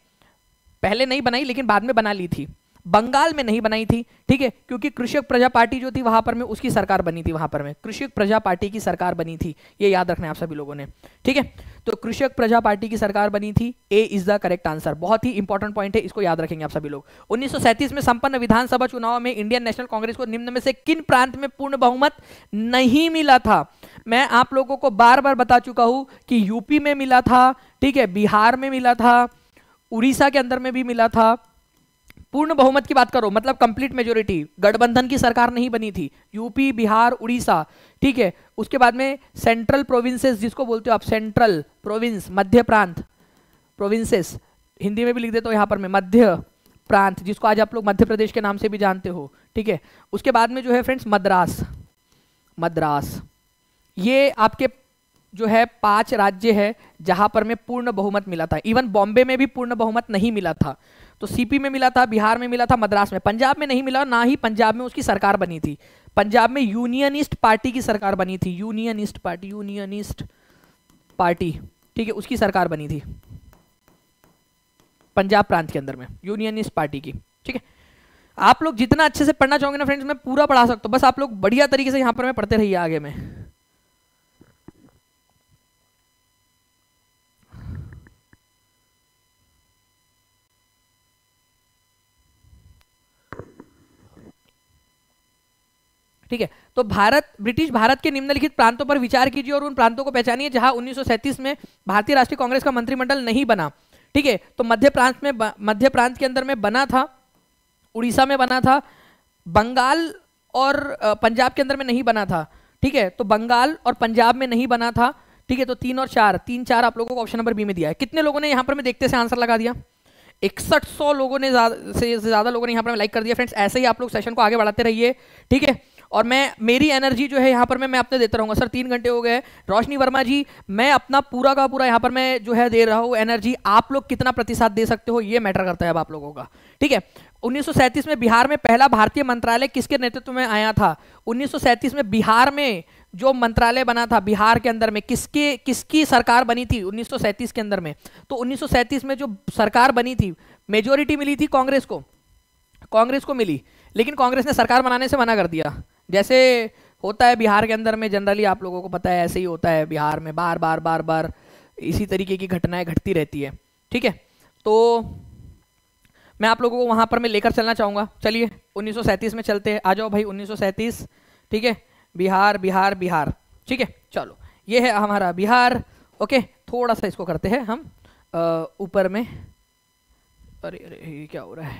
पहले नहीं बनाई लेकिन बाद में बना ली थी बंगाल में नहीं बनाई थी ठीक है क्योंकि कृषक प्रजा पार्टी जो थी वहां पर में उसकी सरकार बनी थी वहां पर में कृषक प्रजा पार्टी की सरकार बनी थी ये याद रखना है आप सभी लोगों ने ठीक है तो कृषक प्रजा पार्टी की सरकार बनी थी A is the correct answer बहुत ही इंपॉर्टेंट पॉइंट है इसको याद रखेंगे आप सभी लोग उन्नीस में संपन्न विधानसभा चुनाव में इंडियन नेशनल कांग्रेस को निम्न में से किन प्रांत में पूर्ण बहुमत नहीं मिला था मैं आप लोगों को बार बार बता चुका हूं कि यूपी में मिला था ठीक है बिहार में मिला था उड़ीसा के अंदर में भी मिला था पूर्ण बहुमत की बात करो मतलब कंप्लीट मेजोरिटी गठबंधन की सरकार नहीं बनी थी यूपी बिहार उड़ीसा ठीक है उसके बाद में सेंट्रल प्रोविंसेस जिसको बोलते हो आप सेंट्रल प्रोविंस मध्य प्रांत प्रोविंसेस हिंदी में भी लिख देते हो यहाँ पर मैं मध्य प्रांत जिसको आज आप लोग मध्य प्रदेश के नाम से भी जानते हो ठीक है उसके बाद में जो है फ्रेंड्स मद्रास मद्रास ये आपके जो है पांच राज्य है जहां पर में पूर्ण बहुमत मिला था इवन बॉम्बे में भी पूर्ण बहुमत नहीं मिला था तो सीपी में मिला था बिहार में मिला था मद्रास में पंजाब में नहीं मिला ना ही पंजाब में उसकी सरकार बनी थी पंजाब में यूनियनिस्ट पार्टी की सरकार बनी थी यूनियनिस्ट पार्टी यूनियनिस्ट पार्टी ठीक है उसकी सरकार बनी थी पंजाब प्रांत के अंदर में यूनियनिस्ट पार्टी की ठीक है आप लोग जितना अच्छे से पढ़ना चाहोगे ना फ्रेंड्स मैं पूरा पढ़ा सकता हूँ बस आप लोग बढ़िया तरीके से यहाँ पर मैं पढ़ते रहिए आगे में ठीक है तो भारत ब्रिटिश भारत के निम्नलिखित प्रांतों पर विचार कीजिए और उन प्रांतों को पहचानिए जहां उन्नीस में भारतीय राष्ट्रीय कांग्रेस का मंत्रिमंडल नहीं बना ठीक है तो मध्य प्रांत में मध्य प्रांत के अंदर में बना था उड़ीसा में बना था बंगाल और पंजाब के अंदर में नहीं बना था ठीक है तो बंगाल और पंजाब में नहीं बना था ठीक है तो तीन और चार तीन चार आप लोगों को ऑप्शन नंबर बी में दिया है कितने लोगों ने यहां पर मैं देखते से आंसर लगा दिया इकसठ सौ लोगों ने ज्यादा से ज्यादा लोगों ने यहां पर लाइक कर दिया फ्रेंड्स ऐसे ही आप लोग सेशन को आगे बढ़ाते रहिए ठीक है और मैं मेरी एनर्जी जो है यहाँ पर मैं मैं अपने देता रहूँगा सर तीन घंटे हो गए रोशनी वर्मा जी मैं अपना पूरा का पूरा यहाँ पर मैं जो है दे रहा हूँ एनर्जी आप लोग कितना प्रतिशत दे सकते हो ये मैटर करता है अब आप लोगों का ठीक है उन्नीस में बिहार में पहला भारतीय मंत्रालय किसके नेतृत्व में आया था उन्नीस में बिहार में जो मंत्रालय बना था बिहार के अंदर में किसके किसकी सरकार बनी थी उन्नीस के अंदर में तो उन्नीस में जो सरकार बनी थी मेजोरिटी मिली थी कांग्रेस को कांग्रेस को मिली लेकिन कांग्रेस ने सरकार बनाने से मना कर दिया जैसे होता है बिहार के अंदर में जनरली आप लोगों को पता है ऐसे ही होता है बिहार में बार बार बार बार इसी तरीके की घटनाएं घटती रहती है ठीक है तो मैं आप लोगों को वहां पर मैं लेकर चलना चाहूंगा चलिए 1937 में चलते हैं आ जाओ भाई 1937 ठीक है बिहार बिहार बिहार ठीक है चलो ये है हमारा बिहार ओके थोड़ा सा इसको करते हैं हम ऊपर में अरे अरे ये क्या हो रहा है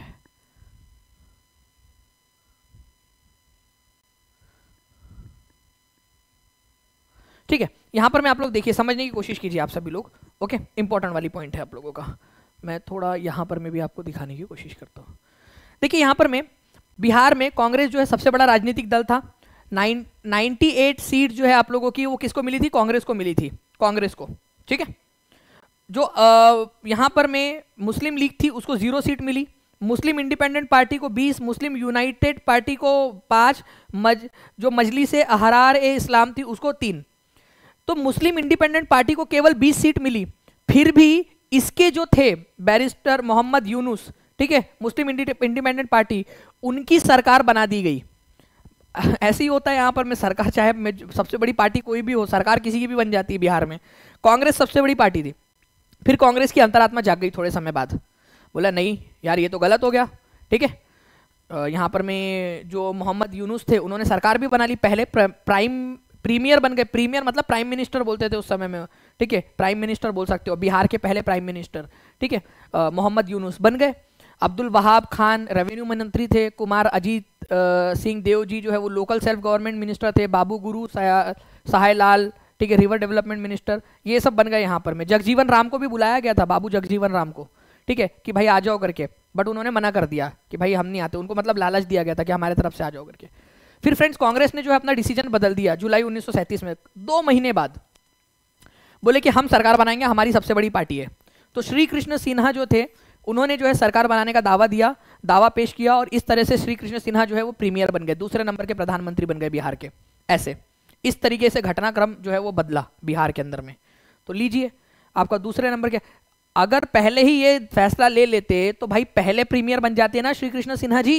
ठीक है यहाँ पर मैं आप लोग देखिए समझने की कोशिश कीजिए आप सभी लोग ओके इंपॉर्टेंट वाली पॉइंट है आप लोगों का मैं थोड़ा यहाँ पर मैं भी आपको दिखाने की कोशिश करता हूँ देखिए यहाँ पर मैं बिहार में कांग्रेस जो है सबसे बड़ा राजनीतिक दल था नाइन नाइन्टी एट सीट जो है आप लोगों की वो किसको मिली थी कांग्रेस को मिली थी कांग्रेस को ठीक है जो यहाँ पर मैं मुस्लिम लीग थी उसको जीरो सीट मिली मुस्लिम इंडिपेंडेंट पार्टी को 20 मुस्लिम यूनाइटेड पार्टी को पाँच मज जो मजलिस अहरार ए इस्लाम थी उसको तीन तो मुस्लिम इंडिपेंडेंट पार्टी को केवल 20 सीट मिली फिर भी इसके जो थे बैरिस्टर मोहम्मद यूनुस ठीक है मुस्लिम इंडिपेंडेंट पार्टी उनकी सरकार बना दी गई *laughs* ऐसे ही होता है यहां पर मैं सरकार चाहे मैं सबसे बड़ी पार्टी कोई भी हो सरकार किसी की भी बन जाती है बिहार में कांग्रेस सबसे बड़ी पार्टी थी फिर कांग्रेस की अंतरात्मा जाग गई थोड़े समय बाद बोला नहीं यार ये तो गलत हो गया ठीक है यहाँ पर मैं जो मोहम्मद यूनुस थे उन्होंने सरकार भी बना ली पहले प्राइम प्रीमियर बन गए प्रीमियर मतलब प्राइम मिनिस्टर बोलते थे उस समय में ठीक है प्राइम मिनिस्टर बोल सकते हो बिहार के पहले प्राइम मिनिस्टर ठीक है मोहम्मद यूनुस बन गए अब्दुल वहाब खान रेवेन्यू मंत्री थे कुमार अजीत सिंह देव जी जो है वो लोकल सेल्फ गवर्नमेंट मिनिस्टर थे बाबू गुरु सहाय लाल ठीक है रिवर डेवलपमेंट मिनिस्टर ये सब बन गए यहाँ पर में जगजीवन राम को भी बुलाया गया था बाबू जगजीवन राम को ठीक है कि भाई आ जाओ करके बट उन्होंने मना कर दिया कि भाई हम नहीं आते उनको मतलब लालच दिया गया था कि हमारे तरफ से आ जाओ करके फिर फ्रेंड्स कांग्रेस ने जो है अपना डिसीजन बदल दिया जुलाई उन्नीस में दो महीने बाद बोले कि हम सरकार बनाएंगे हमारी सबसे बड़ी पार्टी है तो श्री कृष्ण सिन्हा जो थे उन्होंने जो है सरकार बनाने का दावा दिया दावा पेश किया और इस तरह से श्री कृष्ण सिन्हा जो है वो प्रीमियर बन गए दूसरे नंबर के प्रधानमंत्री बन गए बिहार के ऐसे इस तरीके से घटनाक्रम जो है वो बदला बिहार के अंदर में तो लीजिए आपका दूसरे नंबर के अगर पहले ही ये फैसला ले लेते तो भाई पहले प्रीमियर बन जाते ना श्री कृष्ण सिन्हा जी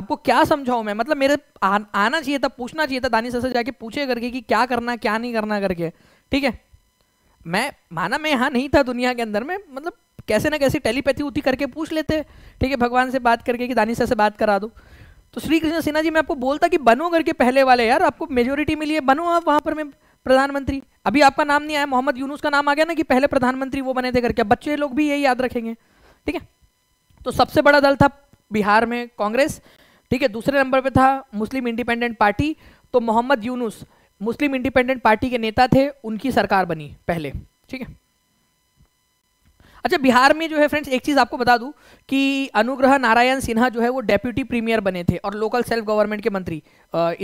आपको क्या समझाऊं मैं मतलब मेरे आ, आना चाहिए था पूछना चाहिए था दानी सर से जाके पूछे करके कि क्या करना क्या नहीं करना करके ठीक है मैं माना मैं यहाँ नहीं था दुनिया के अंदर में मतलब कैसे ना कैसे टेलीपैथी उठी करके पूछ लेते ठीक है भगवान से बात करके कि दानी सर से बात करा दो तो श्री कृष्ण सिन्हा जी मैं आपको बोलता कि बनो करके पहले वाले यार आपको मेजोरिटी मिली है बनो आप वहाँ पर मैं प्रधानमंत्री अभी आपका नाम नहीं आया मोहम्मद यूनुस का नाम आ गया ना कि पहले प्रधानमंत्री वो बने थे करके बच्चे लोग भी यही याद रखेंगे ठीक है तो सबसे बड़ा दल था बिहार में कांग्रेस ठीक है दूसरे नंबर पे था मुस्लिम इंडिपेंडेंट पार्टी तो मोहम्मद यूनुस मुस्लिम इंडिपेंडेंट पार्टी के नेता थे उनकी सरकार बनी पहले ठीक है अच्छा बिहार में जो है फ्रेंड्स एक चीज़ आपको बता दूं कि अनुग्रह नारायण सिन्हा जो है वो डेप्यूटी प्रीमियर बने थे और लोकल सेल्फ गवर्नमेंट के मंत्री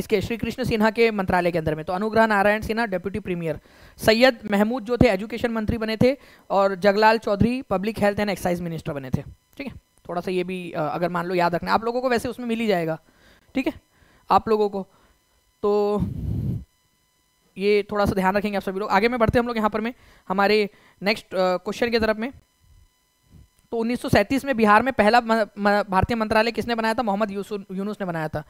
इसके श्री कृष्ण सिन्हा के मंत्रालय के अंदर में तो अनुग्रह नारायण सिन्हा डेप्यूटी प्रीमियर सैयद महमूद जो थे एजुकेशन मंत्री बने थे और Jaglal Choudhary public health and excise minister बने थे ठीक है थोड़ा सा ये भी अगर मान लो याद रखना आप लोगों को वैसे उसमें मिल ही जाएगा ठीक है आप लोगों को तो ये थोड़ा सा ध्यान रखेंगे आप सभी लोग आगे में बढ़ते हम लोग यहाँ पर में हमारे नेक्स्ट क्वेश्चन की तरफ में तो उन्नीस में बिहार में पहला भारतीय मंत्रालय किसने बनाया था मोहम्मद यूनुस ने बनाया था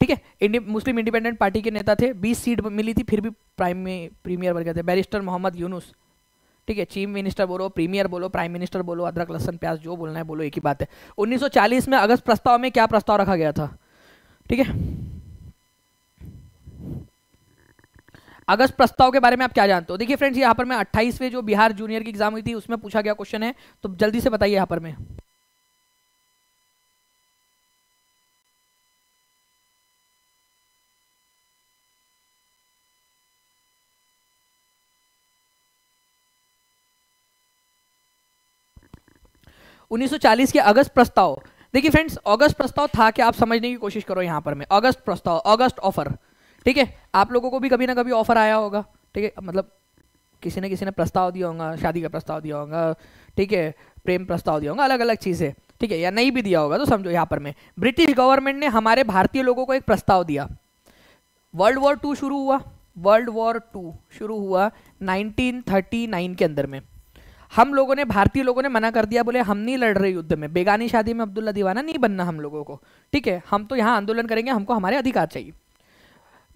ठीक है इंडि मुस्लिम इंडिपेंडेंट पार्टी के नेता थे 20 सीट मिली थी फिर भी प्राइम में प्रीमियर बन गए थे बैरिस्टर मोहम्मद यूनुस ठीक है चीफ मिनिस्टर बोलो प्रीमियर बोलो प्राइम मिनिस्टर बोलो अदरक लहसन प्याज जो बोलना है बोलो एक ही बात है 1940 में अगस्त प्रस्ताव में क्या प्रस्ताव रखा गया था ठीक है अगस्त प्रस्ताव के बारे में आप क्या जानते हो देखिए फ्रेंड्स यहाँ पर मैं 28वें जो बिहार जूनियर की एग्जाम हुई थी उसमें पूछा गया क्वेश्चन है तो जल्दी से बताइए यहाँ पर मैं 1940 के अगस्त प्रस्ताव देखिए फ्रेंड्स अगस्त प्रस्ताव था कि आप समझने की कोशिश करो यहाँ पर मैं अगस्त प्रस्ताव अगस्त ऑफर ठीक है आप लोगों को भी कभी ना कभी ऑफर आया होगा ठीक है मतलब किसी ने किसी ने प्रस्ताव दिया होगा शादी का प्रस्ताव दिया होगा ठीक है प्रेम प्रस्ताव दिया होगा अलग अलग चीज़ें ठीक है या नहीं भी दिया होगा तो समझो यहाँ पर मैं ब्रिटिश गवर्नमेंट ने हमारे भारतीय लोगों को एक प्रस्ताव दिया वर्ल्ड वॉर टू शुरू हुआ वर्ल्ड वॉर टू शुरू हुआ 1939 के अंदर में हम लोगों ने भारतीय लोगों ने मना कर दिया बोले हम नहीं लड़ रहे युद्ध में बेगानी शादी में अब्दुल्ला दीवाना नहीं बनना हम लोगों को ठीक है हम तो यहाँ आंदोलन करेंगे हमको हमारे अधिकार चाहिए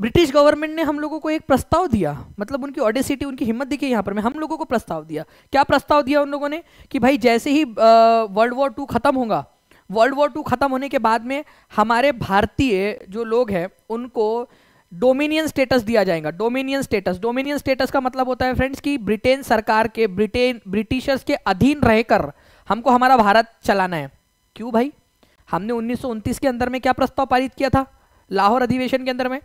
ब्रिटिश गवर्नमेंट ने हम लोगों को एक प्रस्ताव दिया मतलब उनकी ऑडेसिटी उनकी हिम्मत दिखी यहाँ पर मैं हम लोगों को प्रस्ताव दिया क्या प्रस्ताव दिया उन लोगों ने कि भाई जैसे ही वर्ल्ड वॉर टू खत्म होगा वर्ल्ड वॉर टू खत्म होने के बाद में हमारे भारतीय जो लोग हैं उनको डोमिनियन स्टेटस दिया जाएगा डोमिनियन स्टेटस डोमिनियन स्टेटस का मतलब होता है फ्रेंड्स कि ब्रिटेन सरकार के ब्रिटेन ब्रिटिशर्स के अधीन रहकर हमको हमारा भारत चलाना है क्यों भाई हमने उन्नीस के अंदर में क्या प्रस्ताव पारित किया था लाहौर अधिवेशन के अंदर में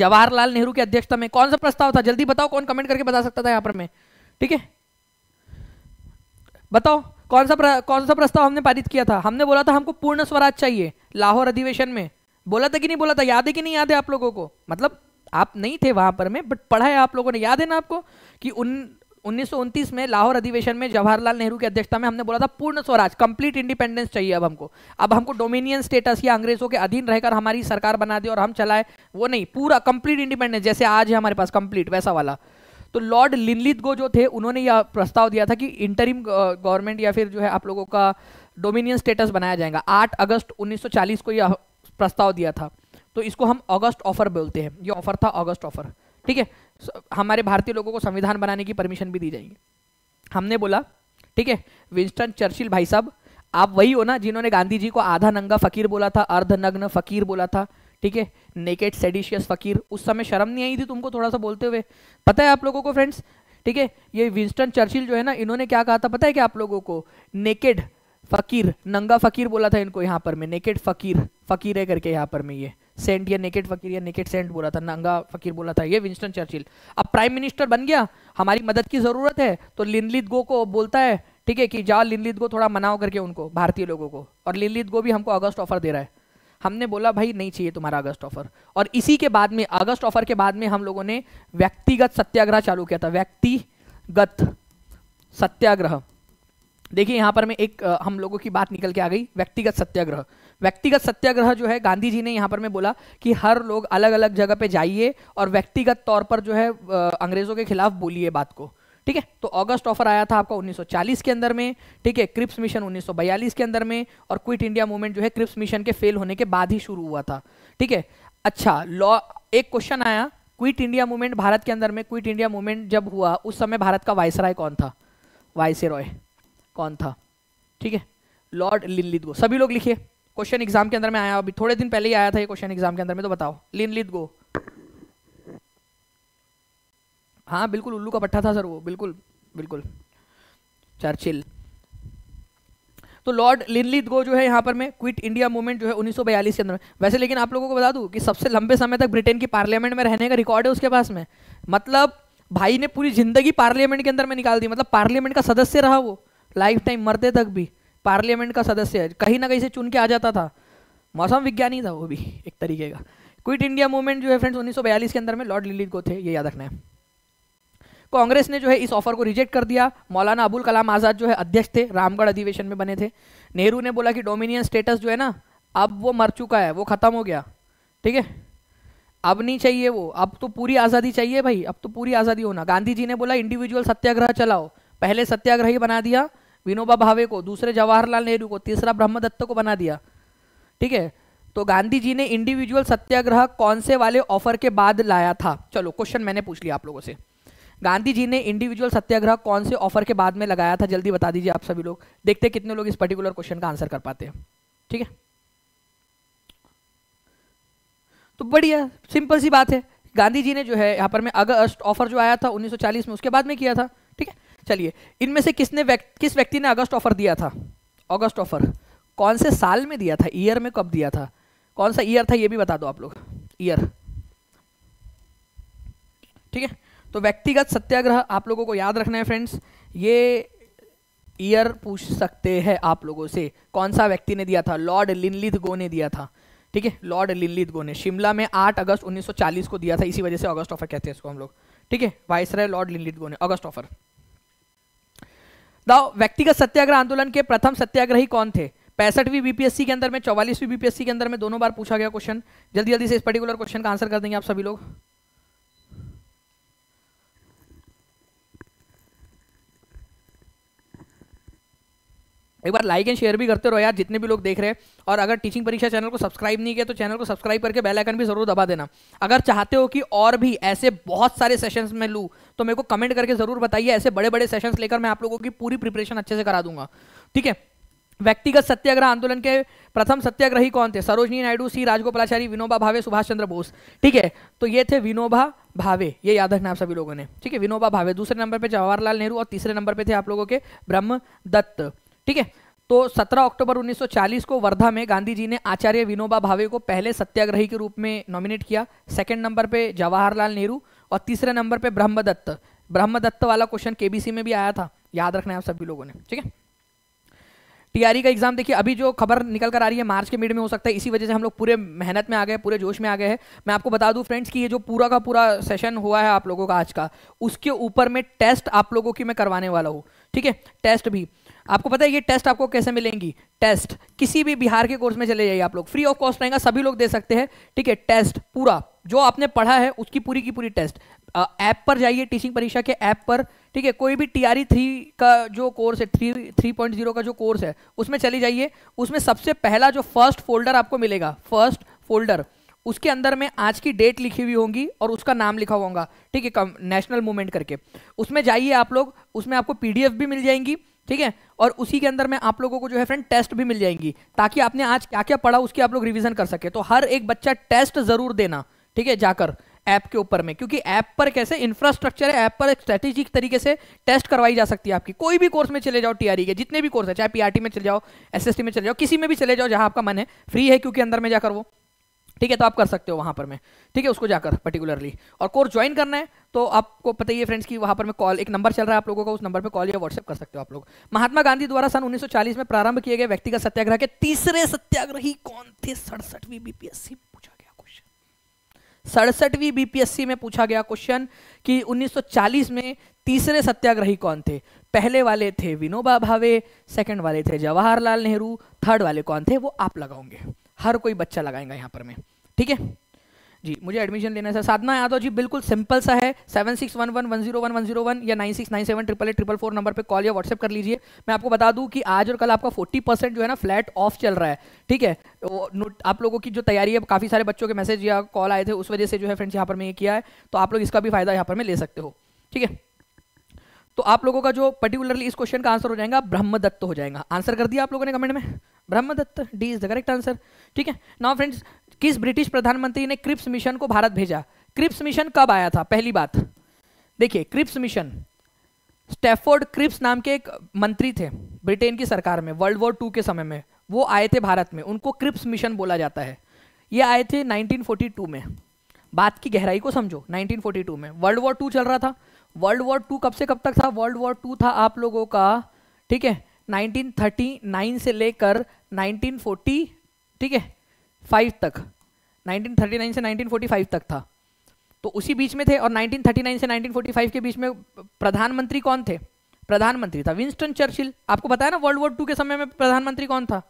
जवाहरलाल नेहरू की अध्यक्षता में कौन सा प्रस्ताव था जल्दी बताओ कौन कमेंट करके बता सकता था यहां पर मैं ठीक है बताओ कौन सा कौन सा प्रस्ताव हमने पारित किया था हमने बोला था हमको पूर्ण स्वराज चाहिए लाहौर अधिवेशन में बोला था कि नहीं बोला था याद है कि नहीं याद है आप लोगों को मतलब आप नहीं थे वहां पर में बट पढ़ा है आप लोगों ने याद है ना आपको कि उन उन्नीस में लाहौर अधिवेशन में जवाहरलाल नेहरू की अध्यक्षता में हमने बोला था पूर्ण स्वराज कंप्लीट इंडिपेंडेंस चाहिए अब हमको अब हमको डोमिनियन स्टेटस या अंग्रेजों के अधीन रहकर हमारी सरकार बना दे और हम चलाए वो नहीं पूरा कंप्लीट इंडिपेंडेंस जैसे आज है हमारे पास कंप्लीट वैसा वाला तो लॉर्ड लिनलित गो जो थे उन्होंने यह प्रस्ताव दिया था कि इंटरिम गवर्नमेंट या फिर जो है आप लोगों का डोमिनियन स्टेटस बनाया जाएगा 8 अगस्त 1940 को यह प्रस्ताव दिया था तो इसको हम अगस्त ऑफर बोलते हैं ये ऑफर था अगस्त ऑफर ठीक है हमारे भारतीय लोगों को संविधान बनाने की परमिशन भी दी जाएगी हमने बोला ठीक है विंस्टन चर्चिल भाई साहब आप वही हो ना जिन्होंने गांधी जी को आधा नंगा फकीर बोला था अर्ध नग्न फकीर बोला था ठीक है नेकेट सेडिशियस फकीर उस समय शर्म नहीं आई थी तुमको थोड़ा सा बोलते हुए पता है आप लोगों को फ्रेंड्स ठीक है ये विंस्टन चर्चिल जो है ना इन्होंने क्या कहा था पता है क्या आप लोगों को नेकेड फकीर नंगा फकीर बोला था इनको यहाँ पर मैं नेकेट फकीर फकीर है करके यहाँ पर मैं ये सेंट या नेकेट फकीर या नेकेट सेंट बोला था नंगा फकीर बोला था ये विंस्टन चर्चिल अब प्राइम मिनिस्टर बन गया हमारी मदद की ज़रूरत है तो लिनलित गो को बोलता है ठीक है कि जाओ लिनलित गो थोड़ा मनाओ करके उनको भारतीय लोगों को और लिनलित गो भी हमको अगस्त ऑफर दे रहा है हमने बोला भाई नहीं चाहिए तुम्हारा अगस्त ऑफर और इसी के बाद में अगस्त ऑफर के बाद में हम लोगों ने व्यक्तिगत सत्याग्रह चालू किया था व्यक्तिगत सत्याग्रह देखिए यहाँ पर मैं एक आ, हम लोगों की बात निकल के आ गई व्यक्तिगत सत्याग्रह व्यक्तिगत सत्याग्रह जो है गांधी जी ने यहाँ पर मैं बोला कि हर लोग अलग अलग जगह पे जाइए और व्यक्तिगत तौर पर जो है अंग्रेजों के खिलाफ बोलिए बात को ठीक है तो अगस्त ऑफर आया था आपका 1940 के अंदर में ठीक है क्रिप्स मिशन 1942 के अंदर में और क्विट इंडिया मूवमेंट जो है क्रिप्स मिशन के फेल होने के बाद ही शुरू हुआ था ठीक है अच्छा लॉ एक क्वेश्चन आया क्विट इंडिया मूवमेंट भारत के अंदर में क्विट इंडिया मूवमेंट जब हुआ उस समय भारत का वायसराय कौन था रॉय कौन था ठीक है लॉर्ड गो सभी लोग लिखिए क्वेश्चन एग्जाम के अंदर में आया अभी थोड़े दिन पहले ही आया था ये क्वेश्चन एग्जाम के अंदर में तो बताओ गो हाँ बिल्कुल उल्लू का पट्टा था सर वो बिल्कुल बिल्कुल चर्चिल तो लॉर्ड लिनलिद गो जो है यहाँ पर मैं क्विट इंडिया मूवमेंट जो है उन्नीस के अंदर वैसे लेकिन आप लोगों को बता दू कि सबसे लंबे समय तक ब्रिटेन की पार्लियामेंट में रहने का रिकॉर्ड है उसके पास में मतलब भाई ने पूरी जिंदगी पार्लियामेंट के अंदर में निकाल दी मतलब पार्लियामेंट का सदस्य रहा वो लाइफ टाइम मरते तक भी पार्लियामेंट का सदस्य कहीं ना कहीं से चुन के आ जाता था मौसम विज्ञानी था वो भी एक तरीके का क्विट इंडिया मूवमेंट जो है फ्रेंड्स 1942 के अंदर में लॉर्ड लिलिथ को थे ये याद रखना है कांग्रेस ने जो है इस ऑफर को रिजेक्ट कर दिया मौलाना अबुल कलाम आज़ाद जो है अध्यक्ष थे रामगढ़ अधिवेशन में बने थे नेहरू ने बोला कि डोमिनियन स्टेटस जो है ना अब वो मर चुका है वो ख़त्म हो गया ठीक है अब नहीं चाहिए वो अब तो पूरी आज़ादी चाहिए भाई अब तो पूरी आज़ादी होना गांधी जी ने बोला इंडिविजुअल सत्याग्रह चलाओ पहले सत्याग्रह ही बना दिया विनोबा भावे को दूसरे जवाहरलाल नेहरू को तीसरा ब्रह्मदत्त को बना दिया ठीक है तो गांधी जी ने इंडिविजुअल सत्याग्रह कौन से वाले ऑफर के बाद लाया था चलो क्वेश्चन मैंने पूछ लिया आप लोगों से गांधी जी ने इंडिविजुअल सत्याग्रह कौन से ऑफर के बाद में लगाया था जल्दी बता दीजिए आप सभी लोग देखते कितने लोग इस पर्टिकुलर क्वेश्चन का आंसर कर पाते हैं ठीक है तो बढ़िया सिंपल सी बात है गांधी जी ने जो है यहाँ पर में अगस्त ऑफर जो आया था 1940 में उसके बाद में किया था ठीक है चलिए इनमें से किसने व्यक्ति किस व्यक्ति ने अगस्त ऑफर दिया था अगस्त ऑफर कौन से साल में दिया था ईयर में कब दिया था कौन सा ईयर था ये भी बता दो आप लोग ईयर ठीक है तो व्यक्तिगत सत्याग्रह आप लोगों को याद रखना है फ्रेंड्स ये ईयर पूछ सकते हैं आप लोगों से कौन सा व्यक्ति ने दिया था लॉर्ड लिनलिथ गो ने दिया था ठीक है लॉर्ड लिनलिथ गो ने शिमला में 8 अगस्त 1940 को दिया था इसी वजह से अगस्त ऑफर कहते हैं इसको हम लोग ठीक है वाइसराय लॉर्ड लिनलिथ गो ने अगस्त ऑफर बताओ व्यक्तिगत सत्याग्रह आंदोलन के प्रथम सत्याग्रही कौन थे पैंसठवीं बीपीएससी के अंदर में चौवालीसवीं बीपीएससी के अंदर में दोनों बार पूछा गया क्वेश्चन जल्दी जल्दी से इस पर्टिकुलर क्वेश्चन का आंसर कर देंगे आप सभी लोग एक बार लाइक एंड शेयर भी करते रहो यार जितने भी लोग देख रहे हैं और अगर टीचिंग परीक्षा चैनल को सब्सक्राइब नहीं किया तो चैनल को सब्सक्राइब करके बेल आइकन भी जरूर दबा देना अगर चाहते हो कि और भी ऐसे बहुत सारे सेशंस में लूँ तो मेरे को कमेंट करके ज़रूर बताइए ऐसे बड़े बड़े सेशंस लेकर मैं आप लोगों की पूरी प्रिपरेशन अच्छे से करा दूंगा ठीक है व्यक्तिगत सत्याग्रह आंदोलन के प्रथम सत्याग्रही कौन थे सरोजनी नायडू सी राजगोपालाचारी विनोबा भावे सुभाष चंद्र बोस ठीक है तो ये थे विनोबा भावे ये याद रखना आप सभी लोगों ने ठीक है विनोबा भावे दूसरे नंबर पे जवाहरलाल नेहरू और तीसरे नंबर पे थे आप लोगों के ब्रह्म दत्त ठीक है तो 17 अक्टूबर 1940 को वर्धा में गांधी जी ने आचार्य विनोबा भावे को पहले सत्याग्रही के रूप में नॉमिनेट किया सेकंड नंबर पे जवाहरलाल नेहरू और तीसरे नंबर पे ब्रह्मदत्त ब्रह्मदत्त वाला क्वेश्चन केबीसी में भी आया था याद रखना है आप सभी लोगों ने ठीक है टीआरई e का एग्जाम देखिए अभी जो खबर निकल कर आ रही है मार्च के मिड में हो सकता है इसी वजह से हम लोग पूरे मेहनत में आ गए पूरे जोश में आ गए हैं मैं आपको बता दूं फ्रेंड्स कि ये जो पूरा का पूरा सेशन हुआ है आप लोगों का आज का उसके ऊपर में टेस्ट आप लोगों की मैं करवाने वाला हूँ ठीक है टेस्ट भी आपको पता है ये टेस्ट आपको कैसे मिलेंगी टेस्ट किसी भी बिहार के कोर्स में चले जाइए आप लोग फ्री ऑफ कॉस्ट रहेगा सभी लोग दे सकते हैं ठीक है टेस्ट पूरा जो आपने पढ़ा है उसकी पूरी की पूरी टेस्ट ऐप पर जाइए टीचिंग परीक्षा के ऐप पर ठीक है कोई भी टी आर थ्री का जो कोर्स है थ्री थ्री पॉइंट जीरो का जो कोर्स है उसमें चले जाइए उसमें सबसे पहला जो फर्स्ट फोल्डर आपको मिलेगा फर्स्ट फोल्डर उसके अंदर में आज की डेट लिखी हुई होंगी और उसका नाम लिखा हुआ होगा ठीक है नेशनल मूवमेंट करके उसमें जाइए आप लोग उसमें आपको पीडीएफ भी मिल जाएंगी ठीक है और उसी के अंदर में आप लोगों को जो है फ्रेंड टेस्ट भी मिल जाएंगी ताकि आपने आज क्या क्या पढ़ा उसकी आप लोग रिविजन कर सके तो हर एक बच्चा टेस्ट जरूर देना ठीक है जाकर ऐप के ऊपर में क्योंकि ऐप पर कैसे इंफ्रास्ट्रक्चर है ऐप पर एक स्ट्रेटेजिक तरीके से टेस्ट करवाई जा सकती है आपकी कोई भी कोर्स में चले जाओ टीआरई e के जितने भी कोर्स है चाहे पीआरटी में चले जाओ एसएसटी में चले जाओ किसी में भी चले जाओ जहां आपका मन है फ्री है क्योंकि अंदर में जाकर वो ठीक है तो आप कर सकते हो वहां पर मैं ठीक है उसको जाकर पर्टिकुलरली और कोर्स ज्वाइन करना है तो आपको पता ही है फ्रेंड्स कि वहां पर मैं कॉल एक नंबर चल रहा है आप लोगों का उस नंबर पर कॉल या व्हाट्सएप कर सकते हो आप लोग महात्मा गांधी द्वारा सन उन्नीस में प्रारंभ किए गए व्यक्तिगत सत्याग्रह के तीसरे सत्याग्रही कौन थे सड़सठवीं बीपीएससी पूछा गया क्वेश्चन सड़सठवीं बीपीएससी में पूछा गया क्वेश्चन कि 1940 में तीसरे सत्याग्रही कौन थे पहले वाले थे विनोबा भावे सेकंड वाले थे जवाहरलाल नेहरू थर्ड वाले कौन थे वो आप लगाओगे हर कोई बच्चा लगाएगा यहाँ पर मैं ठीक है जी मुझे एडमिशन लेना है साधना यादव जी बिल्कुल सिंपल सा है seven six one one one zero one one zero one या nine six nine seven triple eight triple four number पर कॉल या व्हाट्सएप कर लीजिए मैं आपको बता दूं कि आज और कल आपका फोर्टी परसेंट जो है ना फ्लैट ऑफ चल रहा है ठीक है तो आप लोगों की जो तैयारी है काफ़ी सारे बच्चों के मैसेज या कॉल आए थे उस वजह से जो है फ्रेंड्स यहाँ पर मैं ये किया है तो आप लोग इसका भी फायदा यहाँ पर मैं ले सकते हो ठीक है तो आप लोगों का जो पर्टिकुलरली इस क्वेश्चन का आंसर हो जाएगा ब्रह्मदत्त हो जाएगा आंसर कर दिया आप लोगों ने कमेंट में Brahmadatta D is the correct answer ठीक है नाउ फ्रेंड्स किस ब्रिटिश प्रधानमंत्री ने क्रिप्स मिशन को भारत भेजा क्रिप्स मिशन कब आया था पहली बात देखिए क्रिप्स मिशन स्टेफोर्ड क्रिप्स नाम के एक मंत्री थे ब्रिटेन की सरकार में वर्ल्ड वॉर टू के समय में वो आए थे भारत में उनको क्रिप्स मिशन बोला जाता है ये आए थे 1942 में बात की गहराई को समझो 1942 में वर्ल्ड वॉर टू चल रहा था वर्ल्ड वॉर टू कब से कब तक था वर्ल्ड वॉर टू था आप लोगों का ठीक है 1939 से लेकर 1940 ठीक है फाइव तक 1939 से 1945 तक था तो उसी बीच में थे और 1939 से 1945 के बीच में प्रधानमंत्री कौन थे प्रधानमंत्री था विंस्टन चर्चिल आपको बताया ना वर्ल्ड वॉर टू के समय में प्रधानमंत्री कौन था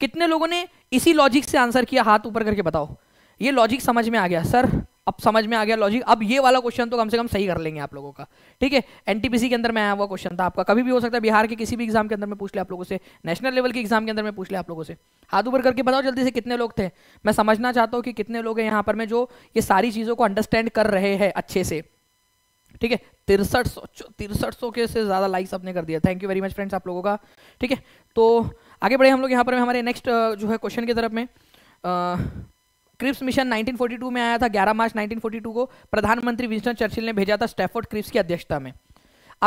कितने लोगों ने इसी लॉजिक से आंसर किया हाथ ऊपर करके बताओ ये लॉजिक समझ में आ गया सर अब समझ में आ गया लॉजिक अब ये वाला क्वेश्चन तो कम से कम सही कर लेंगे आप लोगों का ठीक है एनटीपीसी के अंदर में आया हुआ क्वेश्चन था आपका कभी भी हो सकता है बिहार के किसी भी एग्जाम के अंदर में पूछ ले आप लोगों से नेशनल लेवल के एग्जाम के अंदर में पूछ ले आप लोगों से हाथ ऊपर करके बताओ जल्दी से कितने लोग थे मैं समझना चाहता हूँ कि कितने लोग हैं यहाँ पर मैं जो ये सारी चीज़ों को अंडरस्टैंड कर रहे हैं अच्छे से ठीक है तिरसठ सौ तिरसठ सौ के से ज़्यादा लाइक्स आपने कर दिया thank you very much friends आप लोगों का ठीक है तो आगे बढ़े हम लोग यहाँ पर हमारे नेक्स्ट जो है क्वेश्चन की तरफ में क्रिप्स मिशन 1942 में आया था 11 मार्च 1942 को प्रधानमंत्री विंस्टन चर्चिल ने भेजा था स्टेफोर्ड क्रिप्स की अध्यक्षता में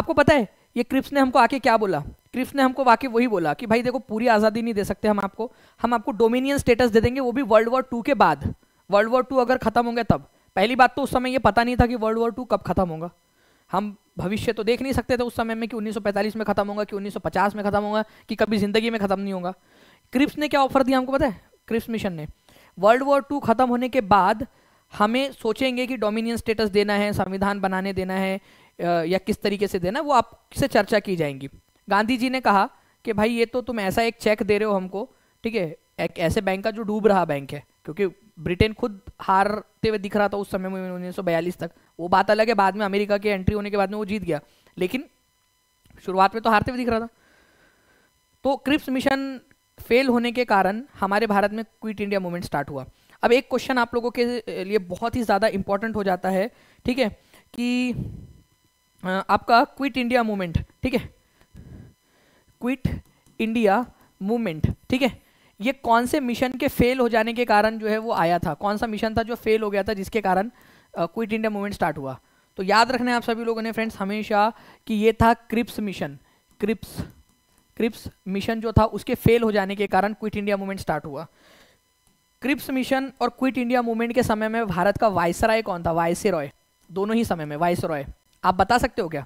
आपको पता है ये क्रिप्स ने हमको आके क्या बोला क्रिप्स ने हमको वाकई वही बोला कि भाई देखो पूरी आज़ादी नहीं दे सकते हम आपको हम आपको डोमिनियन स्टेटस दे देंगे वो भी वर्ल्ड वॉर टू के बाद वर्ल्ड वॉर टू अगर खत्म होंगे तब पहली बात तो उस समय ये पता नहीं था कि वर्ल्ड वॉर टू कब खत्म होगा हम भविष्य तो देख नहीं सकते थे उस समय में कि 1945 में खत्म होगा कि 1950 में खत्म होगा कि कभी जिंदगी में खत्म नहीं होगा क्रिप्स ने क्या ऑफर दिया हमको पता है क्रिप्स मिशन ने वर्ल्ड वॉर टू ख़त्म होने के बाद हमें सोचेंगे कि डोमिनियन स्टेटस देना है संविधान बनाने देना है या किस तरीके से देना वो आपसे चर्चा की जाएंगी गांधी जी ने कहा कि भाई ये तो तुम ऐसा एक चेक दे रहे हो हमको ठीक है एक ऐसे बैंक का जो डूब रहा बैंक है क्योंकि ब्रिटेन खुद हारते हुए दिख रहा था उस समय में उन्नीस तक वो बात अलग है बाद में अमेरिका के एंट्री होने के बाद में वो जीत गया लेकिन शुरुआत में तो हारते हुए दिख रहा था तो क्रिप्स मिशन फेल होने के कारण हमारे भारत में क्विट इंडिया मूवमेंट स्टार्ट हुआ अब एक क्वेश्चन आप लोगों के लिए बहुत ही ज़्यादा इंपॉर्टेंट हो जाता है ठीक है कि आपका क्विट इंडिया मूवमेंट ठीक है क्विट इंडिया मूवमेंट ठीक है ये कौन से मिशन के फेल हो जाने के कारण जो है वो आया था कौन सा मिशन था जो फेल हो गया था जिसके कारण क्विट इंडिया मूवमेंट स्टार्ट हुआ तो याद रखना है आप सभी लोगों ने फ्रेंड्स हमेशा कि ये था Cripps mission Cripps Cripps mission जो था उसके फेल हो जाने के कारण क्विट इंडिया मूवमेंट स्टार्ट हुआ क्रिप्स मिशन और क्विट इंडिया मूवमेंट के समय में भारत का वायसराय कौन था वायसे रॉय दोनों ही समय में वायस रॉय आप बता सकते हो क्या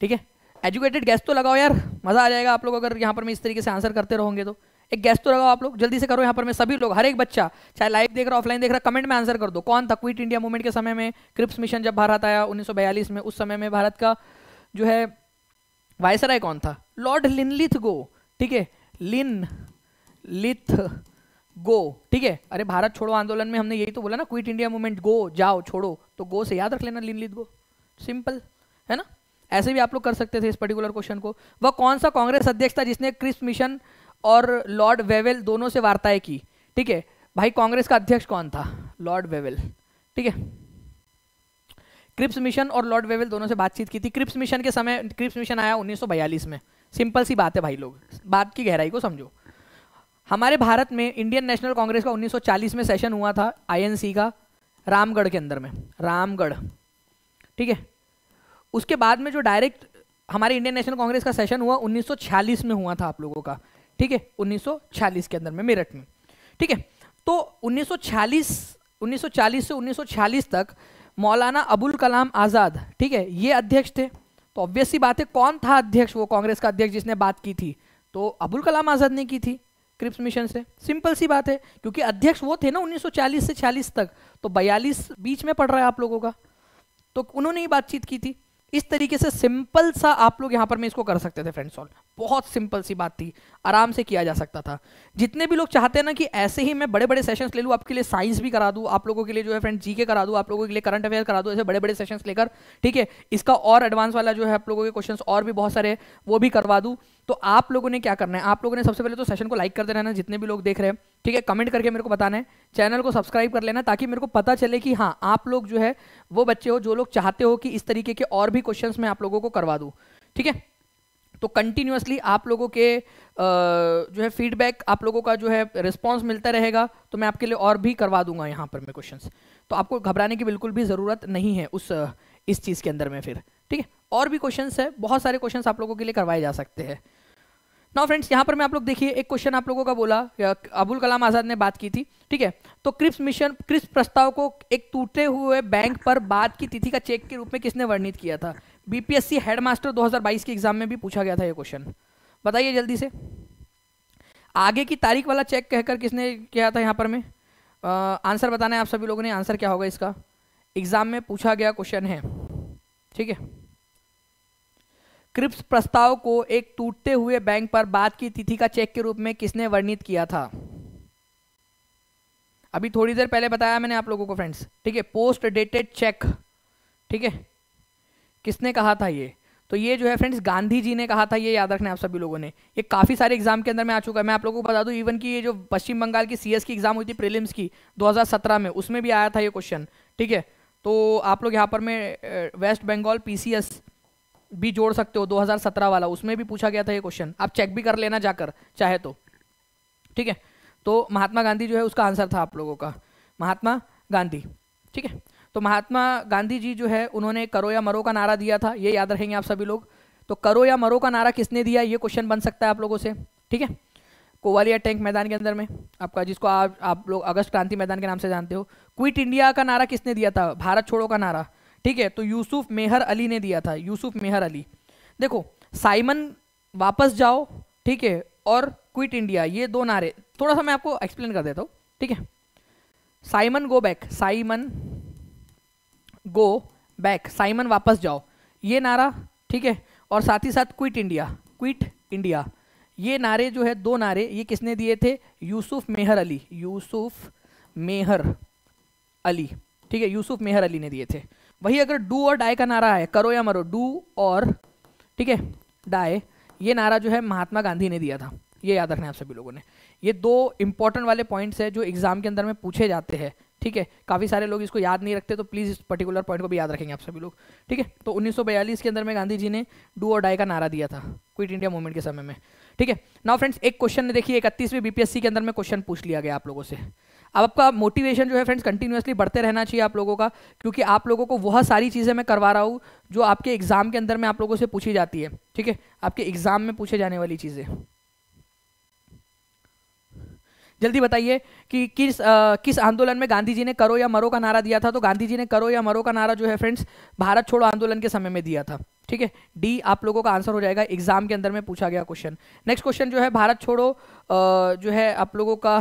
ठीक है एजुकेटेड गैस तो लगाओ यार मज़ा आ जाएगा आप लोग अगर यहाँ पर मैं इस तरीके से आंसर करते रहोगे तो एक गैस तो लगाओ आप लोग जल्दी से करो यहाँ पर मैं सभी लोग हर एक बच्चा चाहे लाइव देख रहा ऑफलाइन देख रहा कमेंट में आंसर कर दो कौन था क्विट इंडिया मूवमेंट के समय में क्रिप्स मिशन जब भारत आया उन्नीस में उस समय में भारत का जो है वायसराय कौन था लॉर्ड लिनलिथ गो ठीक है लिन लिथ गो ठीक है अरे भारत छोड़ो आंदोलन में हमने यही तो बोला ना क्विट इंडिया मूवमेंट गो जाओ छोड़ो तो गो से याद रख लेना लिनलिथ गो सिंपल है ना ऐसे भी आप लोग कर सकते थे इस पर्टिकुलर क्वेश्चन को वह कौन सा कांग्रेस अध्यक्ष था जिसने क्रिस मिशन और लॉर्ड वेवेल दोनों से वार्ताएं की ठीक है भाई कांग्रेस का अध्यक्ष कौन था लॉर्ड वेवेल ठीक है क्रिप्स मिशन और लॉर्ड वेवेल दोनों से बातचीत की थी क्रिप्स मिशन के समय क्रिप्स मिशन आया 1942 में सिंपल सी बात है भाई लोग बात की गहराई को समझो हमारे भारत में इंडियन नेशनल कांग्रेस का 1940 में सेशन हुआ था आईएनसी का रामगढ़ के अंदर में रामगढ़ ठीक है उसके बाद में जो डायरेक्ट हमारे इंडियन नेशनल कांग्रेस का सेशन हुआ उन्नीस में हुआ था आप लोगों का ठीक है उन्नीस के अंदर में मेरठ में ठीक है तो उन्नीस 1940 से 1946 तक मौलाना अबुल कलाम आज़ाद ठीक है ये अध्यक्ष थे तो ऑब्वियसली बात है कौन था अध्यक्ष वो कांग्रेस का अध्यक्ष जिसने बात की थी तो अबुल कलाम आज़ाद ने की थी क्रिप्स मिशन से सिंपल सी बात है क्योंकि अध्यक्ष वो थे ना 1940 से 40 तक तो 42 बीच में पड़ रहा है आप लोगों का तो उन्होंने ही बातचीत की थी इस तरीके से सिंपल सा आप लोग यहाँ पर मैं इसको कर सकते थे फ्रेंड्स ऑल बहुत सिंपल सी बात थी आराम से किया जा सकता था जितने भी लोग चाहते हैं ना कि ऐसे ही मैं बड़े बड़े सेशंस ले लूँ आपके लिए साइंस भी करा दूँ आप लोगों के लिए जो है फ्रेंड जी के करा दूँ आप लोगों के लिए करंट अफेयर करा दूँ ऐसे बड़े बड़े सेशंस लेकर ठीक है इसका और एडवांस वाला जो है आप लोगों के क्वेश्चन और भी बहुत सारे वो भी करवा दूँ तो आप लोगों ने क्या करना है आप लोगों ने सबसे पहले तो सेशन को लाइक करते रहना जितने भी लोग देख रहे हैं ठीक है कमेंट करके मेरे को बताना है चैनल को सब्सक्राइब कर लेना ताकि मेरे को पता चले कि हाँ आप लोग जो है वो बच्चे हो जो लोग चाहते हो कि इस तरीके के और भी क्वेश्चंस मैं आप लोगों को करवा दूँ ठीक है तो कंटिन्यूसली आप लोगों के जो है फीडबैक आप लोगों का जो है रिस्पॉन्स मिलता रहेगा तो मैं आपके लिए और भी करवा दूंगा यहाँ पर मैं क्वेश्चन तो आपको घबराने की बिल्कुल भी ज़रूरत नहीं है उस इस चीज़ के अंदर में फिर ठीक है और भी क्वेश्चन है बहुत सारे क्वेश्चन आप लोगों के लिए करवाए जा सकते हैं नाउ फ्रेंड्स यहाँ पर मैं आप लोग देखिए एक क्वेश्चन आप लोगों का बोला अबुल कलाम आज़ाद ने बात की थी ठीक है तो क्रिप्स मिशन क्रिप्स प्रस्ताव को एक टूटे हुए बैंक पर बाद की तिथि का चेक के रूप में किसने वर्णित किया था बीपीएससी हेडमास्टर 2022 के एग्जाम में भी पूछा गया था ये क्वेश्चन बताइए जल्दी से आगे की तारीख वाला चेक कहकर किसने किया था यहाँ पर में आ, आंसर बताना है आप सभी लोगों ने आंसर क्या होगा इसका एग्जाम में पूछा गया क्वेश्चन है ठीक है क्रिप्स प्रस्ताव को एक टूटते हुए बैंक पर बाद की तिथि का चेक के रूप में किसने वर्णित किया था अभी थोड़ी देर पहले बताया मैंने आप लोगों को फ्रेंड्स ठीक है पोस्ट डेटेड चेक ठीक है किसने कहा था ये तो ये जो है फ्रेंड्स गांधी जी ने कहा था ये याद रखना आप सभी लोगों ने ये काफ़ी सारे एग्जाम के अंदर में आ चुका है मैं आप लोगों को बता दूं इवन कि ये जो पश्चिम बंगाल की सीएस की एग्जाम हुई थी प्रीलिम्स की 2017 में उसमें भी आया था ये क्वेश्चन ठीक है तो आप लोग यहाँ पर मैं वेस्ट बंगाल पीसीएस भी जोड़ सकते हो 2017 वाला उसमें भी पूछा गया था ये क्वेश्चन आप चेक भी कर लेना जाकर चाहे तो ठीक है तो महात्मा गांधी जो है उसका आंसर था आप लोगों का महात्मा गांधी ठीक है तो महात्मा गांधी जी जो है उन्होंने करो या मरो का नारा दिया था ये याद रखेंगे आप सभी लोग तो करो या मरो का नारा किसने दिया ये क्वेश्चन बन सकता है आप लोगों से ठीक है कोवालिया टैंक मैदान के अंदर में आपका जिसको आप आप लोग अगस्त क्रांति मैदान के नाम से जानते हो क्विट इंडिया का नारा किसने दिया था भारत छोड़ो का नारा ठीक है तो यूसुफ मेहर अली ने दिया था यूसुफ मेहर अली देखो साइमन वापस जाओ ठीक है और क्विट इंडिया ये दो नारे थोड़ा सा मैं आपको एक्सप्लेन कर देता हूँ ठीक है Simon go back Simon go back Simon वापस जाओ ये नारा ठीक है और साथ ही साथ क्विट इंडिया क्विट इंडिया ये नारे जो है दो नारे ये किसने दिए थे यूसुफ मेहर अली यूसुफ मेहर अली ठीक है यूसुफ मेहर अली ने दिए थे वही अगर डू और डाई का नारा है करो या मरो डू और ठीक है डाई ये नारा जो है महात्मा गांधी ने दिया था ये याद रखना है आप सभी लोगों ने ये दो इंपॉर्टेंट वाले पॉइंट्स है जो एग्ज़ाम के अंदर में पूछे जाते हैं ठीक है काफ़ी सारे लोग इसको याद नहीं रखते तो प्लीज़ इस पर्टिकुलर पॉइंट को भी याद रखेंगे आप सभी लोग ठीक है तो 1942 के अंदर में गांधी जी ने डू और डाई का नारा दिया था क्विट इंडिया मूवमेंट के समय में ठीक है नाउ फ्रेंड्स एक क्वेश्चन ने देखिए इकतीसवीं बीपीएससी के अंदर में क्वेश्चन पूछ लिया गया आप लोगों से अब आपका मोटिवेशन जो है फ्रेंड्स कंटिन्यूसली बढ़ते रहना चाहिए आप लोगों का क्योंकि आप लोगों को वह सारी चीज़ें मैं करवा रहा हूँ जो आपके एग्जाम के अंदर में आप लोगों से पूछी जाती है ठीक है आपके एग्जाम में पूछे जाने वाली चीज़ें जल्दी बताइए कि किस आ, किस आंदोलन में गांधी जी ने करो या मरो का नारा दिया था तो गांधी जी ने करो या मरो का नारा जो है फ्रेंड्स भारत छोड़ो आंदोलन के समय में दिया था ठीक है डी आप लोगों का आंसर हो जाएगा एग्जाम के अंदर में पूछा गया क्वेश्चन नेक्स्ट क्वेश्चन जो है भारत छोड़ो जो है आप लोगों का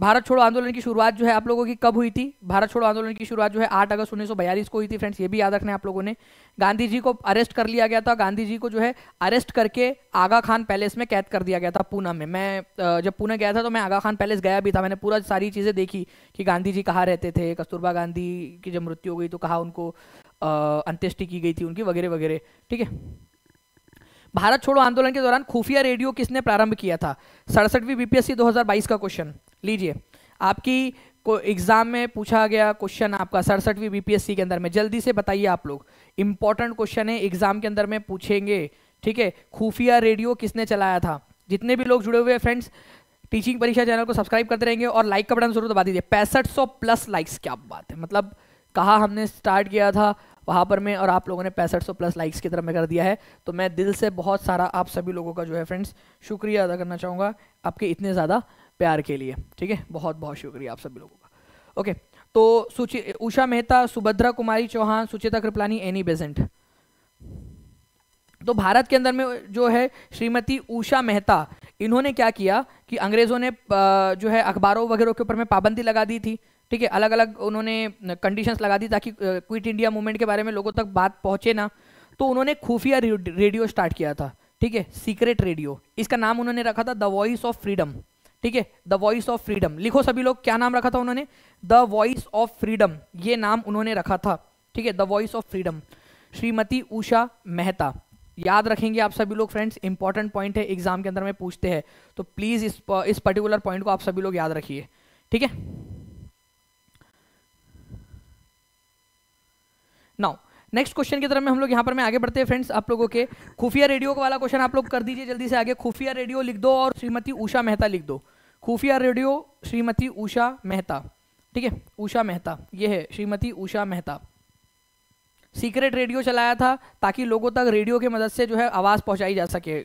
भारत छोड़ो आंदोलन की शुरुआत जो है आप लोगों की कब हुई थी भारत छोड़ो आंदोलन की शुरुआत जो है आठ अगस्त बयालीस को हुई थी फ्रेंड्स ये भी याद रखना है आप लोगों ने गांधी जी को अरेस्ट कर लिया गया था गांधी जी को जो है अरेस्ट करके आगा खान पैलेस में कैद कर दिया गया था पूना में मैं जब पूना गया था तो मैं आगा खान पैलेस गया भी था मैंने पूरा सारी चीज़ें देखी कि गांधी जी कहाँ रहते थे कस्तूरबा गांधी की जब मृत्यु हो गई तो कहाँ उनको अंत्येष्टि की गई थी उनकी वगैरह वगैरह ठीक है भारत छोड़ो आंदोलन के दौरान खुफिया रेडियो किसने प्रारंभ किया था सड़सठवीं बीपीएससी बाईस का क्वेश्चन लीजिए आपकी को एग्जाम में पूछा गया क्वेश्चन आपका सड़सठवीं बीपीएससी के अंदर में जल्दी से बताइए आप लोग इंपॉर्टेंट क्वेश्चन है एग्जाम के अंदर में पूछेंगे ठीक है खुफिया रेडियो किसने चलाया था जितने भी लोग जुड़े हुए हैं फ्रेंड्स टीचिंग परीक्षा चैनल को सब्सक्राइब करते रहेंगे और लाइक का बटन जरूर दबा दीजिए पैंसठ सौ प्लस लाइक्स क्या बात है मतलब कहा हमने स्टार्ट किया था वहाँ पर मैं और आप लोगों ने पैंसठ सौ प्लस लाइक्स की तरफ में कर दिया है तो मैं दिल से बहुत सारा आप सभी लोगों का जो है फ्रेंड्स शुक्रिया अदा करना चाहूँगा आपके इतने ज़्यादा प्यार के लिए ठीक है बहुत बहुत शुक्रिया आप सभी लोगों का ओके तो सुचि उषा मेहता सुभद्रा कुमारी चौहान सुचिता कृपलानी एनी बेजेंट तो भारत के अंदर में जो है श्रीमती उषा मेहता इन्होंने क्या किया कि अंग्रेज़ों ने जो है अखबारों वगैरह के ऊपर में पाबंदी लगा दी थी ठीक है अलग अलग उन्होंने कंडीशंस लगा दी ताकि क्विट इंडिया मूवमेंट के बारे में लोगों तक बात पहुंचे ना तो उन्होंने खुफिया रेडियो स्टार्ट किया था ठीक है सीक्रेट रेडियो इसका नाम उन्होंने रखा था द वॉइस ऑफ फ्रीडम ठीक है द वॉइस ऑफ फ्रीडम लिखो सभी लोग क्या नाम रखा था उन्होंने द वॉइस ऑफ फ्रीडम ये नाम उन्होंने रखा था ठीक है the voice of freedom Shrimati Usha Mehta याद रखेंगे आप सभी लोग फ्रेंड्स इंपॉर्टेंट पॉइंट है एग्जाम के अंदर में पूछते हैं तो प्लीज इस इस पर्टिकुलर पॉइंट को आप सभी लोग याद रखिए ठीक है नाउ नेक्स्ट क्वेश्चन की तरफ में हम लोग यहाँ पर मैं आगे बढ़ते हैं फ्रेंड्स आप लोगों के खुफिया रेडियो वाला क्वेश्चन आप लोग कर दीजिए जल्दी से आगे खुफिया रेडियो लिख दो और श्रीमती उषा मेहता लिख दो खुफिया रेडियो श्रीमती उषा मेहता ठीक है उषा मेहता ये है श्रीमती उषा मेहता सीक्रेट रेडियो चलाया था ताकि लोगों तक रेडियो की मदद से जो है आवाज़ पहुंचाई जा सके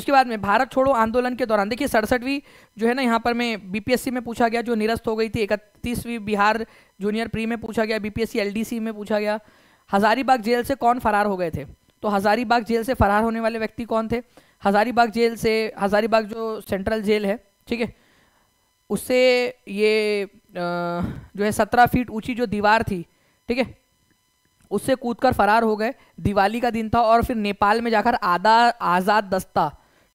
उसके बाद में भारत छोड़ो आंदोलन के दौरान देखिए सड़सठवीं जो है ना यहाँ पर मैं बीपीएससी में पूछा गया जो निरस्त हो गई थी इकतीसवीं बिहार जूनियर प्री में पूछा गया बीपीएससी एलडीसी में पूछा गया हजारीबाग जेल से कौन फरार हो गए थे तो हजारीबाग जेल से फरार होने वाले व्यक्ति कौन थे हजारीबाग जेल से हजारीबाग जो सेंट्रल जेल है ठीक है उससे ये जो है सत्रह फीट ऊंची जो दीवार थी ठीक है उससे कूदकर फरार हो गए दिवाली का दिन था और फिर नेपाल में जाकर आधा आज़ाद दस्ता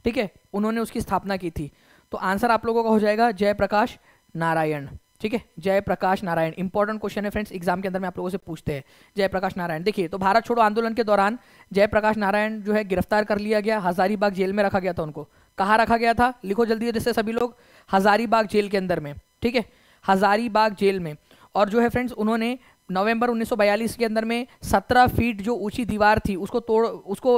ठीक है उन्होंने उसकी स्थापना की थी तो आंसर आप लोगों का हो जाएगा जयप्रकाश नारायण ठीक है जयप्रकाश नारायण इंपॉर्टेंट क्वेश्चन है फ्रेंड्स एग्जाम के अंदर में आप लोगों से पूछते हैं जयप्रकाश नारायण देखिए तो भारत छोड़ो आंदोलन के दौरान जयप्रकाश नारायण जो है गिरफ्तार कर लिया गया हजारीबाग जेल में रखा गया था उनको कहाँ रखा गया था लिखो जल्दी जैसे सभी लोग हजारीबाग जेल के अंदर में ठीक है हजारीबाग जेल में और जो है फ्रेंड्स उन्होंने नवंबर 1942 के अंदर में 17 फीट जो ऊंची दीवार थी उसको तोड़ उसको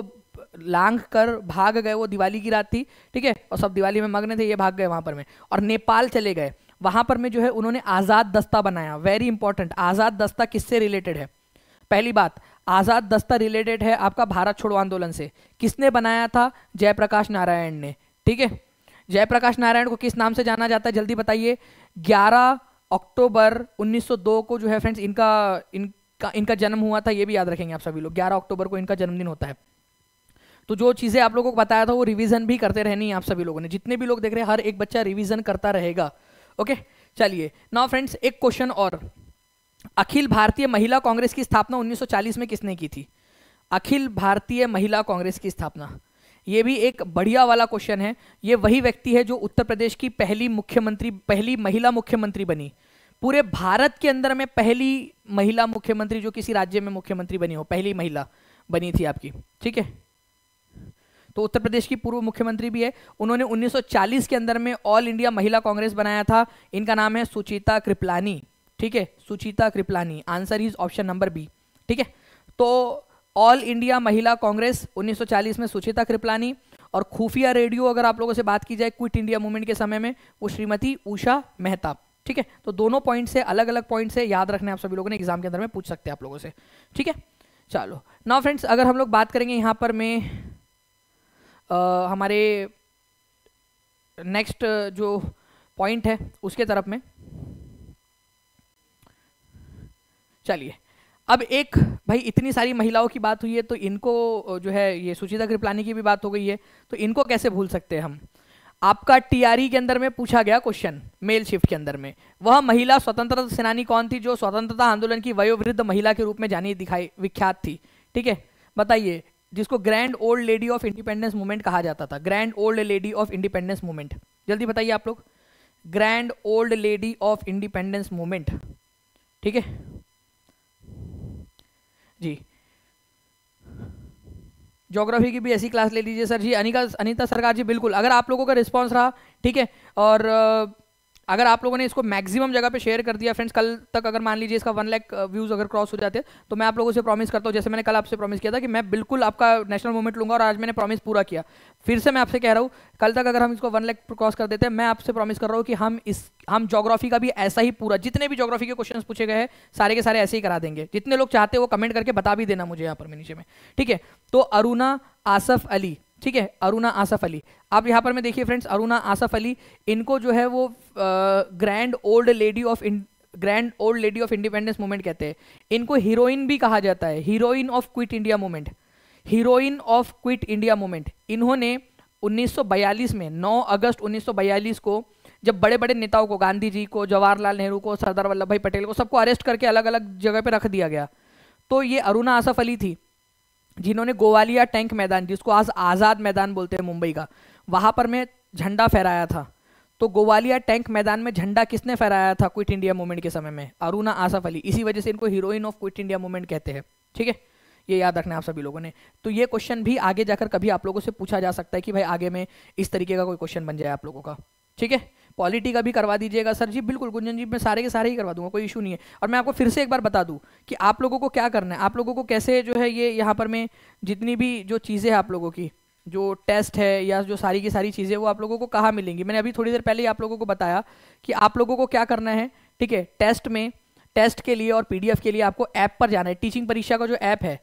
लांग कर भाग गए वो दिवाली की रात थी ठीक है और सब दिवाली में मगने थे ये भाग गए वहाँ पर में और नेपाल चले गए वहां पर में जो है उन्होंने आज़ाद दस्ता बनाया वेरी इंपॉर्टेंट आज़ाद दस्ता किससे रिलेटेड है पहली बात आज़ाद दस्ता रिलेटेड है आपका भारत छोड़ो आंदोलन से किसने बनाया था जयप्रकाश नारायण ने ठीक है जयप्रकाश नारायण को किस नाम से जाना जाता है जल्दी बताइए 11 अक्टूबर 1902 को जो है फ्रेंड्स इनका इनका इनका जन्म हुआ था ये भी याद रखेंगे आप सभी लोग 11 अक्टूबर को इनका जन्मदिन होता है तो जो चीज़ें आप लोगों को बताया था वो रिवीजन भी करते रहनी है आप सभी लोगों ने जितने भी लोग देख रहे हैं हर एक बच्चा रिवीजन करता रहेगा ओके चलिए नाउ फ्रेंड्स एक क्वेश्चन और अखिल भारतीय महिला कांग्रेस की स्थापना 1940 में किसने की थी अखिल भारतीय महिला कांग्रेस की स्थापना ये भी एक बढ़िया वाला क्वेश्चन है ये वही व्यक्ति है जो उत्तर प्रदेश की पहली मुख्यमंत्री पहली महिला मुख्यमंत्री बनी पूरे भारत के अंदर में पहली महिला मुख्यमंत्री जो किसी राज्य में मुख्यमंत्री बनी हो पहली महिला बनी थी आपकी ठीक है तो उत्तर प्रदेश की पूर्व मुख्यमंत्री भी है उन्होंने 1940 के अंदर में ऑल इंडिया महिला कांग्रेस बनाया था इनका नाम है सुचिता कृपलानी ठीक है Sucheta Kriplani answer is option number B ठीक है तो ऑल इंडिया महिला कांग्रेस 1940 में सुचिता कृपलानी और खुफिया रेडियो अगर आप लोगों से बात की जाए क्विट इंडिया मूवमेंट के समय में वो श्रीमती उषा मेहता ठीक है तो दोनों पॉइंट से अलग अलग पॉइंट से याद रखने आप सभी लोगों ने एग्जाम के अंदर में पूछ सकते हैं आप लोगों से ठीक है चलो ना फ्रेंड्स अगर हम लोग बात करेंगे यहाँ पर मैं हमारे नेक्स्ट जो पॉइंट है उसके तरफ में चलिए अब एक भाई इतनी सारी महिलाओं की बात हुई है तो इनको जो है ये सुचिता कृपलानी की भी बात हो गई है तो इनको कैसे भूल सकते हैं हम आपका टीआरई के अंदर में पूछा गया क्वेश्चन मेल शिफ्ट के अंदर में वह महिला स्वतंत्रता सेनानी कौन थी जो स्वतंत्रता आंदोलन की वयोवृद्ध महिला के रूप में जानी दिखाई विख्यात थी ठीक है बताइए जिसको grand old lady of independence movement कहा जाता था grand old lady of independence movement जल्दी बताइए आप लोग grand old lady of independence movement ठीक है जी ज्योग्राफी की भी ऐसी क्लास ले लीजिए सर जी अनिका अनिता सरकार जी बिल्कुल अगर आप लोगों का रिस्पांस रहा ठीक है और अगर आप लोगों ने इसको मैक्सिमम जगह पे शेयर कर दिया फ्रेंड्स कल तक अगर मान लीजिए इसका वन लाख व्यूज़ अगर क्रॉस हो जाते तो मैं आप लोगों से प्रॉमिस करता हूँ जैसे मैंने कल आपसे प्रॉमिस किया था कि मैं बिल्कुल आपका नेशनल मूवमेंट लूंगा और आज मैंने प्रॉमिस पूरा किया फिर से मैं आपसे कह रहा हूँ कल तक अगर हम इसको वन लैक क्रॉस कर देते हैं मैं आपसे प्रॉमिस कर रहा हूँ कि हम इस हम जोग्राफी का भी ऐसा ही पूरा जितने भी जोग्राफी के क्वेश्चन पूछे गए सारे के सारे ऐसे ही करा देंगे जितने लोग चाहते हैं वो कमेंट करके बता भी देना मुझे यहाँ पर मैं नीचे में ठीक है तो अरुणा आसफ अली ठीक है अरुणा आसफ अली आप यहाँ पर मैं देखिए फ्रेंड्स अरुणा आसफ अली इनको जो है वो grand old lady of grand old lady of independence movement कहते हैं इनको हीरोइन भी कहा जाता है heroine of quit India movement heroine of quit India movement इन्होंने 1942 में 9 अगस्त 1942 को जब बड़े बड़े नेताओं को गांधी जी को जवाहरलाल नेहरू को सरदार वल्लभ भाई पटेल को सबको अरेस्ट करके अलग अलग जगह पर रख दिया गया तो ये अरुणा आसफ अली थी जिन्होंने गोवालिया टैंक मैदान जिसको आज आज़ाद मैदान बोलते हैं मुंबई का वहाँ पर मैं झंडा फहराया था तो गोवालिया टैंक मैदान में झंडा किसने फहराया था क्विट इंडिया मूवमेंट के समय में अरुणा आसफ अली इसी वजह से इनको heroine of quit India movement कहते हैं ठीक है ये याद रखना आप सभी लोगों ने तो ये क्वेश्चन भी आगे जाकर कभी आप लोगों से पूछा जा सकता है कि भाई आगे में इस तरीके का कोई क्वेश्चन बन जाए आप लोगों का ठीक है पॉलिटी का भी करवा दीजिएगा सर जी बिल्कुल गुंजन जी मैं सारे के सारे ही करवा दूंगा कोई इशू नहीं है और मैं आपको फिर से एक बार बता दूँ कि आप लोगों को क्या करना है आप लोगों को कैसे जो है ये यहाँ पर मैं जितनी भी जो चीज़ें हैं आप लोगों की जो टेस्ट है या जो सारी की सारी चीज़ें वो आप लोगों को कहाँ मिलेंगी मैंने अभी थोड़ी देर पहले ही आप लोगों को बताया कि आप लोगों को क्या करना है ठीक है टेस्ट में टेस्ट के लिए और पीडीएफ के लिए आपको ऐप पर जाना है टीचिंग परीक्षा का जो ऐप है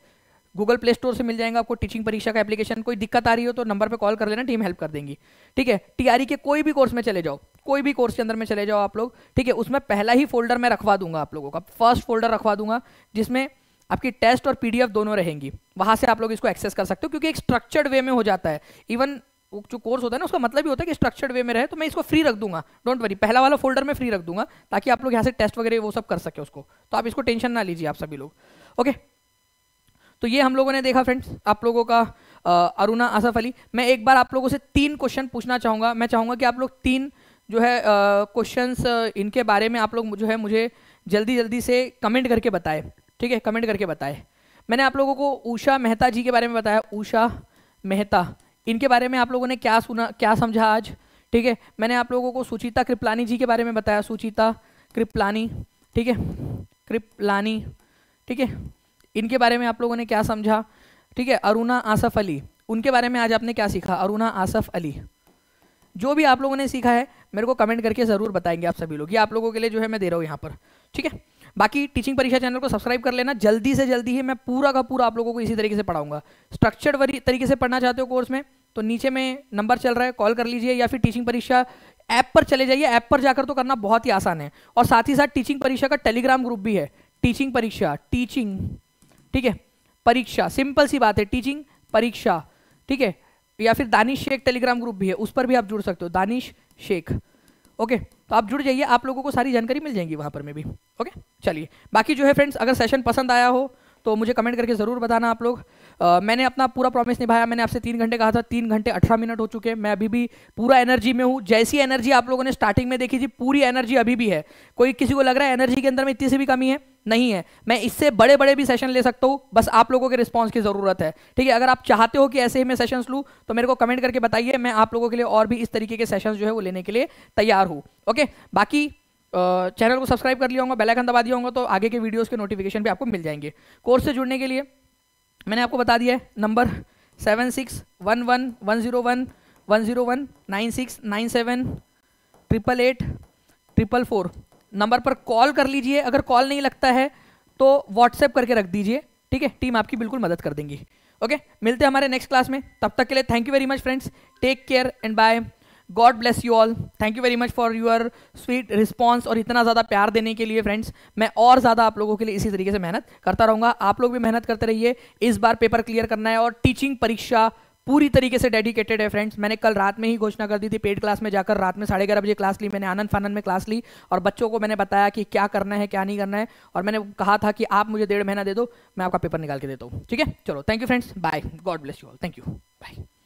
गूगल प्ले स्टोर से मिल जाएगा आपको टीचिंग परीक्षा का एप्लीकेशन कोई दिक्कत आ रही हो तो नंबर पे कॉल कर लेना टीम हेल्प कर देंगी ठीक है टीआरई के कोई भी कोर्स में चले जाओ कोई भी कोर्स के अंदर में चले जाओ आप लोग ठीक है उसमें पहला ही फोल्डर मैं रखवा दूंगा आप लोगों का फर्स्ट फोल्डर रखवा दूंगा जिसमें आपकी टेस्ट और पीडीएफ दोनों रहेंगी वहां से आप लोग इसको एक्सेस कर सकते हो क्योंकि एक स्ट्रक्चर्ड वे में हो जाता है इवन वो जो कोर्स होता है ना उसका मतलब ही होता है कि स्ट्रक्चर्ड वे में रहे तो मैं इसको फ्री रख दूंगा डोंट वरी पहला वाला फोल्डर में फ्री रख दूंगा ताकि आप लोग यहाँ से टेस्ट वगैरह वो सब कर सके उसको तो आप इसको टेंशन ना लीजिए आप सभी लोग ओके तो ये हम लोगों ने देखा फ्रेंड्स आप लोगों का अरुणा आसफ अली मैं एक बार आप लोगों से तीन क्वेश्चन पूछना चाहूँगा मैं चाहूँगा कि आप लोग तीन जो है क्वेश्चन इनके बारे में आप लोग जो है मुझे जल्दी जल्दी से कमेंट करके बताए ठीक है कमेंट करके बताए मैंने आप लोगों को उषा मेहता जी के बारे में बताया उषा मेहता इनके बारे में आप लोगों ने क्या सुना क्या समझा आज ठीक है मैंने आप लोगों को सुचिता कृपलानी जी के बारे में बताया सुचिता कृपलानी ठीक है कृपलानी ठीक है इनके बारे में आप लोगों ने क्या समझा ठीक है अरुणा आसफ अली उनके बारे में आज आपने क्या सीखा अरुणा आसफ अली जो भी आप लोगों ने सीखा है मेरे को कमेंट करके ज़रूर बताएंगे आप सभी लोग ये आप लोगों के लिए जो है मैं दे रहा हूँ यहाँ पर ठीक है बाकी टीचिंग परीक्षा चैनल को सब्सक्राइब कर लेना जल्दी से जल्दी ही मैं पूरा का पूरा आप लोगों को इसी तरीके से पढ़ाऊंगा स्ट्रक्चर्ड तरीके से पढ़ना चाहते हो कोर्स में तो नीचे में नंबर चल रहा है कॉल कर लीजिए या फिर टीचिंग परीक्षा ऐप पर चले जाइए ऐप पर जाकर तो करना बहुत ही आसान है और साथ ही साथ टीचिंग परीक्षा का टेलीग्राम ग्रुप भी है टीचिंग परीक्षा टीचिंग ठीक है परीक्षा सिंपल सी बात है टीचिंग परीक्षा ठीक है या फिर दानिश शेख टेलीग्राम ग्रुप भी है उस पर भी आप जुड़ सकते हो दानिश शेख ओके तो आप जुड़ जाइए आप लोगों को सारी जानकारी मिल जाएगी वहां पर में भी ओके चलिए बाकी जो है फ्रेंड्स अगर सेशन पसंद आया हो तो मुझे कमेंट करके ज़रूर बताना आप लोग मैंने अपना पूरा प्रॉमिस निभाया मैंने आपसे तीन घंटे कहा था तीन घंटे अठारह मिनट हो चुके हैं मैं अभी भी पूरा एनर्जी में हूँ जैसी एनर्जी आप लोगों ने स्टार्टिंग में देखी थी पूरी एनर्जी अभी भी है कोई किसी को लग रहा है एनर्जी के अंदर में इतनी से भी कमी है नहीं है मैं इससे बड़े बड़े भी सेशन ले सकता हूँ बस आप लोगों के रिस्पॉन्स की ज़रूरत है ठीक है अगर आप चाहते हो कि ऐसे ही मैं सेशंस लूँ तो मेरे को कमेंट करके बताइए मैं आप लोगों के लिए और भी इस तरीके के सेशंस जो है वो लेने के लिए तैयार हूँ ओके बाकी चैनल को सब्सक्राइब कर लिया होगा बेलाइकन दबा दिया होगा तो आगे के वीडियोज़ के नोटिफिकेशन भी आपको मिल जाएंगे कोर्स से जुड़ने के लिए मैंने आपको बता दिया है number seven six one one one zero one one zero one nine six nine seven triple eight triple four number पर कॉल कर लीजिए अगर कॉल नहीं लगता है तो व्हाट्सएप करके रख दीजिए ठीक है टीम आपकी बिल्कुल मदद कर देंगी ओके मिलते हैं हमारे नेक्स्ट क्लास में तब तक के लिए thank you very much friends take care and bye God bless you all thank you very much for your sweet response और इतना ज़्यादा प्यार देने के लिए फ्रेंड्स मैं और ज़्यादा आप लोगों के लिए इसी तरीके से मेहनत करता रहूँगा आप लोग भी मेहनत करते रहिए इस बार पेपर क्लियर करना है और टीचिंग परीक्षा पूरी तरीके से डेडिकेटेड है फ्रेंड्स मैंने कल रात में ही घोषणा कर दी थी पेड क्लास में जाकर रात में साढ़े ग्यारह बजे क्लास ली मैंने आनंद फानंद में क्लास ली और बच्चों को मैंने बताया कि क्या करना है क्या नहीं करना है और मैंने कहा था कि आप मुझे डेढ़ महीना दे दो मैं आपका पेपर निकाल के देता हूँ ठीक है चलो thank you friends bye God bless you all thank you bye